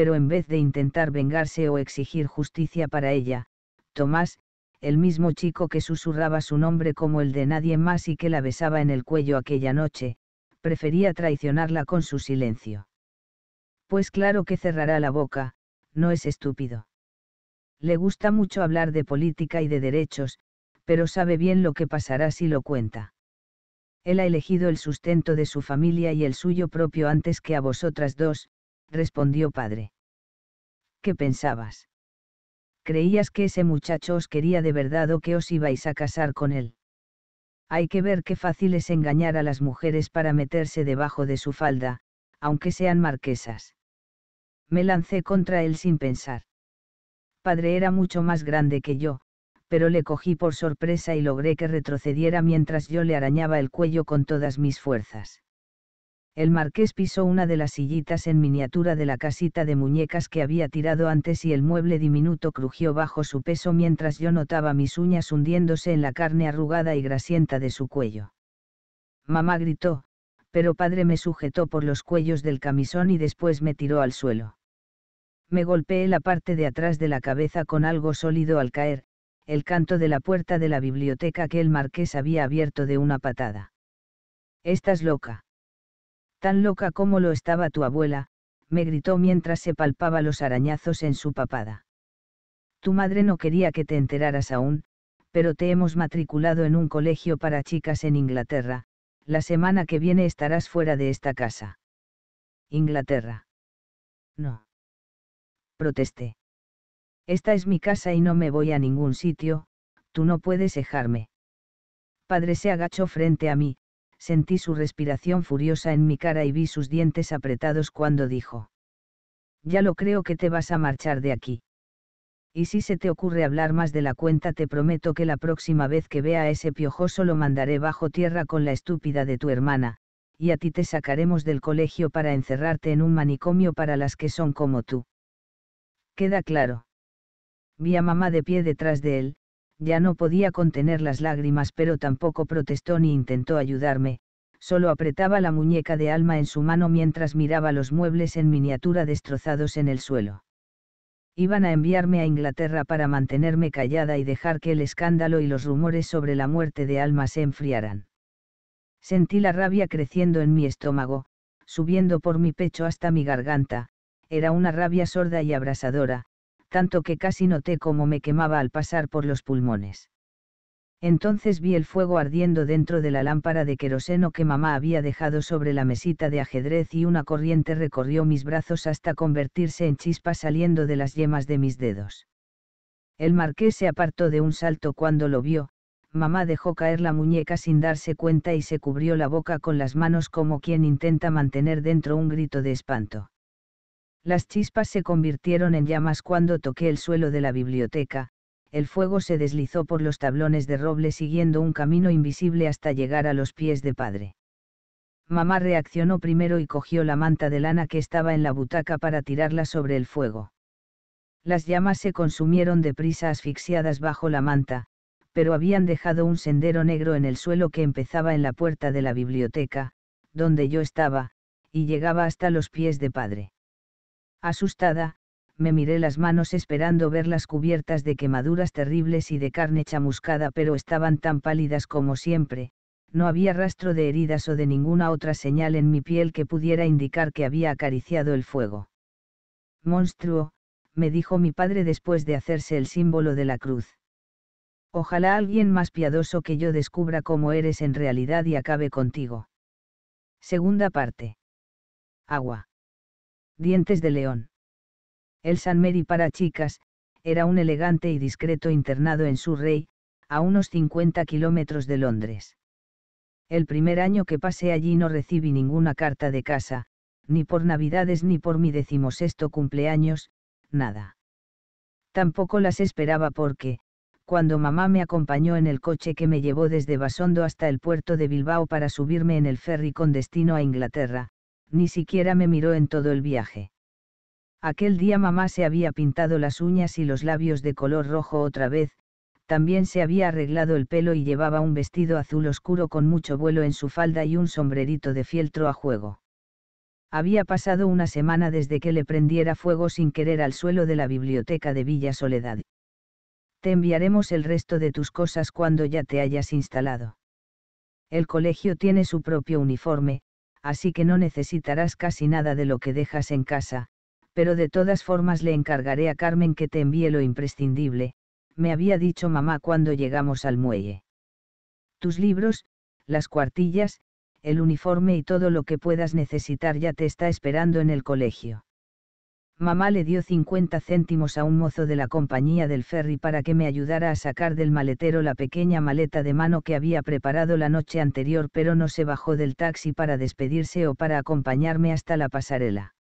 pero en vez de intentar vengarse o exigir justicia para ella, Tomás, el mismo chico que susurraba su nombre como el de nadie más y que la besaba en el cuello aquella noche, prefería traicionarla con su silencio. Pues claro que cerrará la boca, no es estúpido. Le gusta mucho hablar de política y de derechos, pero sabe bien lo que pasará si lo cuenta. Él ha elegido el sustento de su familia y el suyo propio antes que a vosotras dos, respondió padre. ¿Qué pensabas? ¿Creías que ese muchacho os quería de verdad o que os ibais a casar con él? Hay que ver qué fácil es engañar a las mujeres para meterse debajo de su falda, aunque sean marquesas. Me lancé contra él sin pensar. Padre era mucho más grande que yo, pero le cogí por sorpresa y logré que retrocediera mientras yo le arañaba el cuello con todas mis fuerzas. El marqués pisó una de las sillitas en miniatura de la casita de muñecas que había tirado antes y el mueble diminuto crujió bajo su peso mientras yo notaba mis uñas hundiéndose en la carne arrugada y grasienta de su cuello. Mamá gritó, pero padre me sujetó por los cuellos del camisón y después me tiró al suelo. Me golpeé la parte de atrás de la cabeza con algo sólido al caer, el canto de la puerta de la biblioteca que el marqués había abierto de una patada. Estás loca tan loca como lo estaba tu abuela, me gritó mientras se palpaba los arañazos en su papada. Tu madre no quería que te enteraras aún, pero te hemos matriculado en un colegio para chicas en Inglaterra, la semana que viene estarás fuera de esta casa. Inglaterra. No. Protesté. Esta es mi casa y no me voy a ningún sitio, tú no puedes dejarme. Padre se agachó frente a mí, sentí su respiración furiosa en mi cara y vi sus dientes apretados cuando dijo. Ya lo creo que te vas a marchar de aquí. Y si se te ocurre hablar más de la cuenta te prometo que la próxima vez que vea a ese piojoso lo mandaré bajo tierra con la estúpida de tu hermana, y a ti te sacaremos del colegio para encerrarte en un manicomio para las que son como tú. ¿Queda claro? Vi a mamá de pie detrás de él, ya no podía contener las lágrimas pero tampoco protestó ni intentó ayudarme, solo apretaba la muñeca de Alma en su mano mientras miraba los muebles en miniatura destrozados en el suelo. Iban a enviarme a Inglaterra para mantenerme callada y dejar que el escándalo y los rumores sobre la muerte de Alma se enfriaran. Sentí la rabia creciendo en mi estómago, subiendo por mi pecho hasta mi garganta, era una rabia sorda y abrasadora, tanto que casi noté cómo me quemaba al pasar por los pulmones. Entonces vi el fuego ardiendo dentro de la lámpara de queroseno que mamá había dejado sobre la mesita de ajedrez y una corriente recorrió mis brazos hasta convertirse en chispas saliendo de las yemas de mis dedos. El marqués se apartó de un salto cuando lo vio, mamá dejó caer la muñeca sin darse cuenta y se cubrió la boca con las manos como quien intenta mantener dentro un grito de espanto. Las chispas se convirtieron en llamas cuando toqué el suelo de la biblioteca, el fuego se deslizó por los tablones de roble siguiendo un camino invisible hasta llegar a los pies de padre. Mamá reaccionó primero y cogió la manta de lana que estaba en la butaca para tirarla sobre el fuego. Las llamas se consumieron deprisa asfixiadas bajo la manta, pero habían dejado un sendero negro en el suelo que empezaba en la puerta de la biblioteca, donde yo estaba, y llegaba hasta los pies de padre. Asustada, me miré las manos esperando verlas cubiertas de quemaduras terribles y de carne chamuscada, pero estaban tan pálidas como siempre, no había rastro de heridas o de ninguna otra señal en mi piel que pudiera indicar que había acariciado el fuego. Monstruo, me dijo mi padre después de hacerse el símbolo de la cruz. Ojalá alguien más piadoso que yo descubra cómo eres en realidad y acabe contigo. Segunda parte. Agua. Dientes de león. El San Mary para chicas, era un elegante y discreto internado en Surrey, a unos 50 kilómetros de Londres. El primer año que pasé allí no recibí ninguna carta de casa, ni por Navidades ni por mi decimosexto cumpleaños, nada. Tampoco las esperaba porque, cuando mamá me acompañó en el coche que me llevó desde Basondo hasta el puerto de Bilbao para subirme en el ferry con destino a Inglaterra, ni siquiera me miró en todo el viaje. Aquel día mamá se había pintado las uñas y los labios de color rojo otra vez, también se había arreglado el pelo y llevaba un vestido azul oscuro con mucho vuelo en su falda y un sombrerito de fieltro a juego. Había pasado una semana desde que le prendiera fuego sin querer al suelo de la biblioteca de Villa Soledad. Te enviaremos el resto de tus cosas cuando ya te hayas instalado. El colegio tiene su propio uniforme, así que no necesitarás casi nada de lo que dejas en casa, pero de todas formas le encargaré a Carmen que te envíe lo imprescindible, me había dicho mamá cuando llegamos al muelle. Tus libros, las cuartillas, el uniforme y todo lo que puedas necesitar ya te está esperando en el colegio mamá le dio 50 céntimos a un mozo de la compañía del ferry para que me ayudara a sacar del maletero la pequeña maleta de mano que había preparado la noche anterior, pero no se bajó del taxi para despedirse o para acompañarme hasta la pasarela.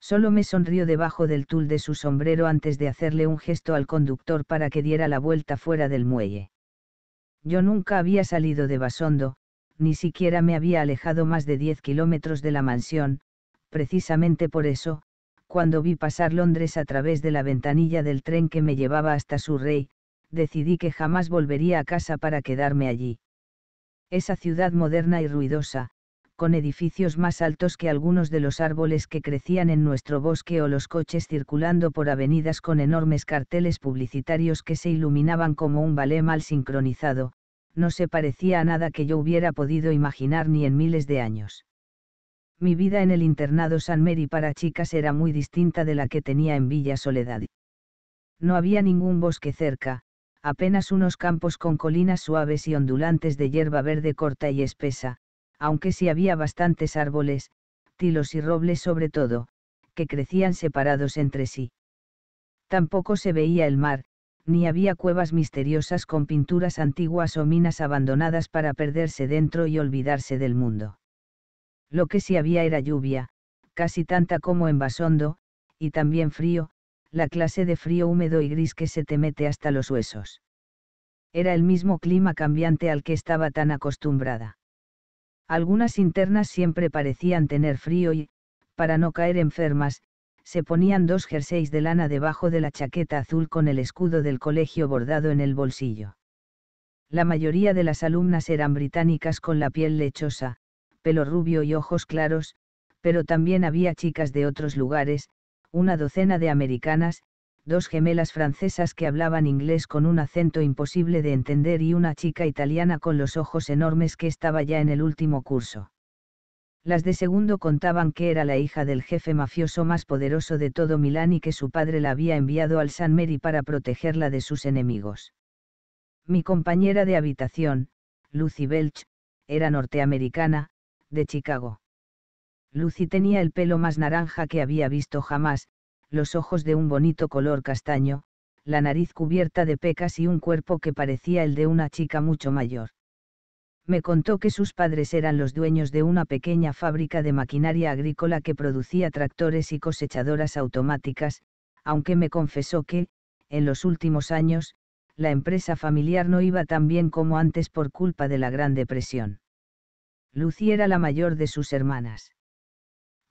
Solo me sonrió debajo del tul de su sombrero antes de hacerle un gesto al conductor para que diera la vuelta fuera del muelle. Yo nunca había salido de Basondo, ni siquiera me había alejado más de 10 kilómetros de la mansión, precisamente por eso, cuando vi pasar Londres a través de la ventanilla del tren que me llevaba hasta su rey, decidí que jamás volvería a casa para quedarme allí. Esa ciudad moderna y ruidosa, con edificios más altos que algunos de los árboles que crecían en nuestro bosque o los coches circulando por avenidas con enormes carteles publicitarios que se iluminaban como un ballet mal sincronizado, no se parecía a nada que yo hubiera podido imaginar ni en miles de años mi vida en el internado San Mary para chicas era muy distinta de la que tenía en Villa Soledad. No había ningún bosque cerca, apenas unos campos con colinas suaves y ondulantes de hierba verde corta y espesa, aunque sí había bastantes árboles, tilos y robles sobre todo, que crecían separados entre sí. Tampoco se veía el mar, ni había cuevas misteriosas con pinturas antiguas o minas abandonadas para perderse dentro y olvidarse del mundo. Lo que sí había era lluvia, casi tanta como en Basondo, y también frío, la clase de frío húmedo y gris que se te mete hasta los huesos. Era el mismo clima cambiante al que estaba tan acostumbrada. Algunas internas siempre parecían tener frío y, para no caer enfermas, se ponían dos jerseys de lana debajo de la chaqueta azul con el escudo del colegio bordado en el bolsillo. La mayoría de las alumnas eran británicas con la piel lechosa, pelo rubio y ojos claros, pero también había chicas de otros lugares, una docena de americanas, dos gemelas francesas que hablaban inglés con un acento imposible de entender y una chica italiana con los ojos enormes que estaba ya en el último curso. Las de segundo contaban que era la hija del jefe mafioso más poderoso de todo Milán y que su padre la había enviado al San Mary para protegerla de sus enemigos. Mi compañera de habitación, Lucy Belch, era norteamericana, de Chicago. Lucy tenía el pelo más naranja que había visto jamás, los ojos de un bonito color castaño, la nariz cubierta de pecas y un cuerpo que parecía el de una chica mucho mayor. Me contó que sus padres eran los dueños de una pequeña fábrica de maquinaria agrícola que producía tractores y cosechadoras automáticas, aunque me confesó que, en los últimos años, la empresa familiar no iba tan bien como antes por culpa de la Gran Depresión. Lucy era la mayor de sus hermanas.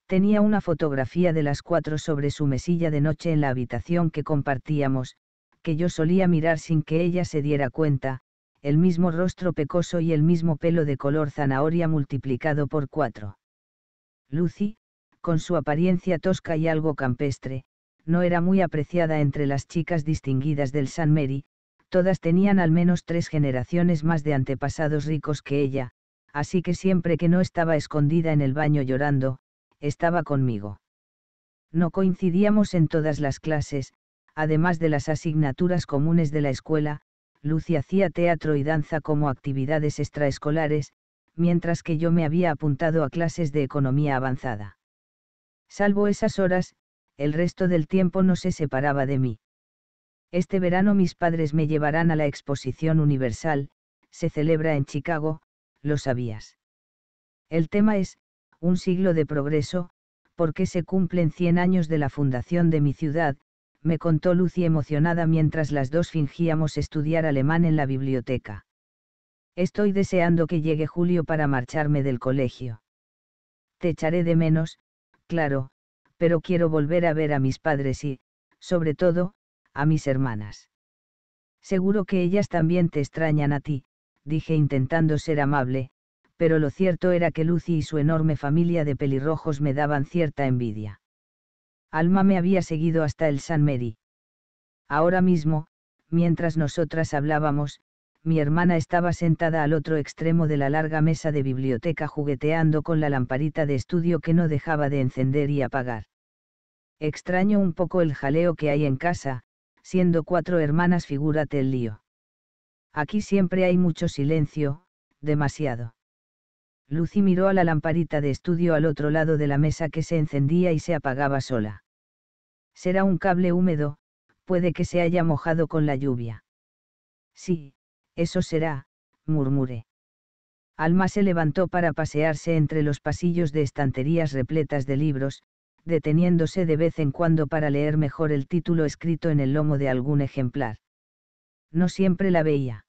Tenía una fotografía de las cuatro sobre su mesilla de noche en la habitación que compartíamos, que yo solía mirar sin que ella se diera cuenta, el mismo rostro pecoso y el mismo pelo de color zanahoria multiplicado por cuatro. Lucy, con su apariencia tosca y algo campestre, no era muy apreciada entre las chicas distinguidas del San Mary, todas tenían al menos tres generaciones más de antepasados ricos que ella, así que siempre que no estaba escondida en el baño llorando, estaba conmigo. No coincidíamos en todas las clases, además de las asignaturas comunes de la escuela, Lucy hacía teatro y danza como actividades extraescolares, mientras que yo me había apuntado a clases de economía avanzada. Salvo esas horas, el resto del tiempo no se separaba de mí. Este verano mis padres me llevarán a la Exposición Universal, se celebra en Chicago, lo sabías. El tema es, un siglo de progreso, porque se cumplen 100 años de la fundación de mi ciudad, me contó Lucy emocionada mientras las dos fingíamos estudiar alemán en la biblioteca. Estoy deseando que llegue julio para marcharme del colegio. Te echaré de menos, claro, pero quiero volver a ver a mis padres y, sobre todo, a mis hermanas. Seguro que ellas también te extrañan a ti, dije intentando ser amable, pero lo cierto era que Lucy y su enorme familia de pelirrojos me daban cierta envidia. Alma me había seguido hasta el San Mary. Ahora mismo, mientras nosotras hablábamos, mi hermana estaba sentada al otro extremo de la larga mesa de biblioteca jugueteando con la lamparita de estudio que no dejaba de encender y apagar. Extraño un poco el jaleo que hay en casa, siendo cuatro hermanas figúrate el lío. Aquí siempre hay mucho silencio, demasiado. Lucy miró a la lamparita de estudio al otro lado de la mesa que se encendía y se apagaba sola. Será un cable húmedo, puede que se haya mojado con la lluvia. Sí, eso será, murmuré. Alma se levantó para pasearse entre los pasillos de estanterías repletas de libros, deteniéndose de vez en cuando para leer mejor el título escrito en el lomo de algún ejemplar. No siempre la veía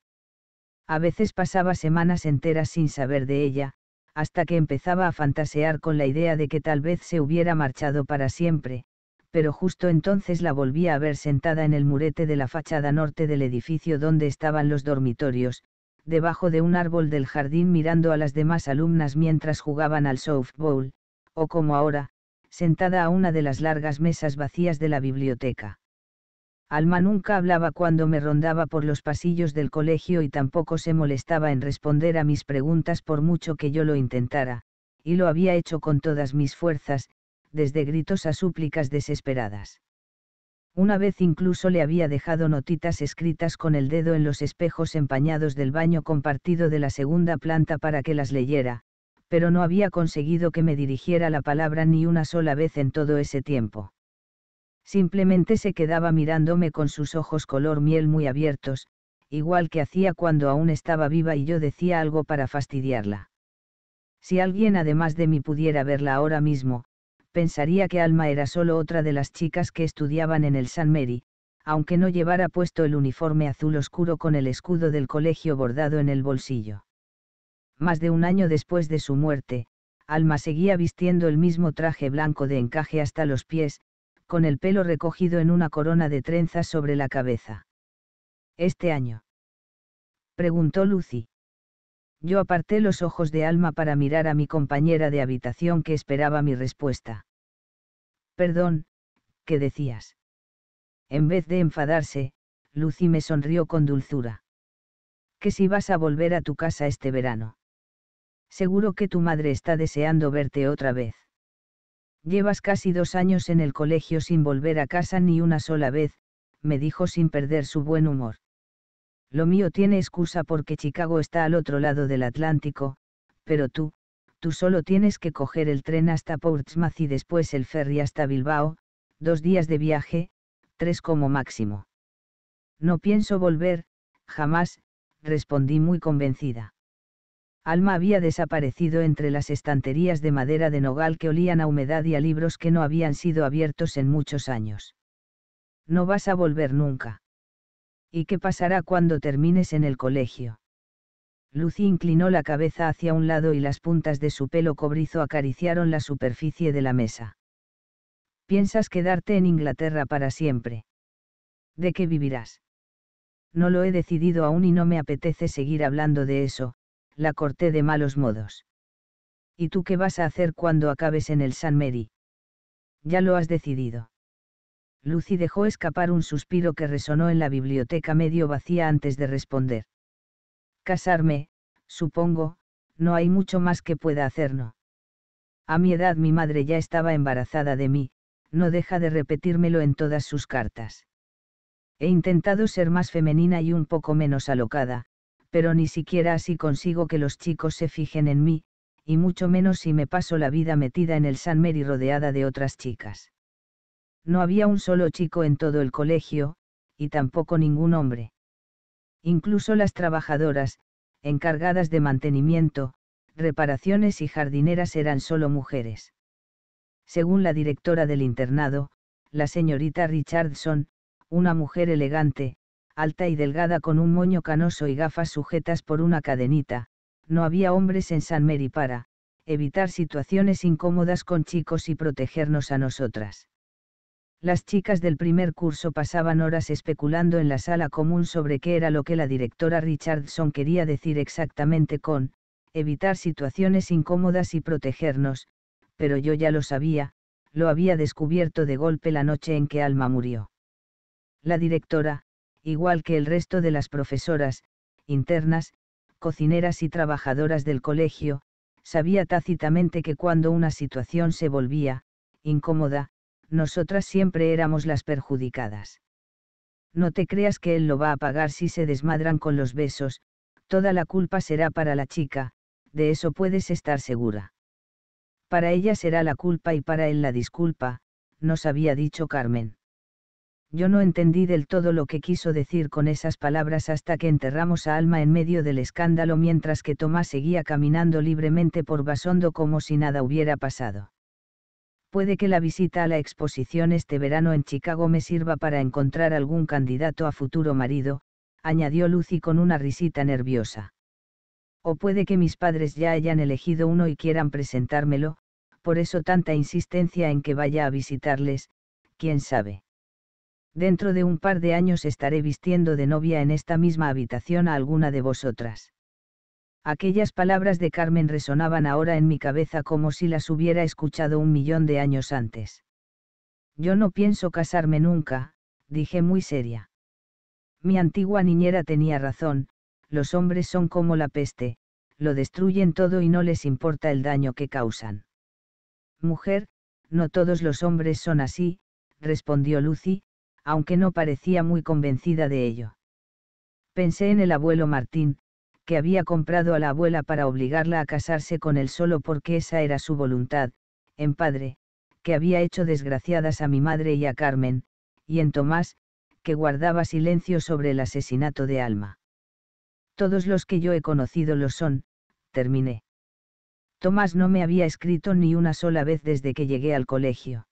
a veces pasaba semanas enteras sin saber de ella, hasta que empezaba a fantasear con la idea de que tal vez se hubiera marchado para siempre, pero justo entonces la volvía a ver sentada en el murete de la fachada norte del edificio donde estaban los dormitorios, debajo de un árbol del jardín mirando a las demás alumnas mientras jugaban al softball, o como ahora, sentada a una de las largas mesas vacías de la biblioteca. Alma nunca hablaba cuando me rondaba por los pasillos del colegio y tampoco se molestaba en responder a mis preguntas por mucho que yo lo intentara, y lo había hecho con todas mis fuerzas, desde gritos a súplicas desesperadas. Una vez incluso le había dejado notitas escritas con el dedo en los espejos empañados del baño compartido de la segunda planta para que las leyera, pero no había conseguido que me dirigiera la palabra ni una sola vez en todo ese tiempo. Simplemente se quedaba mirándome con sus ojos color miel muy abiertos, igual que hacía cuando aún estaba viva y yo decía algo para fastidiarla. Si alguien además de mí pudiera verla ahora mismo, pensaría que Alma era solo otra de las chicas que estudiaban en el San Mary, aunque no llevara puesto el uniforme azul oscuro con el escudo del colegio bordado en el bolsillo. Más de un año después de su muerte, Alma seguía vistiendo el mismo traje blanco de encaje hasta los pies, con el pelo recogido en una corona de trenzas sobre la cabeza. ¿Este año? preguntó Lucy. Yo aparté los ojos de Alma para mirar a mi compañera de habitación que esperaba mi respuesta. Perdón, ¿qué decías? En vez de enfadarse, Lucy me sonrió con dulzura. Que si vas a volver a tu casa este verano. Seguro que tu madre está deseando verte otra vez. Llevas casi dos años en el colegio sin volver a casa ni una sola vez, me dijo sin perder su buen humor. Lo mío tiene excusa porque Chicago está al otro lado del Atlántico, pero tú, tú solo tienes que coger el tren hasta Portsmouth y después el ferry hasta Bilbao, dos días de viaje, tres como máximo. No pienso volver, jamás, respondí muy convencida. Alma había desaparecido entre las estanterías de madera de nogal que olían a humedad y a libros que no habían sido abiertos en muchos años. No vas a volver nunca. ¿Y qué pasará cuando termines en el colegio? Lucy inclinó la cabeza hacia un lado y las puntas de su pelo cobrizo acariciaron la superficie de la mesa. ¿Piensas quedarte en Inglaterra para siempre? ¿De qué vivirás? No lo he decidido aún y no me apetece seguir hablando de eso, la corté de malos modos. ¿Y tú qué vas a hacer cuando acabes en el San Mary? Ya lo has decidido. Lucy dejó escapar un suspiro que resonó en la biblioteca medio vacía antes de responder. Casarme, supongo, no hay mucho más que pueda hacer, no. A mi edad mi madre ya estaba embarazada de mí, no deja de repetírmelo en todas sus cartas. He intentado ser más femenina y un poco menos alocada, pero ni siquiera así consigo que los chicos se fijen en mí, y mucho menos si me paso la vida metida en el San Mary rodeada de otras chicas. No había un solo chico en todo el colegio, y tampoco ningún hombre. Incluso las trabajadoras, encargadas de mantenimiento, reparaciones y jardineras eran solo mujeres. Según la directora del internado, la señorita Richardson, una mujer elegante, alta y delgada con un moño canoso y gafas sujetas por una cadenita, no había hombres en San Mary para evitar situaciones incómodas con chicos y protegernos a nosotras. Las chicas del primer curso pasaban horas especulando en la sala común sobre qué era lo que la directora Richardson quería decir exactamente con, evitar situaciones incómodas y protegernos, pero yo ya lo sabía, lo había descubierto de golpe la noche en que Alma murió. La directora, igual que el resto de las profesoras, internas, cocineras y trabajadoras del colegio, sabía tácitamente que cuando una situación se volvía, incómoda, nosotras siempre éramos las perjudicadas. No te creas que él lo va a pagar si se desmadran con los besos, toda la culpa será para la chica, de eso puedes estar segura. Para ella será la culpa y para él la disculpa, nos había dicho Carmen. Yo no entendí del todo lo que quiso decir con esas palabras hasta que enterramos a Alma en medio del escándalo mientras que Tomás seguía caminando libremente por Basondo como si nada hubiera pasado. Puede que la visita a la exposición este verano en Chicago me sirva para encontrar algún candidato a futuro marido, añadió Lucy con una risita nerviosa. O puede que mis padres ya hayan elegido uno y quieran presentármelo, por eso tanta insistencia en que vaya a visitarles, quién sabe. Dentro de un par de años estaré vistiendo de novia en esta misma habitación a alguna de vosotras. Aquellas palabras de Carmen resonaban ahora en mi cabeza como si las hubiera escuchado un millón de años antes. Yo no pienso casarme nunca, dije muy seria. Mi antigua niñera tenía razón, los hombres son como la peste, lo destruyen todo y no les importa el daño que causan. Mujer, no todos los hombres son así, respondió Lucy, aunque no parecía muy convencida de ello. Pensé en el abuelo Martín, que había comprado a la abuela para obligarla a casarse con él solo porque esa era su voluntad, en padre, que había hecho desgraciadas a mi madre y a Carmen, y en Tomás, que guardaba silencio sobre el asesinato de Alma. Todos los que yo he conocido lo son, terminé. Tomás no me había escrito ni una sola vez desde que llegué al colegio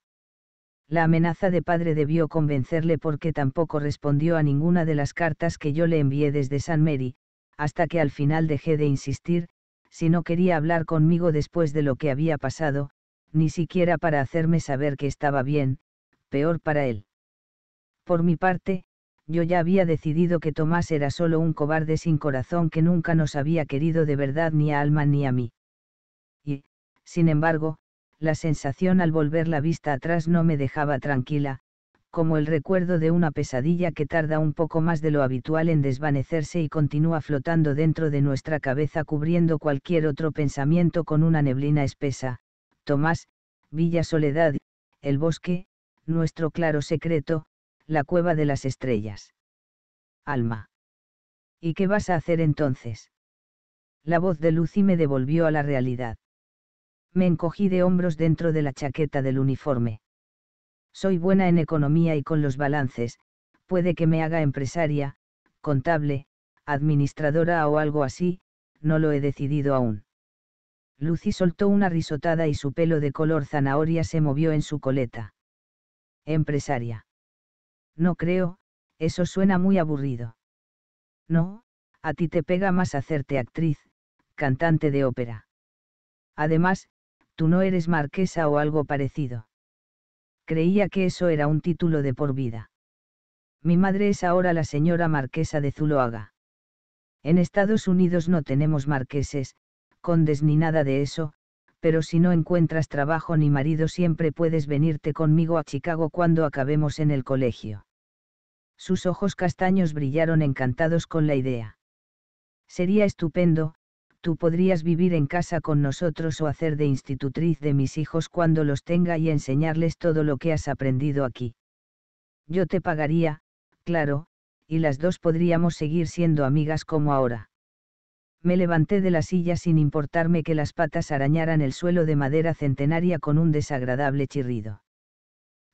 la amenaza de padre debió convencerle porque tampoco respondió a ninguna de las cartas que yo le envié desde San Mary, hasta que al final dejé de insistir, si no quería hablar conmigo después de lo que había pasado, ni siquiera para hacerme saber que estaba bien, peor para él. Por mi parte, yo ya había decidido que Tomás era solo un cobarde sin corazón que nunca nos había querido de verdad ni a Alma ni a mí. Y, sin embargo, la sensación al volver la vista atrás no me dejaba tranquila, como el recuerdo de una pesadilla que tarda un poco más de lo habitual en desvanecerse y continúa flotando dentro de nuestra cabeza cubriendo cualquier otro pensamiento con una neblina espesa. Tomás, Villa Soledad, el bosque, nuestro claro secreto, la cueva de las estrellas. Alma. ¿Y qué vas a hacer entonces? La voz de Lucy me devolvió a la realidad. Me encogí de hombros dentro de la chaqueta del uniforme. Soy buena en economía y con los balances, puede que me haga empresaria, contable, administradora o algo así, no lo he decidido aún. Lucy soltó una risotada y su pelo de color zanahoria se movió en su coleta. Empresaria. No creo, eso suena muy aburrido. No, a ti te pega más hacerte actriz, cantante de ópera. Además, tú no eres marquesa o algo parecido. Creía que eso era un título de por vida. Mi madre es ahora la señora marquesa de Zuloaga. En Estados Unidos no tenemos marqueses, condes ni nada de eso, pero si no encuentras trabajo ni marido siempre puedes venirte conmigo a Chicago cuando acabemos en el colegio. Sus ojos castaños brillaron encantados con la idea. Sería estupendo, tú podrías vivir en casa con nosotros o hacer de institutriz de mis hijos cuando los tenga y enseñarles todo lo que has aprendido aquí. Yo te pagaría, claro, y las dos podríamos seguir siendo amigas como ahora. Me levanté de la silla sin importarme que las patas arañaran el suelo de madera centenaria con un desagradable chirrido.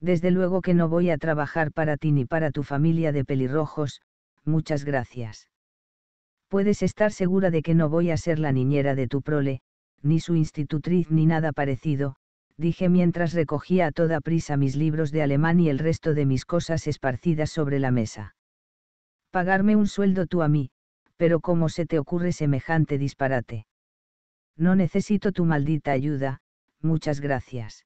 Desde luego que no voy a trabajar para ti ni para tu familia de pelirrojos, muchas gracias puedes estar segura de que no voy a ser la niñera de tu prole, ni su institutriz ni nada parecido, dije mientras recogía a toda prisa mis libros de alemán y el resto de mis cosas esparcidas sobre la mesa. Pagarme un sueldo tú a mí, pero ¿cómo se te ocurre semejante disparate? No necesito tu maldita ayuda, muchas gracias.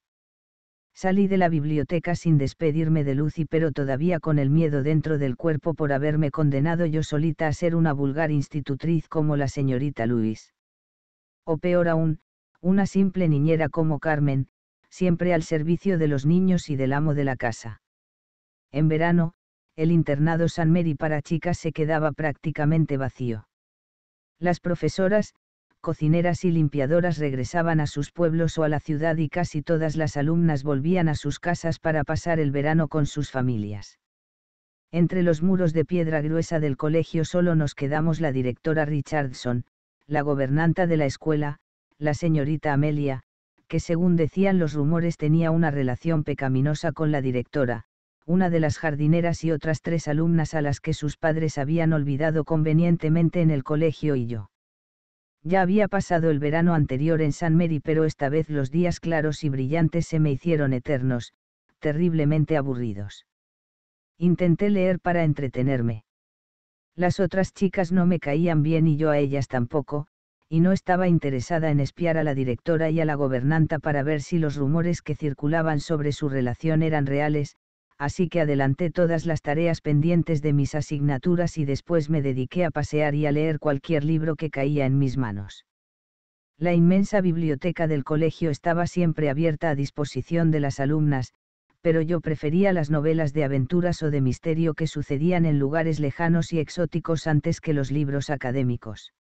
Salí de la biblioteca sin despedirme de Lucy pero todavía con el miedo dentro del cuerpo por haberme condenado yo solita a ser una vulgar institutriz como la señorita Luis. O peor aún, una simple niñera como Carmen, siempre al servicio de los niños y del amo de la casa. En verano, el internado San Mary para chicas se quedaba prácticamente vacío. Las profesoras, cocineras y limpiadoras regresaban a sus pueblos o a la ciudad y casi todas las alumnas volvían a sus casas para pasar el verano con sus familias. Entre los muros de piedra gruesa del colegio solo nos quedamos la directora Richardson, la gobernanta de la escuela, la señorita Amelia, que según decían los rumores tenía una relación pecaminosa con la directora, una de las jardineras y otras tres alumnas a las que sus padres habían olvidado convenientemente en el colegio y yo. Ya había pasado el verano anterior en San Mary, pero esta vez los días claros y brillantes se me hicieron eternos, terriblemente aburridos. Intenté leer para entretenerme. Las otras chicas no me caían bien y yo a ellas tampoco, y no estaba interesada en espiar a la directora y a la gobernanta para ver si los rumores que circulaban sobre su relación eran reales, así que adelanté todas las tareas pendientes de mis asignaturas y después me dediqué a pasear y a leer cualquier libro que caía en mis manos. La inmensa biblioteca del colegio estaba siempre abierta a disposición de las alumnas, pero yo prefería las novelas de aventuras o de misterio que sucedían en lugares lejanos y exóticos antes que los libros académicos.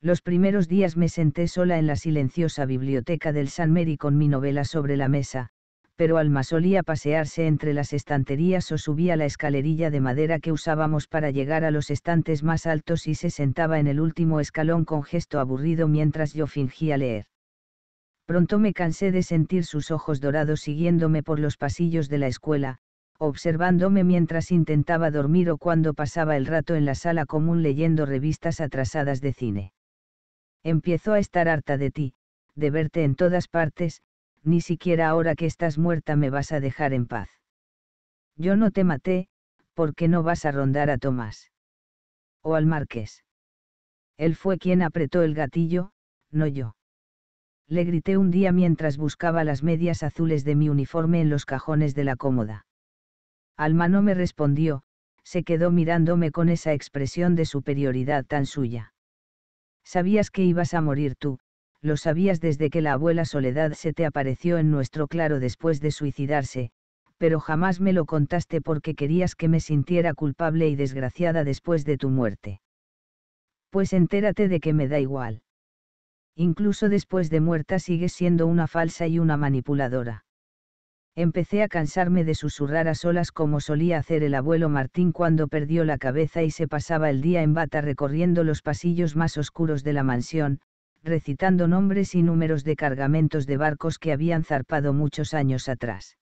Los primeros días me senté sola en la silenciosa biblioteca del San Mary con mi novela sobre la mesa, pero Alma solía pasearse entre las estanterías o subía la escalerilla de madera que usábamos para llegar a los estantes más altos y se sentaba en el último escalón con gesto aburrido mientras yo fingía leer. Pronto me cansé de sentir sus ojos dorados siguiéndome por los pasillos de la escuela, observándome mientras intentaba dormir o cuando pasaba el rato en la sala común leyendo revistas atrasadas de cine. Empiezo a estar harta de ti, de verte en todas partes, ni siquiera ahora que estás muerta me vas a dejar en paz. Yo no te maté, porque no vas a rondar a Tomás. O al marqués. Él fue quien apretó el gatillo, no yo. Le grité un día mientras buscaba las medias azules de mi uniforme en los cajones de la cómoda. Alma no me respondió, se quedó mirándome con esa expresión de superioridad tan suya. Sabías que ibas a morir tú, lo sabías desde que la abuela Soledad se te apareció en nuestro claro después de suicidarse, pero jamás me lo contaste porque querías que me sintiera culpable y desgraciada después de tu muerte. Pues entérate de que me da igual. Incluso después de muerta sigues siendo una falsa y una manipuladora. Empecé a cansarme de susurrar a solas como solía hacer el abuelo Martín cuando perdió la cabeza y se pasaba el día en bata recorriendo los pasillos más oscuros de la mansión, recitando nombres y números de cargamentos de barcos que habían zarpado muchos años atrás.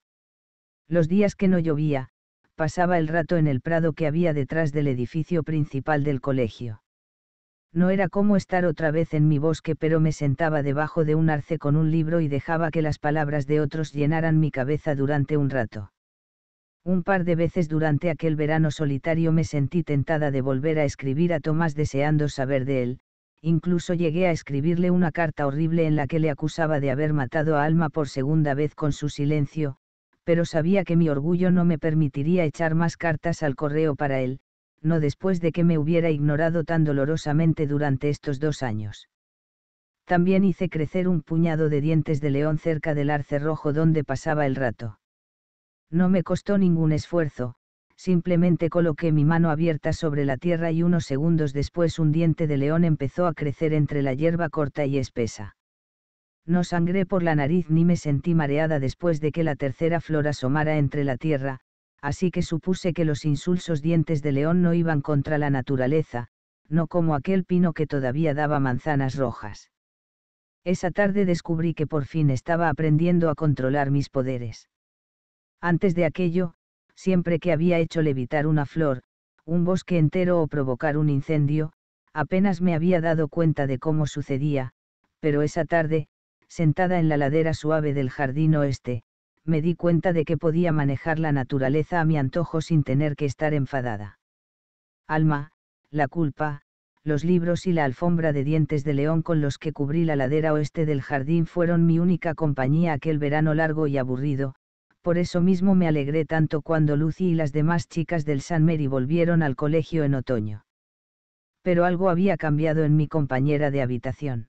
Los días que no llovía, pasaba el rato en el prado que había detrás del edificio principal del colegio. No era como estar otra vez en mi bosque, pero me sentaba debajo de un arce con un libro y dejaba que las palabras de otros llenaran mi cabeza durante un rato. Un par de veces durante aquel verano solitario me sentí tentada de volver a escribir a Tomás deseando saber de él, incluso llegué a escribirle una carta horrible en la que le acusaba de haber matado a Alma por segunda vez con su silencio, pero sabía que mi orgullo no me permitiría echar más cartas al correo para él, no después de que me hubiera ignorado tan dolorosamente durante estos dos años. También hice crecer un puñado de dientes de león cerca del arce rojo donde pasaba el rato. No me costó ningún esfuerzo, simplemente coloqué mi mano abierta sobre la tierra y unos segundos después un diente de león empezó a crecer entre la hierba corta y espesa. No sangré por la nariz ni me sentí mareada después de que la tercera flor asomara entre la tierra, así que supuse que los insulsos dientes de león no iban contra la naturaleza, no como aquel pino que todavía daba manzanas rojas. Esa tarde descubrí que por fin estaba aprendiendo a controlar mis poderes. Antes de aquello, siempre que había hecho levitar una flor, un bosque entero o provocar un incendio, apenas me había dado cuenta de cómo sucedía, pero esa tarde, sentada en la ladera suave del jardín oeste, me di cuenta de que podía manejar la naturaleza a mi antojo sin tener que estar enfadada. Alma, la culpa, los libros y la alfombra de dientes de león con los que cubrí la ladera oeste del jardín fueron mi única compañía aquel verano largo y aburrido, por eso mismo me alegré tanto cuando Lucy y las demás chicas del San Mary volvieron al colegio en otoño. Pero algo había cambiado en mi compañera de habitación.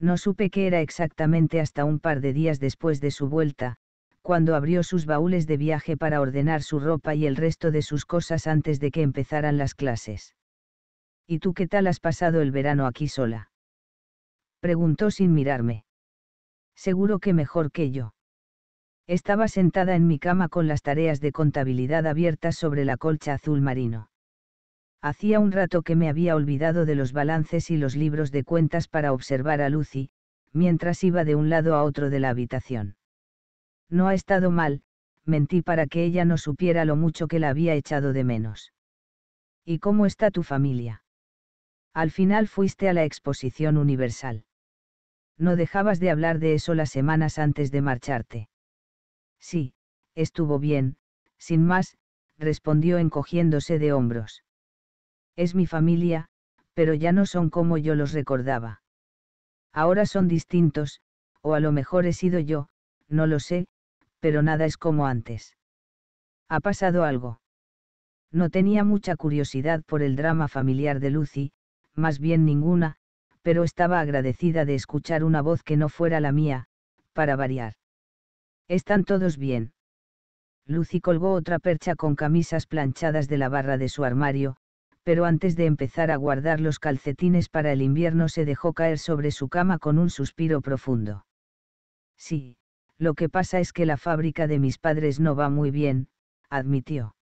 No supe qué era exactamente hasta un par de días después de su vuelta, cuando abrió sus baúles de viaje para ordenar su ropa y el resto de sus cosas antes de que empezaran las clases. ¿Y tú qué tal has pasado el verano aquí sola? Preguntó sin mirarme. Seguro que mejor que yo estaba sentada en mi cama con las tareas de contabilidad abiertas sobre la colcha azul marino. Hacía un rato que me había olvidado de los balances y los libros de cuentas para observar a Lucy, mientras iba de un lado a otro de la habitación. No ha estado mal, mentí para que ella no supiera lo mucho que la había echado de menos. ¿Y cómo está tu familia? Al final fuiste a la Exposición Universal. No dejabas de hablar de eso las semanas antes de marcharte. Sí, estuvo bien, sin más, respondió encogiéndose de hombros. Es mi familia, pero ya no son como yo los recordaba. Ahora son distintos, o a lo mejor he sido yo, no lo sé, pero nada es como antes. ¿Ha pasado algo? No tenía mucha curiosidad por el drama familiar de Lucy, más bien ninguna, pero estaba agradecida de escuchar una voz que no fuera la mía, para variar. Están todos bien. Lucy colgó otra percha con camisas planchadas de la barra de su armario, pero antes de empezar a guardar los calcetines para el invierno se dejó caer sobre su cama con un suspiro profundo. Sí, lo que pasa es que la fábrica de mis padres no va muy bien, admitió.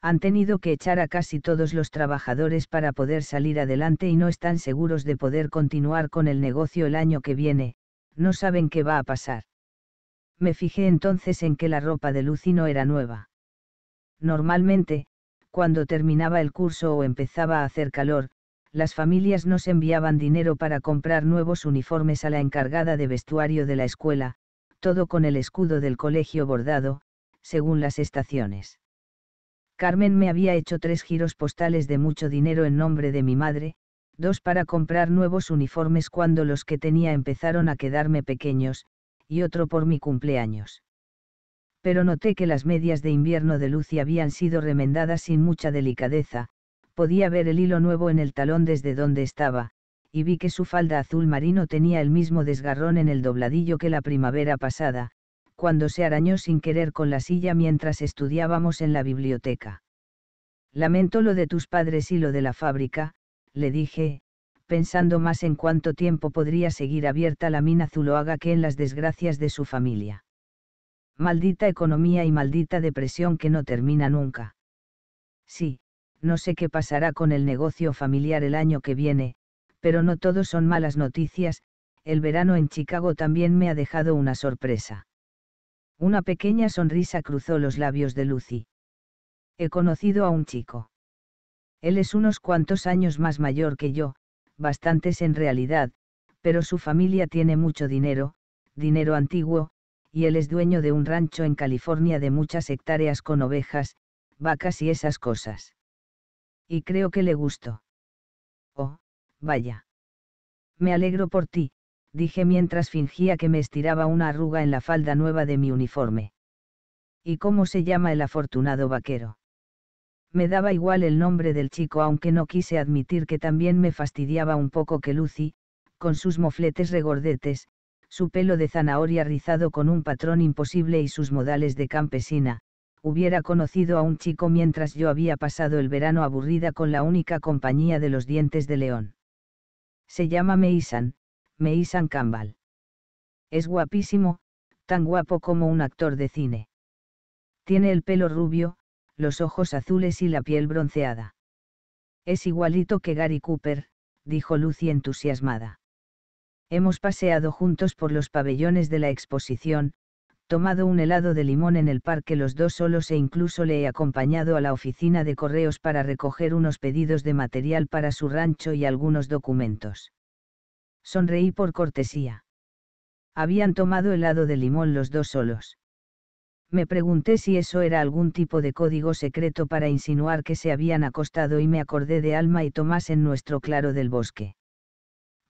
Han tenido que echar a casi todos los trabajadores para poder salir adelante y no están seguros de poder continuar con el negocio el año que viene, no saben qué va a pasar me fijé entonces en que la ropa de Lucino era nueva. Normalmente, cuando terminaba el curso o empezaba a hacer calor, las familias nos enviaban dinero para comprar nuevos uniformes a la encargada de vestuario de la escuela, todo con el escudo del colegio bordado, según las estaciones. Carmen me había hecho tres giros postales de mucho dinero en nombre de mi madre, dos para comprar nuevos uniformes cuando los que tenía empezaron a quedarme pequeños, y otro por mi cumpleaños. Pero noté que las medias de invierno de Lucy habían sido remendadas sin mucha delicadeza, podía ver el hilo nuevo en el talón desde donde estaba, y vi que su falda azul marino tenía el mismo desgarrón en el dobladillo que la primavera pasada, cuando se arañó sin querer con la silla mientras estudiábamos en la biblioteca. Lamento lo de tus padres y lo de la fábrica, le dije, pensando más en cuánto tiempo podría seguir abierta la mina Zuloaga que en las desgracias de su familia. Maldita economía y maldita depresión que no termina nunca. Sí, no sé qué pasará con el negocio familiar el año que viene, pero no todo son malas noticias, el verano en Chicago también me ha dejado una sorpresa. Una pequeña sonrisa cruzó los labios de Lucy. He conocido a un chico. Él es unos cuantos años más mayor que yo, bastantes en realidad, pero su familia tiene mucho dinero, dinero antiguo, y él es dueño de un rancho en California de muchas hectáreas con ovejas, vacas y esas cosas. Y creo que le gustó. Oh, vaya. Me alegro por ti, dije mientras fingía que me estiraba una arruga en la falda nueva de mi uniforme. ¿Y cómo se llama el afortunado vaquero? Me daba igual el nombre del chico aunque no quise admitir que también me fastidiaba un poco que Lucy, con sus mofletes regordetes, su pelo de zanahoria rizado con un patrón imposible y sus modales de campesina, hubiera conocido a un chico mientras yo había pasado el verano aburrida con la única compañía de los dientes de león. Se llama Meisan, Meisan Campbell. Es guapísimo, tan guapo como un actor de cine. Tiene el pelo rubio, los ojos azules y la piel bronceada. Es igualito que Gary Cooper, dijo Lucy entusiasmada. Hemos paseado juntos por los pabellones de la exposición, tomado un helado de limón en el parque los dos solos e incluso le he acompañado a la oficina de correos para recoger unos pedidos de material para su rancho y algunos documentos. Sonreí por cortesía. Habían tomado helado de limón los dos solos. Me pregunté si eso era algún tipo de código secreto para insinuar que se habían acostado y me acordé de Alma y Tomás en nuestro claro del bosque.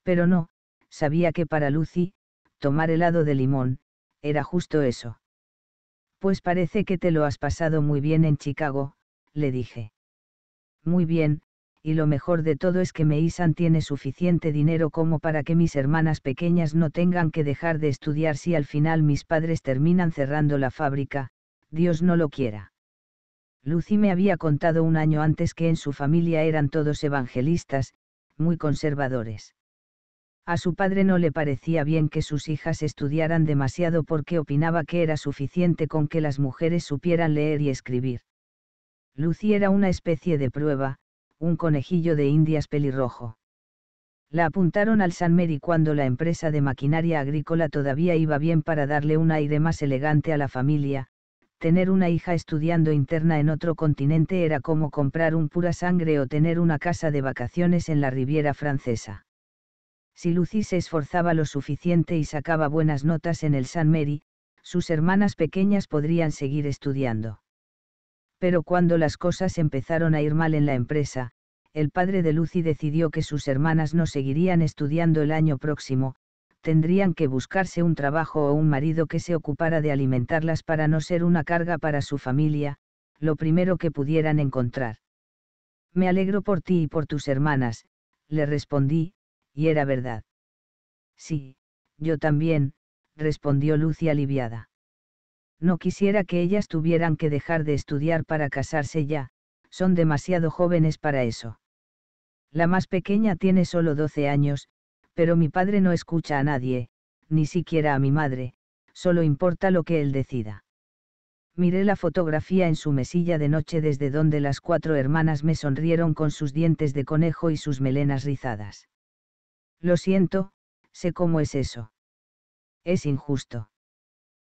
Pero no, sabía que para Lucy, tomar helado de limón, era justo eso. Pues parece que te lo has pasado muy bien en Chicago, le dije. Muy bien, y lo mejor de todo es que Meisan tiene suficiente dinero como para que mis hermanas pequeñas no tengan que dejar de estudiar si al final mis padres terminan cerrando la fábrica, Dios no lo quiera. Lucy me había contado un año antes que en su familia eran todos evangelistas, muy conservadores. A su padre no le parecía bien que sus hijas estudiaran demasiado porque opinaba que era suficiente con que las mujeres supieran leer y escribir. Lucy era una especie de prueba, un conejillo de indias pelirrojo. La apuntaron al San Mary cuando la empresa de maquinaria agrícola todavía iba bien para darle un aire más elegante a la familia, tener una hija estudiando interna en otro continente era como comprar un pura sangre o tener una casa de vacaciones en la Riviera Francesa. Si Lucy se esforzaba lo suficiente y sacaba buenas notas en el San Mary, sus hermanas pequeñas podrían seguir estudiando. Pero cuando las cosas empezaron a ir mal en la empresa, el padre de Lucy decidió que sus hermanas no seguirían estudiando el año próximo, tendrían que buscarse un trabajo o un marido que se ocupara de alimentarlas para no ser una carga para su familia, lo primero que pudieran encontrar. Me alegro por ti y por tus hermanas, le respondí, y era verdad. Sí, yo también, respondió Lucy aliviada no quisiera que ellas tuvieran que dejar de estudiar para casarse ya, son demasiado jóvenes para eso. La más pequeña tiene solo 12 años, pero mi padre no escucha a nadie, ni siquiera a mi madre, solo importa lo que él decida. Miré la fotografía en su mesilla de noche desde donde las cuatro hermanas me sonrieron con sus dientes de conejo y sus melenas rizadas. Lo siento, sé cómo es eso. Es injusto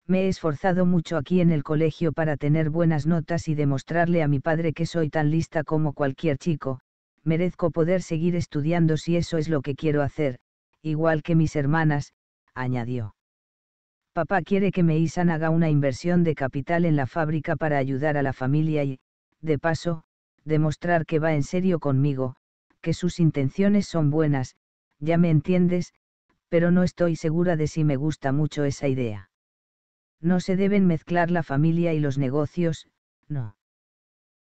me he esforzado mucho aquí en el colegio para tener buenas notas y demostrarle a mi padre que soy tan lista como cualquier chico, merezco poder seguir estudiando si eso es lo que quiero hacer, igual que mis hermanas, añadió. Papá quiere que Meisan haga una inversión de capital en la fábrica para ayudar a la familia y, de paso, demostrar que va en serio conmigo, que sus intenciones son buenas, ya me entiendes, pero no estoy segura de si me gusta mucho esa idea. No se deben mezclar la familia y los negocios, no.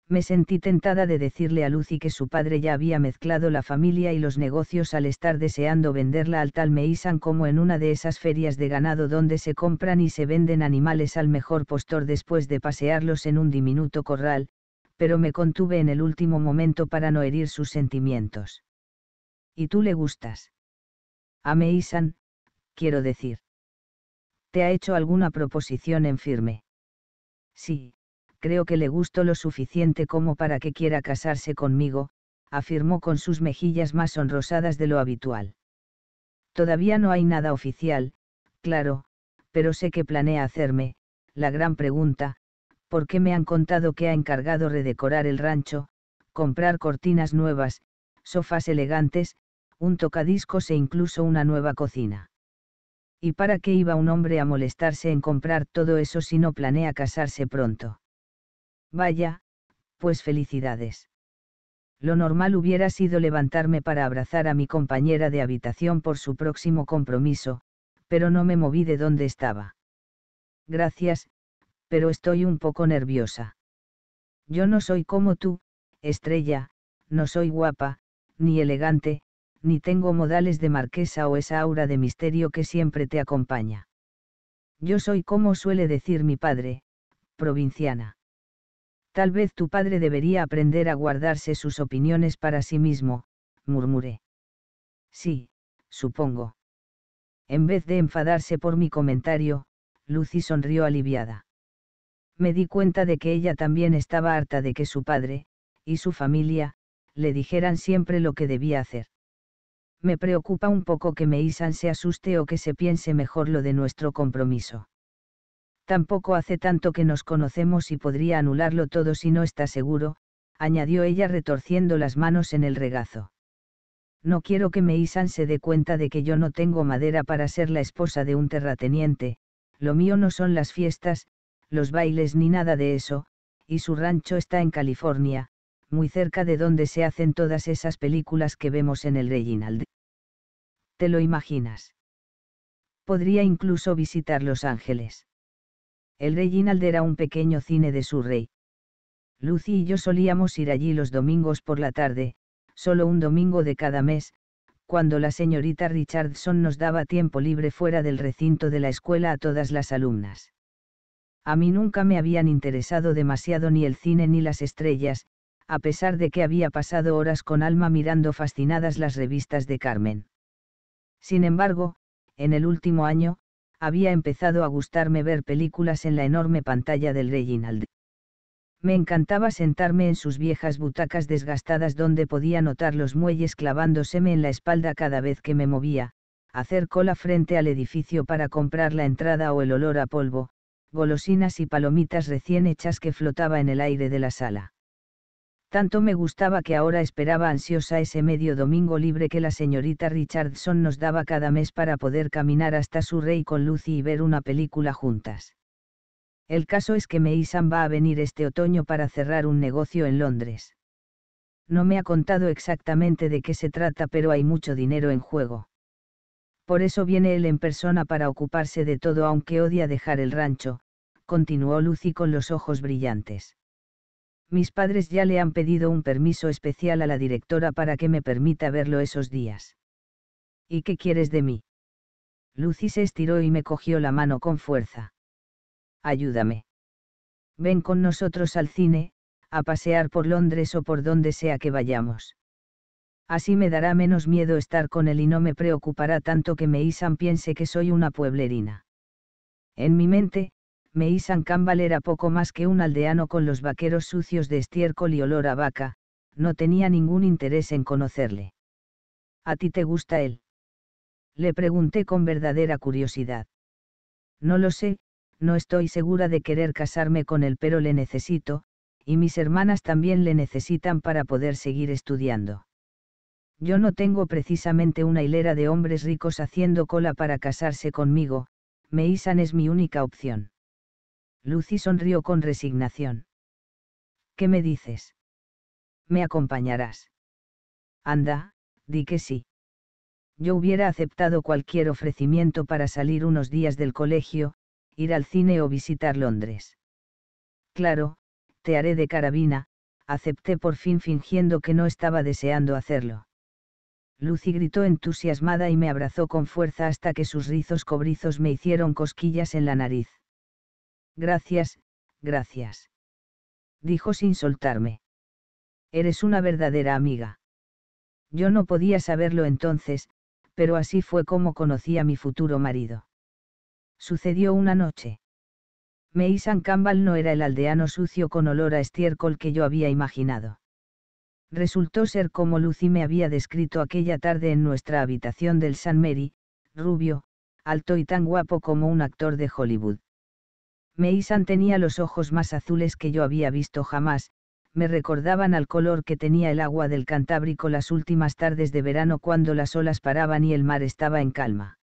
Me sentí tentada de decirle a Lucy que su padre ya había mezclado la familia y los negocios al estar deseando venderla al tal Meisan como en una de esas ferias de ganado donde se compran y se venden animales al mejor postor después de pasearlos en un diminuto corral, pero me contuve en el último momento para no herir sus sentimientos. ¿Y tú le gustas? A Meisan, quiero decir. ¿Te ha hecho alguna proposición en firme? Sí, creo que le gusto lo suficiente como para que quiera casarse conmigo, afirmó con sus mejillas más sonrosadas de lo habitual. Todavía no hay nada oficial, claro, pero sé que planea hacerme, la gran pregunta, ¿por qué me han contado que ha encargado redecorar el rancho, comprar cortinas nuevas, sofás elegantes, un tocadiscos e incluso una nueva cocina? ¿Y para qué iba un hombre a molestarse en comprar todo eso si no planea casarse pronto? Vaya, pues felicidades. Lo normal hubiera sido levantarme para abrazar a mi compañera de habitación por su próximo compromiso, pero no me moví de donde estaba. Gracias, pero estoy un poco nerviosa. Yo no soy como tú, estrella, no soy guapa, ni elegante, ni tengo modales de marquesa o esa aura de misterio que siempre te acompaña. Yo soy como suele decir mi padre, provinciana. Tal vez tu padre debería aprender a guardarse sus opiniones para sí mismo, murmuré. Sí, supongo. En vez de enfadarse por mi comentario, Lucy sonrió aliviada. Me di cuenta de que ella también estaba harta de que su padre, y su familia, le dijeran siempre lo que debía hacer me preocupa un poco que Meisan se asuste o que se piense mejor lo de nuestro compromiso. Tampoco hace tanto que nos conocemos y podría anularlo todo si no está seguro, añadió ella retorciendo las manos en el regazo. No quiero que Meisan se dé cuenta de que yo no tengo madera para ser la esposa de un terrateniente, lo mío no son las fiestas, los bailes ni nada de eso, y su rancho está en California, muy cerca de donde se hacen todas esas películas que vemos en el Reginald. ¿Te lo imaginas? Podría incluso visitar Los Ángeles. El Rey era un pequeño cine de su rey. Lucy y yo solíamos ir allí los domingos por la tarde, solo un domingo de cada mes, cuando la señorita Richardson nos daba tiempo libre fuera del recinto de la escuela a todas las alumnas. A mí nunca me habían interesado demasiado ni el cine ni las estrellas, a pesar de que había pasado horas con alma mirando fascinadas las revistas de Carmen. Sin embargo, en el último año, había empezado a gustarme ver películas en la enorme pantalla del Reginald. Me encantaba sentarme en sus viejas butacas desgastadas donde podía notar los muelles clavándoseme en la espalda cada vez que me movía, hacer cola frente al edificio para comprar la entrada o el olor a polvo, golosinas y palomitas recién hechas que flotaba en el aire de la sala tanto me gustaba que ahora esperaba ansiosa ese medio domingo libre que la señorita Richardson nos daba cada mes para poder caminar hasta su rey con Lucy y ver una película juntas. El caso es que Meisan va a venir este otoño para cerrar un negocio en Londres. No me ha contado exactamente de qué se trata, pero hay mucho dinero en juego. Por eso viene él en persona para ocuparse de todo, aunque odia dejar el rancho, continuó Lucy con los ojos brillantes mis padres ya le han pedido un permiso especial a la directora para que me permita verlo esos días. ¿Y qué quieres de mí? Lucy se estiró y me cogió la mano con fuerza. Ayúdame. Ven con nosotros al cine, a pasear por Londres o por donde sea que vayamos. Así me dará menos miedo estar con él y no me preocupará tanto que me Meisan piense que soy una pueblerina. En mi mente, Meisan Campbell era poco más que un aldeano con los vaqueros sucios de estiércol y olor a vaca, no tenía ningún interés en conocerle. ¿A ti te gusta él? Le pregunté con verdadera curiosidad. No lo sé, no estoy segura de querer casarme con él, pero le necesito, y mis hermanas también le necesitan para poder seguir estudiando. Yo no tengo precisamente una hilera de hombres ricos haciendo cola para casarse conmigo, Meisan es mi única opción. Lucy sonrió con resignación. ¿Qué me dices? ¿Me acompañarás? Anda, di que sí. Yo hubiera aceptado cualquier ofrecimiento para salir unos días del colegio, ir al cine o visitar Londres. Claro, te haré de carabina, acepté por fin fingiendo que no estaba deseando hacerlo. Lucy gritó entusiasmada y me abrazó con fuerza hasta que sus rizos cobrizos me hicieron cosquillas en la nariz. Gracias, gracias. Dijo sin soltarme. Eres una verdadera amiga. Yo no podía saberlo entonces, pero así fue como conocí a mi futuro marido. Sucedió una noche. Mason Campbell no era el aldeano sucio con olor a estiércol que yo había imaginado. Resultó ser como Lucy me había descrito aquella tarde en nuestra habitación del San Mary, rubio, alto y tan guapo como un actor de Hollywood. Meisan tenía los ojos más azules que yo había visto jamás, me recordaban al color que tenía el agua del Cantábrico las últimas tardes de verano cuando las olas paraban y el mar estaba en calma.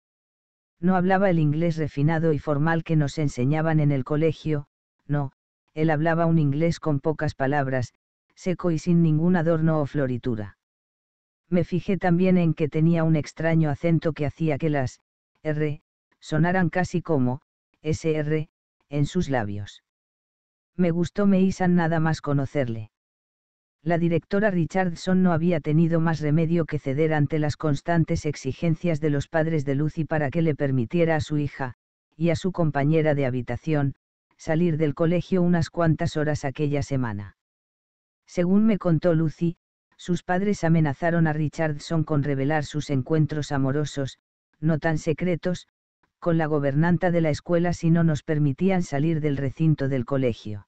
No hablaba el inglés refinado y formal que nos enseñaban en el colegio, no, él hablaba un inglés con pocas palabras, seco y sin ningún adorno o floritura. Me fijé también en que tenía un extraño acento que hacía que las R sonaran casi como SR en sus labios. Me gustó Meisan nada más conocerle. La directora Richardson no había tenido más remedio que ceder ante las constantes exigencias de los padres de Lucy para que le permitiera a su hija, y a su compañera de habitación, salir del colegio unas cuantas horas aquella semana. Según me contó Lucy, sus padres amenazaron a Richardson con revelar sus encuentros amorosos, no tan secretos, con la gobernanta de la escuela si no nos permitían salir del recinto del colegio.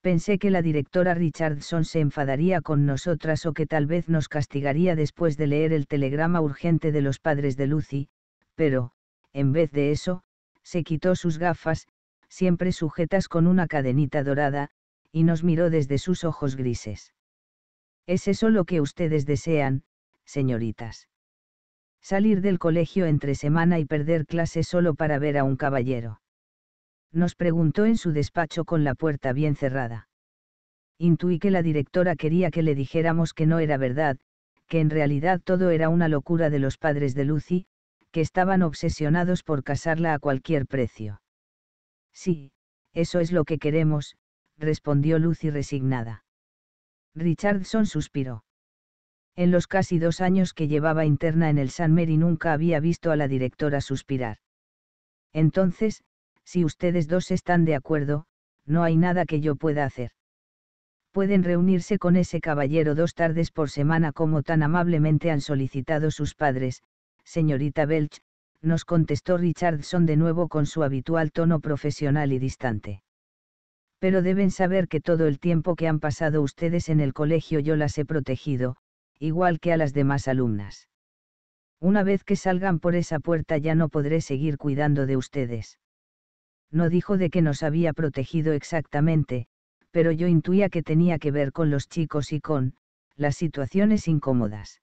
Pensé que la directora Richardson se enfadaría con nosotras o que tal vez nos castigaría después de leer el telegrama urgente de los padres de Lucy, pero, en vez de eso, se quitó sus gafas, siempre sujetas con una cadenita dorada, y nos miró desde sus ojos grises. ¿Es eso lo que ustedes desean, señoritas? Salir del colegio entre semana y perder clase solo para ver a un caballero. Nos preguntó en su despacho con la puerta bien cerrada. Intuí que la directora quería que le dijéramos que no era verdad, que en realidad todo era una locura de los padres de Lucy, que estaban obsesionados por casarla a cualquier precio. Sí, eso es lo que queremos, respondió Lucy resignada. Richardson suspiró. En los casi dos años que llevaba interna en el San Mary nunca había visto a la directora suspirar. Entonces, si ustedes dos están de acuerdo, no hay nada que yo pueda hacer. Pueden reunirse con ese caballero dos tardes por semana como tan amablemente han solicitado sus padres, señorita Belch, nos contestó Richardson de nuevo con su habitual tono profesional y distante. Pero deben saber que todo el tiempo que han pasado ustedes en el colegio yo las he protegido, igual que a las demás alumnas. Una vez que salgan por esa puerta ya no podré seguir cuidando de ustedes. No dijo de que nos había protegido exactamente, pero yo intuía que tenía que ver con los chicos y con, las situaciones incómodas.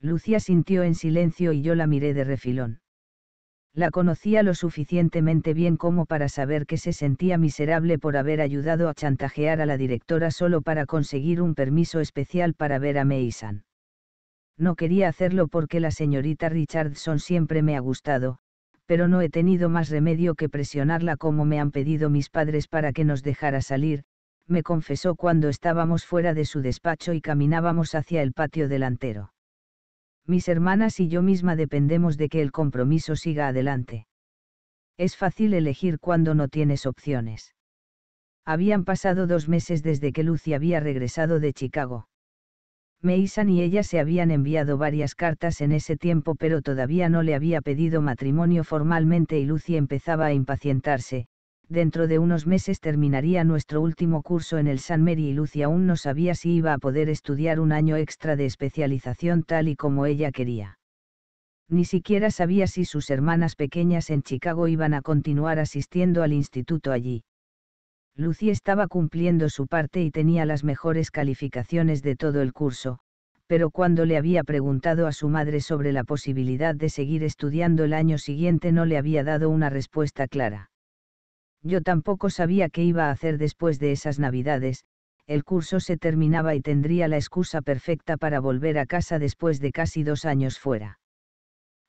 Lucía sintió en silencio y yo la miré de refilón la conocía lo suficientemente bien como para saber que se sentía miserable por haber ayudado a chantajear a la directora solo para conseguir un permiso especial para ver a Mason. No quería hacerlo porque la señorita Richardson siempre me ha gustado, pero no he tenido más remedio que presionarla como me han pedido mis padres para que nos dejara salir, me confesó cuando estábamos fuera de su despacho y caminábamos hacia el patio delantero mis hermanas y yo misma dependemos de que el compromiso siga adelante. Es fácil elegir cuando no tienes opciones. Habían pasado dos meses desde que Lucy había regresado de Chicago. Mason y ella se habían enviado varias cartas en ese tiempo pero todavía no le había pedido matrimonio formalmente y Lucy empezaba a impacientarse, dentro de unos meses terminaría nuestro último curso en el San Mary y Lucy aún no sabía si iba a poder estudiar un año extra de especialización tal y como ella quería. Ni siquiera sabía si sus hermanas pequeñas en Chicago iban a continuar asistiendo al instituto allí. Lucy estaba cumpliendo su parte y tenía las mejores calificaciones de todo el curso, pero cuando le había preguntado a su madre sobre la posibilidad de seguir estudiando el año siguiente no le había dado una respuesta clara yo tampoco sabía qué iba a hacer después de esas navidades, el curso se terminaba y tendría la excusa perfecta para volver a casa después de casi dos años fuera.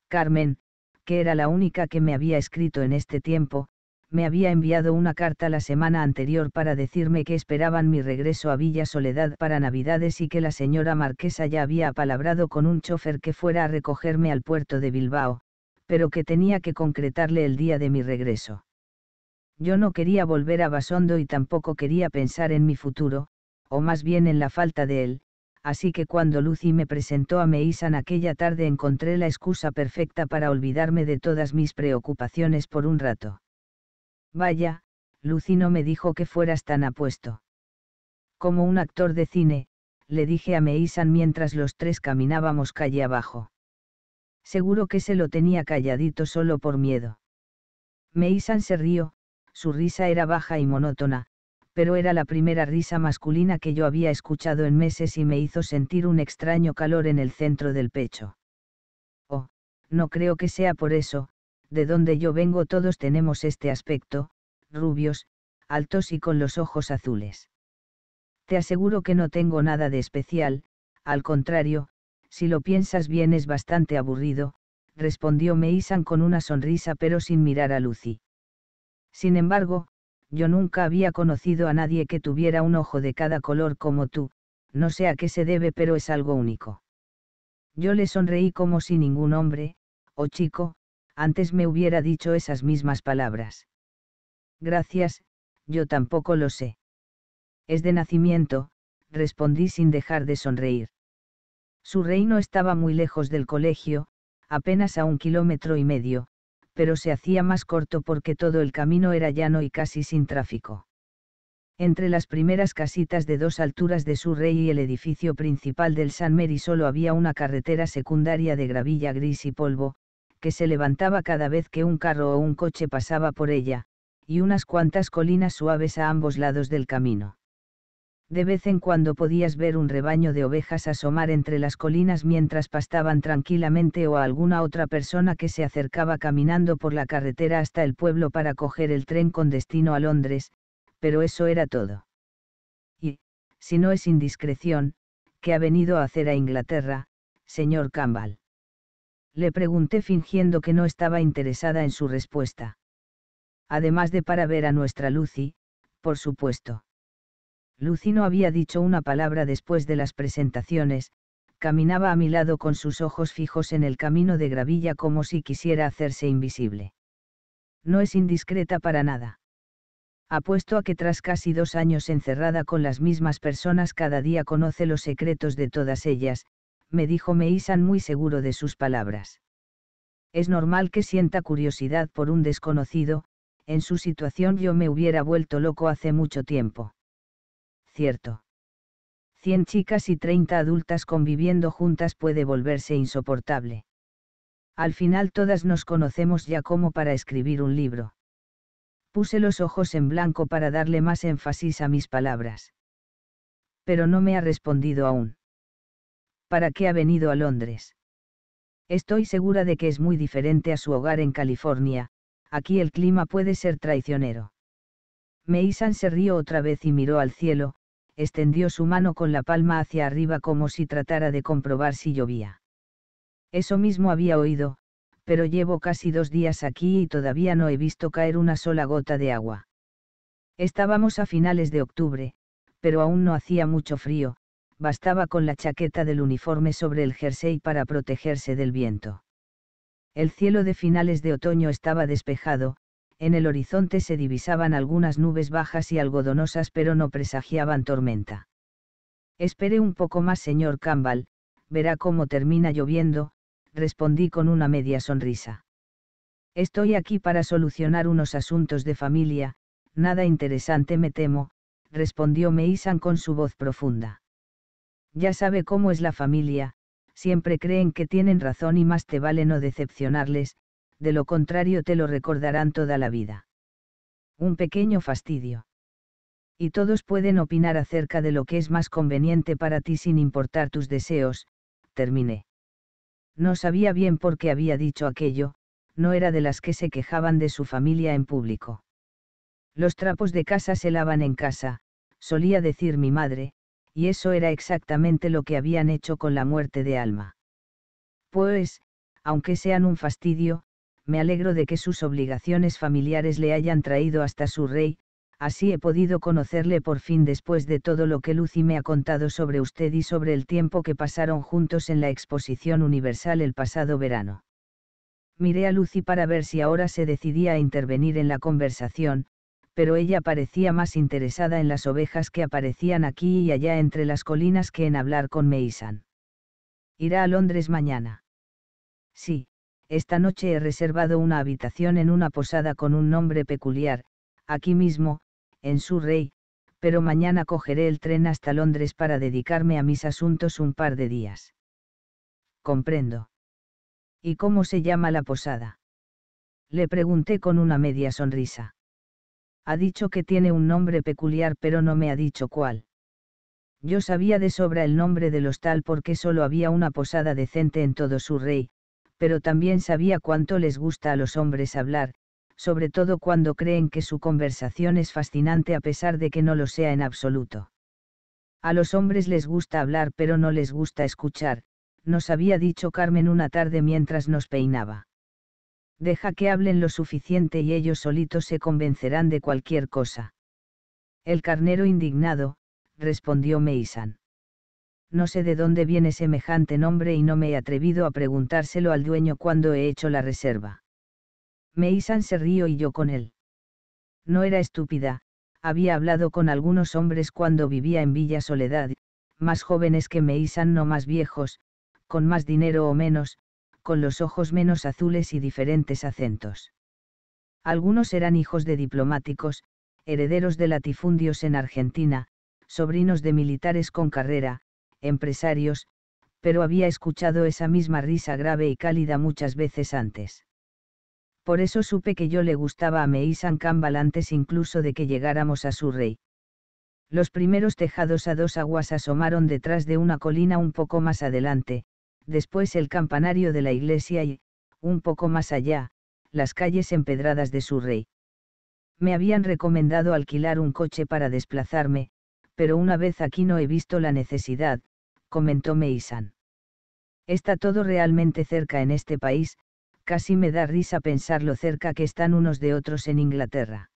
Carmen, que era la única que me había escrito en este tiempo, me había enviado una carta la semana anterior para decirme que esperaban mi regreso a Villa Soledad para Navidades y que la señora Marquesa ya había apalabrado con un chofer que fuera a recogerme al puerto de Bilbao, pero que tenía que concretarle el día de mi regreso. Yo no quería volver a Basondo y tampoco quería pensar en mi futuro, o más bien en la falta de él, así que cuando Lucy me presentó a Meisan aquella tarde encontré la excusa perfecta para olvidarme de todas mis preocupaciones por un rato. Vaya, Lucy no me dijo que fueras tan apuesto. Como un actor de cine, le dije a Meisan mientras los tres caminábamos calle abajo. Seguro que se lo tenía calladito solo por miedo. Meisan se rió, su risa era baja y monótona, pero era la primera risa masculina que yo había escuchado en meses y me hizo sentir un extraño calor en el centro del pecho. Oh, no creo que sea por eso, de donde yo vengo todos tenemos este aspecto, rubios, altos y con los ojos azules. Te aseguro que no tengo nada de especial, al contrario, si lo piensas bien es bastante aburrido, respondió Meisan con una sonrisa pero sin mirar a Lucy. Sin embargo, yo nunca había conocido a nadie que tuviera un ojo de cada color como tú, no sé a qué se debe pero es algo único. Yo le sonreí como si ningún hombre, o chico, antes me hubiera dicho esas mismas palabras. Gracias, yo tampoco lo sé. Es de nacimiento, respondí sin dejar de sonreír. Su reino estaba muy lejos del colegio, apenas a un kilómetro y medio, pero se hacía más corto porque todo el camino era llano y casi sin tráfico. Entre las primeras casitas de dos alturas de su rey y el edificio principal del San Mary solo había una carretera secundaria de gravilla gris y polvo, que se levantaba cada vez que un carro o un coche pasaba por ella, y unas cuantas colinas suaves a ambos lados del camino de vez en cuando podías ver un rebaño de ovejas asomar entre las colinas mientras pastaban tranquilamente o a alguna otra persona que se acercaba caminando por la carretera hasta el pueblo para coger el tren con destino a Londres, pero eso era todo. Y, si no es indiscreción, ¿qué ha venido a hacer a Inglaterra, señor Campbell? Le pregunté fingiendo que no estaba interesada en su respuesta. Además de para ver a nuestra Lucy, por supuesto Lucino había dicho una palabra después de las presentaciones, caminaba a mi lado con sus ojos fijos en el camino de gravilla como si quisiera hacerse invisible. No es indiscreta para nada. Apuesto a que tras casi dos años encerrada con las mismas personas cada día conoce los secretos de todas ellas, me dijo Meisan muy seguro de sus palabras. Es normal que sienta curiosidad por un desconocido, en su situación yo me hubiera vuelto loco hace mucho tiempo cierto. 100 chicas y 30 adultas conviviendo juntas puede volverse insoportable. Al final todas nos conocemos ya como para escribir un libro. Puse los ojos en blanco para darle más énfasis a mis palabras. Pero no me ha respondido aún. ¿Para qué ha venido a Londres? Estoy segura de que es muy diferente a su hogar en California, aquí el clima puede ser traicionero. Meisan se rió otra vez y miró al cielo, extendió su mano con la palma hacia arriba como si tratara de comprobar si llovía. Eso mismo había oído, pero llevo casi dos días aquí y todavía no he visto caer una sola gota de agua. Estábamos a finales de octubre, pero aún no hacía mucho frío, bastaba con la chaqueta del uniforme sobre el jersey para protegerse del viento. El cielo de finales de otoño estaba despejado, en el horizonte se divisaban algunas nubes bajas y algodonosas pero no presagiaban tormenta. Espere un poco más, señor Campbell, verá cómo termina lloviendo, respondí con una media sonrisa. Estoy aquí para solucionar unos asuntos de familia, nada interesante me temo, respondió Meisan con su voz profunda. Ya sabe cómo es la familia, siempre creen que tienen razón y más te vale no decepcionarles, de lo contrario te lo recordarán toda la vida. Un pequeño fastidio. Y todos pueden opinar acerca de lo que es más conveniente para ti sin importar tus deseos, terminé. No sabía bien por qué había dicho aquello, no era de las que se quejaban de su familia en público. Los trapos de casa se lavan en casa, solía decir mi madre, y eso era exactamente lo que habían hecho con la muerte de Alma. Pues, aunque sean un fastidio, me alegro de que sus obligaciones familiares le hayan traído hasta su rey, así he podido conocerle por fin después de todo lo que Lucy me ha contado sobre usted y sobre el tiempo que pasaron juntos en la Exposición Universal el pasado verano. Miré a Lucy para ver si ahora se decidía a intervenir en la conversación, pero ella parecía más interesada en las ovejas que aparecían aquí y allá entre las colinas que en hablar con Meisan. Irá a Londres mañana. Sí, esta noche he reservado una habitación en una posada con un nombre peculiar, aquí mismo, en Surrey, pero mañana cogeré el tren hasta Londres para dedicarme a mis asuntos un par de días. Comprendo. ¿Y cómo se llama la posada? Le pregunté con una media sonrisa. Ha dicho que tiene un nombre peculiar pero no me ha dicho cuál. Yo sabía de sobra el nombre del hostal porque solo había una posada decente en todo su rey, pero también sabía cuánto les gusta a los hombres hablar, sobre todo cuando creen que su conversación es fascinante a pesar de que no lo sea en absoluto. A los hombres les gusta hablar pero no les gusta escuchar, nos había dicho Carmen una tarde mientras nos peinaba. Deja que hablen lo suficiente y ellos solitos se convencerán de cualquier cosa. El carnero indignado, respondió Meisan no sé de dónde viene semejante nombre y no me he atrevido a preguntárselo al dueño cuando he hecho la reserva. Meisan se río y yo con él. No era estúpida, había hablado con algunos hombres cuando vivía en Villa Soledad, más jóvenes que Meisan no más viejos, con más dinero o menos, con los ojos menos azules y diferentes acentos. Algunos eran hijos de diplomáticos, herederos de latifundios en Argentina, sobrinos de militares con carrera, empresarios, pero había escuchado esa misma risa grave y cálida muchas veces antes. Por eso supe que yo le gustaba a Meisan Campbell antes incluso de que llegáramos a Surrey. Los primeros tejados a dos aguas asomaron detrás de una colina un poco más adelante, después el campanario de la iglesia y, un poco más allá, las calles empedradas de Surrey. Me habían recomendado alquilar un coche para desplazarme, pero una vez aquí no he visto la necesidad, comentó Meisan. Está todo realmente cerca en este país, casi me da risa pensar lo cerca que están unos de otros en Inglaterra.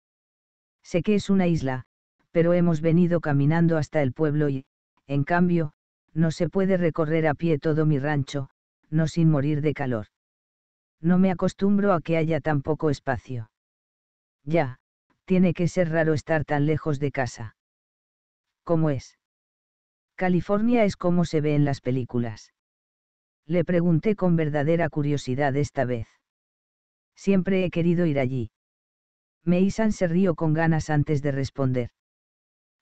Sé que es una isla, pero hemos venido caminando hasta el pueblo y, en cambio, no se puede recorrer a pie todo mi rancho, no sin morir de calor. No me acostumbro a que haya tan poco espacio. Ya, tiene que ser raro estar tan lejos de casa. ¿Cómo es? California es como se ve en las películas. Le pregunté con verdadera curiosidad esta vez. Siempre he querido ir allí. Meisan se rió con ganas antes de responder.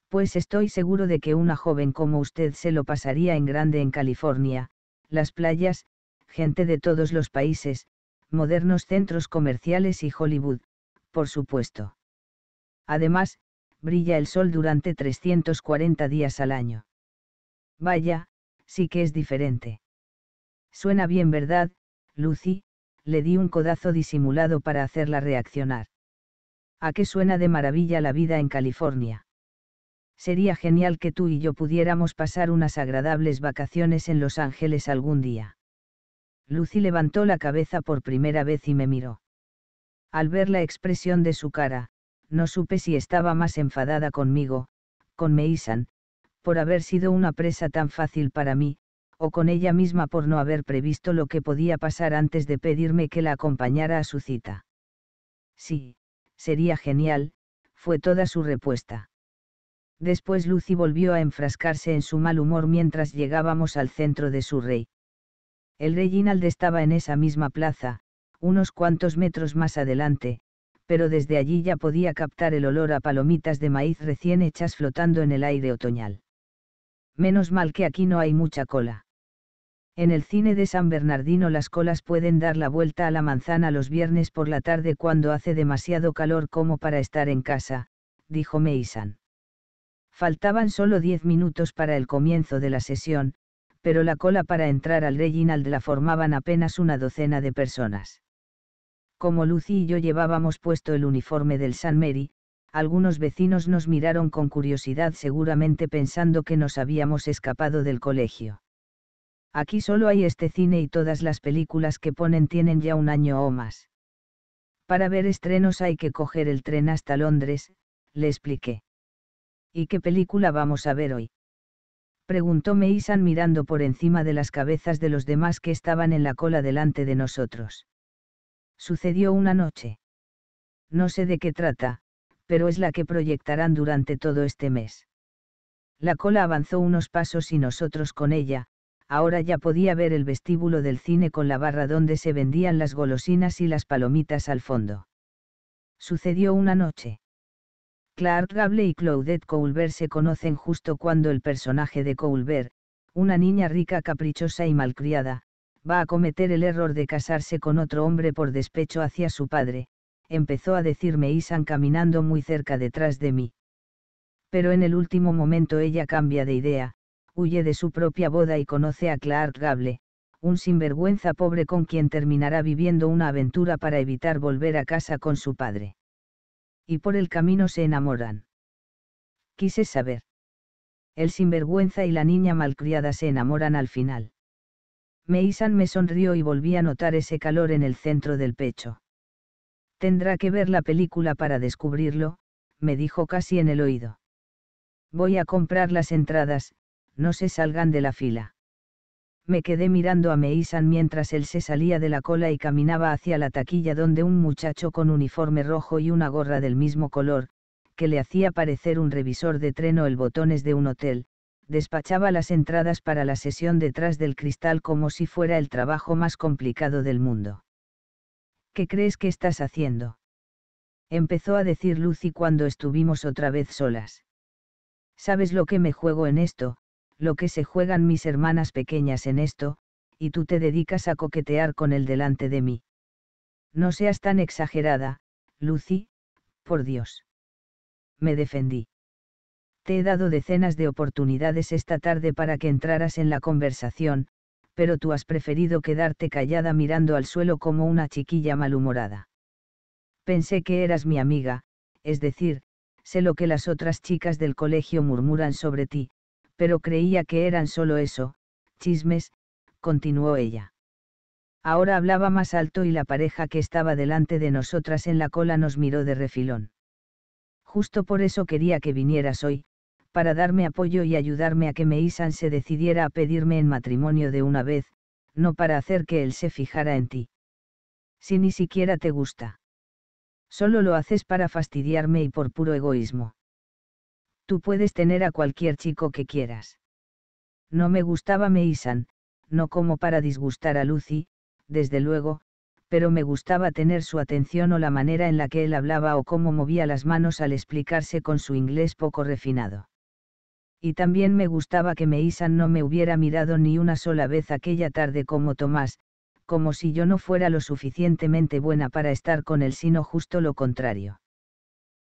Pues estoy seguro de que una joven como usted se lo pasaría en grande en California, las playas, gente de todos los países, modernos centros comerciales y Hollywood, por supuesto. Además, brilla el sol durante 340 días al año. Vaya, sí que es diferente. Suena bien, ¿verdad, Lucy? Le di un codazo disimulado para hacerla reaccionar. ¿A qué suena de maravilla la vida en California? Sería genial que tú y yo pudiéramos pasar unas agradables vacaciones en Los Ángeles algún día. Lucy levantó la cabeza por primera vez y me miró. Al ver la expresión de su cara, no supe si estaba más enfadada conmigo, con Meisan, por haber sido una presa tan fácil para mí, o con ella misma por no haber previsto lo que podía pasar antes de pedirme que la acompañara a su cita. Sí, sería genial, fue toda su respuesta. Después Lucy volvió a enfrascarse en su mal humor mientras llegábamos al centro de su rey. El rey Reginald estaba en esa misma plaza, unos cuantos metros más adelante, pero desde allí ya podía captar el olor a palomitas de maíz recién hechas flotando en el aire otoñal menos mal que aquí no hay mucha cola. En el cine de San Bernardino las colas pueden dar la vuelta a la manzana los viernes por la tarde cuando hace demasiado calor como para estar en casa, dijo Mason. Faltaban solo diez minutos para el comienzo de la sesión, pero la cola para entrar al Reginald la formaban apenas una docena de personas. Como Lucy y yo llevábamos puesto el uniforme del San Mary, algunos vecinos nos miraron con curiosidad seguramente pensando que nos habíamos escapado del colegio. Aquí solo hay este cine y todas las películas que ponen tienen ya un año o más. Para ver estrenos hay que coger el tren hasta Londres, le expliqué. ¿Y qué película vamos a ver hoy? Preguntó Isan mirando por encima de las cabezas de los demás que estaban en la cola delante de nosotros. Sucedió una noche. No sé de qué trata, pero es la que proyectarán durante todo este mes. La cola avanzó unos pasos y nosotros con ella, ahora ya podía ver el vestíbulo del cine con la barra donde se vendían las golosinas y las palomitas al fondo. Sucedió una noche. Clark Gable y Claudette Colbert se conocen justo cuando el personaje de Colbert, una niña rica, caprichosa y malcriada, va a cometer el error de casarse con otro hombre por despecho hacia su padre, empezó a decirme Isan caminando muy cerca detrás de mí. Pero en el último momento ella cambia de idea, huye de su propia boda y conoce a Clark Gable, un sinvergüenza pobre con quien terminará viviendo una aventura para evitar volver a casa con su padre. Y por el camino se enamoran. Quise saber. El sinvergüenza y la niña malcriada se enamoran al final. Meisan me sonrió y volví a notar ese calor en el centro del pecho. Tendrá que ver la película para descubrirlo, me dijo casi en el oído. Voy a comprar las entradas, no se salgan de la fila. Me quedé mirando a Meisan mientras él se salía de la cola y caminaba hacia la taquilla donde un muchacho con uniforme rojo y una gorra del mismo color, que le hacía parecer un revisor de tren o el botones de un hotel, despachaba las entradas para la sesión detrás del cristal como si fuera el trabajo más complicado del mundo. ¿qué crees que estás haciendo? Empezó a decir Lucy cuando estuvimos otra vez solas. ¿Sabes lo que me juego en esto? Lo que se juegan mis hermanas pequeñas en esto, y tú te dedicas a coquetear con él delante de mí. No seas tan exagerada, Lucy, por Dios. Me defendí. Te he dado decenas de oportunidades esta tarde para que entraras en la conversación, pero tú has preferido quedarte callada mirando al suelo como una chiquilla malhumorada. Pensé que eras mi amiga, es decir, sé lo que las otras chicas del colegio murmuran sobre ti, pero creía que eran solo eso, chismes, continuó ella. Ahora hablaba más alto y la pareja que estaba delante de nosotras en la cola nos miró de refilón. Justo por eso quería que vinieras hoy, para darme apoyo y ayudarme a que Meisan se decidiera a pedirme en matrimonio de una vez, no para hacer que él se fijara en ti. Si ni siquiera te gusta. Solo lo haces para fastidiarme y por puro egoísmo. Tú puedes tener a cualquier chico que quieras. No me gustaba Meisan, no como para disgustar a Lucy, desde luego, pero me gustaba tener su atención o la manera en la que él hablaba o cómo movía las manos al explicarse con su inglés poco refinado y también me gustaba que Meisan no me hubiera mirado ni una sola vez aquella tarde como Tomás, como si yo no fuera lo suficientemente buena para estar con él, sino justo lo contrario.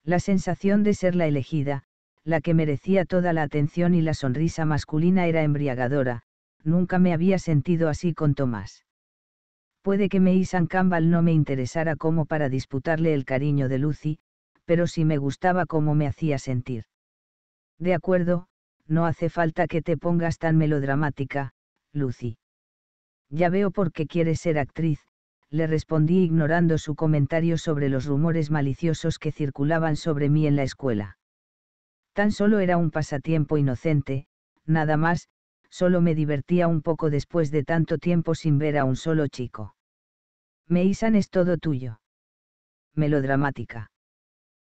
La sensación de ser la elegida, la que merecía toda la atención y la sonrisa masculina era embriagadora, nunca me había sentido así con Tomás. Puede que Meisan Campbell no me interesara como para disputarle el cariño de Lucy, pero sí me gustaba cómo me hacía sentir. De acuerdo, no hace falta que te pongas tan melodramática, Lucy. Ya veo por qué quieres ser actriz, le respondí ignorando su comentario sobre los rumores maliciosos que circulaban sobre mí en la escuela. Tan solo era un pasatiempo inocente, nada más, solo me divertía un poco después de tanto tiempo sin ver a un solo chico. Meisan es todo tuyo. Melodramática.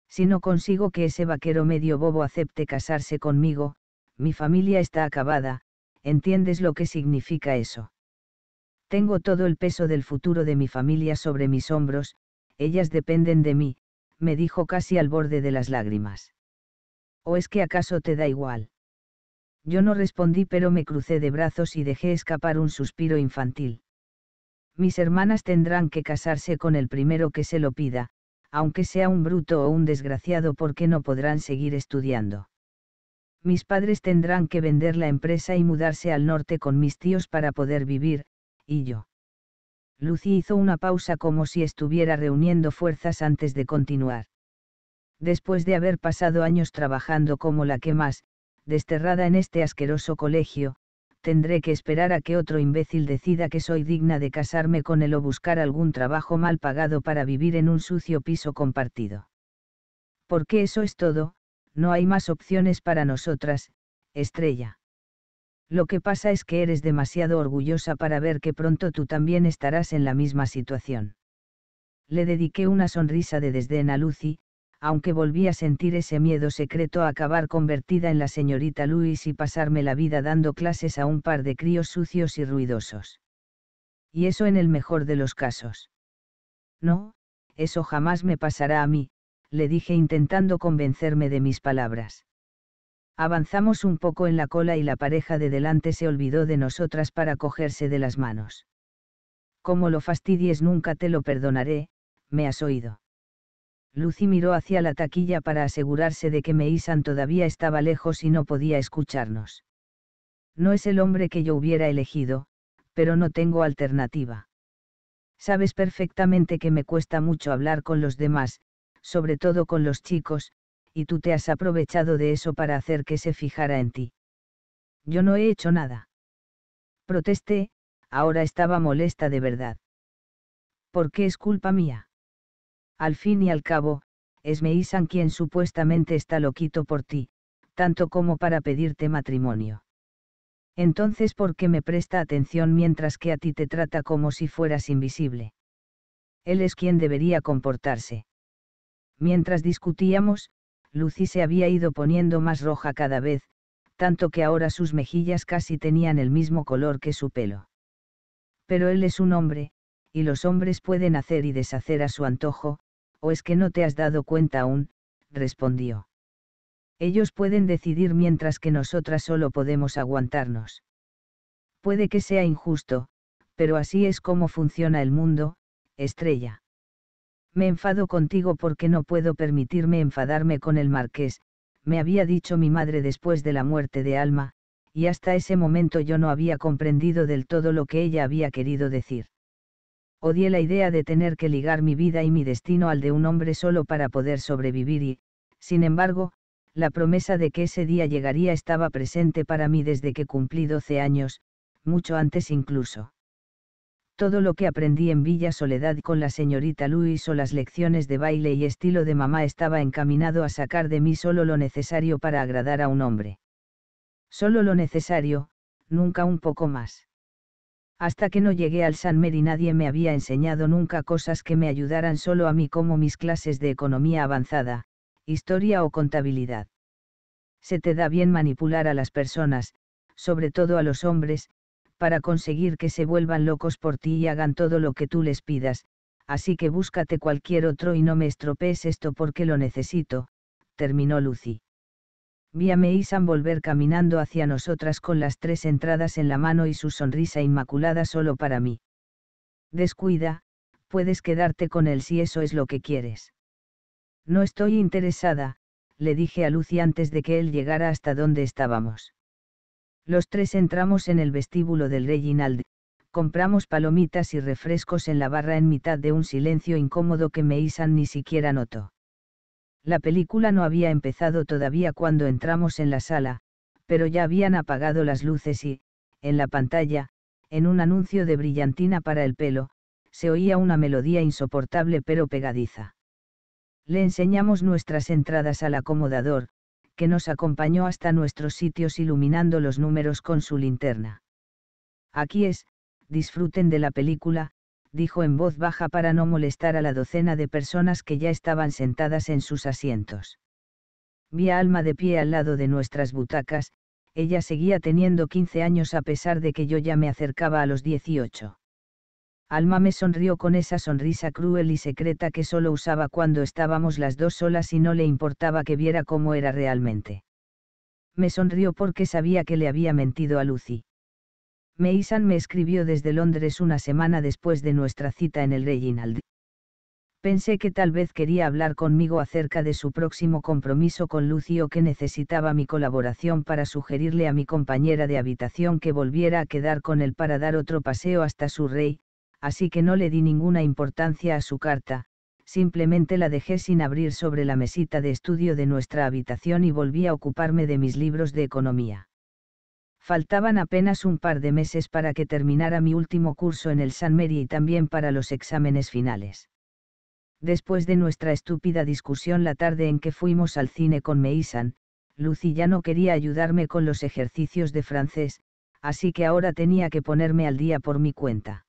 Si no consigo que ese vaquero medio bobo acepte casarse conmigo, mi familia está acabada, ¿entiendes lo que significa eso? Tengo todo el peso del futuro de mi familia sobre mis hombros, ellas dependen de mí, me dijo casi al borde de las lágrimas. ¿O es que acaso te da igual? Yo no respondí pero me crucé de brazos y dejé escapar un suspiro infantil. Mis hermanas tendrán que casarse con el primero que se lo pida, aunque sea un bruto o un desgraciado porque no podrán seguir estudiando mis padres tendrán que vender la empresa y mudarse al norte con mis tíos para poder vivir, y yo. Lucy hizo una pausa como si estuviera reuniendo fuerzas antes de continuar. Después de haber pasado años trabajando como la que más, desterrada en este asqueroso colegio, tendré que esperar a que otro imbécil decida que soy digna de casarme con él o buscar algún trabajo mal pagado para vivir en un sucio piso compartido. Porque eso es todo, no hay más opciones para nosotras, estrella. Lo que pasa es que eres demasiado orgullosa para ver que pronto tú también estarás en la misma situación. Le dediqué una sonrisa de desdén a Lucy, aunque volví a sentir ese miedo secreto a acabar convertida en la señorita Luis y pasarme la vida dando clases a un par de críos sucios y ruidosos. Y eso en el mejor de los casos. No, eso jamás me pasará a mí, le dije intentando convencerme de mis palabras. Avanzamos un poco en la cola y la pareja de delante se olvidó de nosotras para cogerse de las manos. Como lo fastidies nunca te lo perdonaré, me has oído. Lucy miró hacia la taquilla para asegurarse de que Meisan todavía estaba lejos y no podía escucharnos. No es el hombre que yo hubiera elegido, pero no tengo alternativa. Sabes perfectamente que me cuesta mucho hablar con los demás, sobre todo con los chicos, y tú te has aprovechado de eso para hacer que se fijara en ti. Yo no he hecho nada. Protesté, ahora estaba molesta de verdad. ¿Por qué es culpa mía? Al fin y al cabo, es Meisan quien supuestamente está loquito por ti, tanto como para pedirte matrimonio. Entonces, ¿por qué me presta atención mientras que a ti te trata como si fueras invisible? Él es quien debería comportarse. Mientras discutíamos, Lucy se había ido poniendo más roja cada vez, tanto que ahora sus mejillas casi tenían el mismo color que su pelo. Pero él es un hombre, y los hombres pueden hacer y deshacer a su antojo, o es que no te has dado cuenta aún, respondió. Ellos pueden decidir mientras que nosotras solo podemos aguantarnos. Puede que sea injusto, pero así es como funciona el mundo, estrella. Me enfado contigo porque no puedo permitirme enfadarme con el marqués, me había dicho mi madre después de la muerte de Alma, y hasta ese momento yo no había comprendido del todo lo que ella había querido decir. Odié la idea de tener que ligar mi vida y mi destino al de un hombre solo para poder sobrevivir y, sin embargo, la promesa de que ese día llegaría estaba presente para mí desde que cumplí 12 años, mucho antes incluso todo lo que aprendí en Villa Soledad con la señorita Luis o las lecciones de baile y estilo de mamá estaba encaminado a sacar de mí solo lo necesario para agradar a un hombre. Solo lo necesario, nunca un poco más. Hasta que no llegué al San Meri nadie me había enseñado nunca cosas que me ayudaran solo a mí como mis clases de economía avanzada, historia o contabilidad. Se te da bien manipular a las personas, sobre todo a los hombres, para conseguir que se vuelvan locos por ti y hagan todo lo que tú les pidas, así que búscate cualquier otro y no me estropees esto porque lo necesito, terminó Lucy. Vi a Meisan volver caminando hacia nosotras con las tres entradas en la mano y su sonrisa inmaculada solo para mí. Descuida, puedes quedarte con él si eso es lo que quieres. No estoy interesada, le dije a Lucy antes de que él llegara hasta donde estábamos. Los tres entramos en el vestíbulo del Reginald, compramos palomitas y refrescos en la barra en mitad de un silencio incómodo que Meisan ni siquiera notó. La película no había empezado todavía cuando entramos en la sala, pero ya habían apagado las luces y, en la pantalla, en un anuncio de brillantina para el pelo, se oía una melodía insoportable pero pegadiza. Le enseñamos nuestras entradas al acomodador, que nos acompañó hasta nuestros sitios iluminando los números con su linterna. Aquí es, disfruten de la película, dijo en voz baja para no molestar a la docena de personas que ya estaban sentadas en sus asientos. Vi a Alma de pie al lado de nuestras butacas, ella seguía teniendo 15 años a pesar de que yo ya me acercaba a los 18. Alma me sonrió con esa sonrisa cruel y secreta que solo usaba cuando estábamos las dos solas y no le importaba que viera cómo era realmente. Me sonrió porque sabía que le había mentido a Lucy. Meisan me escribió desde Londres una semana después de nuestra cita en el Reginald. Pensé que tal vez quería hablar conmigo acerca de su próximo compromiso con Lucy o que necesitaba mi colaboración para sugerirle a mi compañera de habitación que volviera a quedar con él para dar otro paseo hasta su rey, así que no le di ninguna importancia a su carta, simplemente la dejé sin abrir sobre la mesita de estudio de nuestra habitación y volví a ocuparme de mis libros de economía. Faltaban apenas un par de meses para que terminara mi último curso en el San Mary y también para los exámenes finales. Después de nuestra estúpida discusión la tarde en que fuimos al cine con Meisan, Lucy ya no quería ayudarme con los ejercicios de francés, así que ahora tenía que ponerme al día por mi cuenta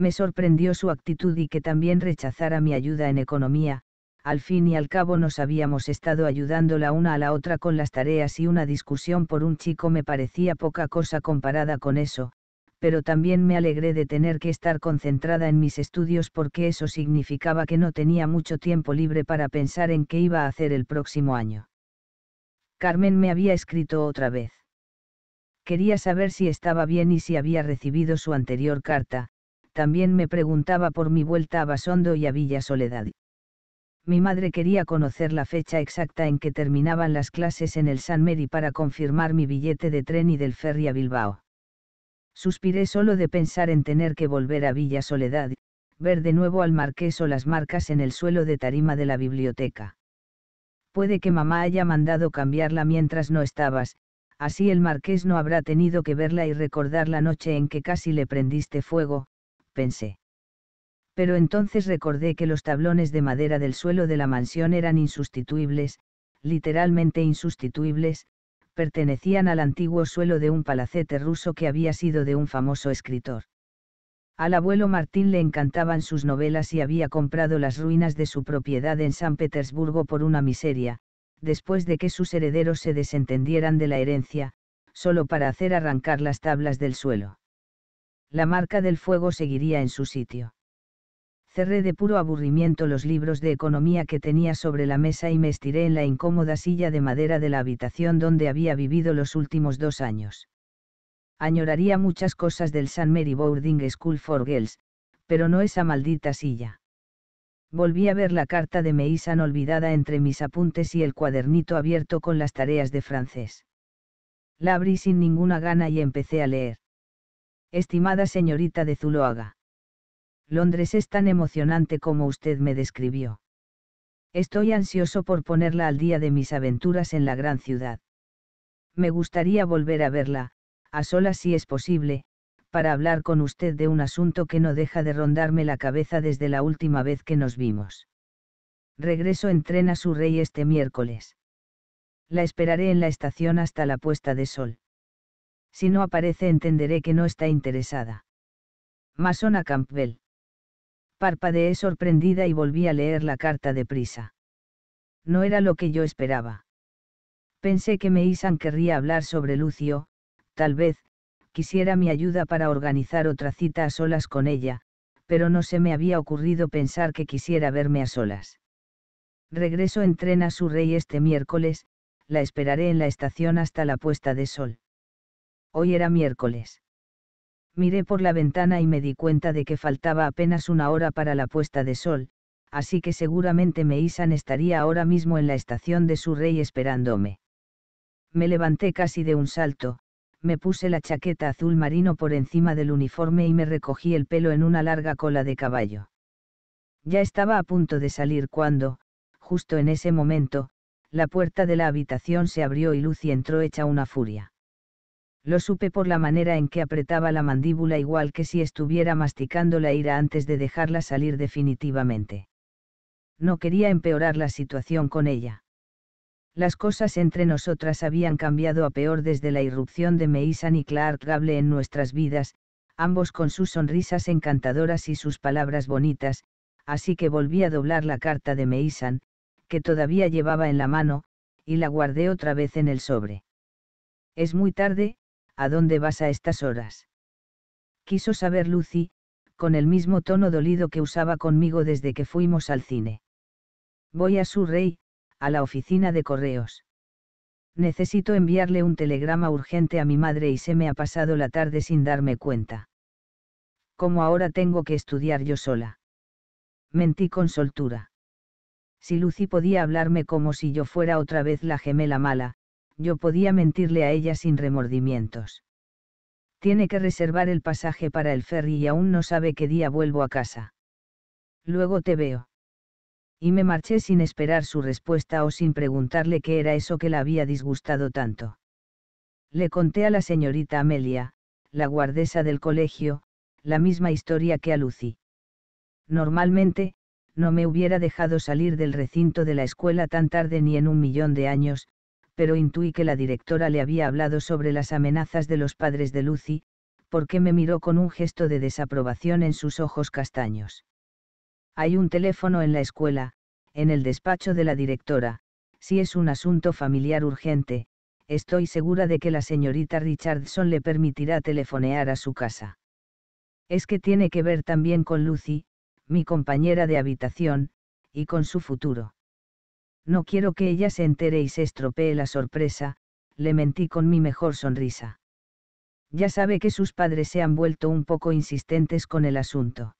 me sorprendió su actitud y que también rechazara mi ayuda en economía, al fin y al cabo nos habíamos estado ayudando la una a la otra con las tareas y una discusión por un chico me parecía poca cosa comparada con eso, pero también me alegré de tener que estar concentrada en mis estudios porque eso significaba que no tenía mucho tiempo libre para pensar en qué iba a hacer el próximo año. Carmen me había escrito otra vez. Quería saber si estaba bien y si había recibido su anterior carta, también me preguntaba por mi vuelta a Basondo y a Villa Soledad. Mi madre quería conocer la fecha exacta en que terminaban las clases en el San Meri para confirmar mi billete de tren y del ferry a Bilbao. Suspiré solo de pensar en tener que volver a Villa Soledad, ver de nuevo al marqués o las marcas en el suelo de tarima de la biblioteca. Puede que mamá haya mandado cambiarla mientras no estabas, así el marqués no habrá tenido que verla y recordar la noche en que casi le prendiste fuego, pensé. Pero entonces recordé que los tablones de madera del suelo de la mansión eran insustituibles, literalmente insustituibles, pertenecían al antiguo suelo de un palacete ruso que había sido de un famoso escritor. Al abuelo Martín le encantaban sus novelas y había comprado las ruinas de su propiedad en San Petersburgo por una miseria, después de que sus herederos se desentendieran de la herencia, solo para hacer arrancar las tablas del suelo la marca del fuego seguiría en su sitio. Cerré de puro aburrimiento los libros de economía que tenía sobre la mesa y me estiré en la incómoda silla de madera de la habitación donde había vivido los últimos dos años. Añoraría muchas cosas del San Mary Boarding School for Girls, pero no esa maldita silla. Volví a ver la carta de Meisan olvidada entre mis apuntes y el cuadernito abierto con las tareas de francés. La abrí sin ninguna gana y empecé a leer estimada señorita de Zuloaga. Londres es tan emocionante como usted me describió. Estoy ansioso por ponerla al día de mis aventuras en la gran ciudad. Me gustaría volver a verla, a solas si es posible, para hablar con usted de un asunto que no deja de rondarme la cabeza desde la última vez que nos vimos. Regreso en tren a su rey este miércoles. La esperaré en la estación hasta la puesta de sol. Si no aparece entenderé que no está interesada. Masona Campbell. Parpadeé sorprendida y volví a leer la carta deprisa. No era lo que yo esperaba. Pensé que Meisan querría hablar sobre Lucio, tal vez, quisiera mi ayuda para organizar otra cita a solas con ella, pero no se me había ocurrido pensar que quisiera verme a solas. Regreso en tren a rey este miércoles, la esperaré en la estación hasta la puesta de sol. Hoy era miércoles. Miré por la ventana y me di cuenta de que faltaba apenas una hora para la puesta de sol, así que seguramente Meisan estaría ahora mismo en la estación de su rey esperándome. Me levanté casi de un salto, me puse la chaqueta azul marino por encima del uniforme y me recogí el pelo en una larga cola de caballo. Ya estaba a punto de salir cuando, justo en ese momento, la puerta de la habitación se abrió y Lucy entró hecha una furia. Lo supe por la manera en que apretaba la mandíbula igual que si estuviera masticando la ira antes de dejarla salir definitivamente. No quería empeorar la situación con ella. Las cosas entre nosotras habían cambiado a peor desde la irrupción de Mason y Clark Gable en nuestras vidas, ambos con sus sonrisas encantadoras y sus palabras bonitas, así que volví a doblar la carta de Mason, que todavía llevaba en la mano, y la guardé otra vez en el sobre. Es muy tarde, ¿a dónde vas a estas horas? Quiso saber Lucy, con el mismo tono dolido que usaba conmigo desde que fuimos al cine. Voy a su rey, a la oficina de correos. Necesito enviarle un telegrama urgente a mi madre y se me ha pasado la tarde sin darme cuenta. Como ahora tengo que estudiar yo sola. Mentí con soltura. Si Lucy podía hablarme como si yo fuera otra vez la gemela mala, yo podía mentirle a ella sin remordimientos. Tiene que reservar el pasaje para el ferry y aún no sabe qué día vuelvo a casa. Luego te veo. Y me marché sin esperar su respuesta o sin preguntarle qué era eso que la había disgustado tanto. Le conté a la señorita Amelia, la guardesa del colegio, la misma historia que a Lucy. Normalmente, no me hubiera dejado salir del recinto de la escuela tan tarde ni en un millón de años, pero intuí que la directora le había hablado sobre las amenazas de los padres de Lucy, porque me miró con un gesto de desaprobación en sus ojos castaños. Hay un teléfono en la escuela, en el despacho de la directora, si es un asunto familiar urgente, estoy segura de que la señorita Richardson le permitirá telefonear a su casa. Es que tiene que ver también con Lucy, mi compañera de habitación, y con su futuro. No quiero que ella se entere y se estropee la sorpresa, le mentí con mi mejor sonrisa. Ya sabe que sus padres se han vuelto un poco insistentes con el asunto.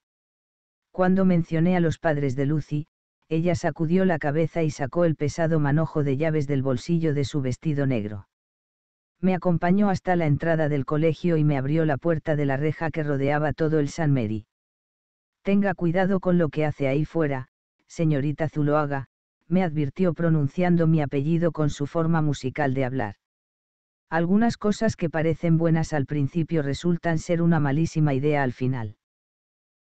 Cuando mencioné a los padres de Lucy, ella sacudió la cabeza y sacó el pesado manojo de llaves del bolsillo de su vestido negro. Me acompañó hasta la entrada del colegio y me abrió la puerta de la reja que rodeaba todo el San Mary. Tenga cuidado con lo que hace ahí fuera, señorita Zuloaga, me advirtió pronunciando mi apellido con su forma musical de hablar. Algunas cosas que parecen buenas al principio resultan ser una malísima idea al final.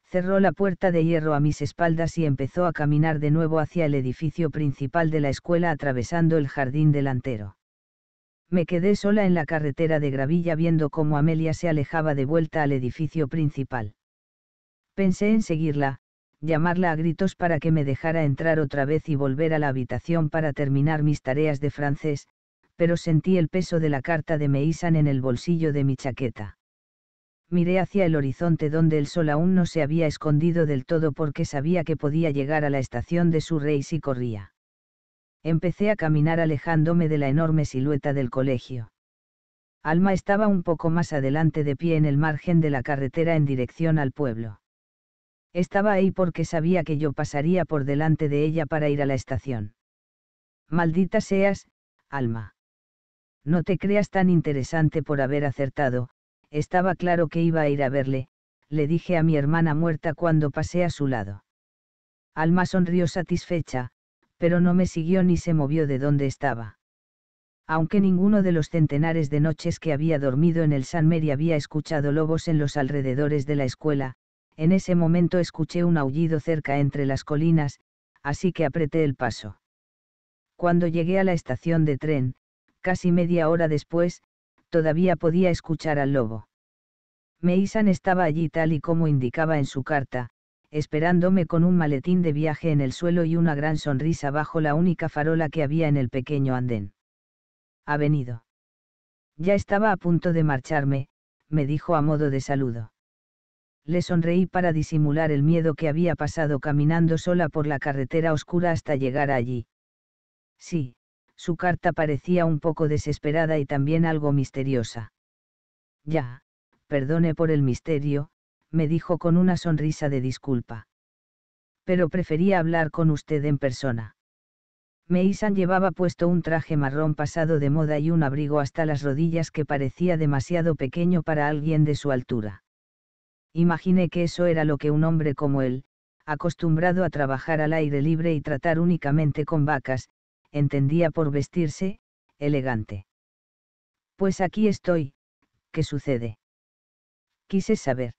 Cerró la puerta de hierro a mis espaldas y empezó a caminar de nuevo hacia el edificio principal de la escuela atravesando el jardín delantero. Me quedé sola en la carretera de Gravilla viendo cómo Amelia se alejaba de vuelta al edificio principal. Pensé en seguirla, llamarla a gritos para que me dejara entrar otra vez y volver a la habitación para terminar mis tareas de francés, pero sentí el peso de la carta de Meisan en el bolsillo de mi chaqueta. Miré hacia el horizonte donde el sol aún no se había escondido del todo porque sabía que podía llegar a la estación de su rey si corría. Empecé a caminar alejándome de la enorme silueta del colegio. Alma estaba un poco más adelante de pie en el margen de la carretera en dirección al pueblo. Estaba ahí porque sabía que yo pasaría por delante de ella para ir a la estación. Maldita seas, alma. No te creas tan interesante por haber acertado, estaba claro que iba a ir a verle, le dije a mi hermana muerta cuando pasé a su lado. Alma sonrió satisfecha, pero no me siguió ni se movió de donde estaba. Aunque ninguno de los centenares de noches que había dormido en el San Mary había escuchado lobos en los alrededores de la escuela, en ese momento escuché un aullido cerca entre las colinas, así que apreté el paso. Cuando llegué a la estación de tren, casi media hora después, todavía podía escuchar al lobo. Meisan estaba allí tal y como indicaba en su carta, esperándome con un maletín de viaje en el suelo y una gran sonrisa bajo la única farola que había en el pequeño andén. Ha venido. Ya estaba a punto de marcharme, me dijo a modo de saludo le sonreí para disimular el miedo que había pasado caminando sola por la carretera oscura hasta llegar allí. Sí, su carta parecía un poco desesperada y también algo misteriosa. Ya, perdone por el misterio, me dijo con una sonrisa de disculpa. Pero prefería hablar con usted en persona. Meisan llevaba puesto un traje marrón pasado de moda y un abrigo hasta las rodillas que parecía demasiado pequeño para alguien de su altura imaginé que eso era lo que un hombre como él, acostumbrado a trabajar al aire libre y tratar únicamente con vacas, entendía por vestirse, elegante. Pues aquí estoy, ¿qué sucede? Quise saber.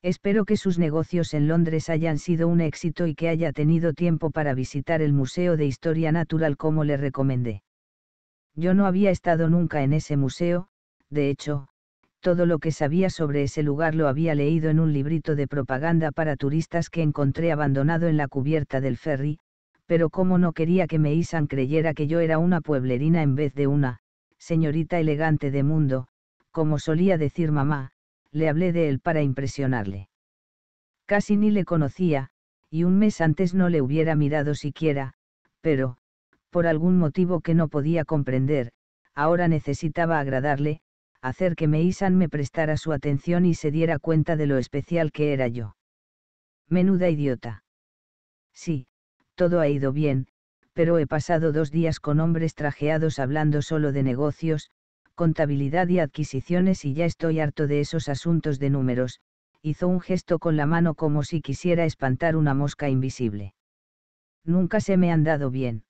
Espero que sus negocios en Londres hayan sido un éxito y que haya tenido tiempo para visitar el Museo de Historia Natural como le recomendé. Yo no había estado nunca en ese museo, de hecho, todo lo que sabía sobre ese lugar lo había leído en un librito de propaganda para turistas que encontré abandonado en la cubierta del ferry, pero como no quería que Meisan creyera que yo era una pueblerina en vez de una, señorita elegante de mundo, como solía decir mamá, le hablé de él para impresionarle. Casi ni le conocía, y un mes antes no le hubiera mirado siquiera, pero, por algún motivo que no podía comprender, ahora necesitaba agradarle, hacer que Meisan me prestara su atención y se diera cuenta de lo especial que era yo. Menuda idiota. Sí, todo ha ido bien, pero he pasado dos días con hombres trajeados hablando solo de negocios, contabilidad y adquisiciones y ya estoy harto de esos asuntos de números, hizo un gesto con la mano como si quisiera espantar una mosca invisible. Nunca se me han dado bien.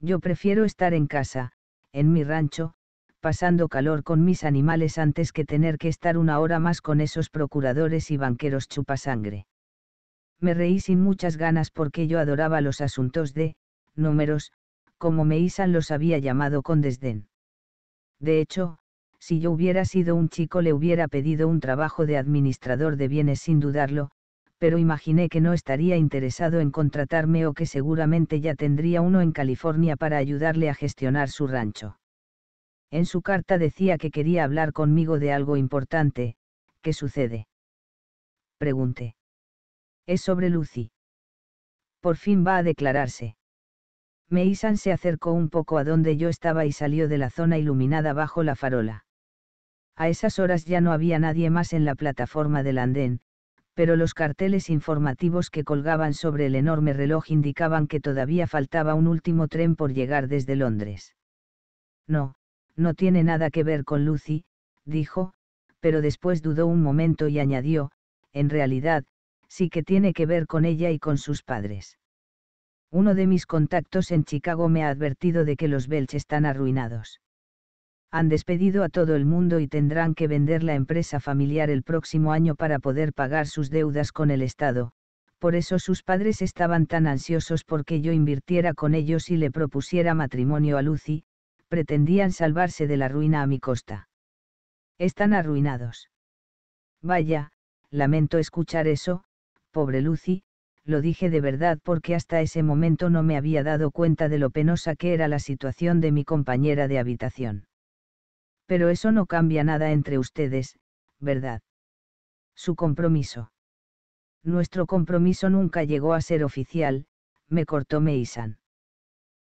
Yo prefiero estar en casa, en mi rancho, pasando calor con mis animales antes que tener que estar una hora más con esos procuradores y banqueros chupasangre. Me reí sin muchas ganas porque yo adoraba los asuntos de, números, como Meisan los había llamado con desdén. De hecho, si yo hubiera sido un chico le hubiera pedido un trabajo de administrador de bienes sin dudarlo, pero imaginé que no estaría interesado en contratarme o que seguramente ya tendría uno en California para ayudarle a gestionar su rancho. En su carta decía que quería hablar conmigo de algo importante, ¿qué sucede? Pregunté. Es sobre Lucy. Por fin va a declararse. Meisan se acercó un poco a donde yo estaba y salió de la zona iluminada bajo la farola. A esas horas ya no había nadie más en la plataforma del andén, pero los carteles informativos que colgaban sobre el enorme reloj indicaban que todavía faltaba un último tren por llegar desde Londres. No, no tiene nada que ver con Lucy, dijo, pero después dudó un momento y añadió, en realidad, sí que tiene que ver con ella y con sus padres. Uno de mis contactos en Chicago me ha advertido de que los Belch están arruinados. Han despedido a todo el mundo y tendrán que vender la empresa familiar el próximo año para poder pagar sus deudas con el Estado, por eso sus padres estaban tan ansiosos porque yo invirtiera con ellos y le propusiera matrimonio a Lucy, pretendían salvarse de la ruina a mi costa. Están arruinados. Vaya, lamento escuchar eso, pobre Lucy, lo dije de verdad porque hasta ese momento no me había dado cuenta de lo penosa que era la situación de mi compañera de habitación. Pero eso no cambia nada entre ustedes, ¿verdad? Su compromiso. Nuestro compromiso nunca llegó a ser oficial, me cortó Meisan.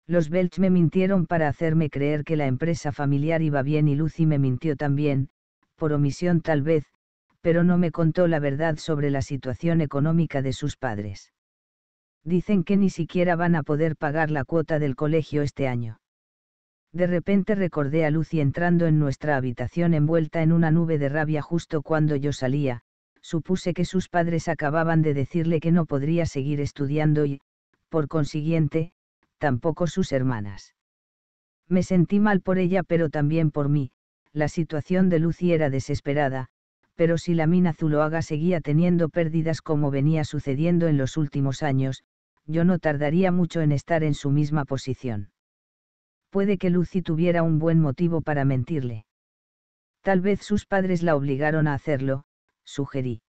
Los Belch me mintieron para hacerme creer que la empresa familiar iba bien y Lucy me mintió también, por omisión tal vez, pero no me contó la verdad sobre la situación económica de sus padres. Dicen que ni siquiera van a poder pagar la cuota del colegio este año. De repente recordé a Lucy entrando en nuestra habitación envuelta en una nube de rabia justo cuando yo salía, supuse que sus padres acababan de decirle que no podría seguir estudiando y, por consiguiente, tampoco sus hermanas. Me sentí mal por ella pero también por mí, la situación de Lucy era desesperada, pero si la mina Zuloaga seguía teniendo pérdidas como venía sucediendo en los últimos años, yo no tardaría mucho en estar en su misma posición. Puede que Lucy tuviera un buen motivo para mentirle. Tal vez sus padres la obligaron a hacerlo, sugerí.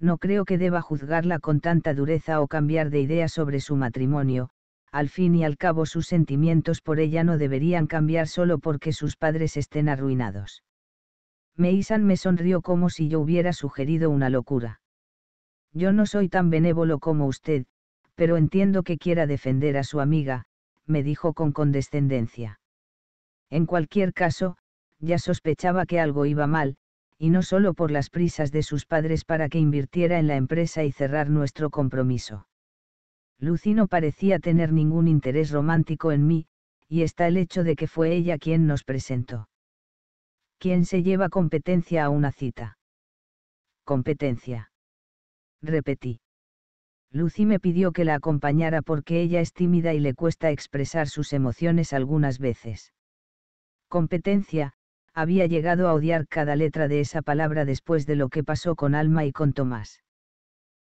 No creo que deba juzgarla con tanta dureza o cambiar de idea sobre su matrimonio, al fin y al cabo sus sentimientos por ella no deberían cambiar solo porque sus padres estén arruinados. Meisan me sonrió como si yo hubiera sugerido una locura. Yo no soy tan benévolo como usted, pero entiendo que quiera defender a su amiga, me dijo con condescendencia. En cualquier caso, ya sospechaba que algo iba mal, y no solo por las prisas de sus padres para que invirtiera en la empresa y cerrar nuestro compromiso. Lucy no parecía tener ningún interés romántico en mí, y está el hecho de que fue ella quien nos presentó. ¿Quién se lleva competencia a una cita? Competencia. Repetí. Lucy me pidió que la acompañara porque ella es tímida y le cuesta expresar sus emociones algunas veces. Competencia, había llegado a odiar cada letra de esa palabra después de lo que pasó con Alma y con Tomás.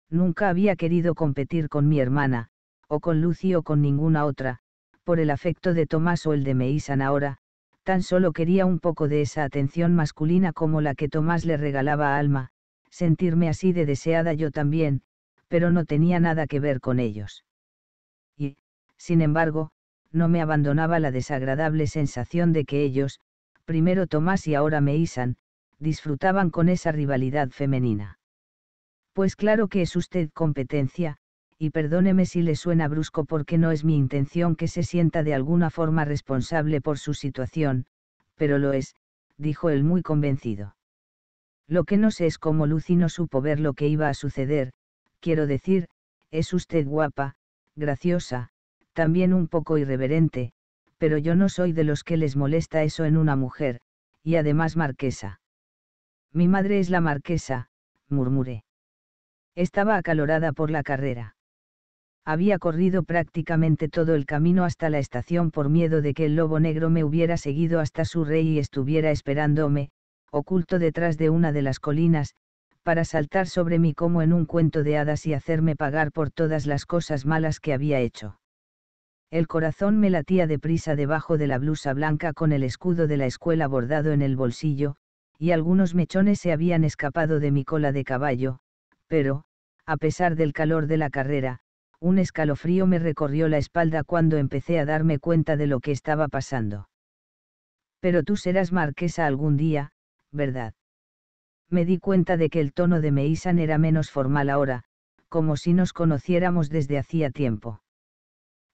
Nunca había querido competir con mi hermana, o con Lucy o con ninguna otra, por el afecto de Tomás o el de Meisan ahora, tan solo quería un poco de esa atención masculina como la que Tomás le regalaba a Alma, sentirme así de deseada yo también, pero no tenía nada que ver con ellos. Y, sin embargo, no me abandonaba la desagradable sensación de que ellos, primero Tomás y ahora Meisan, disfrutaban con esa rivalidad femenina. Pues claro que es usted competencia, y perdóneme si le suena brusco porque no es mi intención que se sienta de alguna forma responsable por su situación, pero lo es, dijo él muy convencido. Lo que no sé es cómo Lucy no supo ver lo que iba a suceder, quiero decir, es usted guapa, graciosa, también un poco irreverente, pero yo no soy de los que les molesta eso en una mujer, y además marquesa. Mi madre es la marquesa, murmuré. Estaba acalorada por la carrera. Había corrido prácticamente todo el camino hasta la estación por miedo de que el lobo negro me hubiera seguido hasta su rey y estuviera esperándome, oculto detrás de una de las colinas, para saltar sobre mí como en un cuento de hadas y hacerme pagar por todas las cosas malas que había hecho. El corazón me latía deprisa debajo de la blusa blanca con el escudo de la escuela bordado en el bolsillo, y algunos mechones se habían escapado de mi cola de caballo, pero, a pesar del calor de la carrera, un escalofrío me recorrió la espalda cuando empecé a darme cuenta de lo que estaba pasando. Pero tú serás marquesa algún día, ¿verdad? Me di cuenta de que el tono de Meisan era menos formal ahora, como si nos conociéramos desde hacía tiempo.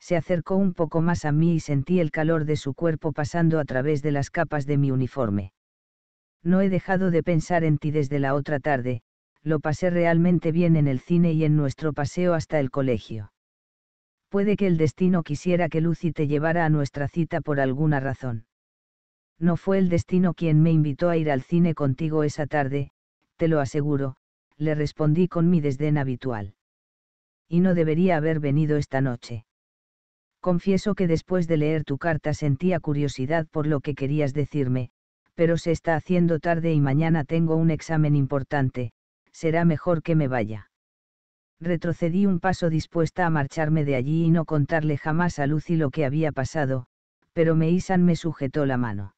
Se acercó un poco más a mí y sentí el calor de su cuerpo pasando a través de las capas de mi uniforme. No he dejado de pensar en ti desde la otra tarde, lo pasé realmente bien en el cine y en nuestro paseo hasta el colegio. Puede que el destino quisiera que Lucy te llevara a nuestra cita por alguna razón. No fue el destino quien me invitó a ir al cine contigo esa tarde, te lo aseguro, le respondí con mi desdén habitual. Y no debería haber venido esta noche. Confieso que después de leer tu carta sentía curiosidad por lo que querías decirme, pero se está haciendo tarde y mañana tengo un examen importante, será mejor que me vaya. Retrocedí un paso dispuesta a marcharme de allí y no contarle jamás a Lucy lo que había pasado, pero Meisan me sujetó la mano.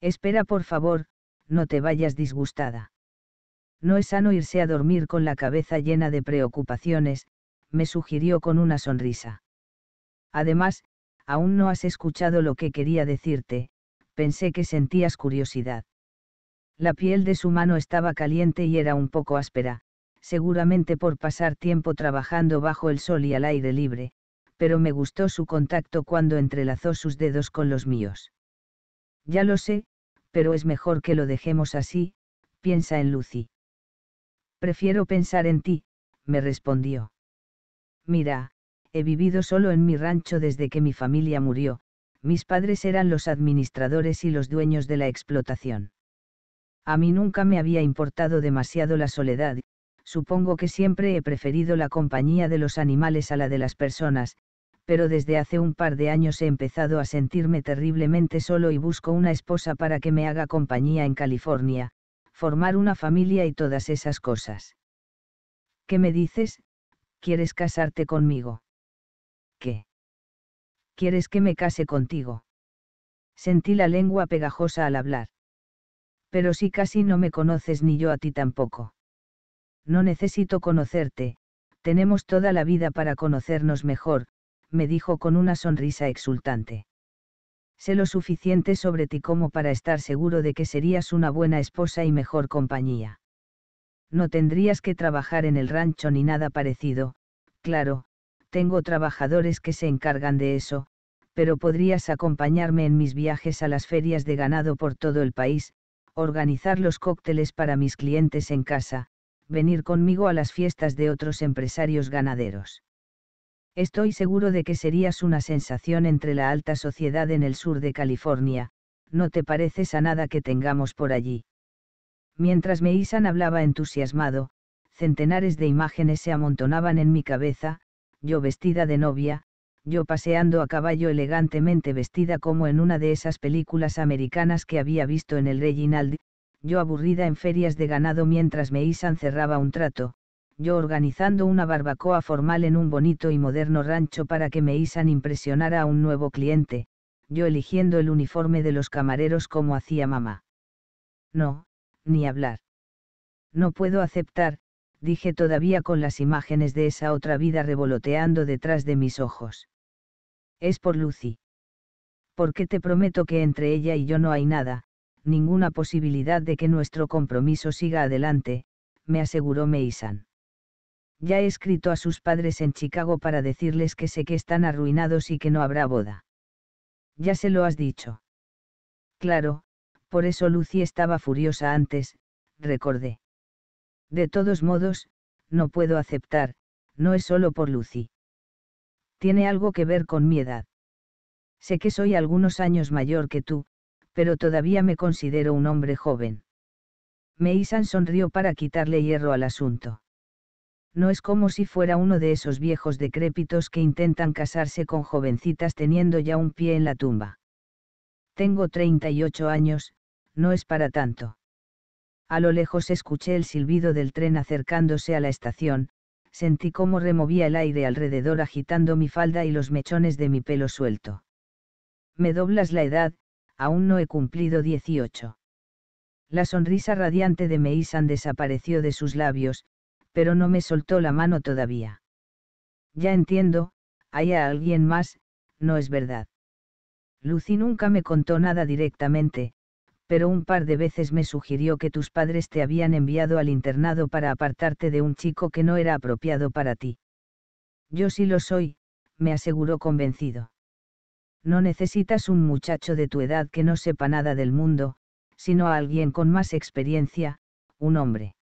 Espera por favor, no te vayas disgustada. No es sano irse a dormir con la cabeza llena de preocupaciones, me sugirió con una sonrisa. Además, aún no has escuchado lo que quería decirte, pensé que sentías curiosidad. La piel de su mano estaba caliente y era un poco áspera, seguramente por pasar tiempo trabajando bajo el sol y al aire libre, pero me gustó su contacto cuando entrelazó sus dedos con los míos. Ya lo sé, pero es mejor que lo dejemos así, piensa en Lucy. Prefiero pensar en ti, me respondió. Mira, he vivido solo en mi rancho desde que mi familia murió, mis padres eran los administradores y los dueños de la explotación. A mí nunca me había importado demasiado la soledad, supongo que siempre he preferido la compañía de los animales a la de las personas, pero desde hace un par de años he empezado a sentirme terriblemente solo y busco una esposa para que me haga compañía en California, formar una familia y todas esas cosas. ¿Qué me dices? ¿Quieres casarte conmigo? ¿Qué? ¿Quieres que me case contigo? Sentí la lengua pegajosa al hablar pero si casi no me conoces ni yo a ti tampoco. No necesito conocerte, tenemos toda la vida para conocernos mejor, me dijo con una sonrisa exultante. Sé lo suficiente sobre ti como para estar seguro de que serías una buena esposa y mejor compañía. No tendrías que trabajar en el rancho ni nada parecido, claro, tengo trabajadores que se encargan de eso, pero podrías acompañarme en mis viajes a las ferias de ganado por todo el país, organizar los cócteles para mis clientes en casa, venir conmigo a las fiestas de otros empresarios ganaderos. Estoy seguro de que serías una sensación entre la alta sociedad en el sur de California, no te pareces a nada que tengamos por allí. Mientras Meisan hablaba entusiasmado, centenares de imágenes se amontonaban en mi cabeza, yo vestida de novia, yo paseando a caballo elegantemente vestida como en una de esas películas americanas que había visto en el Reginald, yo aburrida en ferias de ganado mientras me Isan cerraba un trato, yo organizando una barbacoa formal en un bonito y moderno rancho para que me Isan impresionara a un nuevo cliente, yo eligiendo el uniforme de los camareros como hacía mamá. No, ni hablar. No puedo aceptar, dije todavía con las imágenes de esa otra vida revoloteando detrás de mis ojos. Es por Lucy. Porque te prometo que entre ella y yo no hay nada, ninguna posibilidad de que nuestro compromiso siga adelante, me aseguró meisan Ya he escrito a sus padres en Chicago para decirles que sé que están arruinados y que no habrá boda. Ya se lo has dicho. Claro, por eso Lucy estaba furiosa antes, recordé. De todos modos, no puedo aceptar, no es solo por Lucy tiene algo que ver con mi edad. Sé que soy algunos años mayor que tú, pero todavía me considero un hombre joven. Meisan sonrió para quitarle hierro al asunto. No es como si fuera uno de esos viejos decrépitos que intentan casarse con jovencitas teniendo ya un pie en la tumba. Tengo 38 años, no es para tanto. A lo lejos escuché el silbido del tren acercándose a la estación, sentí cómo removía el aire alrededor agitando mi falda y los mechones de mi pelo suelto. Me doblas la edad, aún no he cumplido 18. La sonrisa radiante de Meisan desapareció de sus labios, pero no me soltó la mano todavía. Ya entiendo, hay a alguien más, no es verdad. Lucy nunca me contó nada directamente, pero un par de veces me sugirió que tus padres te habían enviado al internado para apartarte de un chico que no era apropiado para ti. Yo sí lo soy, me aseguró convencido. No necesitas un muchacho de tu edad que no sepa nada del mundo, sino a alguien con más experiencia, un hombre.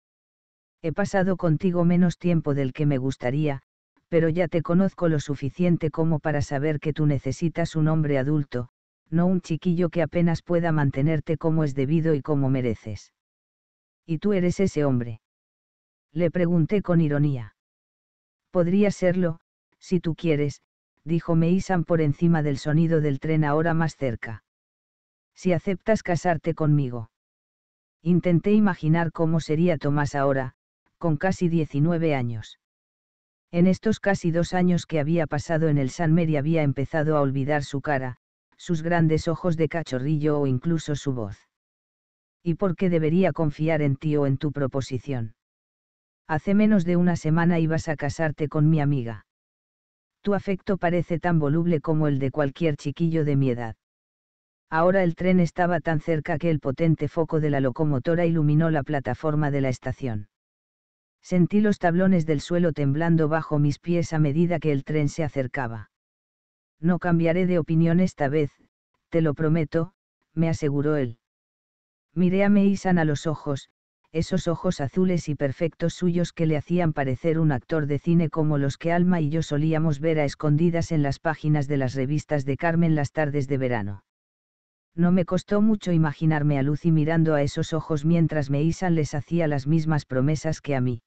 He pasado contigo menos tiempo del que me gustaría, pero ya te conozco lo suficiente como para saber que tú necesitas un hombre adulto, no un chiquillo que apenas pueda mantenerte como es debido y como mereces. ¿Y tú eres ese hombre? Le pregunté con ironía. Podría serlo, si tú quieres, dijo Meisan por encima del sonido del tren ahora más cerca. Si aceptas casarte conmigo. Intenté imaginar cómo sería Tomás ahora, con casi 19 años. En estos casi dos años que había pasado en el San Mary había empezado a olvidar su cara, sus grandes ojos de cachorrillo o incluso su voz. ¿Y por qué debería confiar en ti o en tu proposición? Hace menos de una semana ibas a casarte con mi amiga. Tu afecto parece tan voluble como el de cualquier chiquillo de mi edad. Ahora el tren estaba tan cerca que el potente foco de la locomotora iluminó la plataforma de la estación. Sentí los tablones del suelo temblando bajo mis pies a medida que el tren se acercaba. No cambiaré de opinión esta vez, te lo prometo, me aseguró él. Miré a Meisan a los ojos, esos ojos azules y perfectos suyos que le hacían parecer un actor de cine como los que Alma y yo solíamos ver a escondidas en las páginas de las revistas de Carmen las tardes de verano. No me costó mucho imaginarme a Lucy mirando a esos ojos mientras Meisan les hacía las mismas promesas que a mí.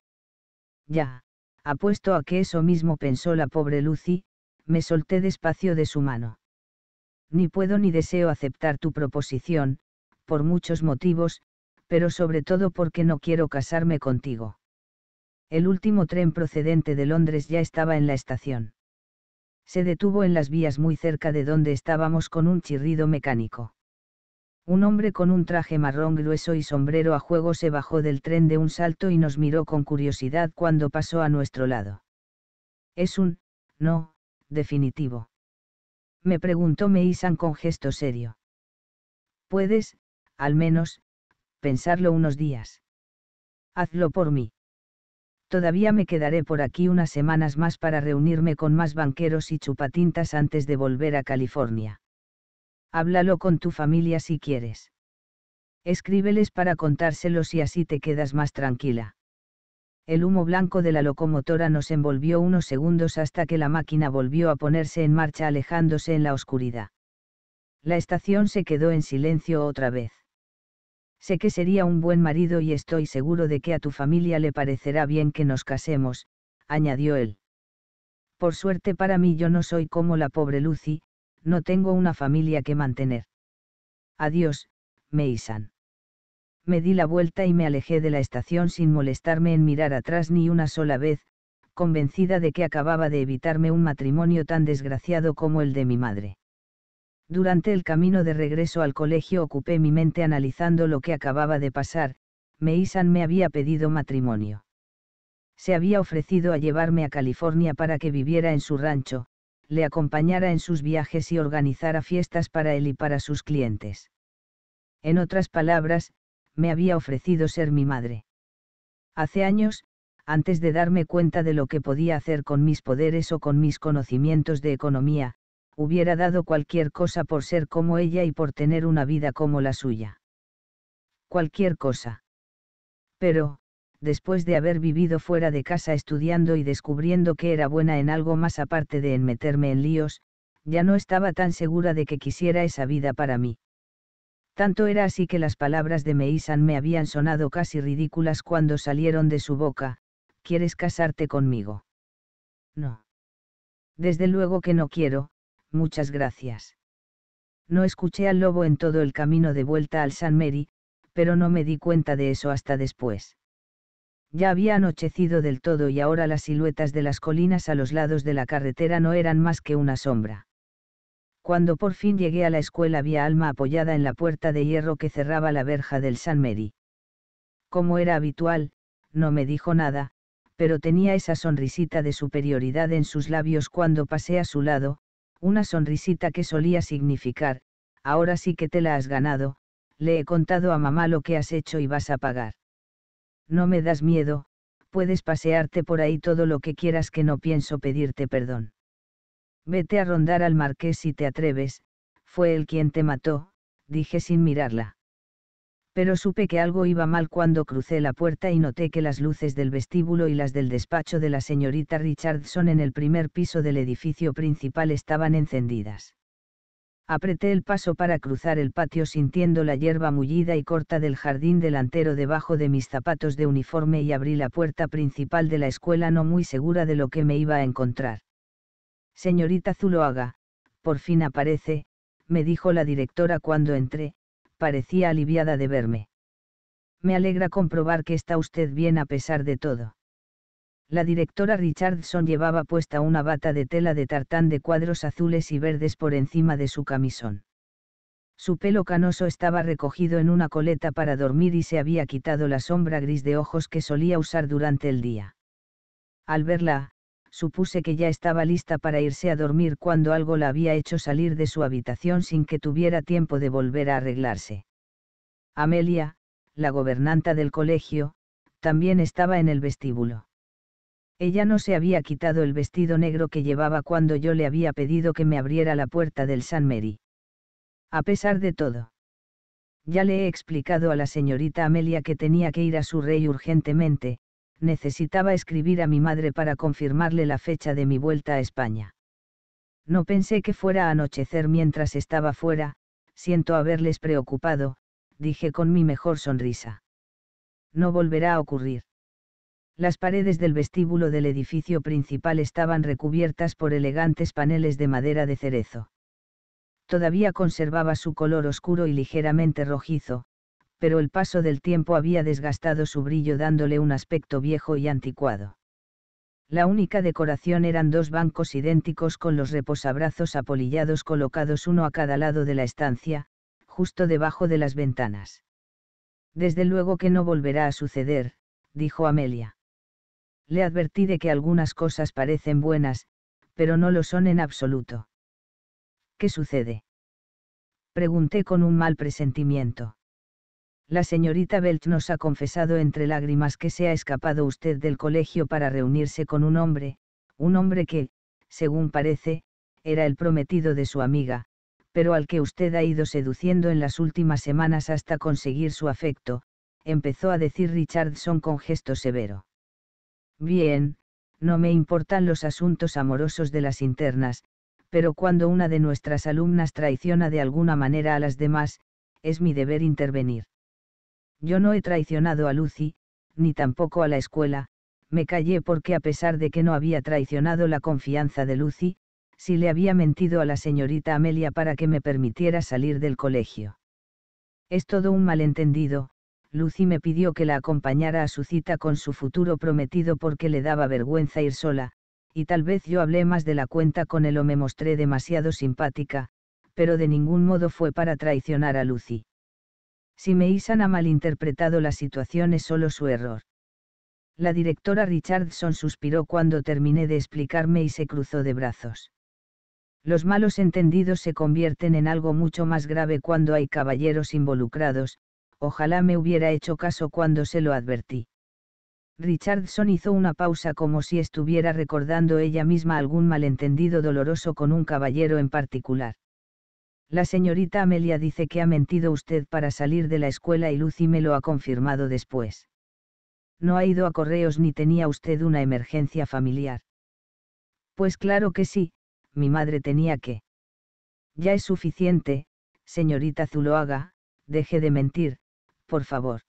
Ya, apuesto a que eso mismo pensó la pobre Lucy, me solté despacio de su mano. Ni puedo ni deseo aceptar tu proposición, por muchos motivos, pero sobre todo porque no quiero casarme contigo. El último tren procedente de Londres ya estaba en la estación. Se detuvo en las vías muy cerca de donde estábamos con un chirrido mecánico. Un hombre con un traje marrón grueso y sombrero a juego se bajó del tren de un salto y nos miró con curiosidad cuando pasó a nuestro lado. Es un, no, definitivo. Me preguntó Meisan con gesto serio. Puedes, al menos, pensarlo unos días. Hazlo por mí. Todavía me quedaré por aquí unas semanas más para reunirme con más banqueros y chupatintas antes de volver a California. Háblalo con tu familia si quieres. Escríbeles para contárselos y así te quedas más tranquila el humo blanco de la locomotora nos envolvió unos segundos hasta que la máquina volvió a ponerse en marcha alejándose en la oscuridad. La estación se quedó en silencio otra vez. Sé que sería un buen marido y estoy seguro de que a tu familia le parecerá bien que nos casemos, añadió él. Por suerte para mí yo no soy como la pobre Lucy, no tengo una familia que mantener. Adiós, Meisan me di la vuelta y me alejé de la estación sin molestarme en mirar atrás ni una sola vez, convencida de que acababa de evitarme un matrimonio tan desgraciado como el de mi madre. Durante el camino de regreso al colegio ocupé mi mente analizando lo que acababa de pasar, Meisan me había pedido matrimonio. Se había ofrecido a llevarme a California para que viviera en su rancho, le acompañara en sus viajes y organizara fiestas para él y para sus clientes. En otras palabras, me había ofrecido ser mi madre. Hace años, antes de darme cuenta de lo que podía hacer con mis poderes o con mis conocimientos de economía, hubiera dado cualquier cosa por ser como ella y por tener una vida como la suya. Cualquier cosa. Pero, después de haber vivido fuera de casa estudiando y descubriendo que era buena en algo más aparte de en meterme en líos, ya no estaba tan segura de que quisiera esa vida para mí. Tanto era así que las palabras de Meisan me habían sonado casi ridículas cuando salieron de su boca, ¿quieres casarte conmigo? No. Desde luego que no quiero, muchas gracias. No escuché al lobo en todo el camino de vuelta al San Mary, pero no me di cuenta de eso hasta después. Ya había anochecido del todo y ahora las siluetas de las colinas a los lados de la carretera no eran más que una sombra. Cuando por fin llegué a la escuela vi Alma apoyada en la puerta de hierro que cerraba la verja del San Mary. Como era habitual, no me dijo nada, pero tenía esa sonrisita de superioridad en sus labios cuando pasé a su lado, una sonrisita que solía significar, ahora sí que te la has ganado, le he contado a mamá lo que has hecho y vas a pagar. No me das miedo, puedes pasearte por ahí todo lo que quieras que no pienso pedirte perdón. Vete a rondar al marqués si te atreves, fue él quien te mató, dije sin mirarla. Pero supe que algo iba mal cuando crucé la puerta y noté que las luces del vestíbulo y las del despacho de la señorita Richardson en el primer piso del edificio principal estaban encendidas. Apreté el paso para cruzar el patio sintiendo la hierba mullida y corta del jardín delantero debajo de mis zapatos de uniforme y abrí la puerta principal de la escuela no muy segura de lo que me iba a encontrar. Señorita Zuloaga, por fin aparece, me dijo la directora cuando entré, parecía aliviada de verme. Me alegra comprobar que está usted bien a pesar de todo. La directora Richardson llevaba puesta una bata de tela de tartán de cuadros azules y verdes por encima de su camisón. Su pelo canoso estaba recogido en una coleta para dormir y se había quitado la sombra gris de ojos que solía usar durante el día. Al verla, supuse que ya estaba lista para irse a dormir cuando algo la había hecho salir de su habitación sin que tuviera tiempo de volver a arreglarse. Amelia, la gobernanta del colegio, también estaba en el vestíbulo. Ella no se había quitado el vestido negro que llevaba cuando yo le había pedido que me abriera la puerta del San Mary. A pesar de todo. Ya le he explicado a la señorita Amelia que tenía que ir a su rey urgentemente, necesitaba escribir a mi madre para confirmarle la fecha de mi vuelta a España. No pensé que fuera a anochecer mientras estaba fuera, siento haberles preocupado, dije con mi mejor sonrisa. No volverá a ocurrir. Las paredes del vestíbulo del edificio principal estaban recubiertas por elegantes paneles de madera de cerezo. Todavía conservaba su color oscuro y ligeramente rojizo, pero el paso del tiempo había desgastado su brillo dándole un aspecto viejo y anticuado. La única decoración eran dos bancos idénticos con los reposabrazos apolillados colocados uno a cada lado de la estancia, justo debajo de las ventanas. Desde luego que no volverá a suceder, dijo Amelia. Le advertí de que algunas cosas parecen buenas, pero no lo son en absoluto. ¿Qué sucede? Pregunté con un mal presentimiento. La señorita Belt nos ha confesado entre lágrimas que se ha escapado usted del colegio para reunirse con un hombre, un hombre que, según parece, era el prometido de su amiga, pero al que usted ha ido seduciendo en las últimas semanas hasta conseguir su afecto, empezó a decir Richardson con gesto severo. Bien, no me importan los asuntos amorosos de las internas, pero cuando una de nuestras alumnas traiciona de alguna manera a las demás, es mi deber intervenir. Yo no he traicionado a Lucy, ni tampoco a la escuela, me callé porque a pesar de que no había traicionado la confianza de Lucy, sí le había mentido a la señorita Amelia para que me permitiera salir del colegio. Es todo un malentendido, Lucy me pidió que la acompañara a su cita con su futuro prometido porque le daba vergüenza ir sola, y tal vez yo hablé más de la cuenta con él o me mostré demasiado simpática, pero de ningún modo fue para traicionar a Lucy. Si Meisan ha malinterpretado la situación es solo su error. La directora Richardson suspiró cuando terminé de explicarme y se cruzó de brazos. Los malos entendidos se convierten en algo mucho más grave cuando hay caballeros involucrados, ojalá me hubiera hecho caso cuando se lo advertí. Richardson hizo una pausa como si estuviera recordando ella misma algún malentendido doloroso con un caballero en particular. La señorita Amelia dice que ha mentido usted para salir de la escuela y Lucy me lo ha confirmado después. No ha ido a correos ni tenía usted una emergencia familiar. Pues claro que sí, mi madre tenía que. Ya es suficiente, señorita Zuloaga, deje de mentir, por favor.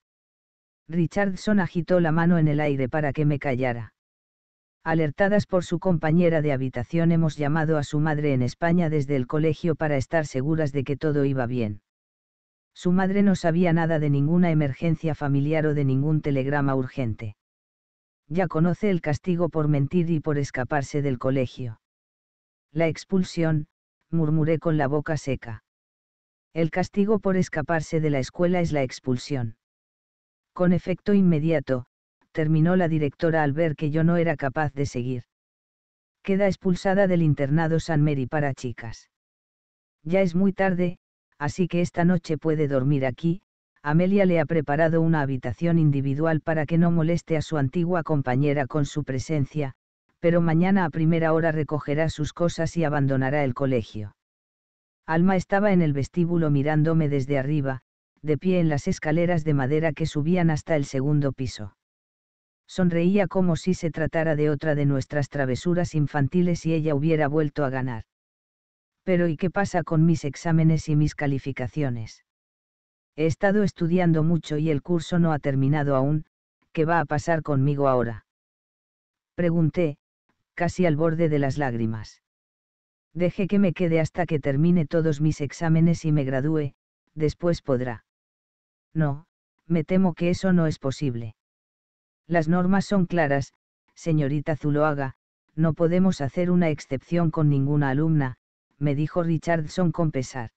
Richardson agitó la mano en el aire para que me callara. Alertadas por su compañera de habitación hemos llamado a su madre en España desde el colegio para estar seguras de que todo iba bien. Su madre no sabía nada de ninguna emergencia familiar o de ningún telegrama urgente. Ya conoce el castigo por mentir y por escaparse del colegio. La expulsión, murmuré con la boca seca. El castigo por escaparse de la escuela es la expulsión. Con efecto inmediato, terminó la directora al ver que yo no era capaz de seguir. Queda expulsada del internado San Mary para chicas. Ya es muy tarde, así que esta noche puede dormir aquí, Amelia le ha preparado una habitación individual para que no moleste a su antigua compañera con su presencia, pero mañana a primera hora recogerá sus cosas y abandonará el colegio. Alma estaba en el vestíbulo mirándome desde arriba, de pie en las escaleras de madera que subían hasta el segundo piso sonreía como si se tratara de otra de nuestras travesuras infantiles y ella hubiera vuelto a ganar. Pero ¿y qué pasa con mis exámenes y mis calificaciones? He estado estudiando mucho y el curso no ha terminado aún, ¿qué va a pasar conmigo ahora? Pregunté, casi al borde de las lágrimas. Deje que me quede hasta que termine todos mis exámenes y me gradúe, después podrá. No, me temo que eso no es posible. Las normas son claras, señorita Zuloaga, no podemos hacer una excepción con ninguna alumna, me dijo Richardson con pesar.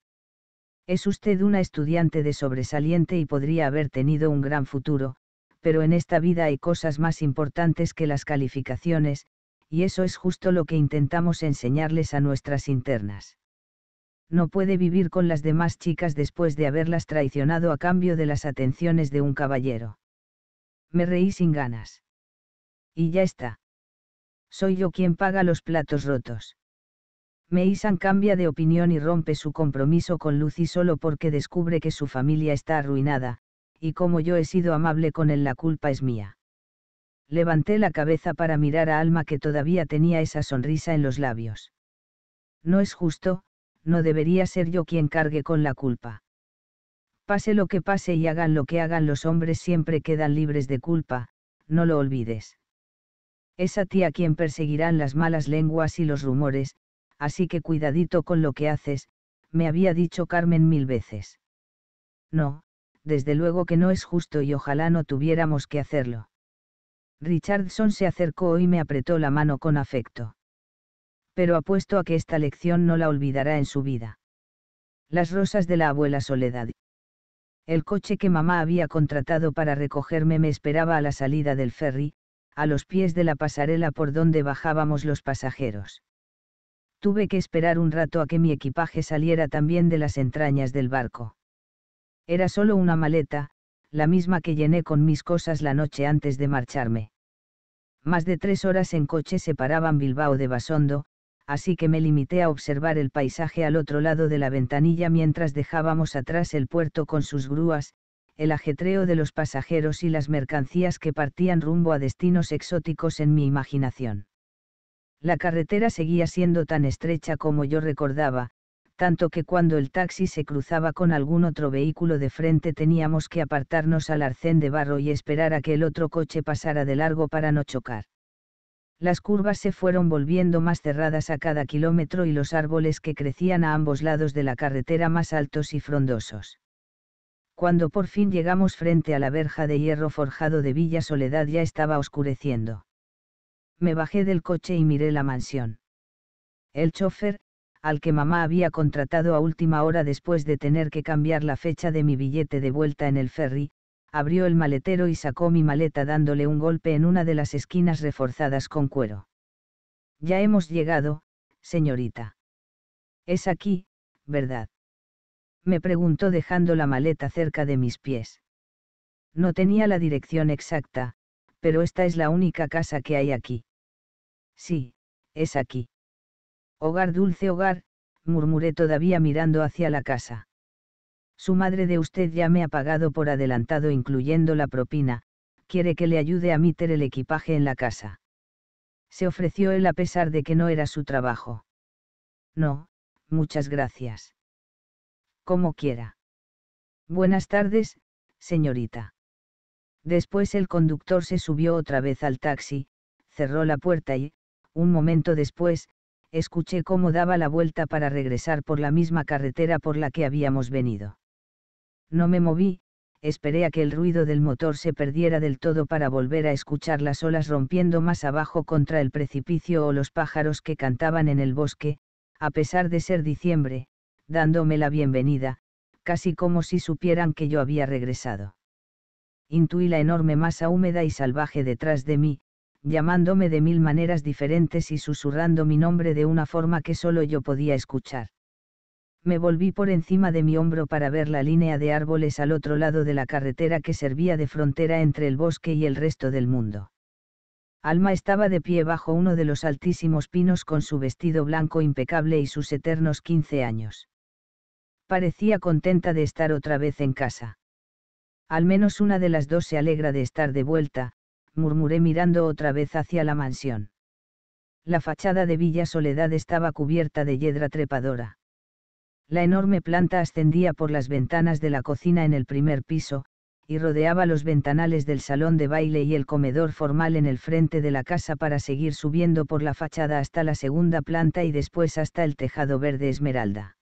Es usted una estudiante de sobresaliente y podría haber tenido un gran futuro, pero en esta vida hay cosas más importantes que las calificaciones, y eso es justo lo que intentamos enseñarles a nuestras internas. No puede vivir con las demás chicas después de haberlas traicionado a cambio de las atenciones de un caballero me reí sin ganas. Y ya está. Soy yo quien paga los platos rotos. Meisan cambia de opinión y rompe su compromiso con Lucy solo porque descubre que su familia está arruinada, y como yo he sido amable con él la culpa es mía. Levanté la cabeza para mirar a Alma que todavía tenía esa sonrisa en los labios. No es justo, no debería ser yo quien cargue con la culpa. Pase lo que pase y hagan lo que hagan los hombres siempre quedan libres de culpa, no lo olvides. Es a ti a quien perseguirán las malas lenguas y los rumores, así que cuidadito con lo que haces, me había dicho Carmen mil veces. No, desde luego que no es justo y ojalá no tuviéramos que hacerlo. Richardson se acercó y me apretó la mano con afecto. Pero apuesto a que esta lección no la olvidará en su vida. Las rosas de la abuela Soledad. El coche que mamá había contratado para recogerme me esperaba a la salida del ferry, a los pies de la pasarela por donde bajábamos los pasajeros. Tuve que esperar un rato a que mi equipaje saliera también de las entrañas del barco. Era solo una maleta, la misma que llené con mis cosas la noche antes de marcharme. Más de tres horas en coche separaban Bilbao de Basondo, así que me limité a observar el paisaje al otro lado de la ventanilla mientras dejábamos atrás el puerto con sus grúas, el ajetreo de los pasajeros y las mercancías que partían rumbo a destinos exóticos en mi imaginación. La carretera seguía siendo tan estrecha como yo recordaba, tanto que cuando el taxi se cruzaba con algún otro vehículo de frente teníamos que apartarnos al arcén de barro y esperar a que el otro coche pasara de largo para no chocar. Las curvas se fueron volviendo más cerradas a cada kilómetro y los árboles que crecían a ambos lados de la carretera más altos y frondosos. Cuando por fin llegamos frente a la verja de hierro forjado de Villa Soledad ya estaba oscureciendo. Me bajé del coche y miré la mansión. El chofer, al que mamá había contratado a última hora después de tener que cambiar la fecha de mi billete de vuelta en el ferry, abrió el maletero y sacó mi maleta dándole un golpe en una de las esquinas reforzadas con cuero. Ya hemos llegado, señorita. Es aquí, ¿verdad? Me preguntó dejando la maleta cerca de mis pies. No tenía la dirección exacta, pero esta es la única casa que hay aquí. Sí, es aquí. Hogar dulce hogar, murmuré todavía mirando hacia la casa. Su madre de usted ya me ha pagado por adelantado incluyendo la propina, quiere que le ayude a meter el equipaje en la casa. Se ofreció él a pesar de que no era su trabajo. No, muchas gracias. Como quiera. Buenas tardes, señorita. Después el conductor se subió otra vez al taxi, cerró la puerta y, un momento después, escuché cómo daba la vuelta para regresar por la misma carretera por la que habíamos venido. No me moví, esperé a que el ruido del motor se perdiera del todo para volver a escuchar las olas rompiendo más abajo contra el precipicio o los pájaros que cantaban en el bosque, a pesar de ser diciembre, dándome la bienvenida, casi como si supieran que yo había regresado. Intuí la enorme masa húmeda y salvaje detrás de mí, llamándome de mil maneras diferentes y susurrando mi nombre de una forma que solo yo podía escuchar me volví por encima de mi hombro para ver la línea de árboles al otro lado de la carretera que servía de frontera entre el bosque y el resto del mundo. Alma estaba de pie bajo uno de los altísimos pinos con su vestido blanco impecable y sus eternos quince años. Parecía contenta de estar otra vez en casa. Al menos una de las dos se alegra de estar de vuelta, murmuré mirando otra vez hacia la mansión. La fachada de Villa Soledad estaba cubierta de yedra trepadora la enorme planta ascendía por las ventanas de la cocina en el primer piso, y rodeaba los ventanales del salón de baile y el comedor formal en el frente de la casa para seguir subiendo por la fachada hasta la segunda planta y después hasta el tejado verde esmeralda.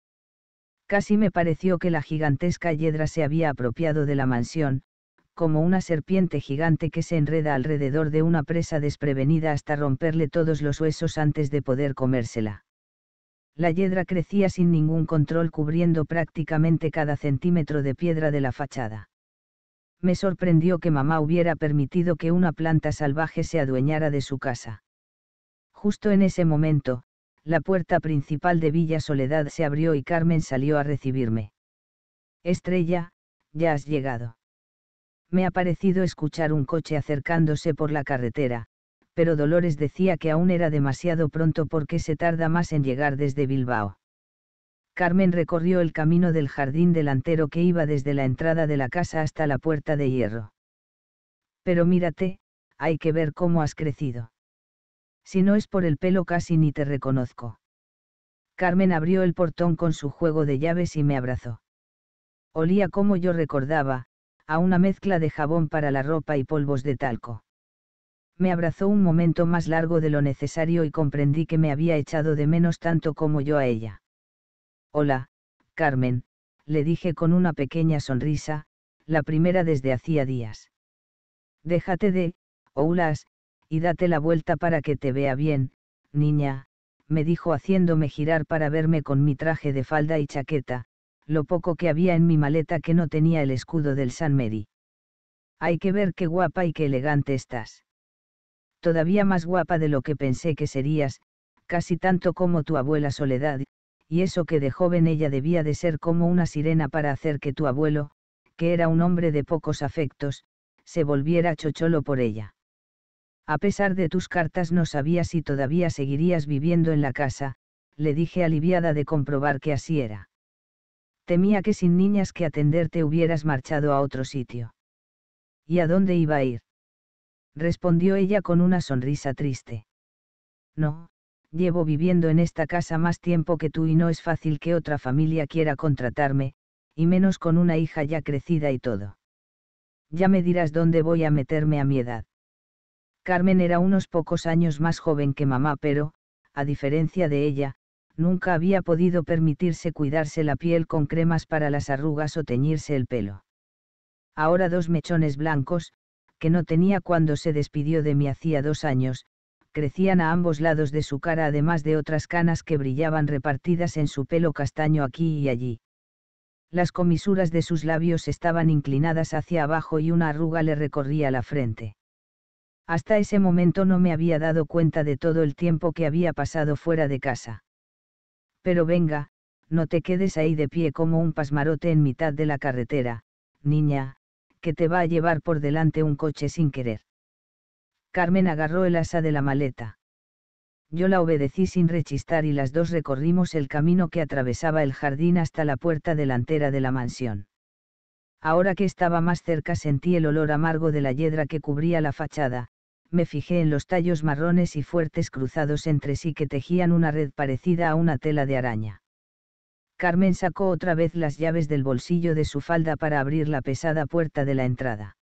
Casi me pareció que la gigantesca hiedra se había apropiado de la mansión, como una serpiente gigante que se enreda alrededor de una presa desprevenida hasta romperle todos los huesos antes de poder comérsela. La yedra crecía sin ningún control cubriendo prácticamente cada centímetro de piedra de la fachada. Me sorprendió que mamá hubiera permitido que una planta salvaje se adueñara de su casa. Justo en ese momento, la puerta principal de Villa Soledad se abrió y Carmen salió a recibirme. Estrella, ya has llegado. Me ha parecido escuchar un coche acercándose por la carretera, pero Dolores decía que aún era demasiado pronto porque se tarda más en llegar desde Bilbao. Carmen recorrió el camino del jardín delantero que iba desde la entrada de la casa hasta la puerta de hierro. Pero mírate, hay que ver cómo has crecido. Si no es por el pelo casi ni te reconozco. Carmen abrió el portón con su juego de llaves y me abrazó. Olía como yo recordaba, a una mezcla de jabón para la ropa y polvos de talco me abrazó un momento más largo de lo necesario y comprendí que me había echado de menos tanto como yo a ella. Hola, Carmen, le dije con una pequeña sonrisa, la primera desde hacía días. Déjate de, oulas, y date la vuelta para que te vea bien, niña, me dijo haciéndome girar para verme con mi traje de falda y chaqueta, lo poco que había en mi maleta que no tenía el escudo del San Mary. Hay que ver qué guapa y qué elegante estás todavía más guapa de lo que pensé que serías, casi tanto como tu abuela Soledad, y eso que de joven ella debía de ser como una sirena para hacer que tu abuelo, que era un hombre de pocos afectos, se volviera chocholo por ella. A pesar de tus cartas no sabía si todavía seguirías viviendo en la casa, le dije aliviada de comprobar que así era. Temía que sin niñas que atenderte hubieras marchado a otro sitio. ¿Y a dónde iba a ir? respondió ella con una sonrisa triste. No, llevo viviendo en esta casa más tiempo que tú y no es fácil que otra familia quiera contratarme, y menos con una hija ya crecida y todo. Ya me dirás dónde voy a meterme a mi edad. Carmen era unos pocos años más joven que mamá, pero, a diferencia de ella, nunca había podido permitirse cuidarse la piel con cremas para las arrugas o teñirse el pelo. Ahora dos mechones blancos, que no tenía cuando se despidió de mí hacía dos años, crecían a ambos lados de su cara además de otras canas que brillaban repartidas en su pelo castaño aquí y allí. Las comisuras de sus labios estaban inclinadas hacia abajo y una arruga le recorría la frente. Hasta ese momento no me había dado cuenta de todo el tiempo que había pasado fuera de casa. Pero venga, no te quedes ahí de pie como un pasmarote en mitad de la carretera, niña, que te va a llevar por delante un coche sin querer. Carmen agarró el asa de la maleta. Yo la obedecí sin rechistar y las dos recorrimos el camino que atravesaba el jardín hasta la puerta delantera de la mansión. Ahora que estaba más cerca sentí el olor amargo de la yedra que cubría la fachada, me fijé en los tallos marrones y fuertes cruzados entre sí que tejían una red parecida a una tela de araña. Carmen sacó otra vez las llaves del bolsillo de su falda para abrir la pesada puerta de la entrada.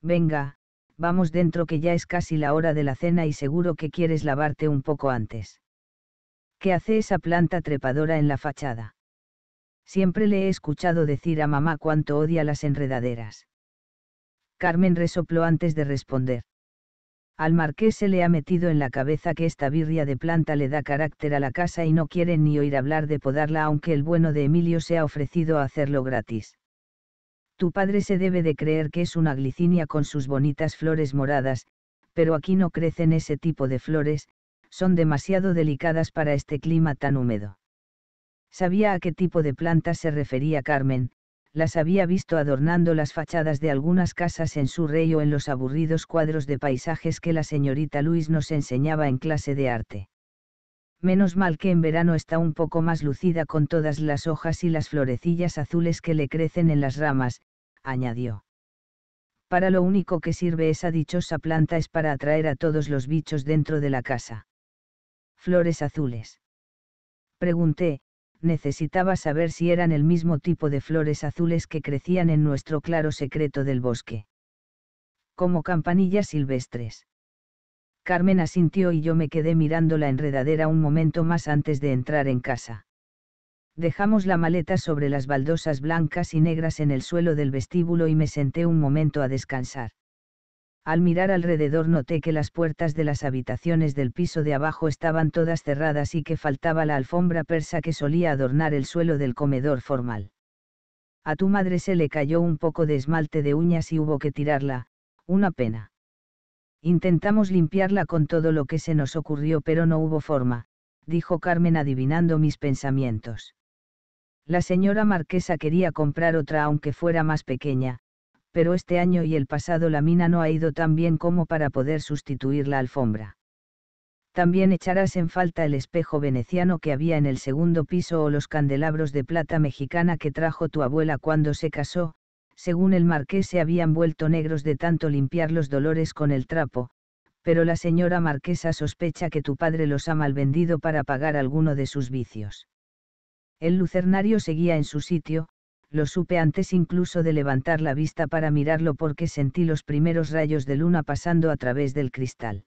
Venga, vamos dentro que ya es casi la hora de la cena y seguro que quieres lavarte un poco antes. ¿Qué hace esa planta trepadora en la fachada? Siempre le he escuchado decir a mamá cuánto odia las enredaderas. Carmen resopló antes de responder. Al marqués se le ha metido en la cabeza que esta birria de planta le da carácter a la casa y no quieren ni oír hablar de podarla aunque el bueno de Emilio se ha ofrecido a hacerlo gratis. Tu padre se debe de creer que es una glicinia con sus bonitas flores moradas, pero aquí no crecen ese tipo de flores, son demasiado delicadas para este clima tan húmedo. Sabía a qué tipo de planta se refería Carmen, las había visto adornando las fachadas de algunas casas en su rey o en los aburridos cuadros de paisajes que la señorita Luis nos enseñaba en clase de arte. Menos mal que en verano está un poco más lucida con todas las hojas y las florecillas azules que le crecen en las ramas, añadió. Para lo único que sirve esa dichosa planta es para atraer a todos los bichos dentro de la casa. Flores azules. Pregunté, necesitaba saber si eran el mismo tipo de flores azules que crecían en nuestro claro secreto del bosque. Como campanillas silvestres. Carmen asintió y yo me quedé mirando la enredadera un momento más antes de entrar en casa. Dejamos la maleta sobre las baldosas blancas y negras en el suelo del vestíbulo y me senté un momento a descansar. Al mirar alrededor noté que las puertas de las habitaciones del piso de abajo estaban todas cerradas y que faltaba la alfombra persa que solía adornar el suelo del comedor formal. A tu madre se le cayó un poco de esmalte de uñas y hubo que tirarla, una pena. Intentamos limpiarla con todo lo que se nos ocurrió pero no hubo forma, dijo Carmen adivinando mis pensamientos. La señora marquesa quería comprar otra aunque fuera más pequeña, pero este año y el pasado la mina no ha ido tan bien como para poder sustituir la alfombra. También echarás en falta el espejo veneciano que había en el segundo piso o los candelabros de plata mexicana que trajo tu abuela cuando se casó, según el marqués se habían vuelto negros de tanto limpiar los dolores con el trapo, pero la señora marquesa sospecha que tu padre los ha malvendido para pagar alguno de sus vicios. El lucernario seguía en su sitio, lo supe antes incluso de levantar la vista para mirarlo porque sentí los primeros rayos de luna pasando a través del cristal.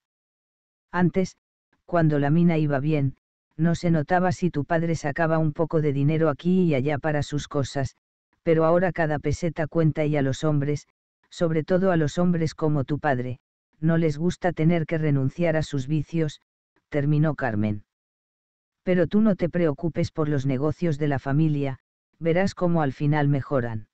Antes, cuando la mina iba bien, no se notaba si tu padre sacaba un poco de dinero aquí y allá para sus cosas, pero ahora cada peseta cuenta y a los hombres, sobre todo a los hombres como tu padre, no les gusta tener que renunciar a sus vicios, terminó Carmen. Pero tú no te preocupes por los negocios de la familia, verás cómo al final mejoran.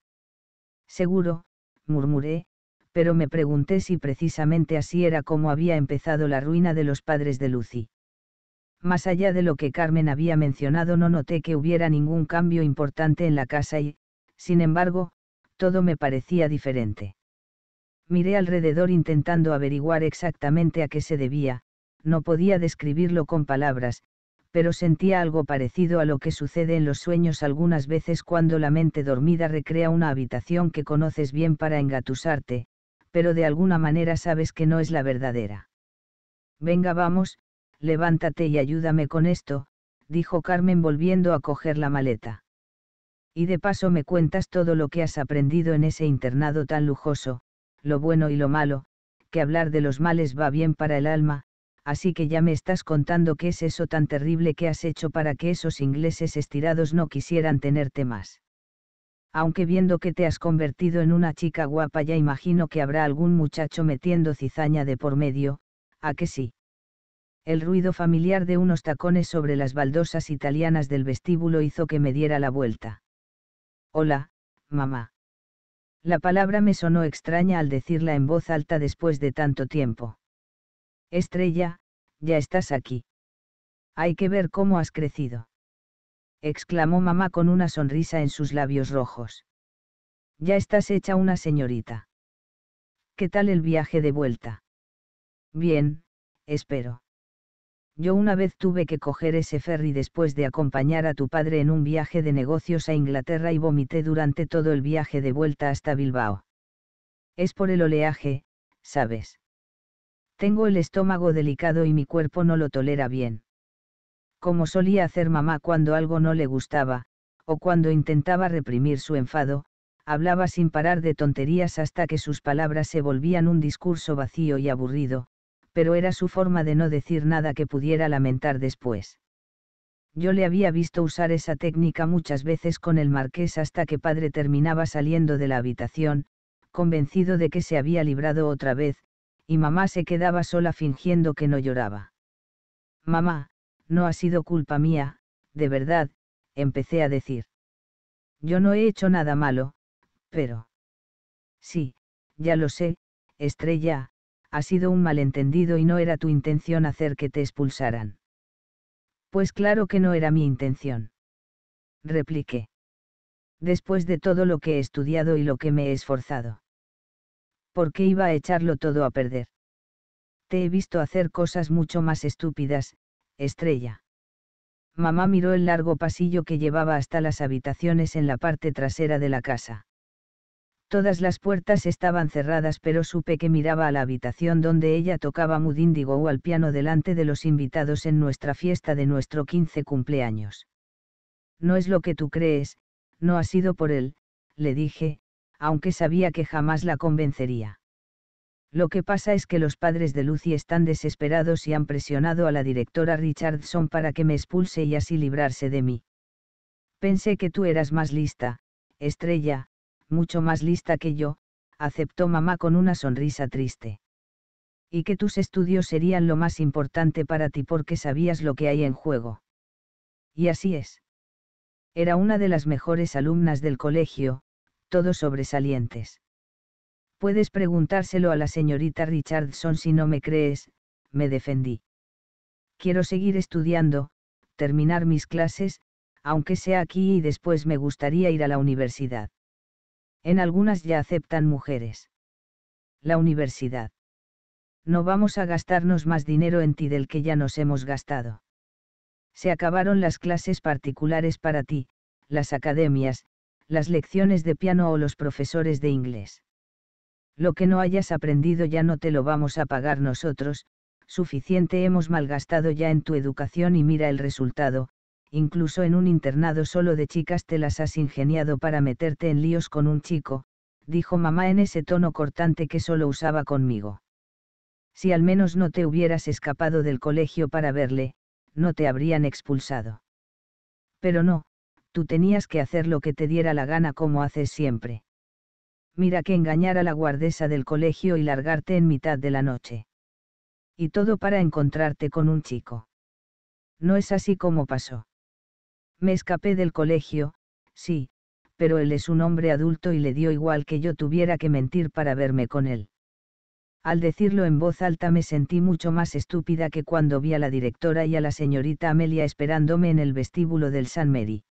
Seguro, murmuré, pero me pregunté si precisamente así era como había empezado la ruina de los padres de Lucy. Más allá de lo que Carmen había mencionado no noté que hubiera ningún cambio importante en la casa y, sin embargo, todo me parecía diferente. Miré alrededor intentando averiguar exactamente a qué se debía, no podía describirlo con palabras, pero sentía algo parecido a lo que sucede en los sueños algunas veces cuando la mente dormida recrea una habitación que conoces bien para engatusarte, pero de alguna manera sabes que no es la verdadera. Venga, vamos, levántate y ayúdame con esto, dijo Carmen volviendo a coger la maleta. Y de paso me cuentas todo lo que has aprendido en ese internado tan lujoso, lo bueno y lo malo, que hablar de los males va bien para el alma, así que ya me estás contando qué es eso tan terrible que has hecho para que esos ingleses estirados no quisieran tenerte más. Aunque viendo que te has convertido en una chica guapa ya imagino que habrá algún muchacho metiendo cizaña de por medio, ¿a que sí? El ruido familiar de unos tacones sobre las baldosas italianas del vestíbulo hizo que me diera la vuelta. Hola, mamá. La palabra me sonó extraña al decirla en voz alta después de tanto tiempo. Estrella, ya estás aquí. Hay que ver cómo has crecido. exclamó mamá con una sonrisa en sus labios rojos. Ya estás hecha una señorita. ¿Qué tal el viaje de vuelta? Bien, espero. Yo una vez tuve que coger ese ferry después de acompañar a tu padre en un viaje de negocios a Inglaterra y vomité durante todo el viaje de vuelta hasta Bilbao. Es por el oleaje, sabes. Tengo el estómago delicado y mi cuerpo no lo tolera bien. Como solía hacer mamá cuando algo no le gustaba, o cuando intentaba reprimir su enfado, hablaba sin parar de tonterías hasta que sus palabras se volvían un discurso vacío y aburrido, pero era su forma de no decir nada que pudiera lamentar después. Yo le había visto usar esa técnica muchas veces con el marqués hasta que padre terminaba saliendo de la habitación, convencido de que se había librado otra vez, y mamá se quedaba sola fingiendo que no lloraba. Mamá, no ha sido culpa mía, de verdad, empecé a decir. Yo no he hecho nada malo, pero... Sí, ya lo sé, estrella, ha sido un malentendido y no era tu intención hacer que te expulsaran. Pues claro que no era mi intención. Repliqué. Después de todo lo que he estudiado y lo que me he esforzado qué iba a echarlo todo a perder. Te he visto hacer cosas mucho más estúpidas, estrella. Mamá miró el largo pasillo que llevaba hasta las habitaciones en la parte trasera de la casa. Todas las puertas estaban cerradas, pero supe que miraba a la habitación donde ella tocaba mudíndigo o al piano delante de los invitados en nuestra fiesta de nuestro quince cumpleaños. No es lo que tú crees, no ha sido por él, le dije, aunque sabía que jamás la convencería. Lo que pasa es que los padres de Lucy están desesperados y han presionado a la directora Richardson para que me expulse y así librarse de mí. Pensé que tú eras más lista, estrella, mucho más lista que yo, aceptó mamá con una sonrisa triste. Y que tus estudios serían lo más importante para ti porque sabías lo que hay en juego. Y así es. Era una de las mejores alumnas del colegio, todos sobresalientes. Puedes preguntárselo a la señorita Richardson si no me crees, me defendí. Quiero seguir estudiando, terminar mis clases, aunque sea aquí y después me gustaría ir a la universidad. En algunas ya aceptan mujeres. La universidad. No vamos a gastarnos más dinero en ti del que ya nos hemos gastado. Se acabaron las clases particulares para ti, las academias, las lecciones de piano o los profesores de inglés. Lo que no hayas aprendido ya no te lo vamos a pagar nosotros, suficiente hemos malgastado ya en tu educación y mira el resultado, incluso en un internado solo de chicas te las has ingeniado para meterte en líos con un chico, dijo mamá en ese tono cortante que solo usaba conmigo. Si al menos no te hubieras escapado del colegio para verle, no te habrían expulsado. Pero no, tú tenías que hacer lo que te diera la gana como haces siempre. Mira que engañar a la guardesa del colegio y largarte en mitad de la noche. Y todo para encontrarte con un chico. No es así como pasó. Me escapé del colegio, sí, pero él es un hombre adulto y le dio igual que yo tuviera que mentir para verme con él. Al decirlo en voz alta me sentí mucho más estúpida que cuando vi a la directora y a la señorita Amelia esperándome en el vestíbulo del San Mary.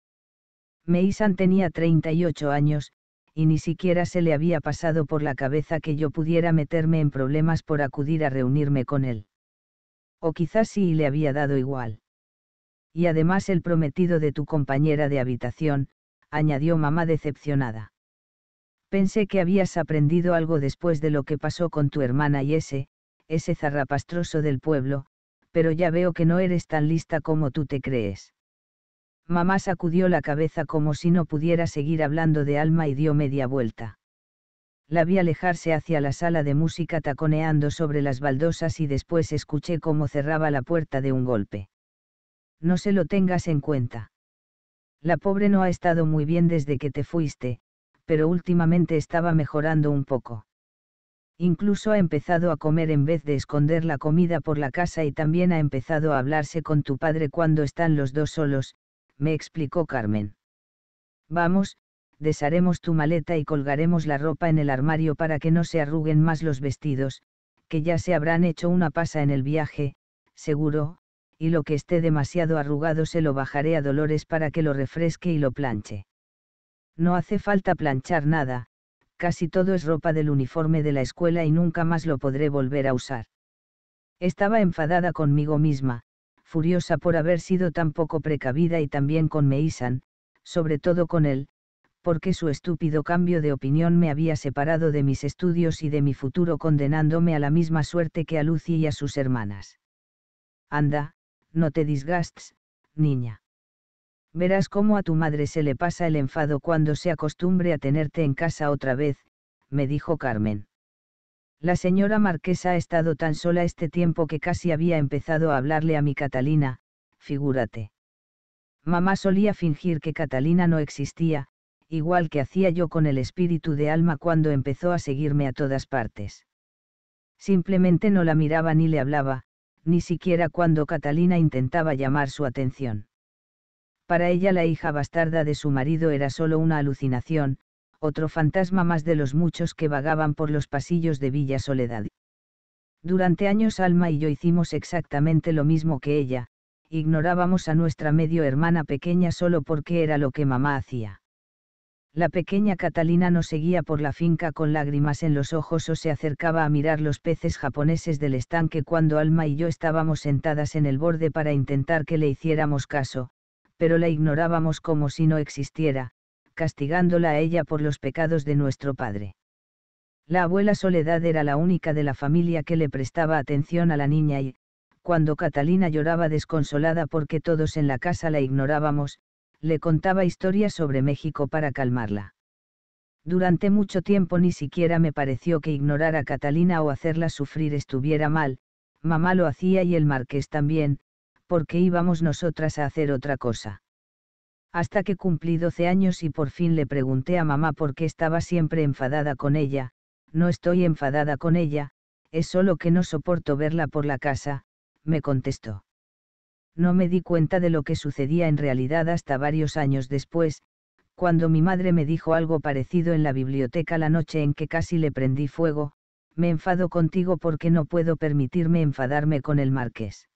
Meisan tenía 38 años, y ni siquiera se le había pasado por la cabeza que yo pudiera meterme en problemas por acudir a reunirme con él. O quizás sí le había dado igual. Y además el prometido de tu compañera de habitación, añadió mamá decepcionada. Pensé que habías aprendido algo después de lo que pasó con tu hermana y ese, ese zarrapastroso del pueblo, pero ya veo que no eres tan lista como tú te crees. Mamá sacudió la cabeza como si no pudiera seguir hablando de alma y dio media vuelta. La vi alejarse hacia la sala de música taconeando sobre las baldosas y después escuché cómo cerraba la puerta de un golpe. No se lo tengas en cuenta. La pobre no ha estado muy bien desde que te fuiste, pero últimamente estaba mejorando un poco. Incluso ha empezado a comer en vez de esconder la comida por la casa y también ha empezado a hablarse con tu padre cuando están los dos solos, me explicó Carmen. Vamos, desharemos tu maleta y colgaremos la ropa en el armario para que no se arruguen más los vestidos, que ya se habrán hecho una pasa en el viaje, seguro, y lo que esté demasiado arrugado se lo bajaré a Dolores para que lo refresque y lo planche. No hace falta planchar nada, casi todo es ropa del uniforme de la escuela y nunca más lo podré volver a usar. Estaba enfadada conmigo misma, furiosa por haber sido tan poco precavida y también con Meisan, sobre todo con él, porque su estúpido cambio de opinión me había separado de mis estudios y de mi futuro condenándome a la misma suerte que a Lucy y a sus hermanas. Anda, no te disgastes, niña. Verás cómo a tu madre se le pasa el enfado cuando se acostumbre a tenerte en casa otra vez, me dijo Carmen. La señora marquesa ha estado tan sola este tiempo que casi había empezado a hablarle a mi Catalina, figúrate. Mamá solía fingir que Catalina no existía, igual que hacía yo con el espíritu de alma cuando empezó a seguirme a todas partes. Simplemente no la miraba ni le hablaba, ni siquiera cuando Catalina intentaba llamar su atención. Para ella la hija bastarda de su marido era solo una alucinación, otro fantasma más de los muchos que vagaban por los pasillos de Villa Soledad. Durante años Alma y yo hicimos exactamente lo mismo que ella, ignorábamos a nuestra medio hermana pequeña solo porque era lo que mamá hacía. La pequeña Catalina nos seguía por la finca con lágrimas en los ojos o se acercaba a mirar los peces japoneses del estanque cuando Alma y yo estábamos sentadas en el borde para intentar que le hiciéramos caso, pero la ignorábamos como si no existiera, castigándola a ella por los pecados de nuestro padre. La abuela Soledad era la única de la familia que le prestaba atención a la niña y, cuando Catalina lloraba desconsolada porque todos en la casa la ignorábamos, le contaba historias sobre México para calmarla. Durante mucho tiempo ni siquiera me pareció que ignorar a Catalina o hacerla sufrir estuviera mal, mamá lo hacía y el marqués también, porque íbamos nosotras a hacer otra cosa hasta que cumplí 12 años y por fin le pregunté a mamá por qué estaba siempre enfadada con ella, no estoy enfadada con ella, es solo que no soporto verla por la casa, me contestó. No me di cuenta de lo que sucedía en realidad hasta varios años después, cuando mi madre me dijo algo parecido en la biblioteca la noche en que casi le prendí fuego, me enfado contigo porque no puedo permitirme enfadarme con el marqués.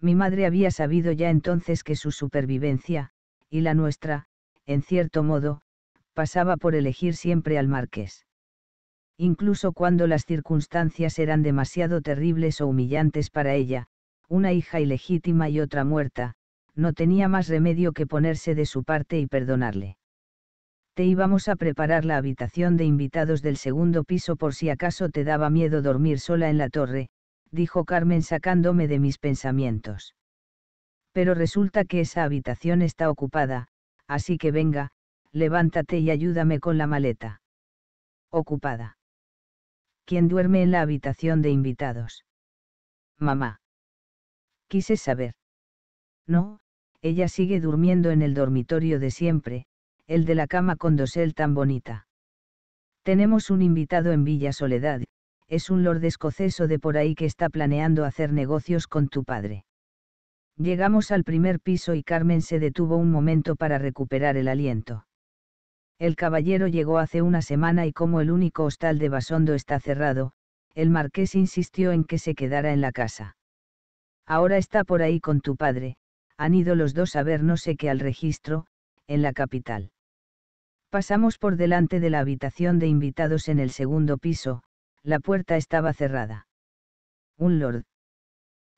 Mi madre había sabido ya entonces que su supervivencia, y la nuestra, en cierto modo, pasaba por elegir siempre al marqués. Incluso cuando las circunstancias eran demasiado terribles o humillantes para ella, una hija ilegítima y otra muerta, no tenía más remedio que ponerse de su parte y perdonarle. Te íbamos a preparar la habitación de invitados del segundo piso por si acaso te daba miedo dormir sola en la torre, dijo Carmen sacándome de mis pensamientos pero resulta que esa habitación está ocupada, así que venga, levántate y ayúdame con la maleta. Ocupada. ¿Quién duerme en la habitación de invitados? Mamá. Quise saber. No, ella sigue durmiendo en el dormitorio de siempre, el de la cama con dosel tan bonita. Tenemos un invitado en Villa Soledad, es un lord escoceso de por ahí que está planeando hacer negocios con tu padre. Llegamos al primer piso y Carmen se detuvo un momento para recuperar el aliento. El caballero llegó hace una semana y como el único hostal de Basondo está cerrado, el marqués insistió en que se quedara en la casa. Ahora está por ahí con tu padre, han ido los dos a ver no sé qué al registro, en la capital. Pasamos por delante de la habitación de invitados en el segundo piso, la puerta estaba cerrada. Un lord.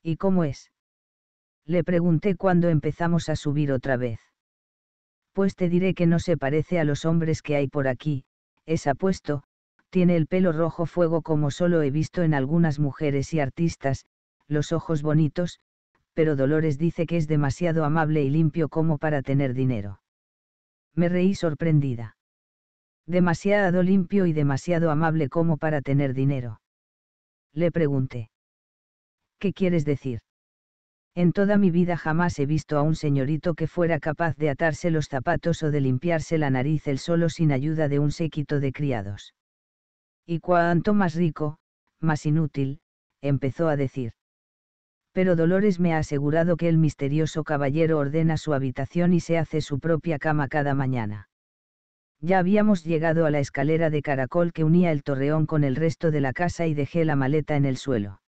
¿Y cómo es? Le pregunté cuando empezamos a subir otra vez. Pues te diré que no se parece a los hombres que hay por aquí, es apuesto, tiene el pelo rojo fuego como solo he visto en algunas mujeres y artistas, los ojos bonitos, pero Dolores dice que es demasiado amable y limpio como para tener dinero. Me reí sorprendida. Demasiado limpio y demasiado amable como para tener dinero. Le pregunté. ¿Qué quieres decir? En toda mi vida jamás he visto a un señorito que fuera capaz de atarse los zapatos o de limpiarse la nariz el solo sin ayuda de un séquito de criados. Y cuanto más rico, más inútil, empezó a decir. Pero Dolores me ha asegurado que el misterioso caballero ordena su habitación y se hace su propia cama cada mañana. Ya habíamos llegado a la escalera de caracol que unía el torreón con el resto de la casa y dejé la maleta en el suelo.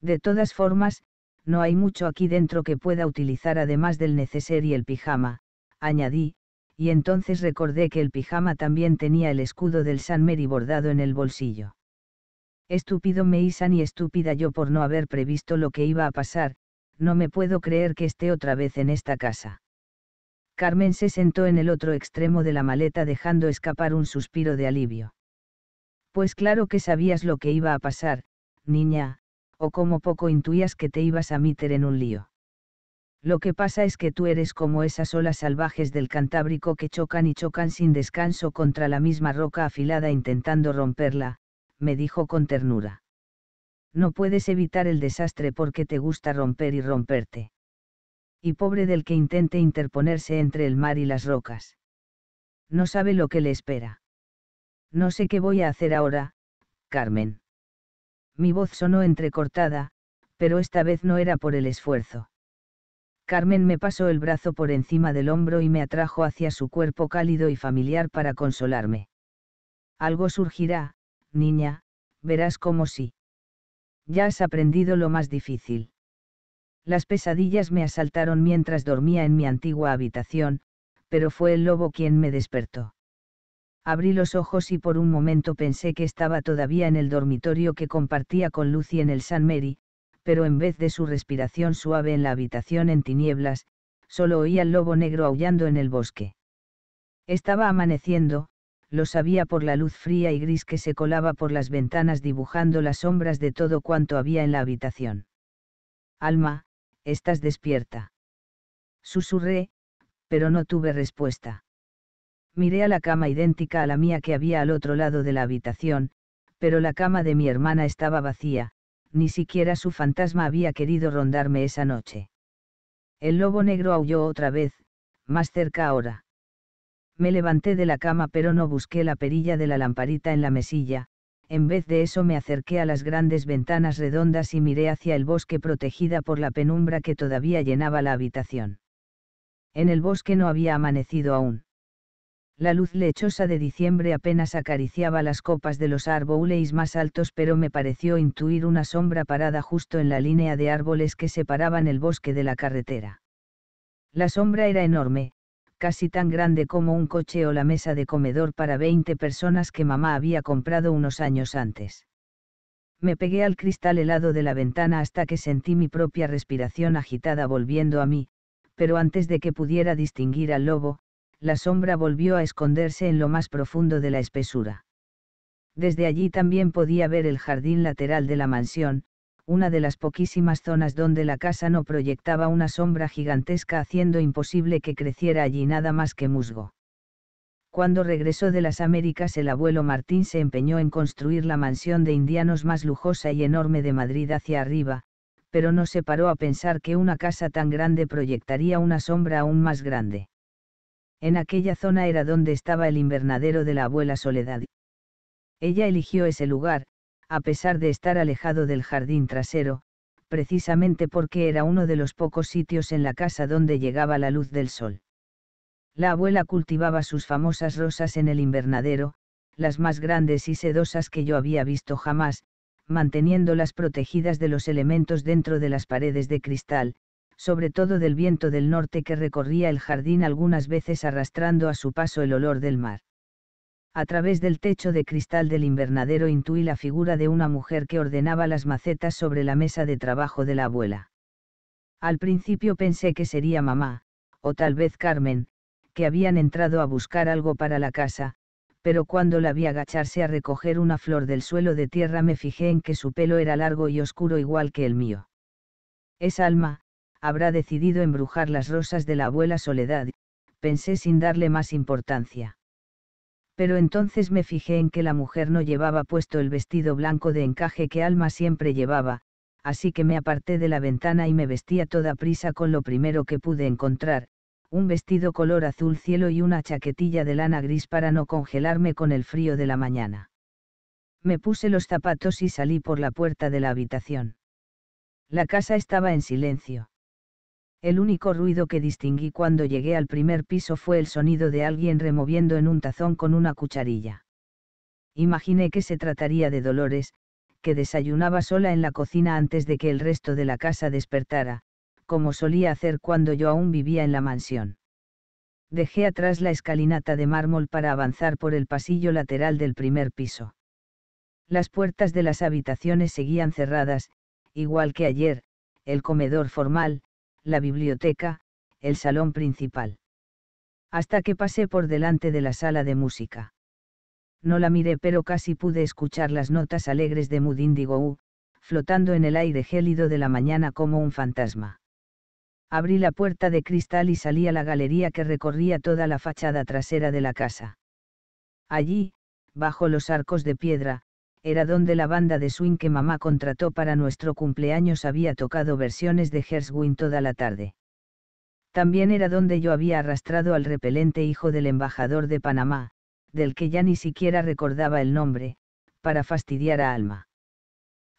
De todas formas, no hay mucho aquí dentro que pueda utilizar además del neceser y el pijama, añadí, y entonces recordé que el pijama también tenía el escudo del San Mary bordado en el bolsillo. Estúpido me hizo y estúpida yo por no haber previsto lo que iba a pasar, no me puedo creer que esté otra vez en esta casa. Carmen se sentó en el otro extremo de la maleta dejando escapar un suspiro de alivio. Pues claro que sabías lo que iba a pasar, niña, o como poco intuías que te ibas a meter en un lío. Lo que pasa es que tú eres como esas olas salvajes del Cantábrico que chocan y chocan sin descanso contra la misma roca afilada intentando romperla, me dijo con ternura. No puedes evitar el desastre porque te gusta romper y romperte. Y pobre del que intente interponerse entre el mar y las rocas. No sabe lo que le espera. No sé qué voy a hacer ahora, Carmen. Mi voz sonó entrecortada, pero esta vez no era por el esfuerzo. Carmen me pasó el brazo por encima del hombro y me atrajo hacia su cuerpo cálido y familiar para consolarme. Algo surgirá, niña, verás como sí. Ya has aprendido lo más difícil. Las pesadillas me asaltaron mientras dormía en mi antigua habitación, pero fue el lobo quien me despertó. Abrí los ojos y por un momento pensé que estaba todavía en el dormitorio que compartía con Lucy en el San Mary, pero en vez de su respiración suave en la habitación en tinieblas, solo oía al lobo negro aullando en el bosque. Estaba amaneciendo, lo sabía por la luz fría y gris que se colaba por las ventanas dibujando las sombras de todo cuanto había en la habitación. Alma, estás despierta. Susurré, pero no tuve respuesta. Miré a la cama idéntica a la mía que había al otro lado de la habitación, pero la cama de mi hermana estaba vacía, ni siquiera su fantasma había querido rondarme esa noche. El lobo negro aulló otra vez, más cerca ahora. Me levanté de la cama pero no busqué la perilla de la lamparita en la mesilla, en vez de eso me acerqué a las grandes ventanas redondas y miré hacia el bosque protegida por la penumbra que todavía llenaba la habitación. En el bosque no había amanecido aún. La luz lechosa de diciembre apenas acariciaba las copas de los árboles más altos, pero me pareció intuir una sombra parada justo en la línea de árboles que separaban el bosque de la carretera. La sombra era enorme, casi tan grande como un coche o la mesa de comedor para 20 personas que mamá había comprado unos años antes. Me pegué al cristal helado de la ventana hasta que sentí mi propia respiración agitada volviendo a mí, pero antes de que pudiera distinguir al lobo, la sombra volvió a esconderse en lo más profundo de la espesura. Desde allí también podía ver el jardín lateral de la mansión, una de las poquísimas zonas donde la casa no proyectaba una sombra gigantesca haciendo imposible que creciera allí nada más que musgo. Cuando regresó de las Américas el abuelo Martín se empeñó en construir la mansión de indianos más lujosa y enorme de Madrid hacia arriba, pero no se paró a pensar que una casa tan grande proyectaría una sombra aún más grande. En aquella zona era donde estaba el invernadero de la abuela Soledad. Ella eligió ese lugar, a pesar de estar alejado del jardín trasero, precisamente porque era uno de los pocos sitios en la casa donde llegaba la luz del sol. La abuela cultivaba sus famosas rosas en el invernadero, las más grandes y sedosas que yo había visto jamás, manteniéndolas protegidas de los elementos dentro de las paredes de cristal, sobre todo del viento del norte que recorría el jardín algunas veces arrastrando a su paso el olor del mar. A través del techo de cristal del invernadero intuí la figura de una mujer que ordenaba las macetas sobre la mesa de trabajo de la abuela. Al principio pensé que sería mamá, o tal vez Carmen, que habían entrado a buscar algo para la casa, pero cuando la vi agacharse a recoger una flor del suelo de tierra me fijé en que su pelo era largo y oscuro igual que el mío. Es Alma, habrá decidido embrujar las rosas de la abuela Soledad, pensé sin darle más importancia. Pero entonces me fijé en que la mujer no llevaba puesto el vestido blanco de encaje que Alma siempre llevaba, así que me aparté de la ventana y me vestí a toda prisa con lo primero que pude encontrar, un vestido color azul cielo y una chaquetilla de lana gris para no congelarme con el frío de la mañana. Me puse los zapatos y salí por la puerta de la habitación. La casa estaba en silencio. El único ruido que distinguí cuando llegué al primer piso fue el sonido de alguien removiendo en un tazón con una cucharilla. Imaginé que se trataría de Dolores, que desayunaba sola en la cocina antes de que el resto de la casa despertara, como solía hacer cuando yo aún vivía en la mansión. Dejé atrás la escalinata de mármol para avanzar por el pasillo lateral del primer piso. Las puertas de las habitaciones seguían cerradas, igual que ayer, el comedor formal, la biblioteca, el salón principal. Hasta que pasé por delante de la sala de música. No la miré pero casi pude escuchar las notas alegres de Mudindigou, flotando en el aire gélido de la mañana como un fantasma. Abrí la puerta de cristal y salí a la galería que recorría toda la fachada trasera de la casa. Allí, bajo los arcos de piedra, era donde la banda de swing que mamá contrató para nuestro cumpleaños había tocado versiones de Gershwin toda la tarde. También era donde yo había arrastrado al repelente hijo del embajador de Panamá, del que ya ni siquiera recordaba el nombre, para fastidiar a Alma.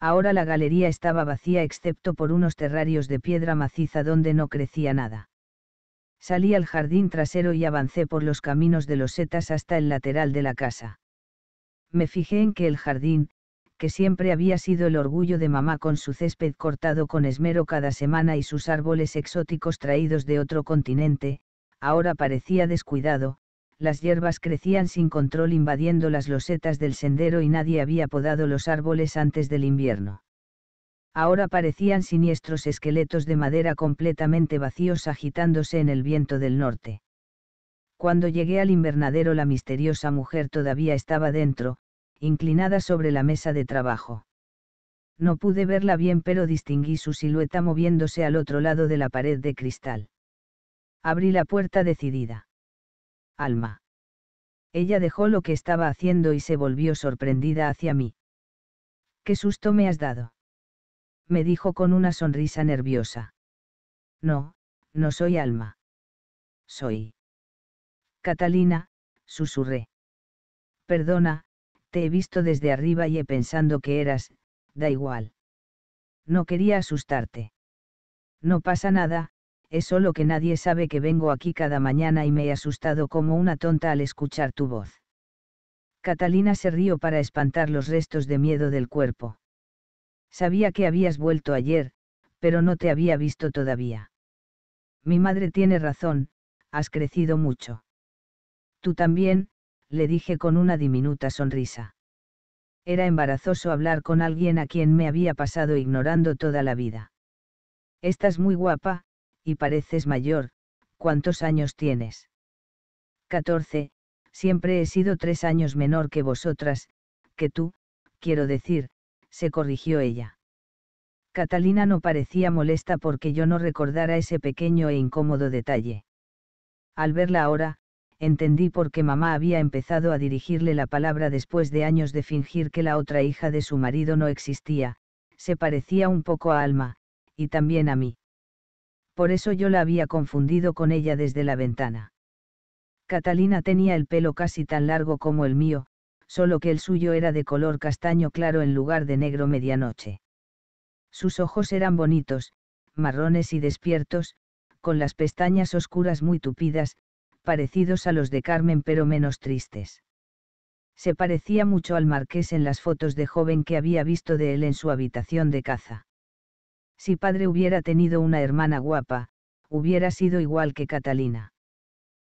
Ahora la galería estaba vacía excepto por unos terrarios de piedra maciza donde no crecía nada. Salí al jardín trasero y avancé por los caminos de los setas hasta el lateral de la casa me fijé en que el jardín, que siempre había sido el orgullo de mamá con su césped cortado con esmero cada semana y sus árboles exóticos traídos de otro continente, ahora parecía descuidado, las hierbas crecían sin control invadiendo las losetas del sendero y nadie había podado los árboles antes del invierno. Ahora parecían siniestros esqueletos de madera completamente vacíos agitándose en el viento del norte. Cuando llegué al invernadero la misteriosa mujer todavía estaba dentro, inclinada sobre la mesa de trabajo. No pude verla bien pero distinguí su silueta moviéndose al otro lado de la pared de cristal. Abrí la puerta decidida. Alma. Ella dejó lo que estaba haciendo y se volvió sorprendida hacia mí. ¿Qué susto me has dado? me dijo con una sonrisa nerviosa. No, no soy Alma. Soy. Catalina, susurré. Perdona, te he visto desde arriba y he pensando que eras, da igual. No quería asustarte. No pasa nada, es solo que nadie sabe que vengo aquí cada mañana y me he asustado como una tonta al escuchar tu voz. Catalina se rió para espantar los restos de miedo del cuerpo. Sabía que habías vuelto ayer, pero no te había visto todavía. Mi madre tiene razón, has crecido mucho. Tú también, le dije con una diminuta sonrisa. Era embarazoso hablar con alguien a quien me había pasado ignorando toda la vida. Estás muy guapa, y pareces mayor, ¿cuántos años tienes? 14, siempre he sido tres años menor que vosotras, que tú, quiero decir, se corrigió ella. Catalina no parecía molesta porque yo no recordara ese pequeño e incómodo detalle. Al verla ahora, entendí por qué mamá había empezado a dirigirle la palabra después de años de fingir que la otra hija de su marido no existía, se parecía un poco a Alma, y también a mí. Por eso yo la había confundido con ella desde la ventana. Catalina tenía el pelo casi tan largo como el mío, solo que el suyo era de color castaño claro en lugar de negro medianoche. Sus ojos eran bonitos, marrones y despiertos, con las pestañas oscuras muy tupidas, parecidos a los de Carmen pero menos tristes. Se parecía mucho al marqués en las fotos de joven que había visto de él en su habitación de caza. Si padre hubiera tenido una hermana guapa, hubiera sido igual que Catalina.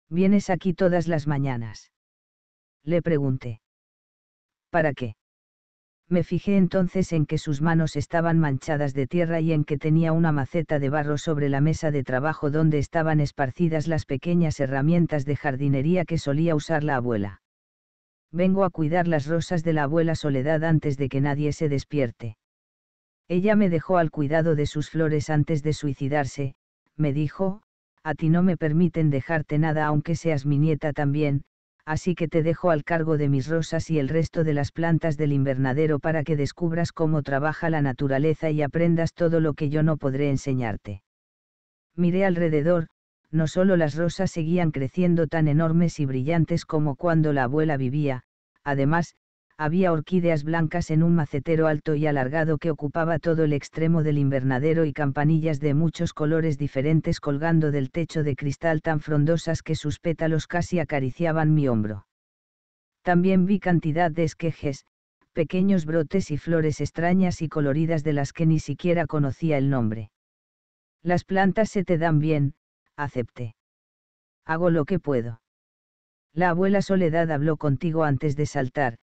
¿Vienes aquí todas las mañanas? Le pregunté. ¿Para qué? Me fijé entonces en que sus manos estaban manchadas de tierra y en que tenía una maceta de barro sobre la mesa de trabajo donde estaban esparcidas las pequeñas herramientas de jardinería que solía usar la abuela. Vengo a cuidar las rosas de la abuela Soledad antes de que nadie se despierte. Ella me dejó al cuidado de sus flores antes de suicidarse, me dijo, a ti no me permiten dejarte nada aunque seas mi nieta también, así que te dejo al cargo de mis rosas y el resto de las plantas del invernadero para que descubras cómo trabaja la naturaleza y aprendas todo lo que yo no podré enseñarte. Miré alrededor, no solo las rosas seguían creciendo tan enormes y brillantes como cuando la abuela vivía, además, había orquídeas blancas en un macetero alto y alargado que ocupaba todo el extremo del invernadero y campanillas de muchos colores diferentes colgando del techo de cristal tan frondosas que sus pétalos casi acariciaban mi hombro. También vi cantidad de esquejes, pequeños brotes y flores extrañas y coloridas de las que ni siquiera conocía el nombre. Las plantas se te dan bien, acepté. Hago lo que puedo. La abuela Soledad habló contigo antes de saltar,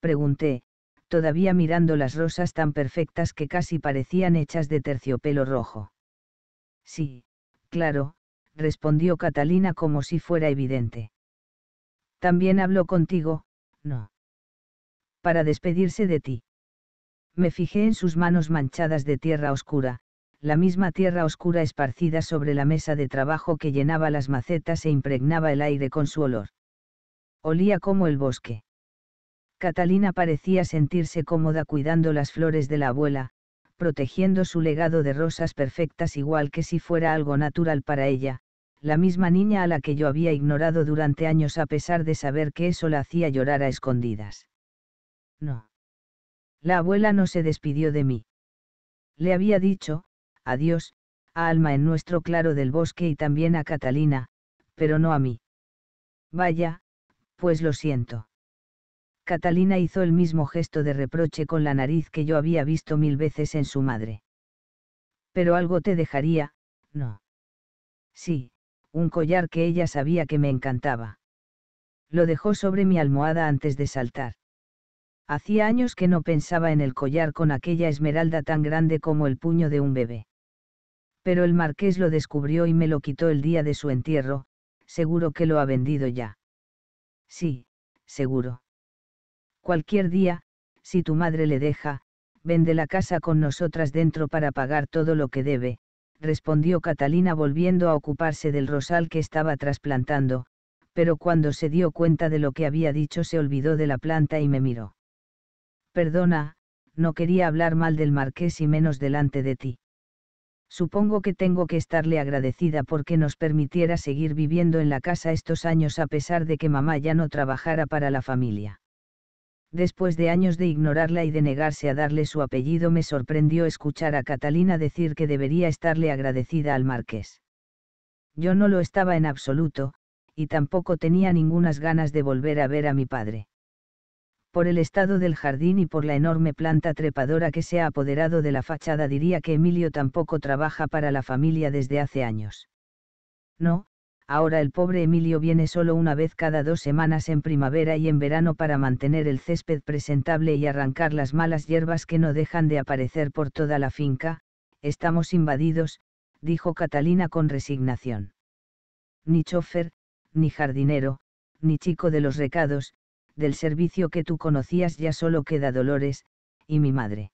pregunté, todavía mirando las rosas tan perfectas que casi parecían hechas de terciopelo rojo. Sí, claro, respondió Catalina como si fuera evidente. También habló contigo, no. Para despedirse de ti. Me fijé en sus manos manchadas de tierra oscura, la misma tierra oscura esparcida sobre la mesa de trabajo que llenaba las macetas e impregnaba el aire con su olor. Olía como el bosque. Catalina parecía sentirse cómoda cuidando las flores de la abuela, protegiendo su legado de rosas perfectas igual que si fuera algo natural para ella, la misma niña a la que yo había ignorado durante años a pesar de saber que eso la hacía llorar a escondidas. No. La abuela no se despidió de mí. Le había dicho, adiós, a Alma en nuestro claro del bosque y también a Catalina, pero no a mí. Vaya, pues lo siento. Catalina hizo el mismo gesto de reproche con la nariz que yo había visto mil veces en su madre. Pero algo te dejaría, no. Sí, un collar que ella sabía que me encantaba. Lo dejó sobre mi almohada antes de saltar. Hacía años que no pensaba en el collar con aquella esmeralda tan grande como el puño de un bebé. Pero el marqués lo descubrió y me lo quitó el día de su entierro, seguro que lo ha vendido ya. Sí, seguro. Cualquier día, si tu madre le deja, vende la casa con nosotras dentro para pagar todo lo que debe, respondió Catalina volviendo a ocuparse del rosal que estaba trasplantando, pero cuando se dio cuenta de lo que había dicho se olvidó de la planta y me miró. Perdona, no quería hablar mal del marqués y menos delante de ti. Supongo que tengo que estarle agradecida porque nos permitiera seguir viviendo en la casa estos años a pesar de que mamá ya no trabajara para la familia. Después de años de ignorarla y de negarse a darle su apellido me sorprendió escuchar a Catalina decir que debería estarle agradecida al marqués. Yo no lo estaba en absoluto, y tampoco tenía ningunas ganas de volver a ver a mi padre. Por el estado del jardín y por la enorme planta trepadora que se ha apoderado de la fachada diría que Emilio tampoco trabaja para la familia desde hace años. No, Ahora el pobre Emilio viene solo una vez cada dos semanas en primavera y en verano para mantener el césped presentable y arrancar las malas hierbas que no dejan de aparecer por toda la finca, estamos invadidos, dijo Catalina con resignación. Ni chofer, ni jardinero, ni chico de los recados, del servicio que tú conocías ya solo queda Dolores, y mi madre.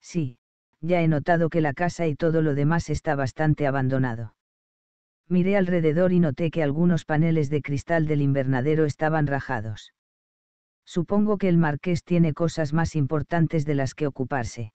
Sí, ya he notado que la casa y todo lo demás está bastante abandonado miré alrededor y noté que algunos paneles de cristal del invernadero estaban rajados. Supongo que el marqués tiene cosas más importantes de las que ocuparse.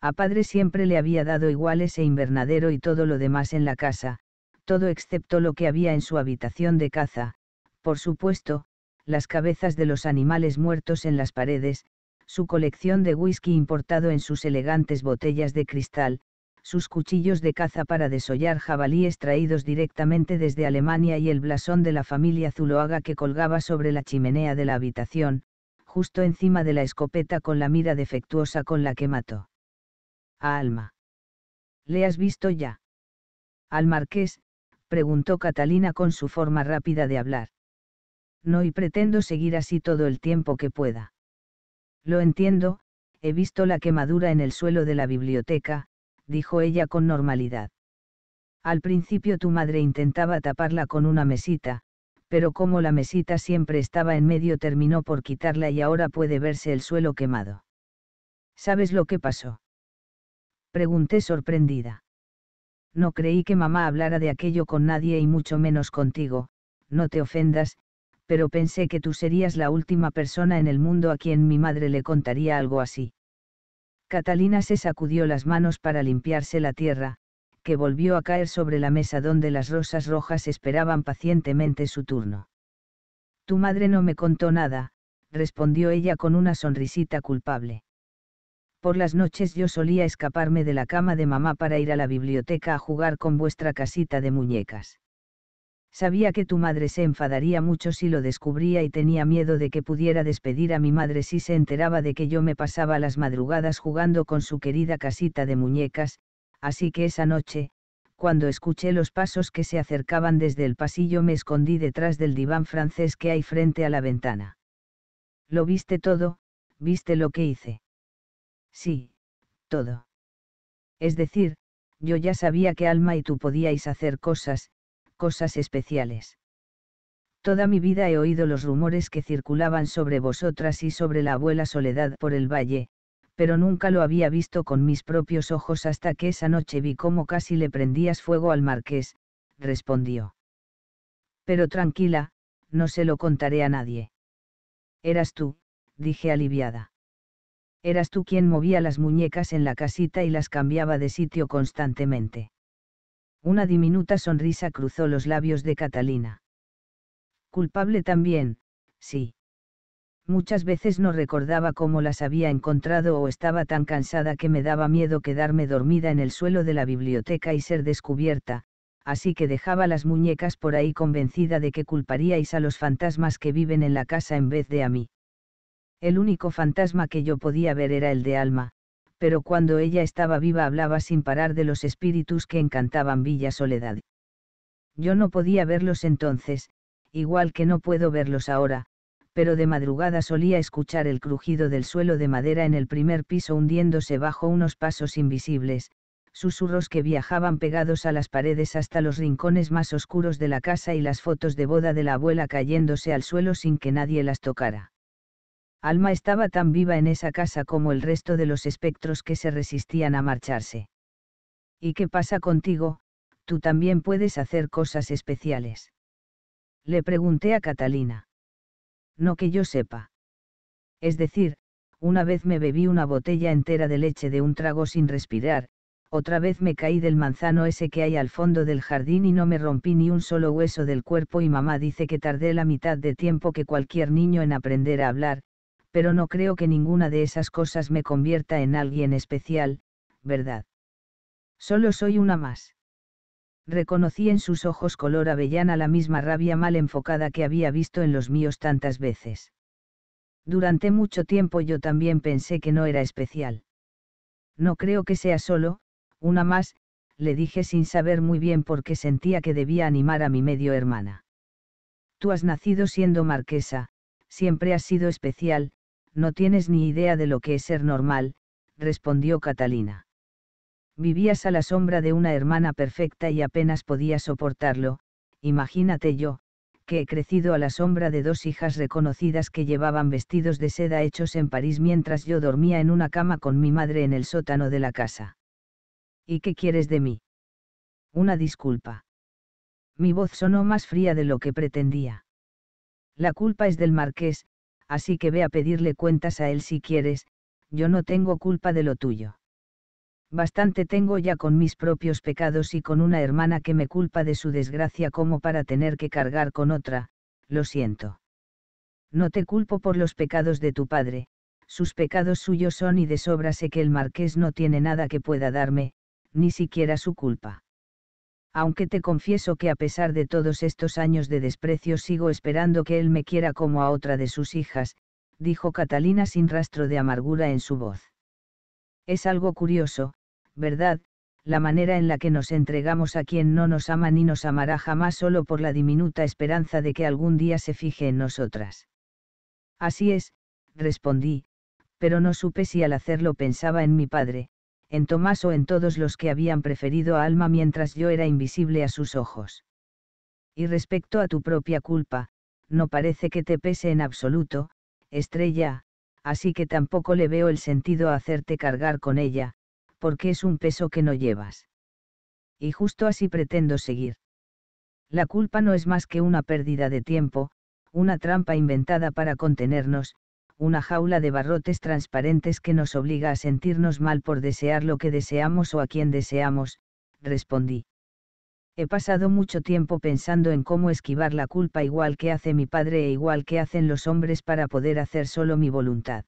A padre siempre le había dado igual ese invernadero y todo lo demás en la casa, todo excepto lo que había en su habitación de caza, por supuesto, las cabezas de los animales muertos en las paredes, su colección de whisky importado en sus elegantes botellas de cristal, sus cuchillos de caza para desollar jabalíes traídos directamente desde Alemania y el blasón de la familia Zuloaga que colgaba sobre la chimenea de la habitación, justo encima de la escopeta con la mira defectuosa con la que mató. A Alma. ¿Le has visto ya? Al marqués, preguntó Catalina con su forma rápida de hablar. No y pretendo seguir así todo el tiempo que pueda. Lo entiendo, he visto la quemadura en el suelo de la biblioteca, dijo ella con normalidad. Al principio tu madre intentaba taparla con una mesita, pero como la mesita siempre estaba en medio terminó por quitarla y ahora puede verse el suelo quemado. ¿Sabes lo que pasó? Pregunté sorprendida. No creí que mamá hablara de aquello con nadie y mucho menos contigo, no te ofendas, pero pensé que tú serías la última persona en el mundo a quien mi madre le contaría algo así. Catalina se sacudió las manos para limpiarse la tierra, que volvió a caer sobre la mesa donde las rosas rojas esperaban pacientemente su turno. Tu madre no me contó nada, respondió ella con una sonrisita culpable. Por las noches yo solía escaparme de la cama de mamá para ir a la biblioteca a jugar con vuestra casita de muñecas. Sabía que tu madre se enfadaría mucho si lo descubría y tenía miedo de que pudiera despedir a mi madre si se enteraba de que yo me pasaba las madrugadas jugando con su querida casita de muñecas, así que esa noche, cuando escuché los pasos que se acercaban desde el pasillo me escondí detrás del diván francés que hay frente a la ventana. ¿Lo viste todo? ¿Viste lo que hice? Sí, todo. Es decir, yo ya sabía que Alma y tú podíais hacer cosas, cosas especiales. Toda mi vida he oído los rumores que circulaban sobre vosotras y sobre la abuela Soledad por el valle, pero nunca lo había visto con mis propios ojos hasta que esa noche vi cómo casi le prendías fuego al marqués, respondió. Pero tranquila, no se lo contaré a nadie. Eras tú, dije aliviada. Eras tú quien movía las muñecas en la casita y las cambiaba de sitio constantemente. Una diminuta sonrisa cruzó los labios de Catalina. Culpable también, sí. Muchas veces no recordaba cómo las había encontrado o estaba tan cansada que me daba miedo quedarme dormida en el suelo de la biblioteca y ser descubierta, así que dejaba las muñecas por ahí convencida de que culparíais a los fantasmas que viven en la casa en vez de a mí. El único fantasma que yo podía ver era el de Alma, pero cuando ella estaba viva hablaba sin parar de los espíritus que encantaban Villa Soledad. Yo no podía verlos entonces, igual que no puedo verlos ahora, pero de madrugada solía escuchar el crujido del suelo de madera en el primer piso hundiéndose bajo unos pasos invisibles, susurros que viajaban pegados a las paredes hasta los rincones más oscuros de la casa y las fotos de boda de la abuela cayéndose al suelo sin que nadie las tocara. Alma estaba tan viva en esa casa como el resto de los espectros que se resistían a marcharse. ¿Y qué pasa contigo? Tú también puedes hacer cosas especiales. Le pregunté a Catalina. No que yo sepa. Es decir, una vez me bebí una botella entera de leche de un trago sin respirar, otra vez me caí del manzano ese que hay al fondo del jardín y no me rompí ni un solo hueso del cuerpo y mamá dice que tardé la mitad de tiempo que cualquier niño en aprender a hablar, pero no creo que ninguna de esas cosas me convierta en alguien especial, ¿verdad? Solo soy una más. Reconocí en sus ojos color avellana la misma rabia mal enfocada que había visto en los míos tantas veces. Durante mucho tiempo yo también pensé que no era especial. No creo que sea solo, una más, le dije sin saber muy bien por qué sentía que debía animar a mi medio hermana. Tú has nacido siendo marquesa, siempre has sido especial, no tienes ni idea de lo que es ser normal, respondió Catalina. Vivías a la sombra de una hermana perfecta y apenas podías soportarlo, imagínate yo, que he crecido a la sombra de dos hijas reconocidas que llevaban vestidos de seda hechos en París mientras yo dormía en una cama con mi madre en el sótano de la casa. ¿Y qué quieres de mí? Una disculpa. Mi voz sonó más fría de lo que pretendía. La culpa es del marqués, así que ve a pedirle cuentas a él si quieres, yo no tengo culpa de lo tuyo. Bastante tengo ya con mis propios pecados y con una hermana que me culpa de su desgracia como para tener que cargar con otra, lo siento. No te culpo por los pecados de tu padre, sus pecados suyos son y de sobra sé que el marqués no tiene nada que pueda darme, ni siquiera su culpa aunque te confieso que a pesar de todos estos años de desprecio sigo esperando que él me quiera como a otra de sus hijas, dijo Catalina sin rastro de amargura en su voz. Es algo curioso, ¿verdad? La manera en la que nos entregamos a quien no nos ama ni nos amará jamás solo por la diminuta esperanza de que algún día se fije en nosotras. Así es, respondí, pero no supe si al hacerlo pensaba en mi padre, en Tomás o en todos los que habían preferido a Alma mientras yo era invisible a sus ojos. Y respecto a tu propia culpa, no parece que te pese en absoluto, estrella, así que tampoco le veo el sentido a hacerte cargar con ella, porque es un peso que no llevas. Y justo así pretendo seguir. La culpa no es más que una pérdida de tiempo, una trampa inventada para contenernos, una jaula de barrotes transparentes que nos obliga a sentirnos mal por desear lo que deseamos o a quien deseamos, respondí. He pasado mucho tiempo pensando en cómo esquivar la culpa igual que hace mi padre e igual que hacen los hombres para poder hacer solo mi voluntad.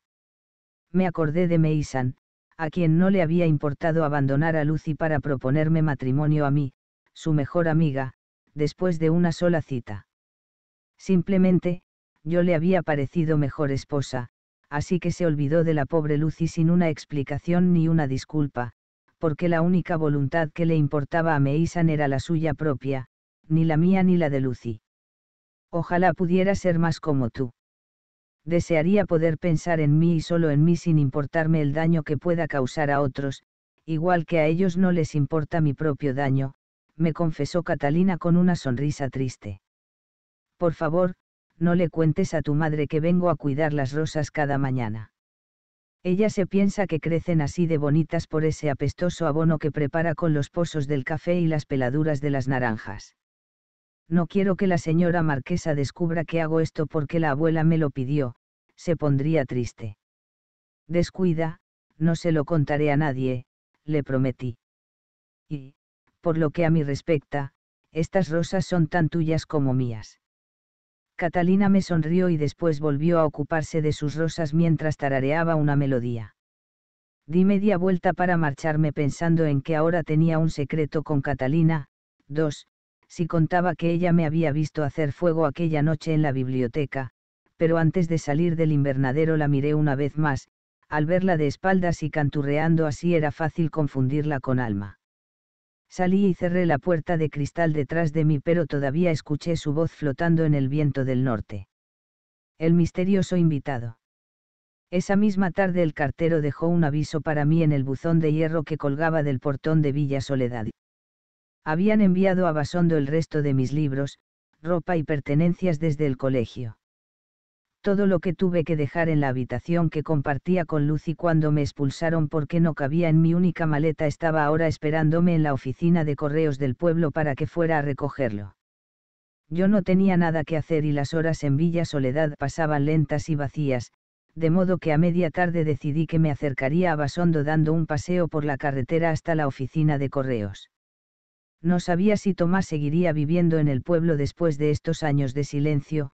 Me acordé de Meisan, a quien no le había importado abandonar a Lucy para proponerme matrimonio a mí, su mejor amiga, después de una sola cita. Simplemente, yo le había parecido mejor esposa, así que se olvidó de la pobre Lucy sin una explicación ni una disculpa, porque la única voluntad que le importaba a Meisan era la suya propia, ni la mía ni la de Lucy. Ojalá pudiera ser más como tú. Desearía poder pensar en mí y solo en mí sin importarme el daño que pueda causar a otros, igual que a ellos no les importa mi propio daño, me confesó Catalina con una sonrisa triste. Por favor, no le cuentes a tu madre que vengo a cuidar las rosas cada mañana. Ella se piensa que crecen así de bonitas por ese apestoso abono que prepara con los pozos del café y las peladuras de las naranjas. No quiero que la señora marquesa descubra que hago esto porque la abuela me lo pidió, se pondría triste. Descuida, no se lo contaré a nadie, le prometí. Y, por lo que a mí respecta, estas rosas son tan tuyas como mías. Catalina me sonrió y después volvió a ocuparse de sus rosas mientras tarareaba una melodía. Di media vuelta para marcharme pensando en que ahora tenía un secreto con Catalina, dos, si contaba que ella me había visto hacer fuego aquella noche en la biblioteca, pero antes de salir del invernadero la miré una vez más, al verla de espaldas y canturreando así era fácil confundirla con Alma. Salí y cerré la puerta de cristal detrás de mí, pero todavía escuché su voz flotando en el viento del norte. El misterioso invitado. Esa misma tarde el cartero dejó un aviso para mí en el buzón de hierro que colgaba del portón de Villa Soledad. Habían enviado a Basondo el resto de mis libros, ropa y pertenencias desde el colegio todo lo que tuve que dejar en la habitación que compartía con Lucy cuando me expulsaron porque no cabía en mi única maleta estaba ahora esperándome en la oficina de correos del pueblo para que fuera a recogerlo. Yo no tenía nada que hacer y las horas en Villa Soledad pasaban lentas y vacías, de modo que a media tarde decidí que me acercaría a Basondo dando un paseo por la carretera hasta la oficina de correos. No sabía si Tomás seguiría viviendo en el pueblo después de estos años de silencio,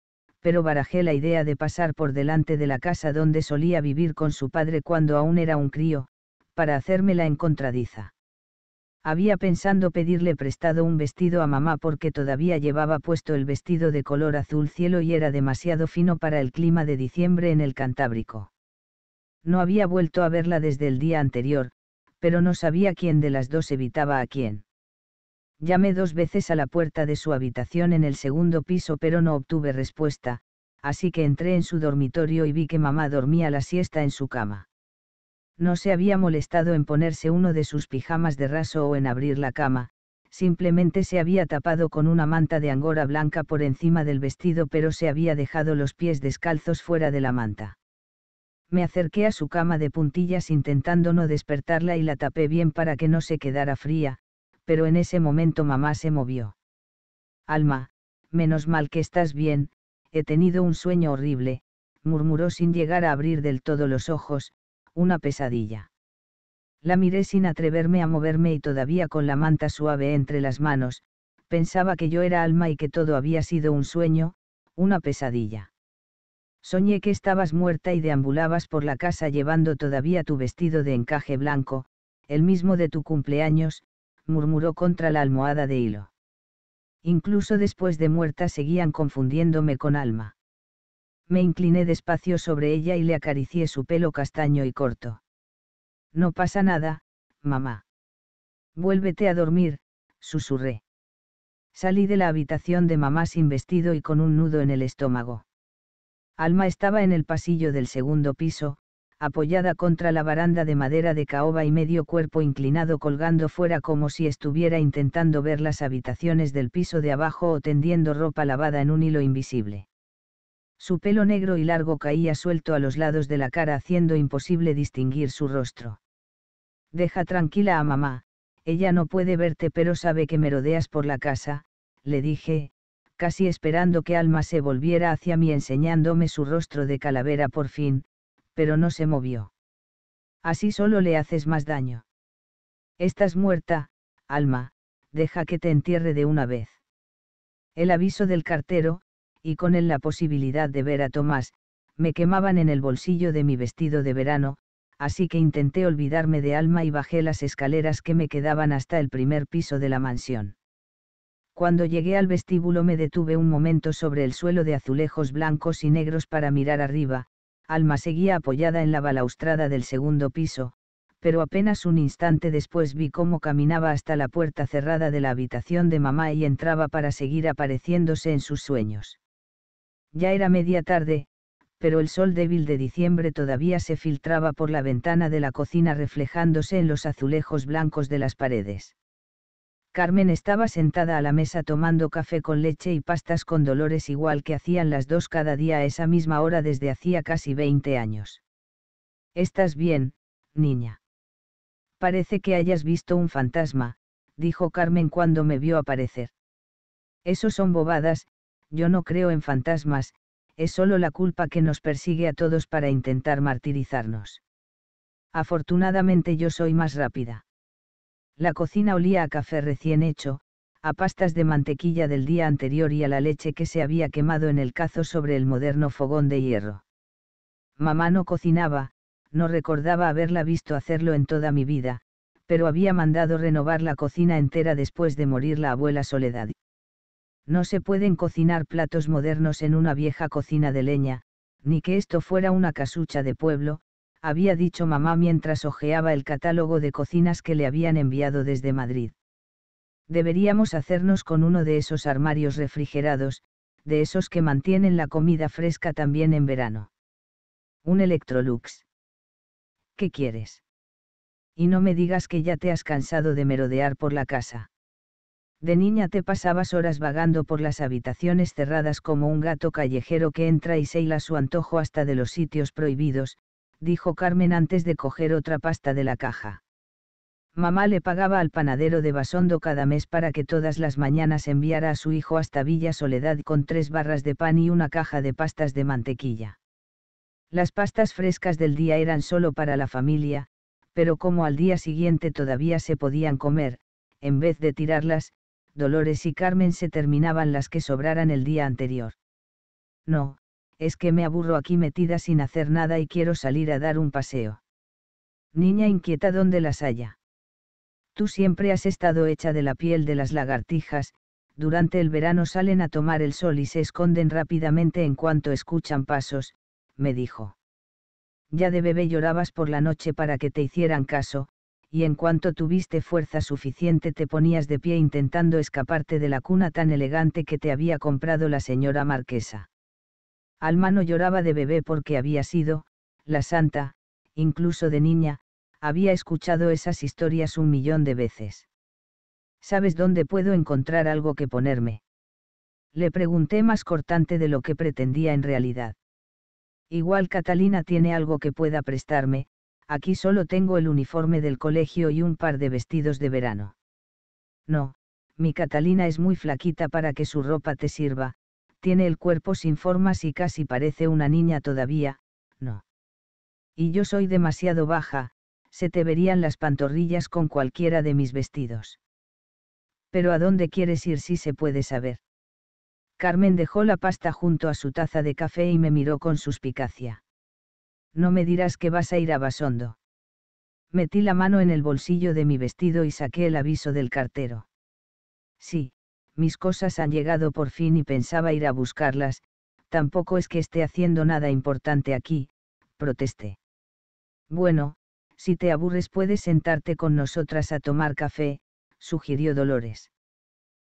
pero barajé la idea de pasar por delante de la casa donde solía vivir con su padre cuando aún era un crío, para hacérmela la encontradiza. Había pensando pedirle prestado un vestido a mamá porque todavía llevaba puesto el vestido de color azul cielo y era demasiado fino para el clima de diciembre en el Cantábrico. No había vuelto a verla desde el día anterior, pero no sabía quién de las dos evitaba a quién. Llamé dos veces a la puerta de su habitación en el segundo piso pero no obtuve respuesta, así que entré en su dormitorio y vi que mamá dormía la siesta en su cama. No se había molestado en ponerse uno de sus pijamas de raso o en abrir la cama, simplemente se había tapado con una manta de angora blanca por encima del vestido pero se había dejado los pies descalzos fuera de la manta. Me acerqué a su cama de puntillas intentando no despertarla y la tapé bien para que no se quedara fría, pero en ese momento mamá se movió. Alma, menos mal que estás bien, he tenido un sueño horrible, murmuró sin llegar a abrir del todo los ojos, una pesadilla. La miré sin atreverme a moverme y todavía con la manta suave entre las manos, pensaba que yo era alma y que todo había sido un sueño, una pesadilla. Soñé que estabas muerta y deambulabas por la casa llevando todavía tu vestido de encaje blanco, el mismo de tu cumpleaños, murmuró contra la almohada de hilo. Incluso después de muerta seguían confundiéndome con alma. Me incliné despacio sobre ella y le acaricié su pelo castaño y corto. No pasa nada, mamá. Vuélvete a dormir, susurré. Salí de la habitación de mamá sin vestido y con un nudo en el estómago. Alma estaba en el pasillo del segundo piso, apoyada contra la baranda de madera de caoba y medio cuerpo inclinado colgando fuera como si estuviera intentando ver las habitaciones del piso de abajo o tendiendo ropa lavada en un hilo invisible. Su pelo negro y largo caía suelto a los lados de la cara haciendo imposible distinguir su rostro. Deja tranquila a mamá, ella no puede verte pero sabe que merodeas por la casa, le dije, casi esperando que Alma se volviera hacia mí enseñándome su rostro de calavera por fin, pero no se movió. Así solo le haces más daño. Estás muerta, alma, deja que te entierre de una vez. El aviso del cartero, y con él la posibilidad de ver a Tomás, me quemaban en el bolsillo de mi vestido de verano, así que intenté olvidarme de alma y bajé las escaleras que me quedaban hasta el primer piso de la mansión. Cuando llegué al vestíbulo me detuve un momento sobre el suelo de azulejos blancos y negros para mirar arriba, Alma seguía apoyada en la balaustrada del segundo piso, pero apenas un instante después vi cómo caminaba hasta la puerta cerrada de la habitación de mamá y entraba para seguir apareciéndose en sus sueños. Ya era media tarde, pero el sol débil de diciembre todavía se filtraba por la ventana de la cocina reflejándose en los azulejos blancos de las paredes. Carmen estaba sentada a la mesa tomando café con leche y pastas con dolores igual que hacían las dos cada día a esa misma hora desde hacía casi 20 años. ¿Estás bien, niña? Parece que hayas visto un fantasma, dijo Carmen cuando me vio aparecer. Eso son bobadas, yo no creo en fantasmas, es solo la culpa que nos persigue a todos para intentar martirizarnos. Afortunadamente yo soy más rápida. La cocina olía a café recién hecho, a pastas de mantequilla del día anterior y a la leche que se había quemado en el cazo sobre el moderno fogón de hierro. Mamá no cocinaba, no recordaba haberla visto hacerlo en toda mi vida, pero había mandado renovar la cocina entera después de morir la abuela Soledad. No se pueden cocinar platos modernos en una vieja cocina de leña, ni que esto fuera una casucha de pueblo, había dicho mamá mientras hojeaba el catálogo de cocinas que le habían enviado desde Madrid. Deberíamos hacernos con uno de esos armarios refrigerados, de esos que mantienen la comida fresca también en verano. Un Electrolux. ¿Qué quieres? Y no me digas que ya te has cansado de merodear por la casa. De niña te pasabas horas vagando por las habitaciones cerradas como un gato callejero que entra y se su antojo hasta de los sitios prohibidos, dijo Carmen antes de coger otra pasta de la caja. Mamá le pagaba al panadero de Basondo cada mes para que todas las mañanas enviara a su hijo hasta Villa Soledad con tres barras de pan y una caja de pastas de mantequilla. Las pastas frescas del día eran solo para la familia, pero como al día siguiente todavía se podían comer, en vez de tirarlas, Dolores y Carmen se terminaban las que sobraran el día anterior. No, es que me aburro aquí metida sin hacer nada y quiero salir a dar un paseo. Niña inquieta donde las haya. Tú siempre has estado hecha de la piel de las lagartijas, durante el verano salen a tomar el sol y se esconden rápidamente en cuanto escuchan pasos, me dijo. Ya de bebé llorabas por la noche para que te hicieran caso, y en cuanto tuviste fuerza suficiente te ponías de pie intentando escaparte de la cuna tan elegante que te había comprado la señora marquesa no lloraba de bebé porque había sido, la santa, incluso de niña, había escuchado esas historias un millón de veces. ¿Sabes dónde puedo encontrar algo que ponerme? Le pregunté más cortante de lo que pretendía en realidad. Igual Catalina tiene algo que pueda prestarme, aquí solo tengo el uniforme del colegio y un par de vestidos de verano. No, mi Catalina es muy flaquita para que su ropa te sirva, tiene el cuerpo sin formas y casi parece una niña todavía, no. Y yo soy demasiado baja, se te verían las pantorrillas con cualquiera de mis vestidos. Pero ¿a dónde quieres ir si se puede saber? Carmen dejó la pasta junto a su taza de café y me miró con suspicacia. No me dirás que vas a ir a Basondo. Metí la mano en el bolsillo de mi vestido y saqué el aviso del cartero. Sí, mis cosas han llegado por fin y pensaba ir a buscarlas, tampoco es que esté haciendo nada importante aquí, protesté. Bueno, si te aburres puedes sentarte con nosotras a tomar café, sugirió Dolores.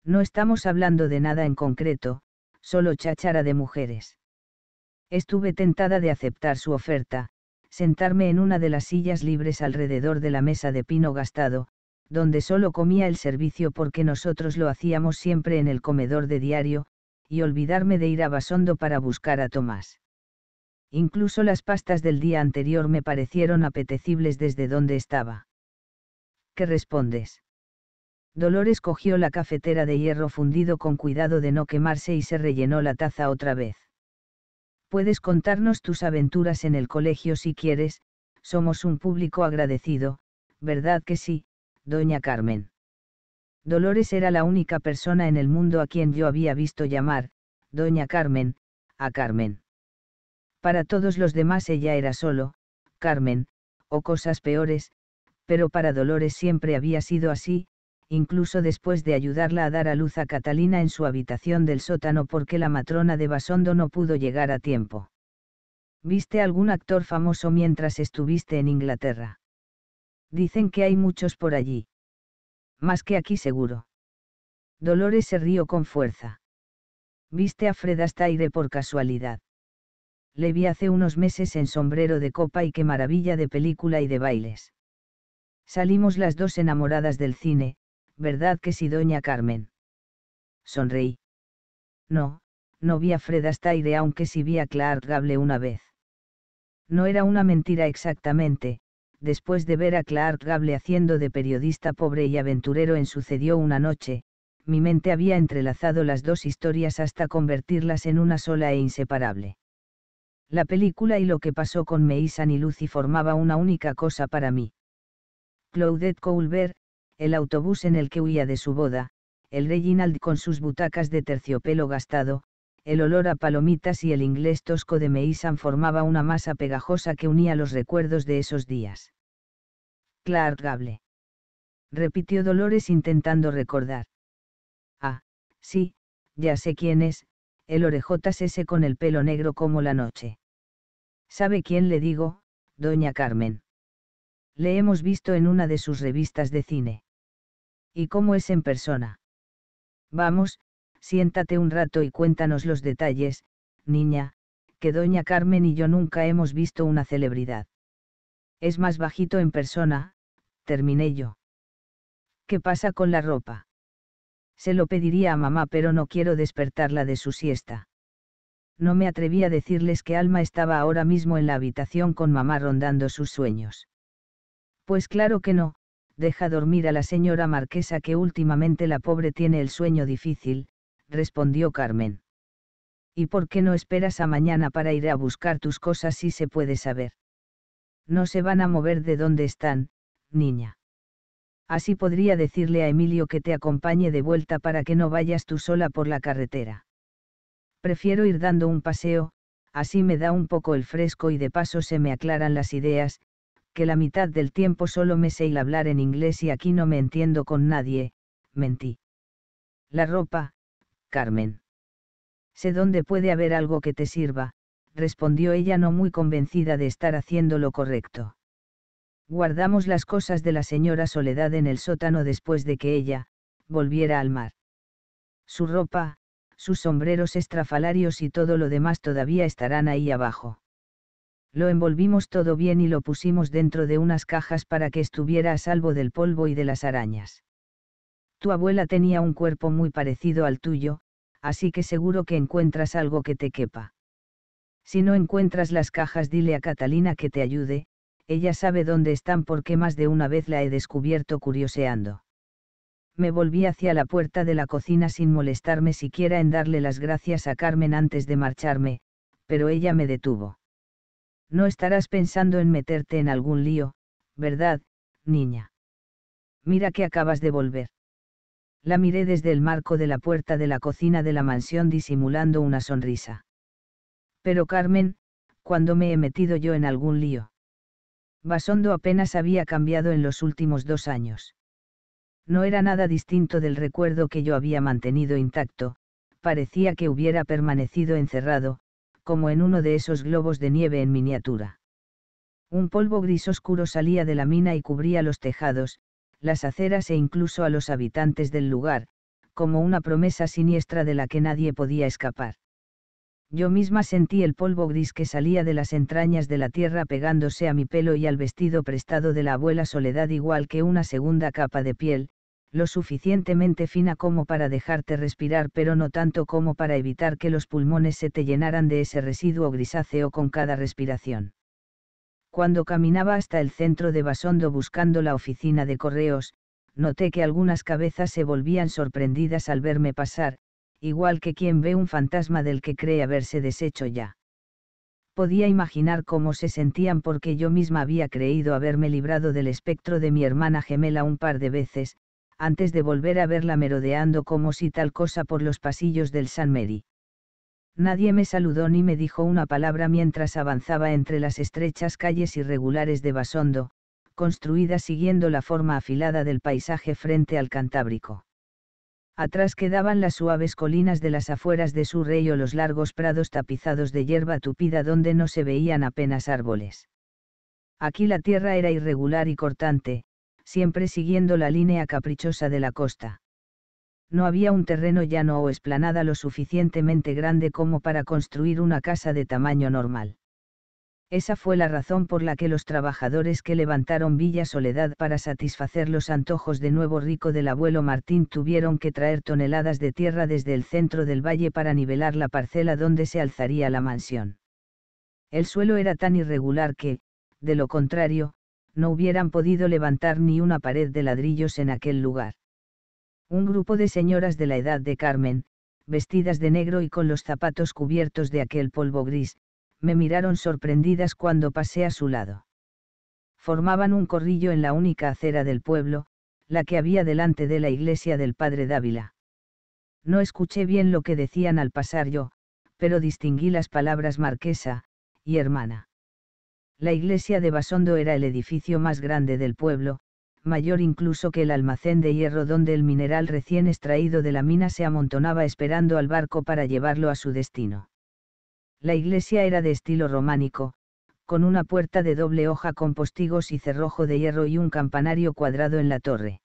No estamos hablando de nada en concreto, solo cháchara de mujeres. Estuve tentada de aceptar su oferta, sentarme en una de las sillas libres alrededor de la mesa de pino gastado, donde solo comía el servicio porque nosotros lo hacíamos siempre en el comedor de diario, y olvidarme de ir a Basondo para buscar a Tomás. Incluso las pastas del día anterior me parecieron apetecibles desde donde estaba. ¿Qué respondes? Dolores cogió la cafetera de hierro fundido con cuidado de no quemarse y se rellenó la taza otra vez. Puedes contarnos tus aventuras en el colegio si quieres, somos un público agradecido, ¿verdad que sí? doña Carmen. Dolores era la única persona en el mundo a quien yo había visto llamar, doña Carmen, a Carmen. Para todos los demás ella era solo, Carmen, o cosas peores, pero para Dolores siempre había sido así, incluso después de ayudarla a dar a luz a Catalina en su habitación del sótano porque la matrona de Basondo no pudo llegar a tiempo. ¿Viste algún actor famoso mientras estuviste en Inglaterra? Dicen que hay muchos por allí. Más que aquí seguro. Dolores se rió con fuerza. Viste a Fred Astaire por casualidad. Le vi hace unos meses en sombrero de copa y qué maravilla de película y de bailes. Salimos las dos enamoradas del cine, ¿verdad que sí, doña Carmen? Sonreí. No, no vi a Fred Astaire aunque sí vi a Clark Gable una vez. No era una mentira exactamente, después de ver a Clark Gable haciendo de periodista pobre y aventurero en Sucedió una noche, mi mente había entrelazado las dos historias hasta convertirlas en una sola e inseparable. La película y lo que pasó con Meisan y Lucy formaba una única cosa para mí. Claudette Colbert, el autobús en el que huía de su boda, el Reginald con sus butacas de terciopelo gastado, el olor a palomitas y el inglés tosco de Meisan formaba una masa pegajosa que unía los recuerdos de esos días. Clark Gable. Repitió Dolores intentando recordar. Ah, sí, ya sé quién es, el orejotas ese con el pelo negro como la noche. ¿Sabe quién le digo? Doña Carmen. Le hemos visto en una de sus revistas de cine. ¿Y cómo es en persona? Vamos, siéntate un rato y cuéntanos los detalles, niña, que doña Carmen y yo nunca hemos visto una celebridad. Es más bajito en persona, terminé yo. ¿Qué pasa con la ropa? Se lo pediría a mamá, pero no quiero despertarla de su siesta. No me atreví a decirles que Alma estaba ahora mismo en la habitación con mamá rondando sus sueños. Pues claro que no, deja dormir a la señora marquesa que últimamente la pobre tiene el sueño difícil, respondió Carmen. ¿Y por qué no esperas a mañana para ir a buscar tus cosas si se puede saber? No se van a mover de donde están, niña. Así podría decirle a Emilio que te acompañe de vuelta para que no vayas tú sola por la carretera. Prefiero ir dando un paseo, así me da un poco el fresco y de paso se me aclaran las ideas, que la mitad del tiempo solo me sé hablar en inglés y aquí no me entiendo con nadie, mentí. La ropa, Carmen. Sé dónde puede haber algo que te sirva, respondió ella no muy convencida de estar haciendo lo correcto. Guardamos las cosas de la señora Soledad en el sótano después de que ella, volviera al mar. Su ropa, sus sombreros estrafalarios y todo lo demás todavía estarán ahí abajo. Lo envolvimos todo bien y lo pusimos dentro de unas cajas para que estuviera a salvo del polvo y de las arañas. Tu abuela tenía un cuerpo muy parecido al tuyo, así que seguro que encuentras algo que te quepa. Si no encuentras las cajas, dile a Catalina que te ayude, ella sabe dónde están porque más de una vez la he descubierto curioseando. Me volví hacia la puerta de la cocina sin molestarme siquiera en darle las gracias a Carmen antes de marcharme, pero ella me detuvo. No estarás pensando en meterte en algún lío, ¿verdad, niña? Mira que acabas de volver la miré desde el marco de la puerta de la cocina de la mansión disimulando una sonrisa. Pero Carmen, cuando me he metido yo en algún lío. Basondo apenas había cambiado en los últimos dos años. No era nada distinto del recuerdo que yo había mantenido intacto, parecía que hubiera permanecido encerrado, como en uno de esos globos de nieve en miniatura. Un polvo gris oscuro salía de la mina y cubría los tejados, las aceras e incluso a los habitantes del lugar, como una promesa siniestra de la que nadie podía escapar. Yo misma sentí el polvo gris que salía de las entrañas de la tierra pegándose a mi pelo y al vestido prestado de la abuela Soledad igual que una segunda capa de piel, lo suficientemente fina como para dejarte respirar pero no tanto como para evitar que los pulmones se te llenaran de ese residuo grisáceo con cada respiración. Cuando caminaba hasta el centro de Basondo buscando la oficina de correos, noté que algunas cabezas se volvían sorprendidas al verme pasar, igual que quien ve un fantasma del que cree haberse deshecho ya. Podía imaginar cómo se sentían porque yo misma había creído haberme librado del espectro de mi hermana gemela un par de veces, antes de volver a verla merodeando como si tal cosa por los pasillos del San Mary. Nadie me saludó ni me dijo una palabra mientras avanzaba entre las estrechas calles irregulares de Basondo, construidas siguiendo la forma afilada del paisaje frente al Cantábrico. Atrás quedaban las suaves colinas de las afueras de su rey o los largos prados tapizados de hierba tupida donde no se veían apenas árboles. Aquí la tierra era irregular y cortante, siempre siguiendo la línea caprichosa de la costa no había un terreno llano o esplanada lo suficientemente grande como para construir una casa de tamaño normal. Esa fue la razón por la que los trabajadores que levantaron Villa Soledad para satisfacer los antojos de nuevo rico del abuelo Martín tuvieron que traer toneladas de tierra desde el centro del valle para nivelar la parcela donde se alzaría la mansión. El suelo era tan irregular que, de lo contrario, no hubieran podido levantar ni una pared de ladrillos en aquel lugar un grupo de señoras de la edad de Carmen, vestidas de negro y con los zapatos cubiertos de aquel polvo gris, me miraron sorprendidas cuando pasé a su lado. Formaban un corrillo en la única acera del pueblo, la que había delante de la iglesia del padre Dávila. No escuché bien lo que decían al pasar yo, pero distinguí las palabras marquesa y hermana. La iglesia de Basondo era el edificio más grande del pueblo, mayor incluso que el almacén de hierro donde el mineral recién extraído de la mina se amontonaba esperando al barco para llevarlo a su destino. La iglesia era de estilo románico, con una puerta de doble hoja con postigos y cerrojo de hierro y un campanario cuadrado en la torre.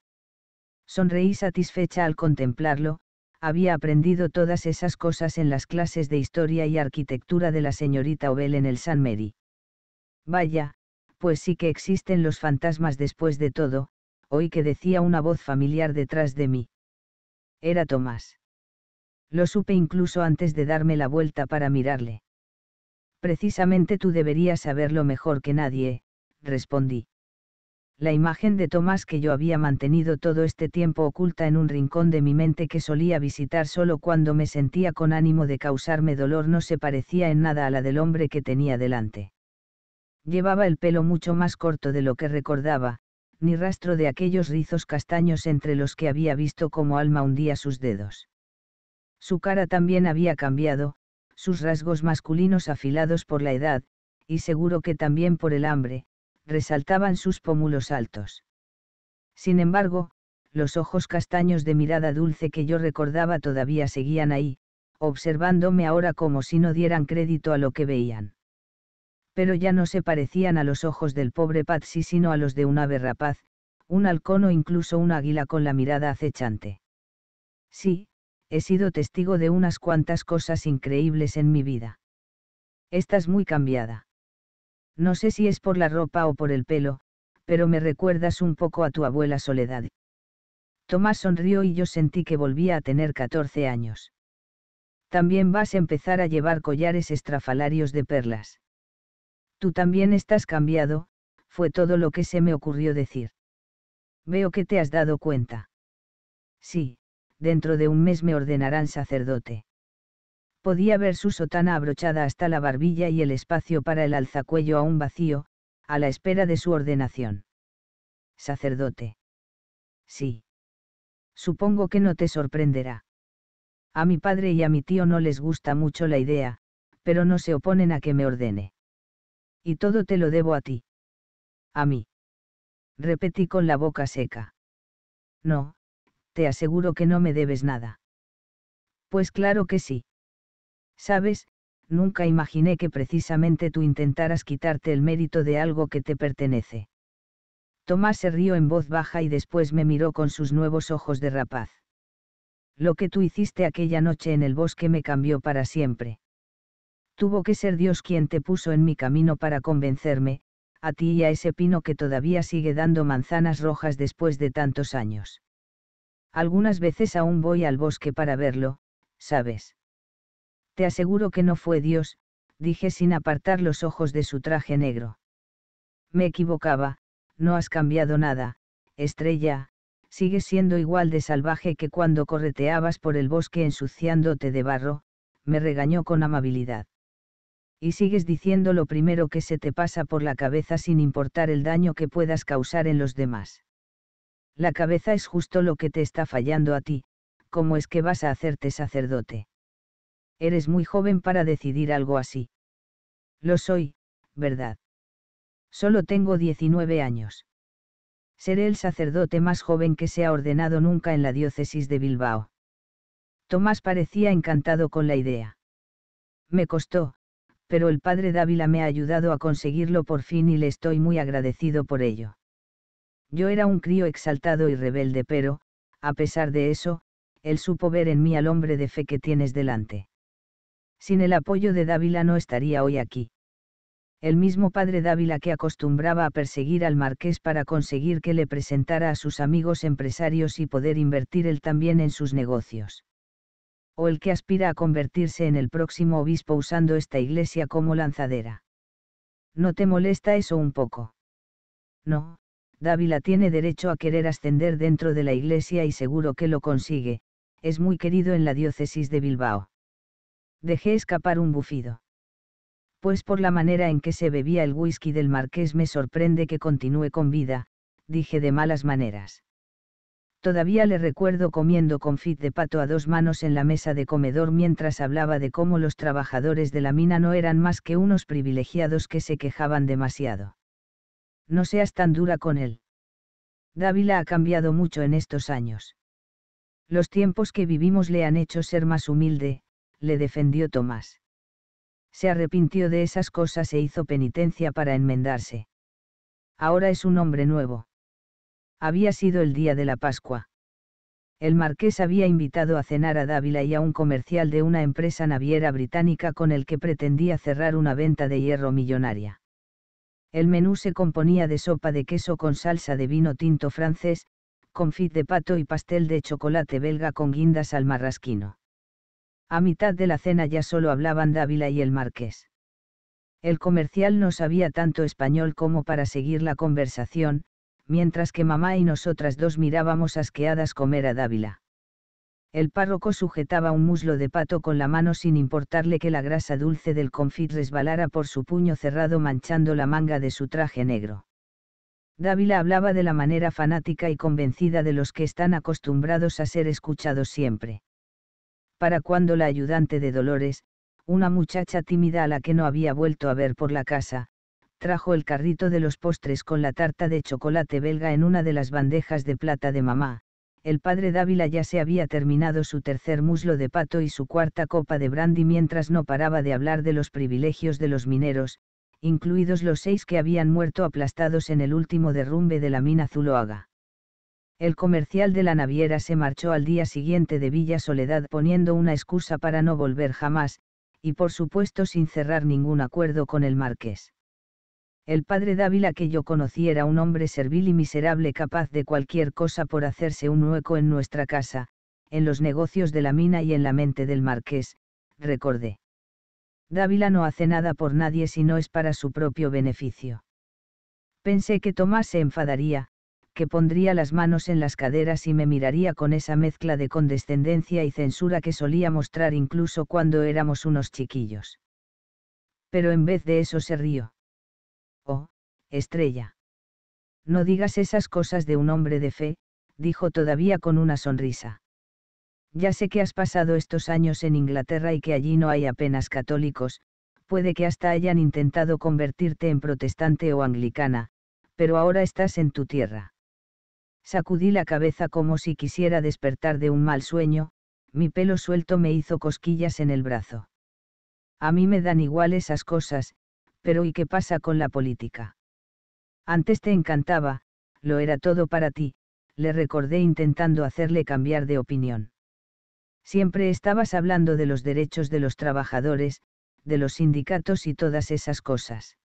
Sonreí satisfecha al contemplarlo, había aprendido todas esas cosas en las clases de historia y arquitectura de la señorita Obel en el San Mary. Vaya, pues sí que existen los fantasmas después de todo, oí que decía una voz familiar detrás de mí. Era Tomás. Lo supe incluso antes de darme la vuelta para mirarle. Precisamente tú deberías saberlo mejor que nadie, respondí. La imagen de Tomás que yo había mantenido todo este tiempo oculta en un rincón de mi mente que solía visitar solo cuando me sentía con ánimo de causarme dolor no se parecía en nada a la del hombre que tenía delante. Llevaba el pelo mucho más corto de lo que recordaba, ni rastro de aquellos rizos castaños entre los que había visto como Alma hundía sus dedos. Su cara también había cambiado, sus rasgos masculinos afilados por la edad, y seguro que también por el hambre, resaltaban sus pómulos altos. Sin embargo, los ojos castaños de mirada dulce que yo recordaba todavía seguían ahí, observándome ahora como si no dieran crédito a lo que veían pero ya no se parecían a los ojos del pobre Patsy sino a los de un ave rapaz, un halcón o incluso un águila con la mirada acechante. Sí, he sido testigo de unas cuantas cosas increíbles en mi vida. Estás muy cambiada. No sé si es por la ropa o por el pelo, pero me recuerdas un poco a tu abuela Soledad. Tomás sonrió y yo sentí que volvía a tener 14 años. También vas a empezar a llevar collares estrafalarios de perlas. Tú también estás cambiado, fue todo lo que se me ocurrió decir. Veo que te has dado cuenta. Sí, dentro de un mes me ordenarán sacerdote. Podía ver su sotana abrochada hasta la barbilla y el espacio para el alzacuello aún vacío, a la espera de su ordenación. Sacerdote. Sí. Supongo que no te sorprenderá. A mi padre y a mi tío no les gusta mucho la idea, pero no se oponen a que me ordene y todo te lo debo a ti. A mí. Repetí con la boca seca. No, te aseguro que no me debes nada. Pues claro que sí. Sabes, nunca imaginé que precisamente tú intentaras quitarte el mérito de algo que te pertenece. Tomás se rió en voz baja y después me miró con sus nuevos ojos de rapaz. Lo que tú hiciste aquella noche en el bosque me cambió para siempre. Tuvo que ser Dios quien te puso en mi camino para convencerme, a ti y a ese pino que todavía sigue dando manzanas rojas después de tantos años. Algunas veces aún voy al bosque para verlo, ¿sabes? Te aseguro que no fue Dios, dije sin apartar los ojos de su traje negro. Me equivocaba, no has cambiado nada, estrella, sigues siendo igual de salvaje que cuando correteabas por el bosque ensuciándote de barro, me regañó con amabilidad y sigues diciendo lo primero que se te pasa por la cabeza sin importar el daño que puedas causar en los demás. La cabeza es justo lo que te está fallando a ti, ¿cómo es que vas a hacerte sacerdote? Eres muy joven para decidir algo así. Lo soy, ¿verdad? Solo tengo 19 años. Seré el sacerdote más joven que se ha ordenado nunca en la diócesis de Bilbao. Tomás parecía encantado con la idea. Me costó, pero el padre Dávila me ha ayudado a conseguirlo por fin y le estoy muy agradecido por ello. Yo era un crío exaltado y rebelde, pero, a pesar de eso, él supo ver en mí al hombre de fe que tienes delante. Sin el apoyo de Dávila no estaría hoy aquí. El mismo padre Dávila que acostumbraba a perseguir al marqués para conseguir que le presentara a sus amigos empresarios y poder invertir él también en sus negocios o el que aspira a convertirse en el próximo obispo usando esta iglesia como lanzadera. ¿No te molesta eso un poco? No, Dávila tiene derecho a querer ascender dentro de la iglesia y seguro que lo consigue, es muy querido en la diócesis de Bilbao. Dejé escapar un bufido. Pues por la manera en que se bebía el whisky del marqués me sorprende que continúe con vida, dije de malas maneras. Todavía le recuerdo comiendo confit de pato a dos manos en la mesa de comedor mientras hablaba de cómo los trabajadores de la mina no eran más que unos privilegiados que se quejaban demasiado. No seas tan dura con él. Dávila ha cambiado mucho en estos años. Los tiempos que vivimos le han hecho ser más humilde, le defendió Tomás. Se arrepintió de esas cosas e hizo penitencia para enmendarse. Ahora es un hombre nuevo. Había sido el día de la Pascua. El marqués había invitado a cenar a Dávila y a un comercial de una empresa naviera británica con el que pretendía cerrar una venta de hierro millonaria. El menú se componía de sopa de queso con salsa de vino tinto francés, confit de pato y pastel de chocolate belga con guindas al marrasquino. A mitad de la cena ya solo hablaban Dávila y el marqués. El comercial no sabía tanto español como para seguir la conversación, mientras que mamá y nosotras dos mirábamos asqueadas comer a Dávila. El párroco sujetaba un muslo de pato con la mano sin importarle que la grasa dulce del confit resbalara por su puño cerrado manchando la manga de su traje negro. Dávila hablaba de la manera fanática y convencida de los que están acostumbrados a ser escuchados siempre. Para cuando la ayudante de Dolores, una muchacha tímida a la que no había vuelto a ver por la casa, trajo el carrito de los postres con la tarta de chocolate belga en una de las bandejas de plata de mamá. El padre Dávila ya se había terminado su tercer muslo de pato y su cuarta copa de brandy mientras no paraba de hablar de los privilegios de los mineros, incluidos los seis que habían muerto aplastados en el último derrumbe de la mina Zuloaga. El comercial de la naviera se marchó al día siguiente de Villa Soledad poniendo una excusa para no volver jamás, y por supuesto sin cerrar ningún acuerdo con el marqués. El padre Dávila que yo conocí era un hombre servil y miserable capaz de cualquier cosa por hacerse un hueco en nuestra casa, en los negocios de la mina y en la mente del marqués, recordé. Dávila no hace nada por nadie si no es para su propio beneficio. Pensé que Tomás se enfadaría, que pondría las manos en las caderas y me miraría con esa mezcla de condescendencia y censura que solía mostrar incluso cuando éramos unos chiquillos. Pero en vez de eso se rió Oh, estrella. No digas esas cosas de un hombre de fe, dijo todavía con una sonrisa. Ya sé que has pasado estos años en Inglaterra y que allí no hay apenas católicos, puede que hasta hayan intentado convertirte en protestante o anglicana, pero ahora estás en tu tierra. Sacudí la cabeza como si quisiera despertar de un mal sueño, mi pelo suelto me hizo cosquillas en el brazo. A mí me dan igual esas cosas, pero ¿y qué pasa con la política? Antes te encantaba, lo era todo para ti, le recordé intentando hacerle cambiar de opinión. Siempre estabas hablando de los derechos de los trabajadores, de los sindicatos y todas esas cosas.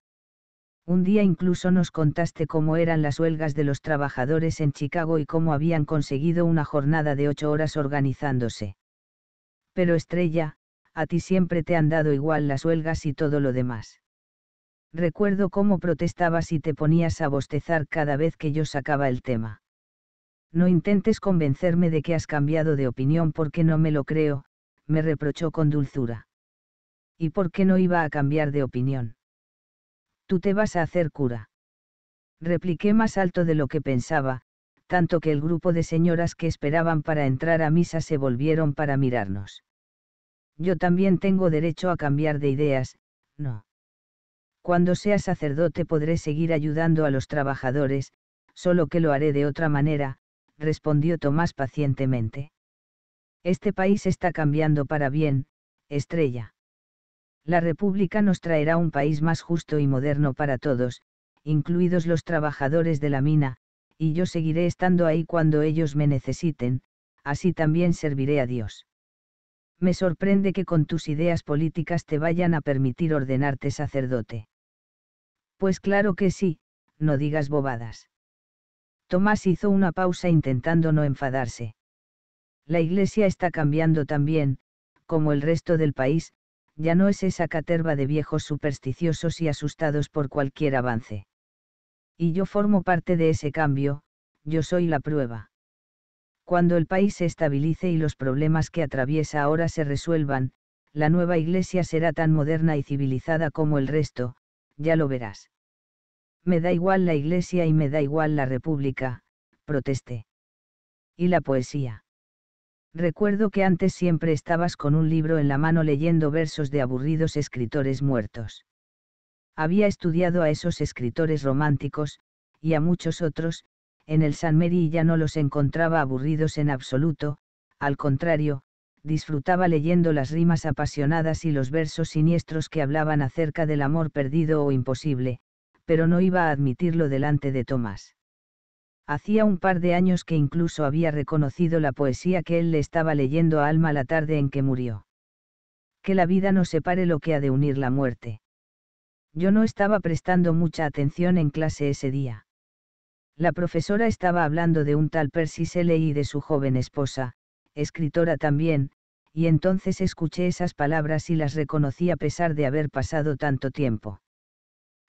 Un día incluso nos contaste cómo eran las huelgas de los trabajadores en Chicago y cómo habían conseguido una jornada de ocho horas organizándose. Pero Estrella, a ti siempre te han dado igual las huelgas y todo lo demás. Recuerdo cómo protestabas y te ponías a bostezar cada vez que yo sacaba el tema. No intentes convencerme de que has cambiado de opinión porque no me lo creo, me reprochó con dulzura. ¿Y por qué no iba a cambiar de opinión? Tú te vas a hacer cura. Repliqué más alto de lo que pensaba, tanto que el grupo de señoras que esperaban para entrar a misa se volvieron para mirarnos. Yo también tengo derecho a cambiar de ideas, no. Cuando sea sacerdote podré seguir ayudando a los trabajadores, solo que lo haré de otra manera, respondió Tomás pacientemente. Este país está cambiando para bien, estrella. La República nos traerá un país más justo y moderno para todos, incluidos los trabajadores de la mina, y yo seguiré estando ahí cuando ellos me necesiten, así también serviré a Dios. Me sorprende que con tus ideas políticas te vayan a permitir ordenarte sacerdote. Pues claro que sí, no digas bobadas. Tomás hizo una pausa intentando no enfadarse. La iglesia está cambiando también, como el resto del país, ya no es esa caterva de viejos supersticiosos y asustados por cualquier avance. Y yo formo parte de ese cambio, yo soy la prueba. Cuando el país se estabilice y los problemas que atraviesa ahora se resuelvan, la nueva iglesia será tan moderna y civilizada como el resto, ya lo verás. Me da igual la Iglesia y me da igual la República, protesté. ¿Y la poesía? Recuerdo que antes siempre estabas con un libro en la mano leyendo versos de aburridos escritores muertos. Había estudiado a esos escritores románticos, y a muchos otros, en el San Meri y ya no los encontraba aburridos en absoluto, al contrario, disfrutaba leyendo las rimas apasionadas y los versos siniestros que hablaban acerca del amor perdido o imposible, pero no iba a admitirlo delante de Tomás. Hacía un par de años que incluso había reconocido la poesía que él le estaba leyendo a Alma la tarde en que murió. Que la vida no separe lo que ha de unir la muerte. Yo no estaba prestando mucha atención en clase ese día. La profesora estaba hablando de un tal Percy Shelley y de su joven esposa, escritora también, y entonces escuché esas palabras y las reconocí a pesar de haber pasado tanto tiempo.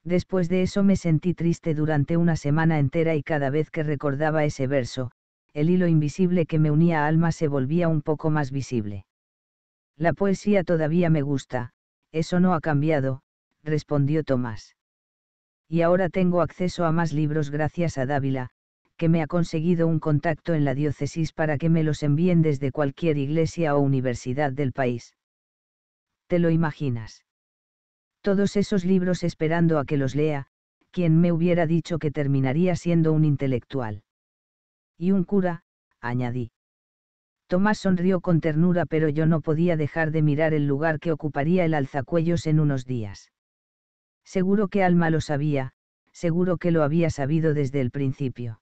Después de eso me sentí triste durante una semana entera y cada vez que recordaba ese verso, el hilo invisible que me unía a Alma se volvía un poco más visible. La poesía todavía me gusta, eso no ha cambiado, respondió Tomás. Y ahora tengo acceso a más libros gracias a Dávila, que me ha conseguido un contacto en la diócesis para que me los envíen desde cualquier iglesia o universidad del país. ¿Te lo imaginas? todos esos libros esperando a que los lea, quien me hubiera dicho que terminaría siendo un intelectual. Y un cura, añadí. Tomás sonrió con ternura, pero yo no podía dejar de mirar el lugar que ocuparía el alzacuellos en unos días. Seguro que Alma lo sabía, seguro que lo había sabido desde el principio.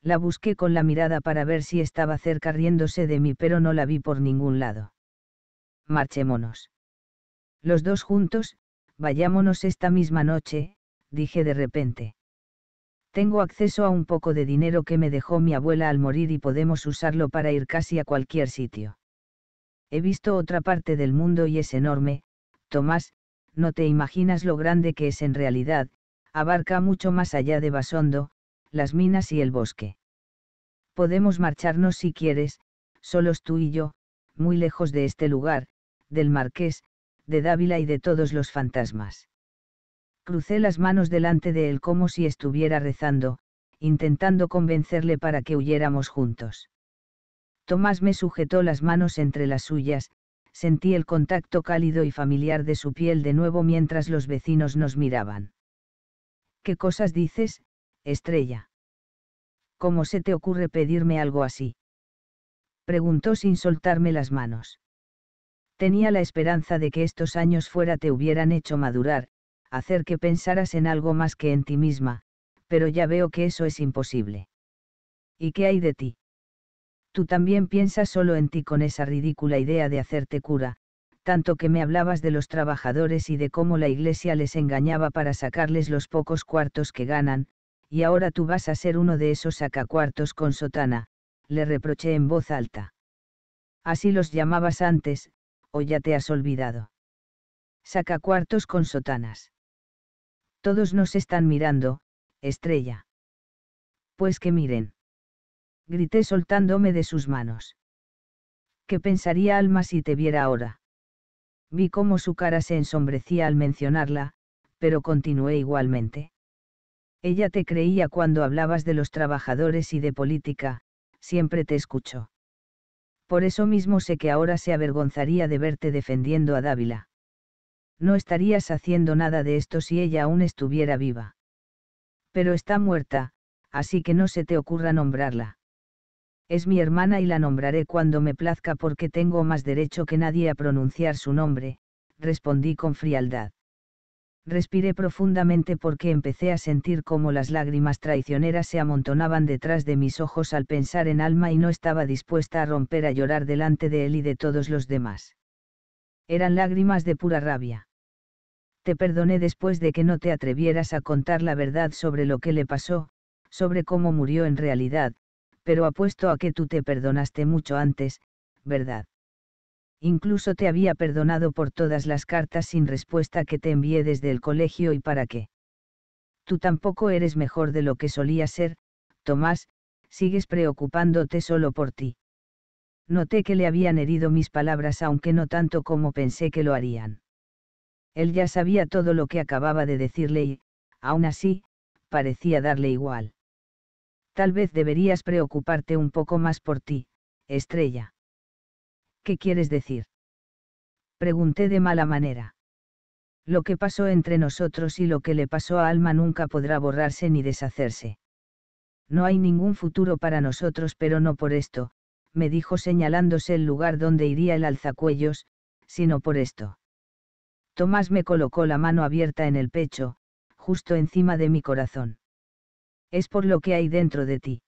La busqué con la mirada para ver si estaba cerca riéndose de mí, pero no la vi por ningún lado. Marchémonos. Los dos juntos, Vayámonos esta misma noche, dije de repente. Tengo acceso a un poco de dinero que me dejó mi abuela al morir y podemos usarlo para ir casi a cualquier sitio. He visto otra parte del mundo y es enorme, Tomás, no te imaginas lo grande que es en realidad, abarca mucho más allá de Basondo, las minas y el bosque. Podemos marcharnos si quieres, solos tú y yo, muy lejos de este lugar, del marqués, de Dávila y de todos los fantasmas. Crucé las manos delante de él como si estuviera rezando, intentando convencerle para que huyéramos juntos. Tomás me sujetó las manos entre las suyas, sentí el contacto cálido y familiar de su piel de nuevo mientras los vecinos nos miraban. ¿Qué cosas dices, estrella? ¿Cómo se te ocurre pedirme algo así? Preguntó sin soltarme las manos tenía la esperanza de que estos años fuera te hubieran hecho madurar, hacer que pensaras en algo más que en ti misma, pero ya veo que eso es imposible. ¿Y qué hay de ti? Tú también piensas solo en ti con esa ridícula idea de hacerte cura, tanto que me hablabas de los trabajadores y de cómo la iglesia les engañaba para sacarles los pocos cuartos que ganan, y ahora tú vas a ser uno de esos sacacuartos con sotana, le reproché en voz alta. Así los llamabas antes, o ya te has olvidado. Saca cuartos con sotanas. Todos nos están mirando, estrella. Pues que miren. Grité soltándome de sus manos. ¿Qué pensaría Alma si te viera ahora? Vi cómo su cara se ensombrecía al mencionarla, pero continué igualmente. Ella te creía cuando hablabas de los trabajadores y de política, siempre te escuchó. Por eso mismo sé que ahora se avergonzaría de verte defendiendo a Dávila. No estarías haciendo nada de esto si ella aún estuviera viva. Pero está muerta, así que no se te ocurra nombrarla. Es mi hermana y la nombraré cuando me plazca porque tengo más derecho que nadie a pronunciar su nombre, respondí con frialdad. Respiré profundamente porque empecé a sentir cómo las lágrimas traicioneras se amontonaban detrás de mis ojos al pensar en Alma y no estaba dispuesta a romper a llorar delante de él y de todos los demás. Eran lágrimas de pura rabia. Te perdoné después de que no te atrevieras a contar la verdad sobre lo que le pasó, sobre cómo murió en realidad, pero apuesto a que tú te perdonaste mucho antes, ¿verdad? incluso te había perdonado por todas las cartas sin respuesta que te envié desde el colegio y para qué. Tú tampoco eres mejor de lo que solía ser, Tomás, sigues preocupándote solo por ti. Noté que le habían herido mis palabras aunque no tanto como pensé que lo harían. Él ya sabía todo lo que acababa de decirle y, aún así, parecía darle igual. Tal vez deberías preocuparte un poco más por ti, estrella. ¿Qué quieres decir? Pregunté de mala manera. Lo que pasó entre nosotros y lo que le pasó a Alma nunca podrá borrarse ni deshacerse. No hay ningún futuro para nosotros, pero no por esto, me dijo señalándose el lugar donde iría el alzacuellos, sino por esto. Tomás me colocó la mano abierta en el pecho, justo encima de mi corazón. Es por lo que hay dentro de ti.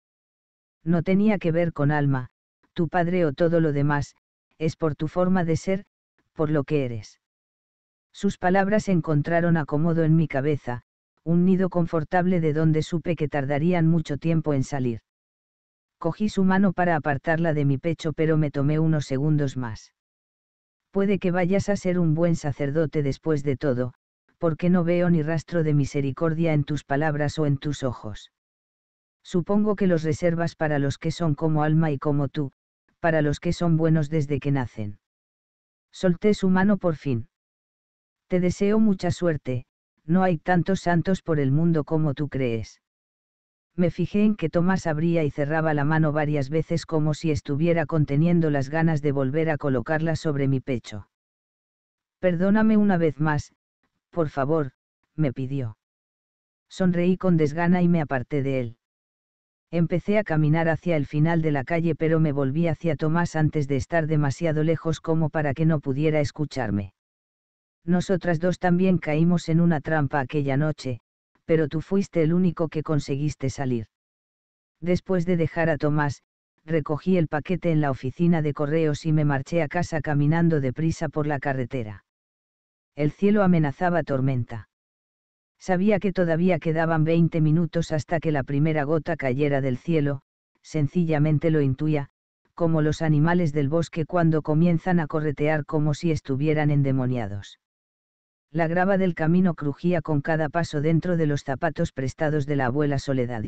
No tenía que ver con alma, tu padre o todo lo demás, es por tu forma de ser, por lo que eres. Sus palabras encontraron acomodo en mi cabeza, un nido confortable de donde supe que tardarían mucho tiempo en salir. Cogí su mano para apartarla de mi pecho, pero me tomé unos segundos más. Puede que vayas a ser un buen sacerdote después de todo, porque no veo ni rastro de misericordia en tus palabras o en tus ojos. Supongo que los reservas para los que son como alma y como tú, para los que son buenos desde que nacen. Solté su mano por fin. Te deseo mucha suerte, no hay tantos santos por el mundo como tú crees. Me fijé en que Tomás abría y cerraba la mano varias veces como si estuviera conteniendo las ganas de volver a colocarla sobre mi pecho. Perdóname una vez más, por favor, me pidió. Sonreí con desgana y me aparté de él. Empecé a caminar hacia el final de la calle pero me volví hacia Tomás antes de estar demasiado lejos como para que no pudiera escucharme. Nosotras dos también caímos en una trampa aquella noche, pero tú fuiste el único que conseguiste salir. Después de dejar a Tomás, recogí el paquete en la oficina de correos y me marché a casa caminando deprisa por la carretera. El cielo amenazaba tormenta. Sabía que todavía quedaban veinte minutos hasta que la primera gota cayera del cielo, sencillamente lo intuía, como los animales del bosque cuando comienzan a corretear como si estuvieran endemoniados. La grava del camino crujía con cada paso dentro de los zapatos prestados de la abuela Soledad.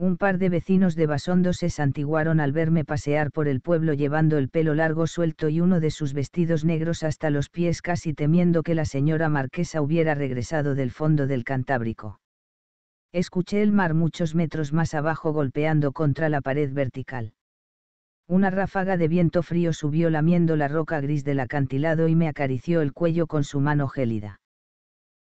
Un par de vecinos de Basondo se santiguaron al verme pasear por el pueblo llevando el pelo largo suelto y uno de sus vestidos negros hasta los pies casi temiendo que la señora marquesa hubiera regresado del fondo del Cantábrico. Escuché el mar muchos metros más abajo golpeando contra la pared vertical. Una ráfaga de viento frío subió lamiendo la roca gris del acantilado y me acarició el cuello con su mano gélida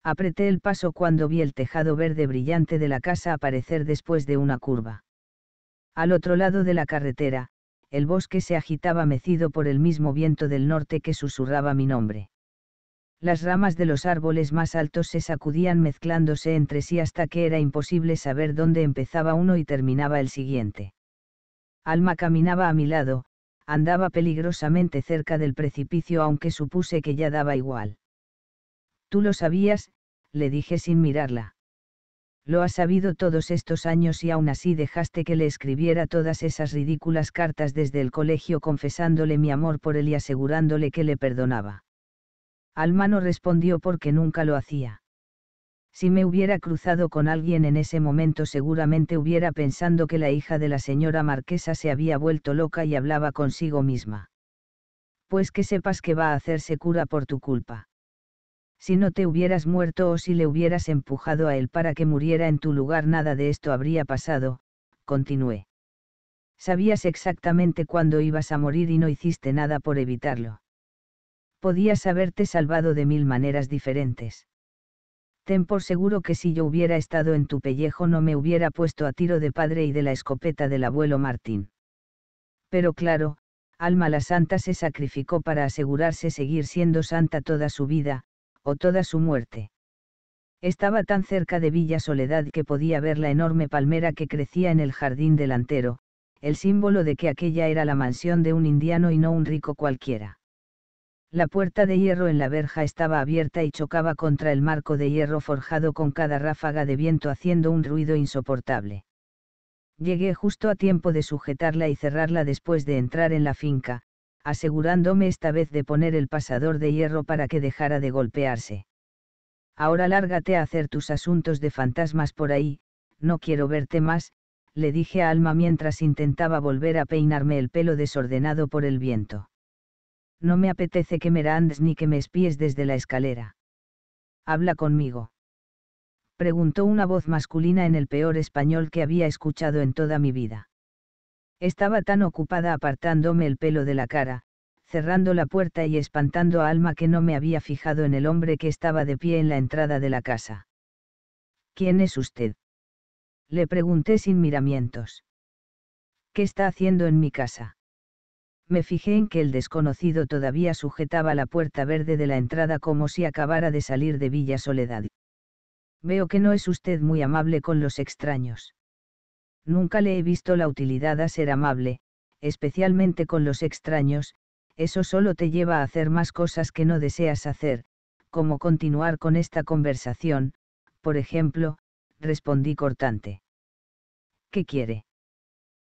apreté el paso cuando vi el tejado verde brillante de la casa aparecer después de una curva. Al otro lado de la carretera, el bosque se agitaba mecido por el mismo viento del norte que susurraba mi nombre. Las ramas de los árboles más altos se sacudían mezclándose entre sí hasta que era imposible saber dónde empezaba uno y terminaba el siguiente. Alma caminaba a mi lado, andaba peligrosamente cerca del precipicio aunque supuse que ya daba igual. Tú lo sabías, le dije sin mirarla. Lo has sabido todos estos años y aún así dejaste que le escribiera todas esas ridículas cartas desde el colegio confesándole mi amor por él y asegurándole que le perdonaba. Almano respondió porque nunca lo hacía. Si me hubiera cruzado con alguien en ese momento seguramente hubiera pensando que la hija de la señora marquesa se había vuelto loca y hablaba consigo misma. Pues que sepas que va a hacerse cura por tu culpa. Si no te hubieras muerto o si le hubieras empujado a él para que muriera en tu lugar, nada de esto habría pasado, continué. Sabías exactamente cuándo ibas a morir y no hiciste nada por evitarlo. Podías haberte salvado de mil maneras diferentes. Ten por seguro que si yo hubiera estado en tu pellejo no me hubiera puesto a tiro de padre y de la escopeta del abuelo Martín. Pero claro, Alma la Santa se sacrificó para asegurarse seguir siendo santa toda su vida, o toda su muerte. Estaba tan cerca de Villa Soledad que podía ver la enorme palmera que crecía en el jardín delantero, el símbolo de que aquella era la mansión de un indiano y no un rico cualquiera. La puerta de hierro en la verja estaba abierta y chocaba contra el marco de hierro forjado con cada ráfaga de viento haciendo un ruido insoportable. Llegué justo a tiempo de sujetarla y cerrarla después de entrar en la finca, asegurándome esta vez de poner el pasador de hierro para que dejara de golpearse. Ahora lárgate a hacer tus asuntos de fantasmas por ahí, no quiero verte más, le dije a Alma mientras intentaba volver a peinarme el pelo desordenado por el viento. No me apetece que me randes ni que me espíes desde la escalera. Habla conmigo. Preguntó una voz masculina en el peor español que había escuchado en toda mi vida. Estaba tan ocupada apartándome el pelo de la cara, cerrando la puerta y espantando a Alma que no me había fijado en el hombre que estaba de pie en la entrada de la casa. ¿Quién es usted? Le pregunté sin miramientos. ¿Qué está haciendo en mi casa? Me fijé en que el desconocido todavía sujetaba la puerta verde de la entrada como si acabara de salir de Villa Soledad. Veo que no es usted muy amable con los extraños. Nunca le he visto la utilidad a ser amable, especialmente con los extraños, eso solo te lleva a hacer más cosas que no deseas hacer, como continuar con esta conversación, por ejemplo, respondí cortante. ¿Qué quiere?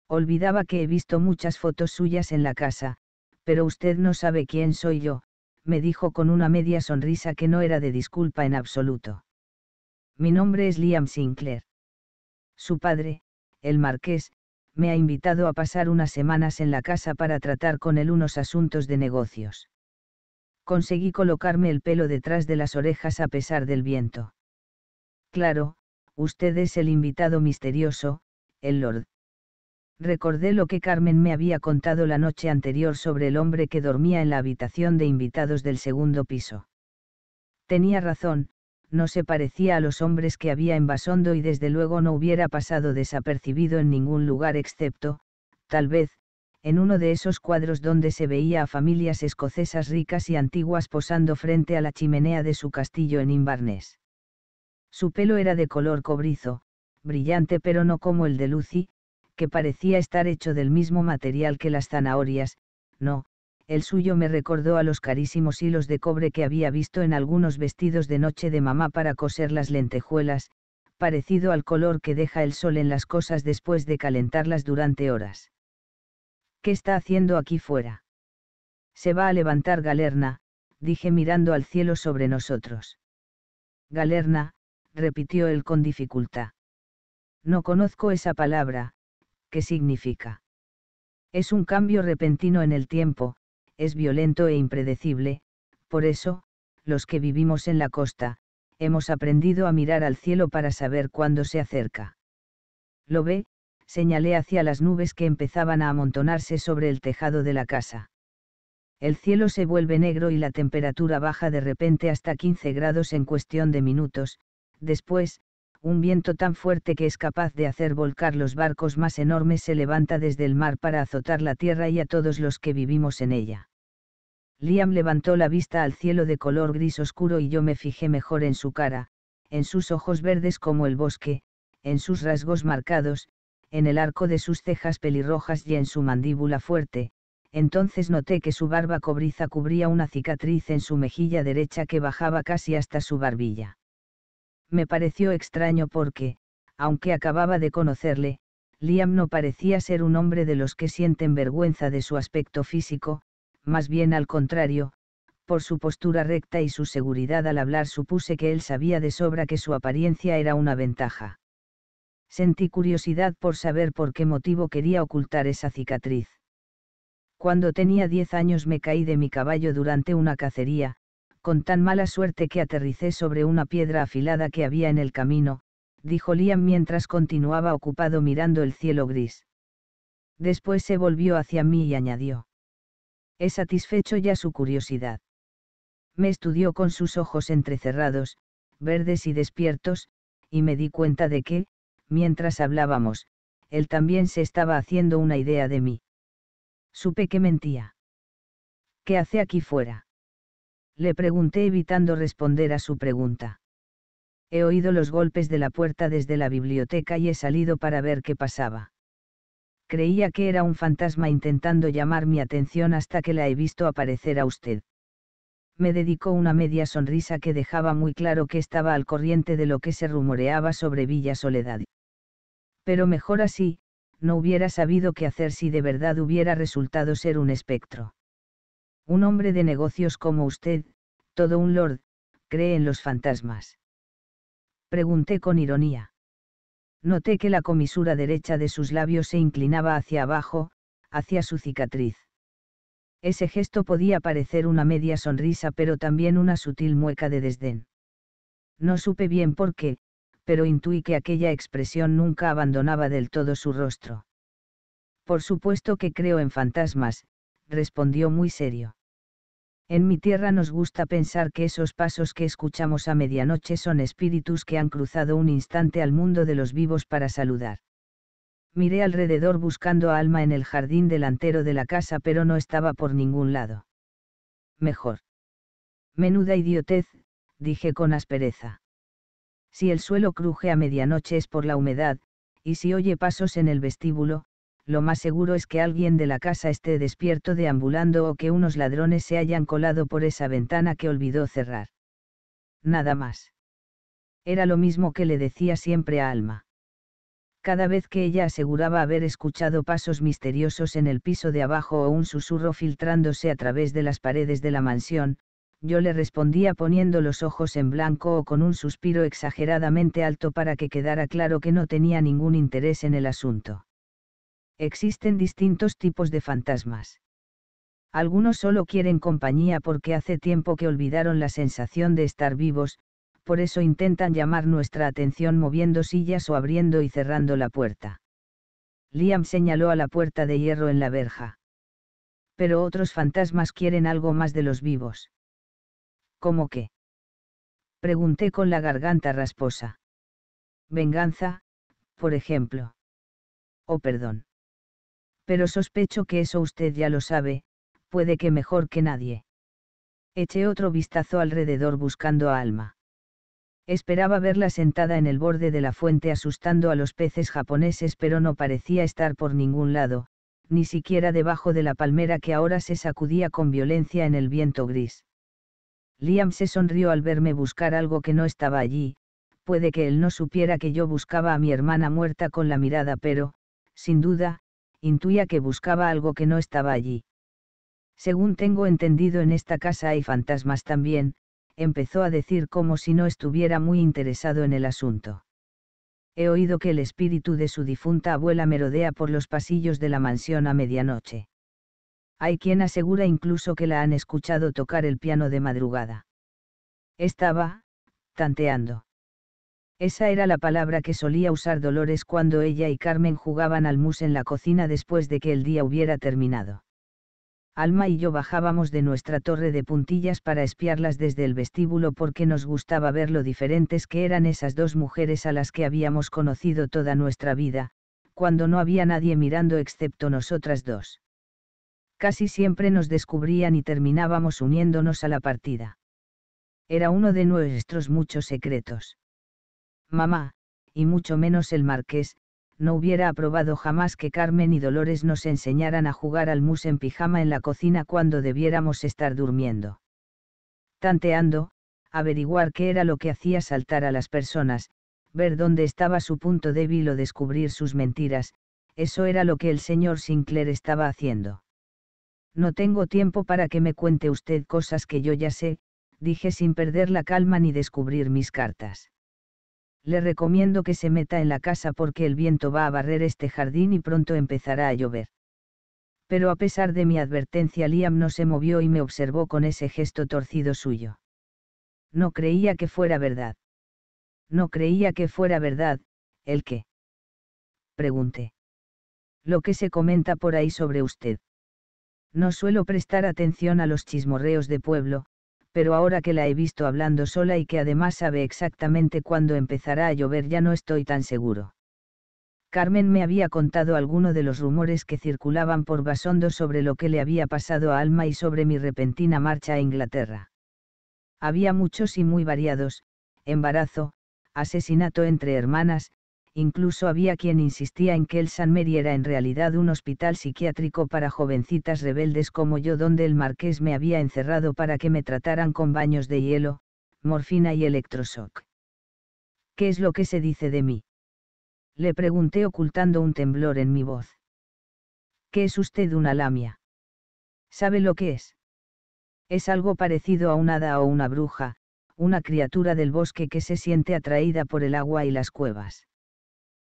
Olvidaba que he visto muchas fotos suyas en la casa, pero usted no sabe quién soy yo, me dijo con una media sonrisa que no era de disculpa en absoluto. Mi nombre es Liam Sinclair. Su padre, el marqués, me ha invitado a pasar unas semanas en la casa para tratar con él unos asuntos de negocios. Conseguí colocarme el pelo detrás de las orejas a pesar del viento. Claro, usted es el invitado misterioso, el Lord. Recordé lo que Carmen me había contado la noche anterior sobre el hombre que dormía en la habitación de invitados del segundo piso. Tenía razón, no se parecía a los hombres que había en y desde luego no hubiera pasado desapercibido en ningún lugar excepto, tal vez, en uno de esos cuadros donde se veía a familias escocesas ricas y antiguas posando frente a la chimenea de su castillo en Inverness. Su pelo era de color cobrizo, brillante pero no como el de Lucy, que parecía estar hecho del mismo material que las zanahorias, no, el suyo me recordó a los carísimos hilos de cobre que había visto en algunos vestidos de noche de mamá para coser las lentejuelas, parecido al color que deja el sol en las cosas después de calentarlas durante horas. ¿Qué está haciendo aquí fuera? Se va a levantar Galerna, dije mirando al cielo sobre nosotros. Galerna, repitió él con dificultad. No conozco esa palabra, ¿qué significa? Es un cambio repentino en el tiempo, es violento e impredecible, por eso, los que vivimos en la costa, hemos aprendido a mirar al cielo para saber cuándo se acerca. Lo ve, señalé hacia las nubes que empezaban a amontonarse sobre el tejado de la casa. El cielo se vuelve negro y la temperatura baja de repente hasta 15 grados en cuestión de minutos, después, un viento tan fuerte que es capaz de hacer volcar los barcos más enormes se levanta desde el mar para azotar la tierra y a todos los que vivimos en ella. Liam levantó la vista al cielo de color gris oscuro y yo me fijé mejor en su cara, en sus ojos verdes como el bosque, en sus rasgos marcados, en el arco de sus cejas pelirrojas y en su mandíbula fuerte, entonces noté que su barba cobriza cubría una cicatriz en su mejilla derecha que bajaba casi hasta su barbilla me pareció extraño porque, aunque acababa de conocerle, Liam no parecía ser un hombre de los que sienten vergüenza de su aspecto físico, más bien al contrario, por su postura recta y su seguridad al hablar supuse que él sabía de sobra que su apariencia era una ventaja. Sentí curiosidad por saber por qué motivo quería ocultar esa cicatriz. Cuando tenía diez años me caí de mi caballo durante una cacería, con tan mala suerte que aterricé sobre una piedra afilada que había en el camino, dijo Liam mientras continuaba ocupado mirando el cielo gris. Después se volvió hacia mí y añadió. He satisfecho ya su curiosidad. Me estudió con sus ojos entrecerrados, verdes y despiertos, y me di cuenta de que, mientras hablábamos, él también se estaba haciendo una idea de mí. Supe que mentía. ¿Qué hace aquí fuera? le pregunté evitando responder a su pregunta. He oído los golpes de la puerta desde la biblioteca y he salido para ver qué pasaba. Creía que era un fantasma intentando llamar mi atención hasta que la he visto aparecer a usted. Me dedicó una media sonrisa que dejaba muy claro que estaba al corriente de lo que se rumoreaba sobre Villa Soledad. Pero mejor así, no hubiera sabido qué hacer si de verdad hubiera resultado ser un espectro. Un hombre de negocios como usted, todo un lord, cree en los fantasmas. Pregunté con ironía. Noté que la comisura derecha de sus labios se inclinaba hacia abajo, hacia su cicatriz. Ese gesto podía parecer una media sonrisa pero también una sutil mueca de desdén. No supe bien por qué, pero intuí que aquella expresión nunca abandonaba del todo su rostro. Por supuesto que creo en fantasmas, respondió muy serio. En mi tierra nos gusta pensar que esos pasos que escuchamos a medianoche son espíritus que han cruzado un instante al mundo de los vivos para saludar. Miré alrededor buscando Alma en el jardín delantero de la casa, pero no estaba por ningún lado. Mejor. Menuda idiotez, dije con aspereza. Si el suelo cruje a medianoche es por la humedad, y si oye pasos en el vestíbulo, lo más seguro es que alguien de la casa esté despierto deambulando o que unos ladrones se hayan colado por esa ventana que olvidó cerrar. Nada más. Era lo mismo que le decía siempre a Alma. Cada vez que ella aseguraba haber escuchado pasos misteriosos en el piso de abajo o un susurro filtrándose a través de las paredes de la mansión, yo le respondía poniendo los ojos en blanco o con un suspiro exageradamente alto para que quedara claro que no tenía ningún interés en el asunto Existen distintos tipos de fantasmas. Algunos solo quieren compañía porque hace tiempo que olvidaron la sensación de estar vivos, por eso intentan llamar nuestra atención moviendo sillas o abriendo y cerrando la puerta. Liam señaló a la puerta de hierro en la verja. Pero otros fantasmas quieren algo más de los vivos. ¿Cómo qué? Pregunté con la garganta rasposa. Venganza, por ejemplo. O oh, perdón pero sospecho que eso usted ya lo sabe, puede que mejor que nadie. Eché otro vistazo alrededor buscando a Alma. Esperaba verla sentada en el borde de la fuente asustando a los peces japoneses, pero no parecía estar por ningún lado, ni siquiera debajo de la palmera que ahora se sacudía con violencia en el viento gris. Liam se sonrió al verme buscar algo que no estaba allí, puede que él no supiera que yo buscaba a mi hermana muerta con la mirada, pero, sin duda, intuía que buscaba algo que no estaba allí. Según tengo entendido en esta casa hay fantasmas también, empezó a decir como si no estuviera muy interesado en el asunto. He oído que el espíritu de su difunta abuela merodea por los pasillos de la mansión a medianoche. Hay quien asegura incluso que la han escuchado tocar el piano de madrugada. Estaba, tanteando. Esa era la palabra que solía usar Dolores cuando ella y Carmen jugaban al mus en la cocina después de que el día hubiera terminado. Alma y yo bajábamos de nuestra torre de puntillas para espiarlas desde el vestíbulo porque nos gustaba ver lo diferentes que eran esas dos mujeres a las que habíamos conocido toda nuestra vida, cuando no había nadie mirando excepto nosotras dos. Casi siempre nos descubrían y terminábamos uniéndonos a la partida. Era uno de nuestros muchos secretos mamá, y mucho menos el marqués, no hubiera aprobado jamás que Carmen y Dolores nos enseñaran a jugar al mus en pijama en la cocina cuando debiéramos estar durmiendo. Tanteando, averiguar qué era lo que hacía saltar a las personas, ver dónde estaba su punto débil o descubrir sus mentiras, eso era lo que el señor Sinclair estaba haciendo. No tengo tiempo para que me cuente usted cosas que yo ya sé, dije sin perder la calma ni descubrir mis cartas le recomiendo que se meta en la casa porque el viento va a barrer este jardín y pronto empezará a llover. Pero a pesar de mi advertencia Liam no se movió y me observó con ese gesto torcido suyo. No creía que fuera verdad. No creía que fuera verdad, ¿el qué? Pregunté. Lo que se comenta por ahí sobre usted. No suelo prestar atención a los chismorreos de pueblo, pero ahora que la he visto hablando sola y que además sabe exactamente cuándo empezará a llover ya no estoy tan seguro. Carmen me había contado alguno de los rumores que circulaban por Basondo sobre lo que le había pasado a Alma y sobre mi repentina marcha a Inglaterra. Había muchos y muy variados, embarazo, asesinato entre hermanas, incluso había quien insistía en que el San Mary era en realidad un hospital psiquiátrico para jovencitas rebeldes como yo donde el marqués me había encerrado para que me trataran con baños de hielo, morfina y electroshock. ¿Qué es lo que se dice de mí? Le pregunté ocultando un temblor en mi voz. ¿Qué es usted una lamia? ¿Sabe lo que es? Es algo parecido a un hada o una bruja, una criatura del bosque que se siente atraída por el agua y las cuevas.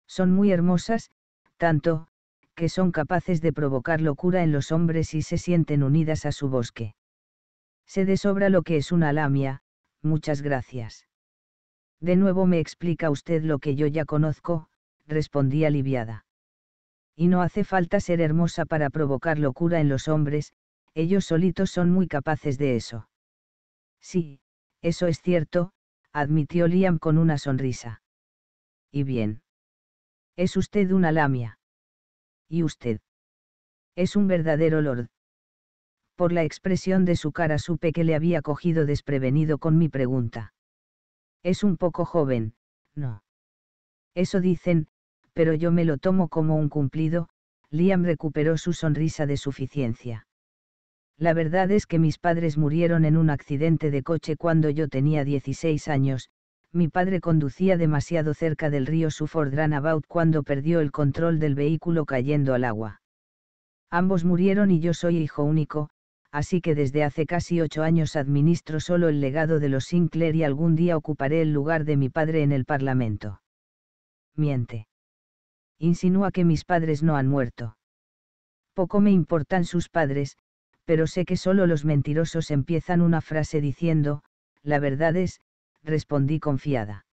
Son muy hermosas, tanto, que son capaces de provocar locura en los hombres y se sienten unidas a su bosque. Se desobra lo que es una lamia, muchas gracias. De nuevo me explica usted lo que yo ya conozco, respondí aliviada. Y no hace falta ser hermosa para provocar locura en los hombres, ellos solitos son muy capaces de eso. Sí, eso es cierto, admitió Liam con una sonrisa. Y bien. Es usted una lamia. Y usted. Es un verdadero lord. Por la expresión de su cara supe que le había cogido desprevenido con mi pregunta. Es un poco joven, no. Eso dicen, pero yo me lo tomo como un cumplido, Liam recuperó su sonrisa de suficiencia. La verdad es que mis padres murieron en un accidente de coche cuando yo tenía 16 años, mi padre conducía demasiado cerca del río Sufford ranabout cuando perdió el control del vehículo cayendo al agua. Ambos murieron y yo soy hijo único, así que desde hace casi ocho años administro solo el legado de los Sinclair y algún día ocuparé el lugar de mi padre en el Parlamento. Miente. Insinúa que mis padres no han muerto. Poco me importan sus padres, pero sé que solo los mentirosos empiezan una frase diciendo, la verdad es, respondí confiada.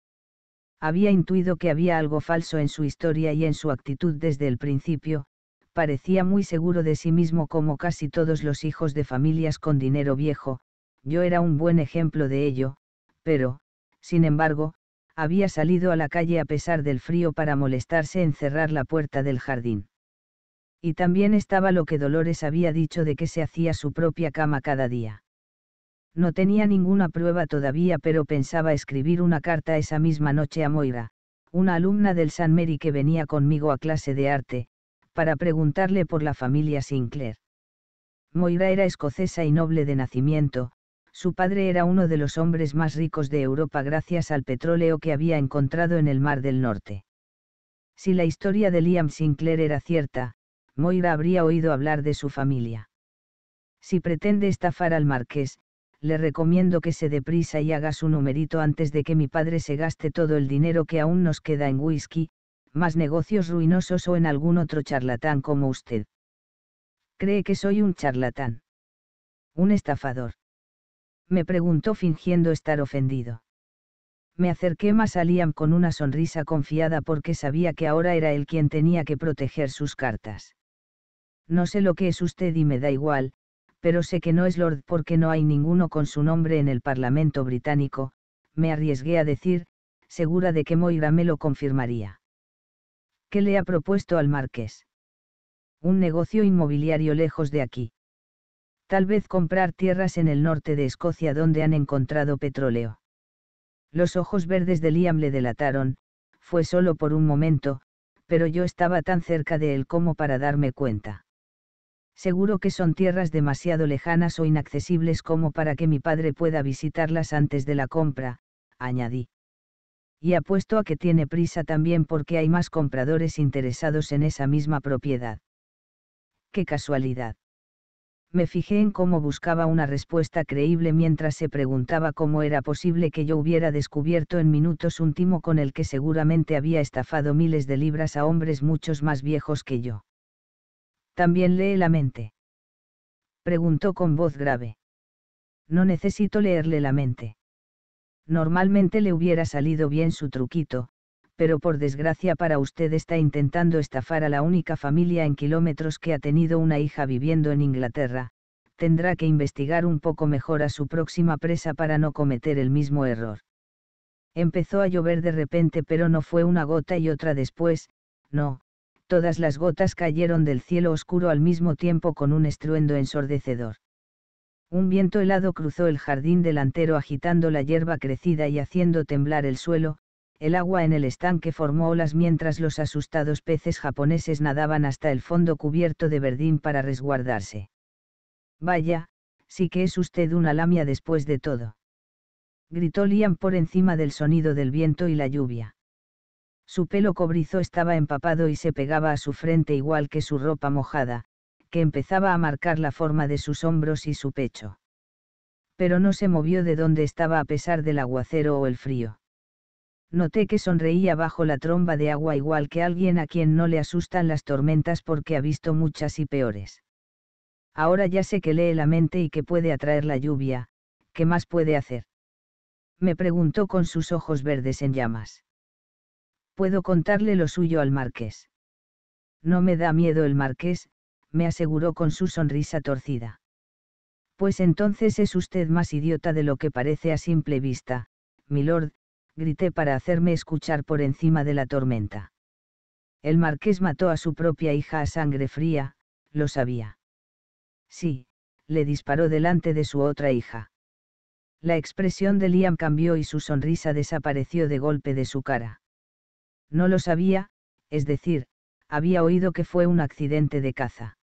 Había intuido que había algo falso en su historia y en su actitud desde el principio, parecía muy seguro de sí mismo como casi todos los hijos de familias con dinero viejo, yo era un buen ejemplo de ello, pero, sin embargo, había salido a la calle a pesar del frío para molestarse en cerrar la puerta del jardín. Y también estaba lo que Dolores había dicho de que se hacía su propia cama cada día. No tenía ninguna prueba todavía, pero pensaba escribir una carta esa misma noche a Moira, una alumna del San Mary que venía conmigo a clase de arte, para preguntarle por la familia Sinclair. Moira era escocesa y noble de nacimiento, su padre era uno de los hombres más ricos de Europa gracias al petróleo que había encontrado en el Mar del Norte. Si la historia de Liam Sinclair era cierta, Moira habría oído hablar de su familia. Si pretende estafar al marqués, le recomiendo que se deprisa y haga su numerito antes de que mi padre se gaste todo el dinero que aún nos queda en whisky, más negocios ruinosos o en algún otro charlatán como usted. ¿Cree que soy un charlatán? ¿Un estafador? Me preguntó fingiendo estar ofendido. Me acerqué más a Liam con una sonrisa confiada porque sabía que ahora era él quien tenía que proteger sus cartas. No sé lo que es usted y me da igual, pero sé que no es Lord porque no hay ninguno con su nombre en el Parlamento británico, me arriesgué a decir, segura de que Moira me lo confirmaría. ¿Qué le ha propuesto al marqués? Un negocio inmobiliario lejos de aquí. Tal vez comprar tierras en el norte de Escocia donde han encontrado petróleo. Los ojos verdes de Liam le delataron, fue solo por un momento, pero yo estaba tan cerca de él como para darme cuenta. Seguro que son tierras demasiado lejanas o inaccesibles como para que mi padre pueda visitarlas antes de la compra, añadí. Y apuesto a que tiene prisa también porque hay más compradores interesados en esa misma propiedad. ¡Qué casualidad! me fijé en cómo buscaba una respuesta creíble mientras se preguntaba cómo era posible que yo hubiera descubierto en minutos un timo con el que seguramente había estafado miles de libras a hombres muchos más viejos que yo. ¿También lee la mente? Preguntó con voz grave. No necesito leerle la mente. Normalmente le hubiera salido bien su truquito, pero por desgracia para usted está intentando estafar a la única familia en kilómetros que ha tenido una hija viviendo en Inglaterra, tendrá que investigar un poco mejor a su próxima presa para no cometer el mismo error. Empezó a llover de repente pero no fue una gota y otra después, no, todas las gotas cayeron del cielo oscuro al mismo tiempo con un estruendo ensordecedor. Un viento helado cruzó el jardín delantero agitando la hierba crecida y haciendo temblar el suelo, el agua en el estanque formó olas mientras los asustados peces japoneses nadaban hasta el fondo cubierto de verdín para resguardarse. Vaya, sí que es usted una lamia después de todo. Gritó Liam por encima del sonido del viento y la lluvia. Su pelo cobrizo estaba empapado y se pegaba a su frente igual que su ropa mojada, que empezaba a marcar la forma de sus hombros y su pecho. Pero no se movió de donde estaba a pesar del aguacero o el frío. Noté que sonreía bajo la tromba de agua igual que alguien a quien no le asustan las tormentas porque ha visto muchas y peores. Ahora ya sé que lee la mente y que puede atraer la lluvia, ¿qué más puede hacer? Me preguntó con sus ojos verdes en llamas puedo contarle lo suyo al marqués. No me da miedo el marqués, me aseguró con su sonrisa torcida. Pues entonces es usted más idiota de lo que parece a simple vista, milord, grité para hacerme escuchar por encima de la tormenta. El marqués mató a su propia hija a sangre fría, lo sabía. Sí, le disparó delante de su otra hija. La expresión de Liam cambió y su sonrisa desapareció de golpe de su cara. No lo sabía, es decir, había oído que fue un accidente de caza.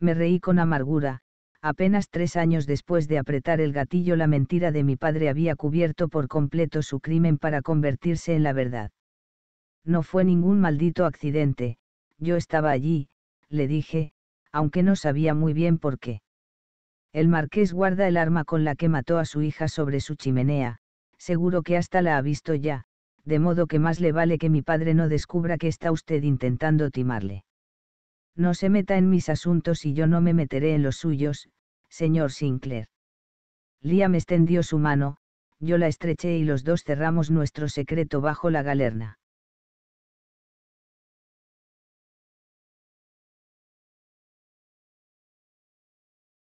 Me reí con amargura, apenas tres años después de apretar el gatillo la mentira de mi padre había cubierto por completo su crimen para convertirse en la verdad. No fue ningún maldito accidente, yo estaba allí, le dije, aunque no sabía muy bien por qué. El marqués guarda el arma con la que mató a su hija sobre su chimenea, seguro que hasta la ha visto ya, de modo que más le vale que mi padre no descubra que está usted intentando timarle. No se meta en mis asuntos y yo no me meteré en los suyos, señor Sinclair. Liam extendió su mano, yo la estreché y los dos cerramos nuestro secreto bajo la galerna.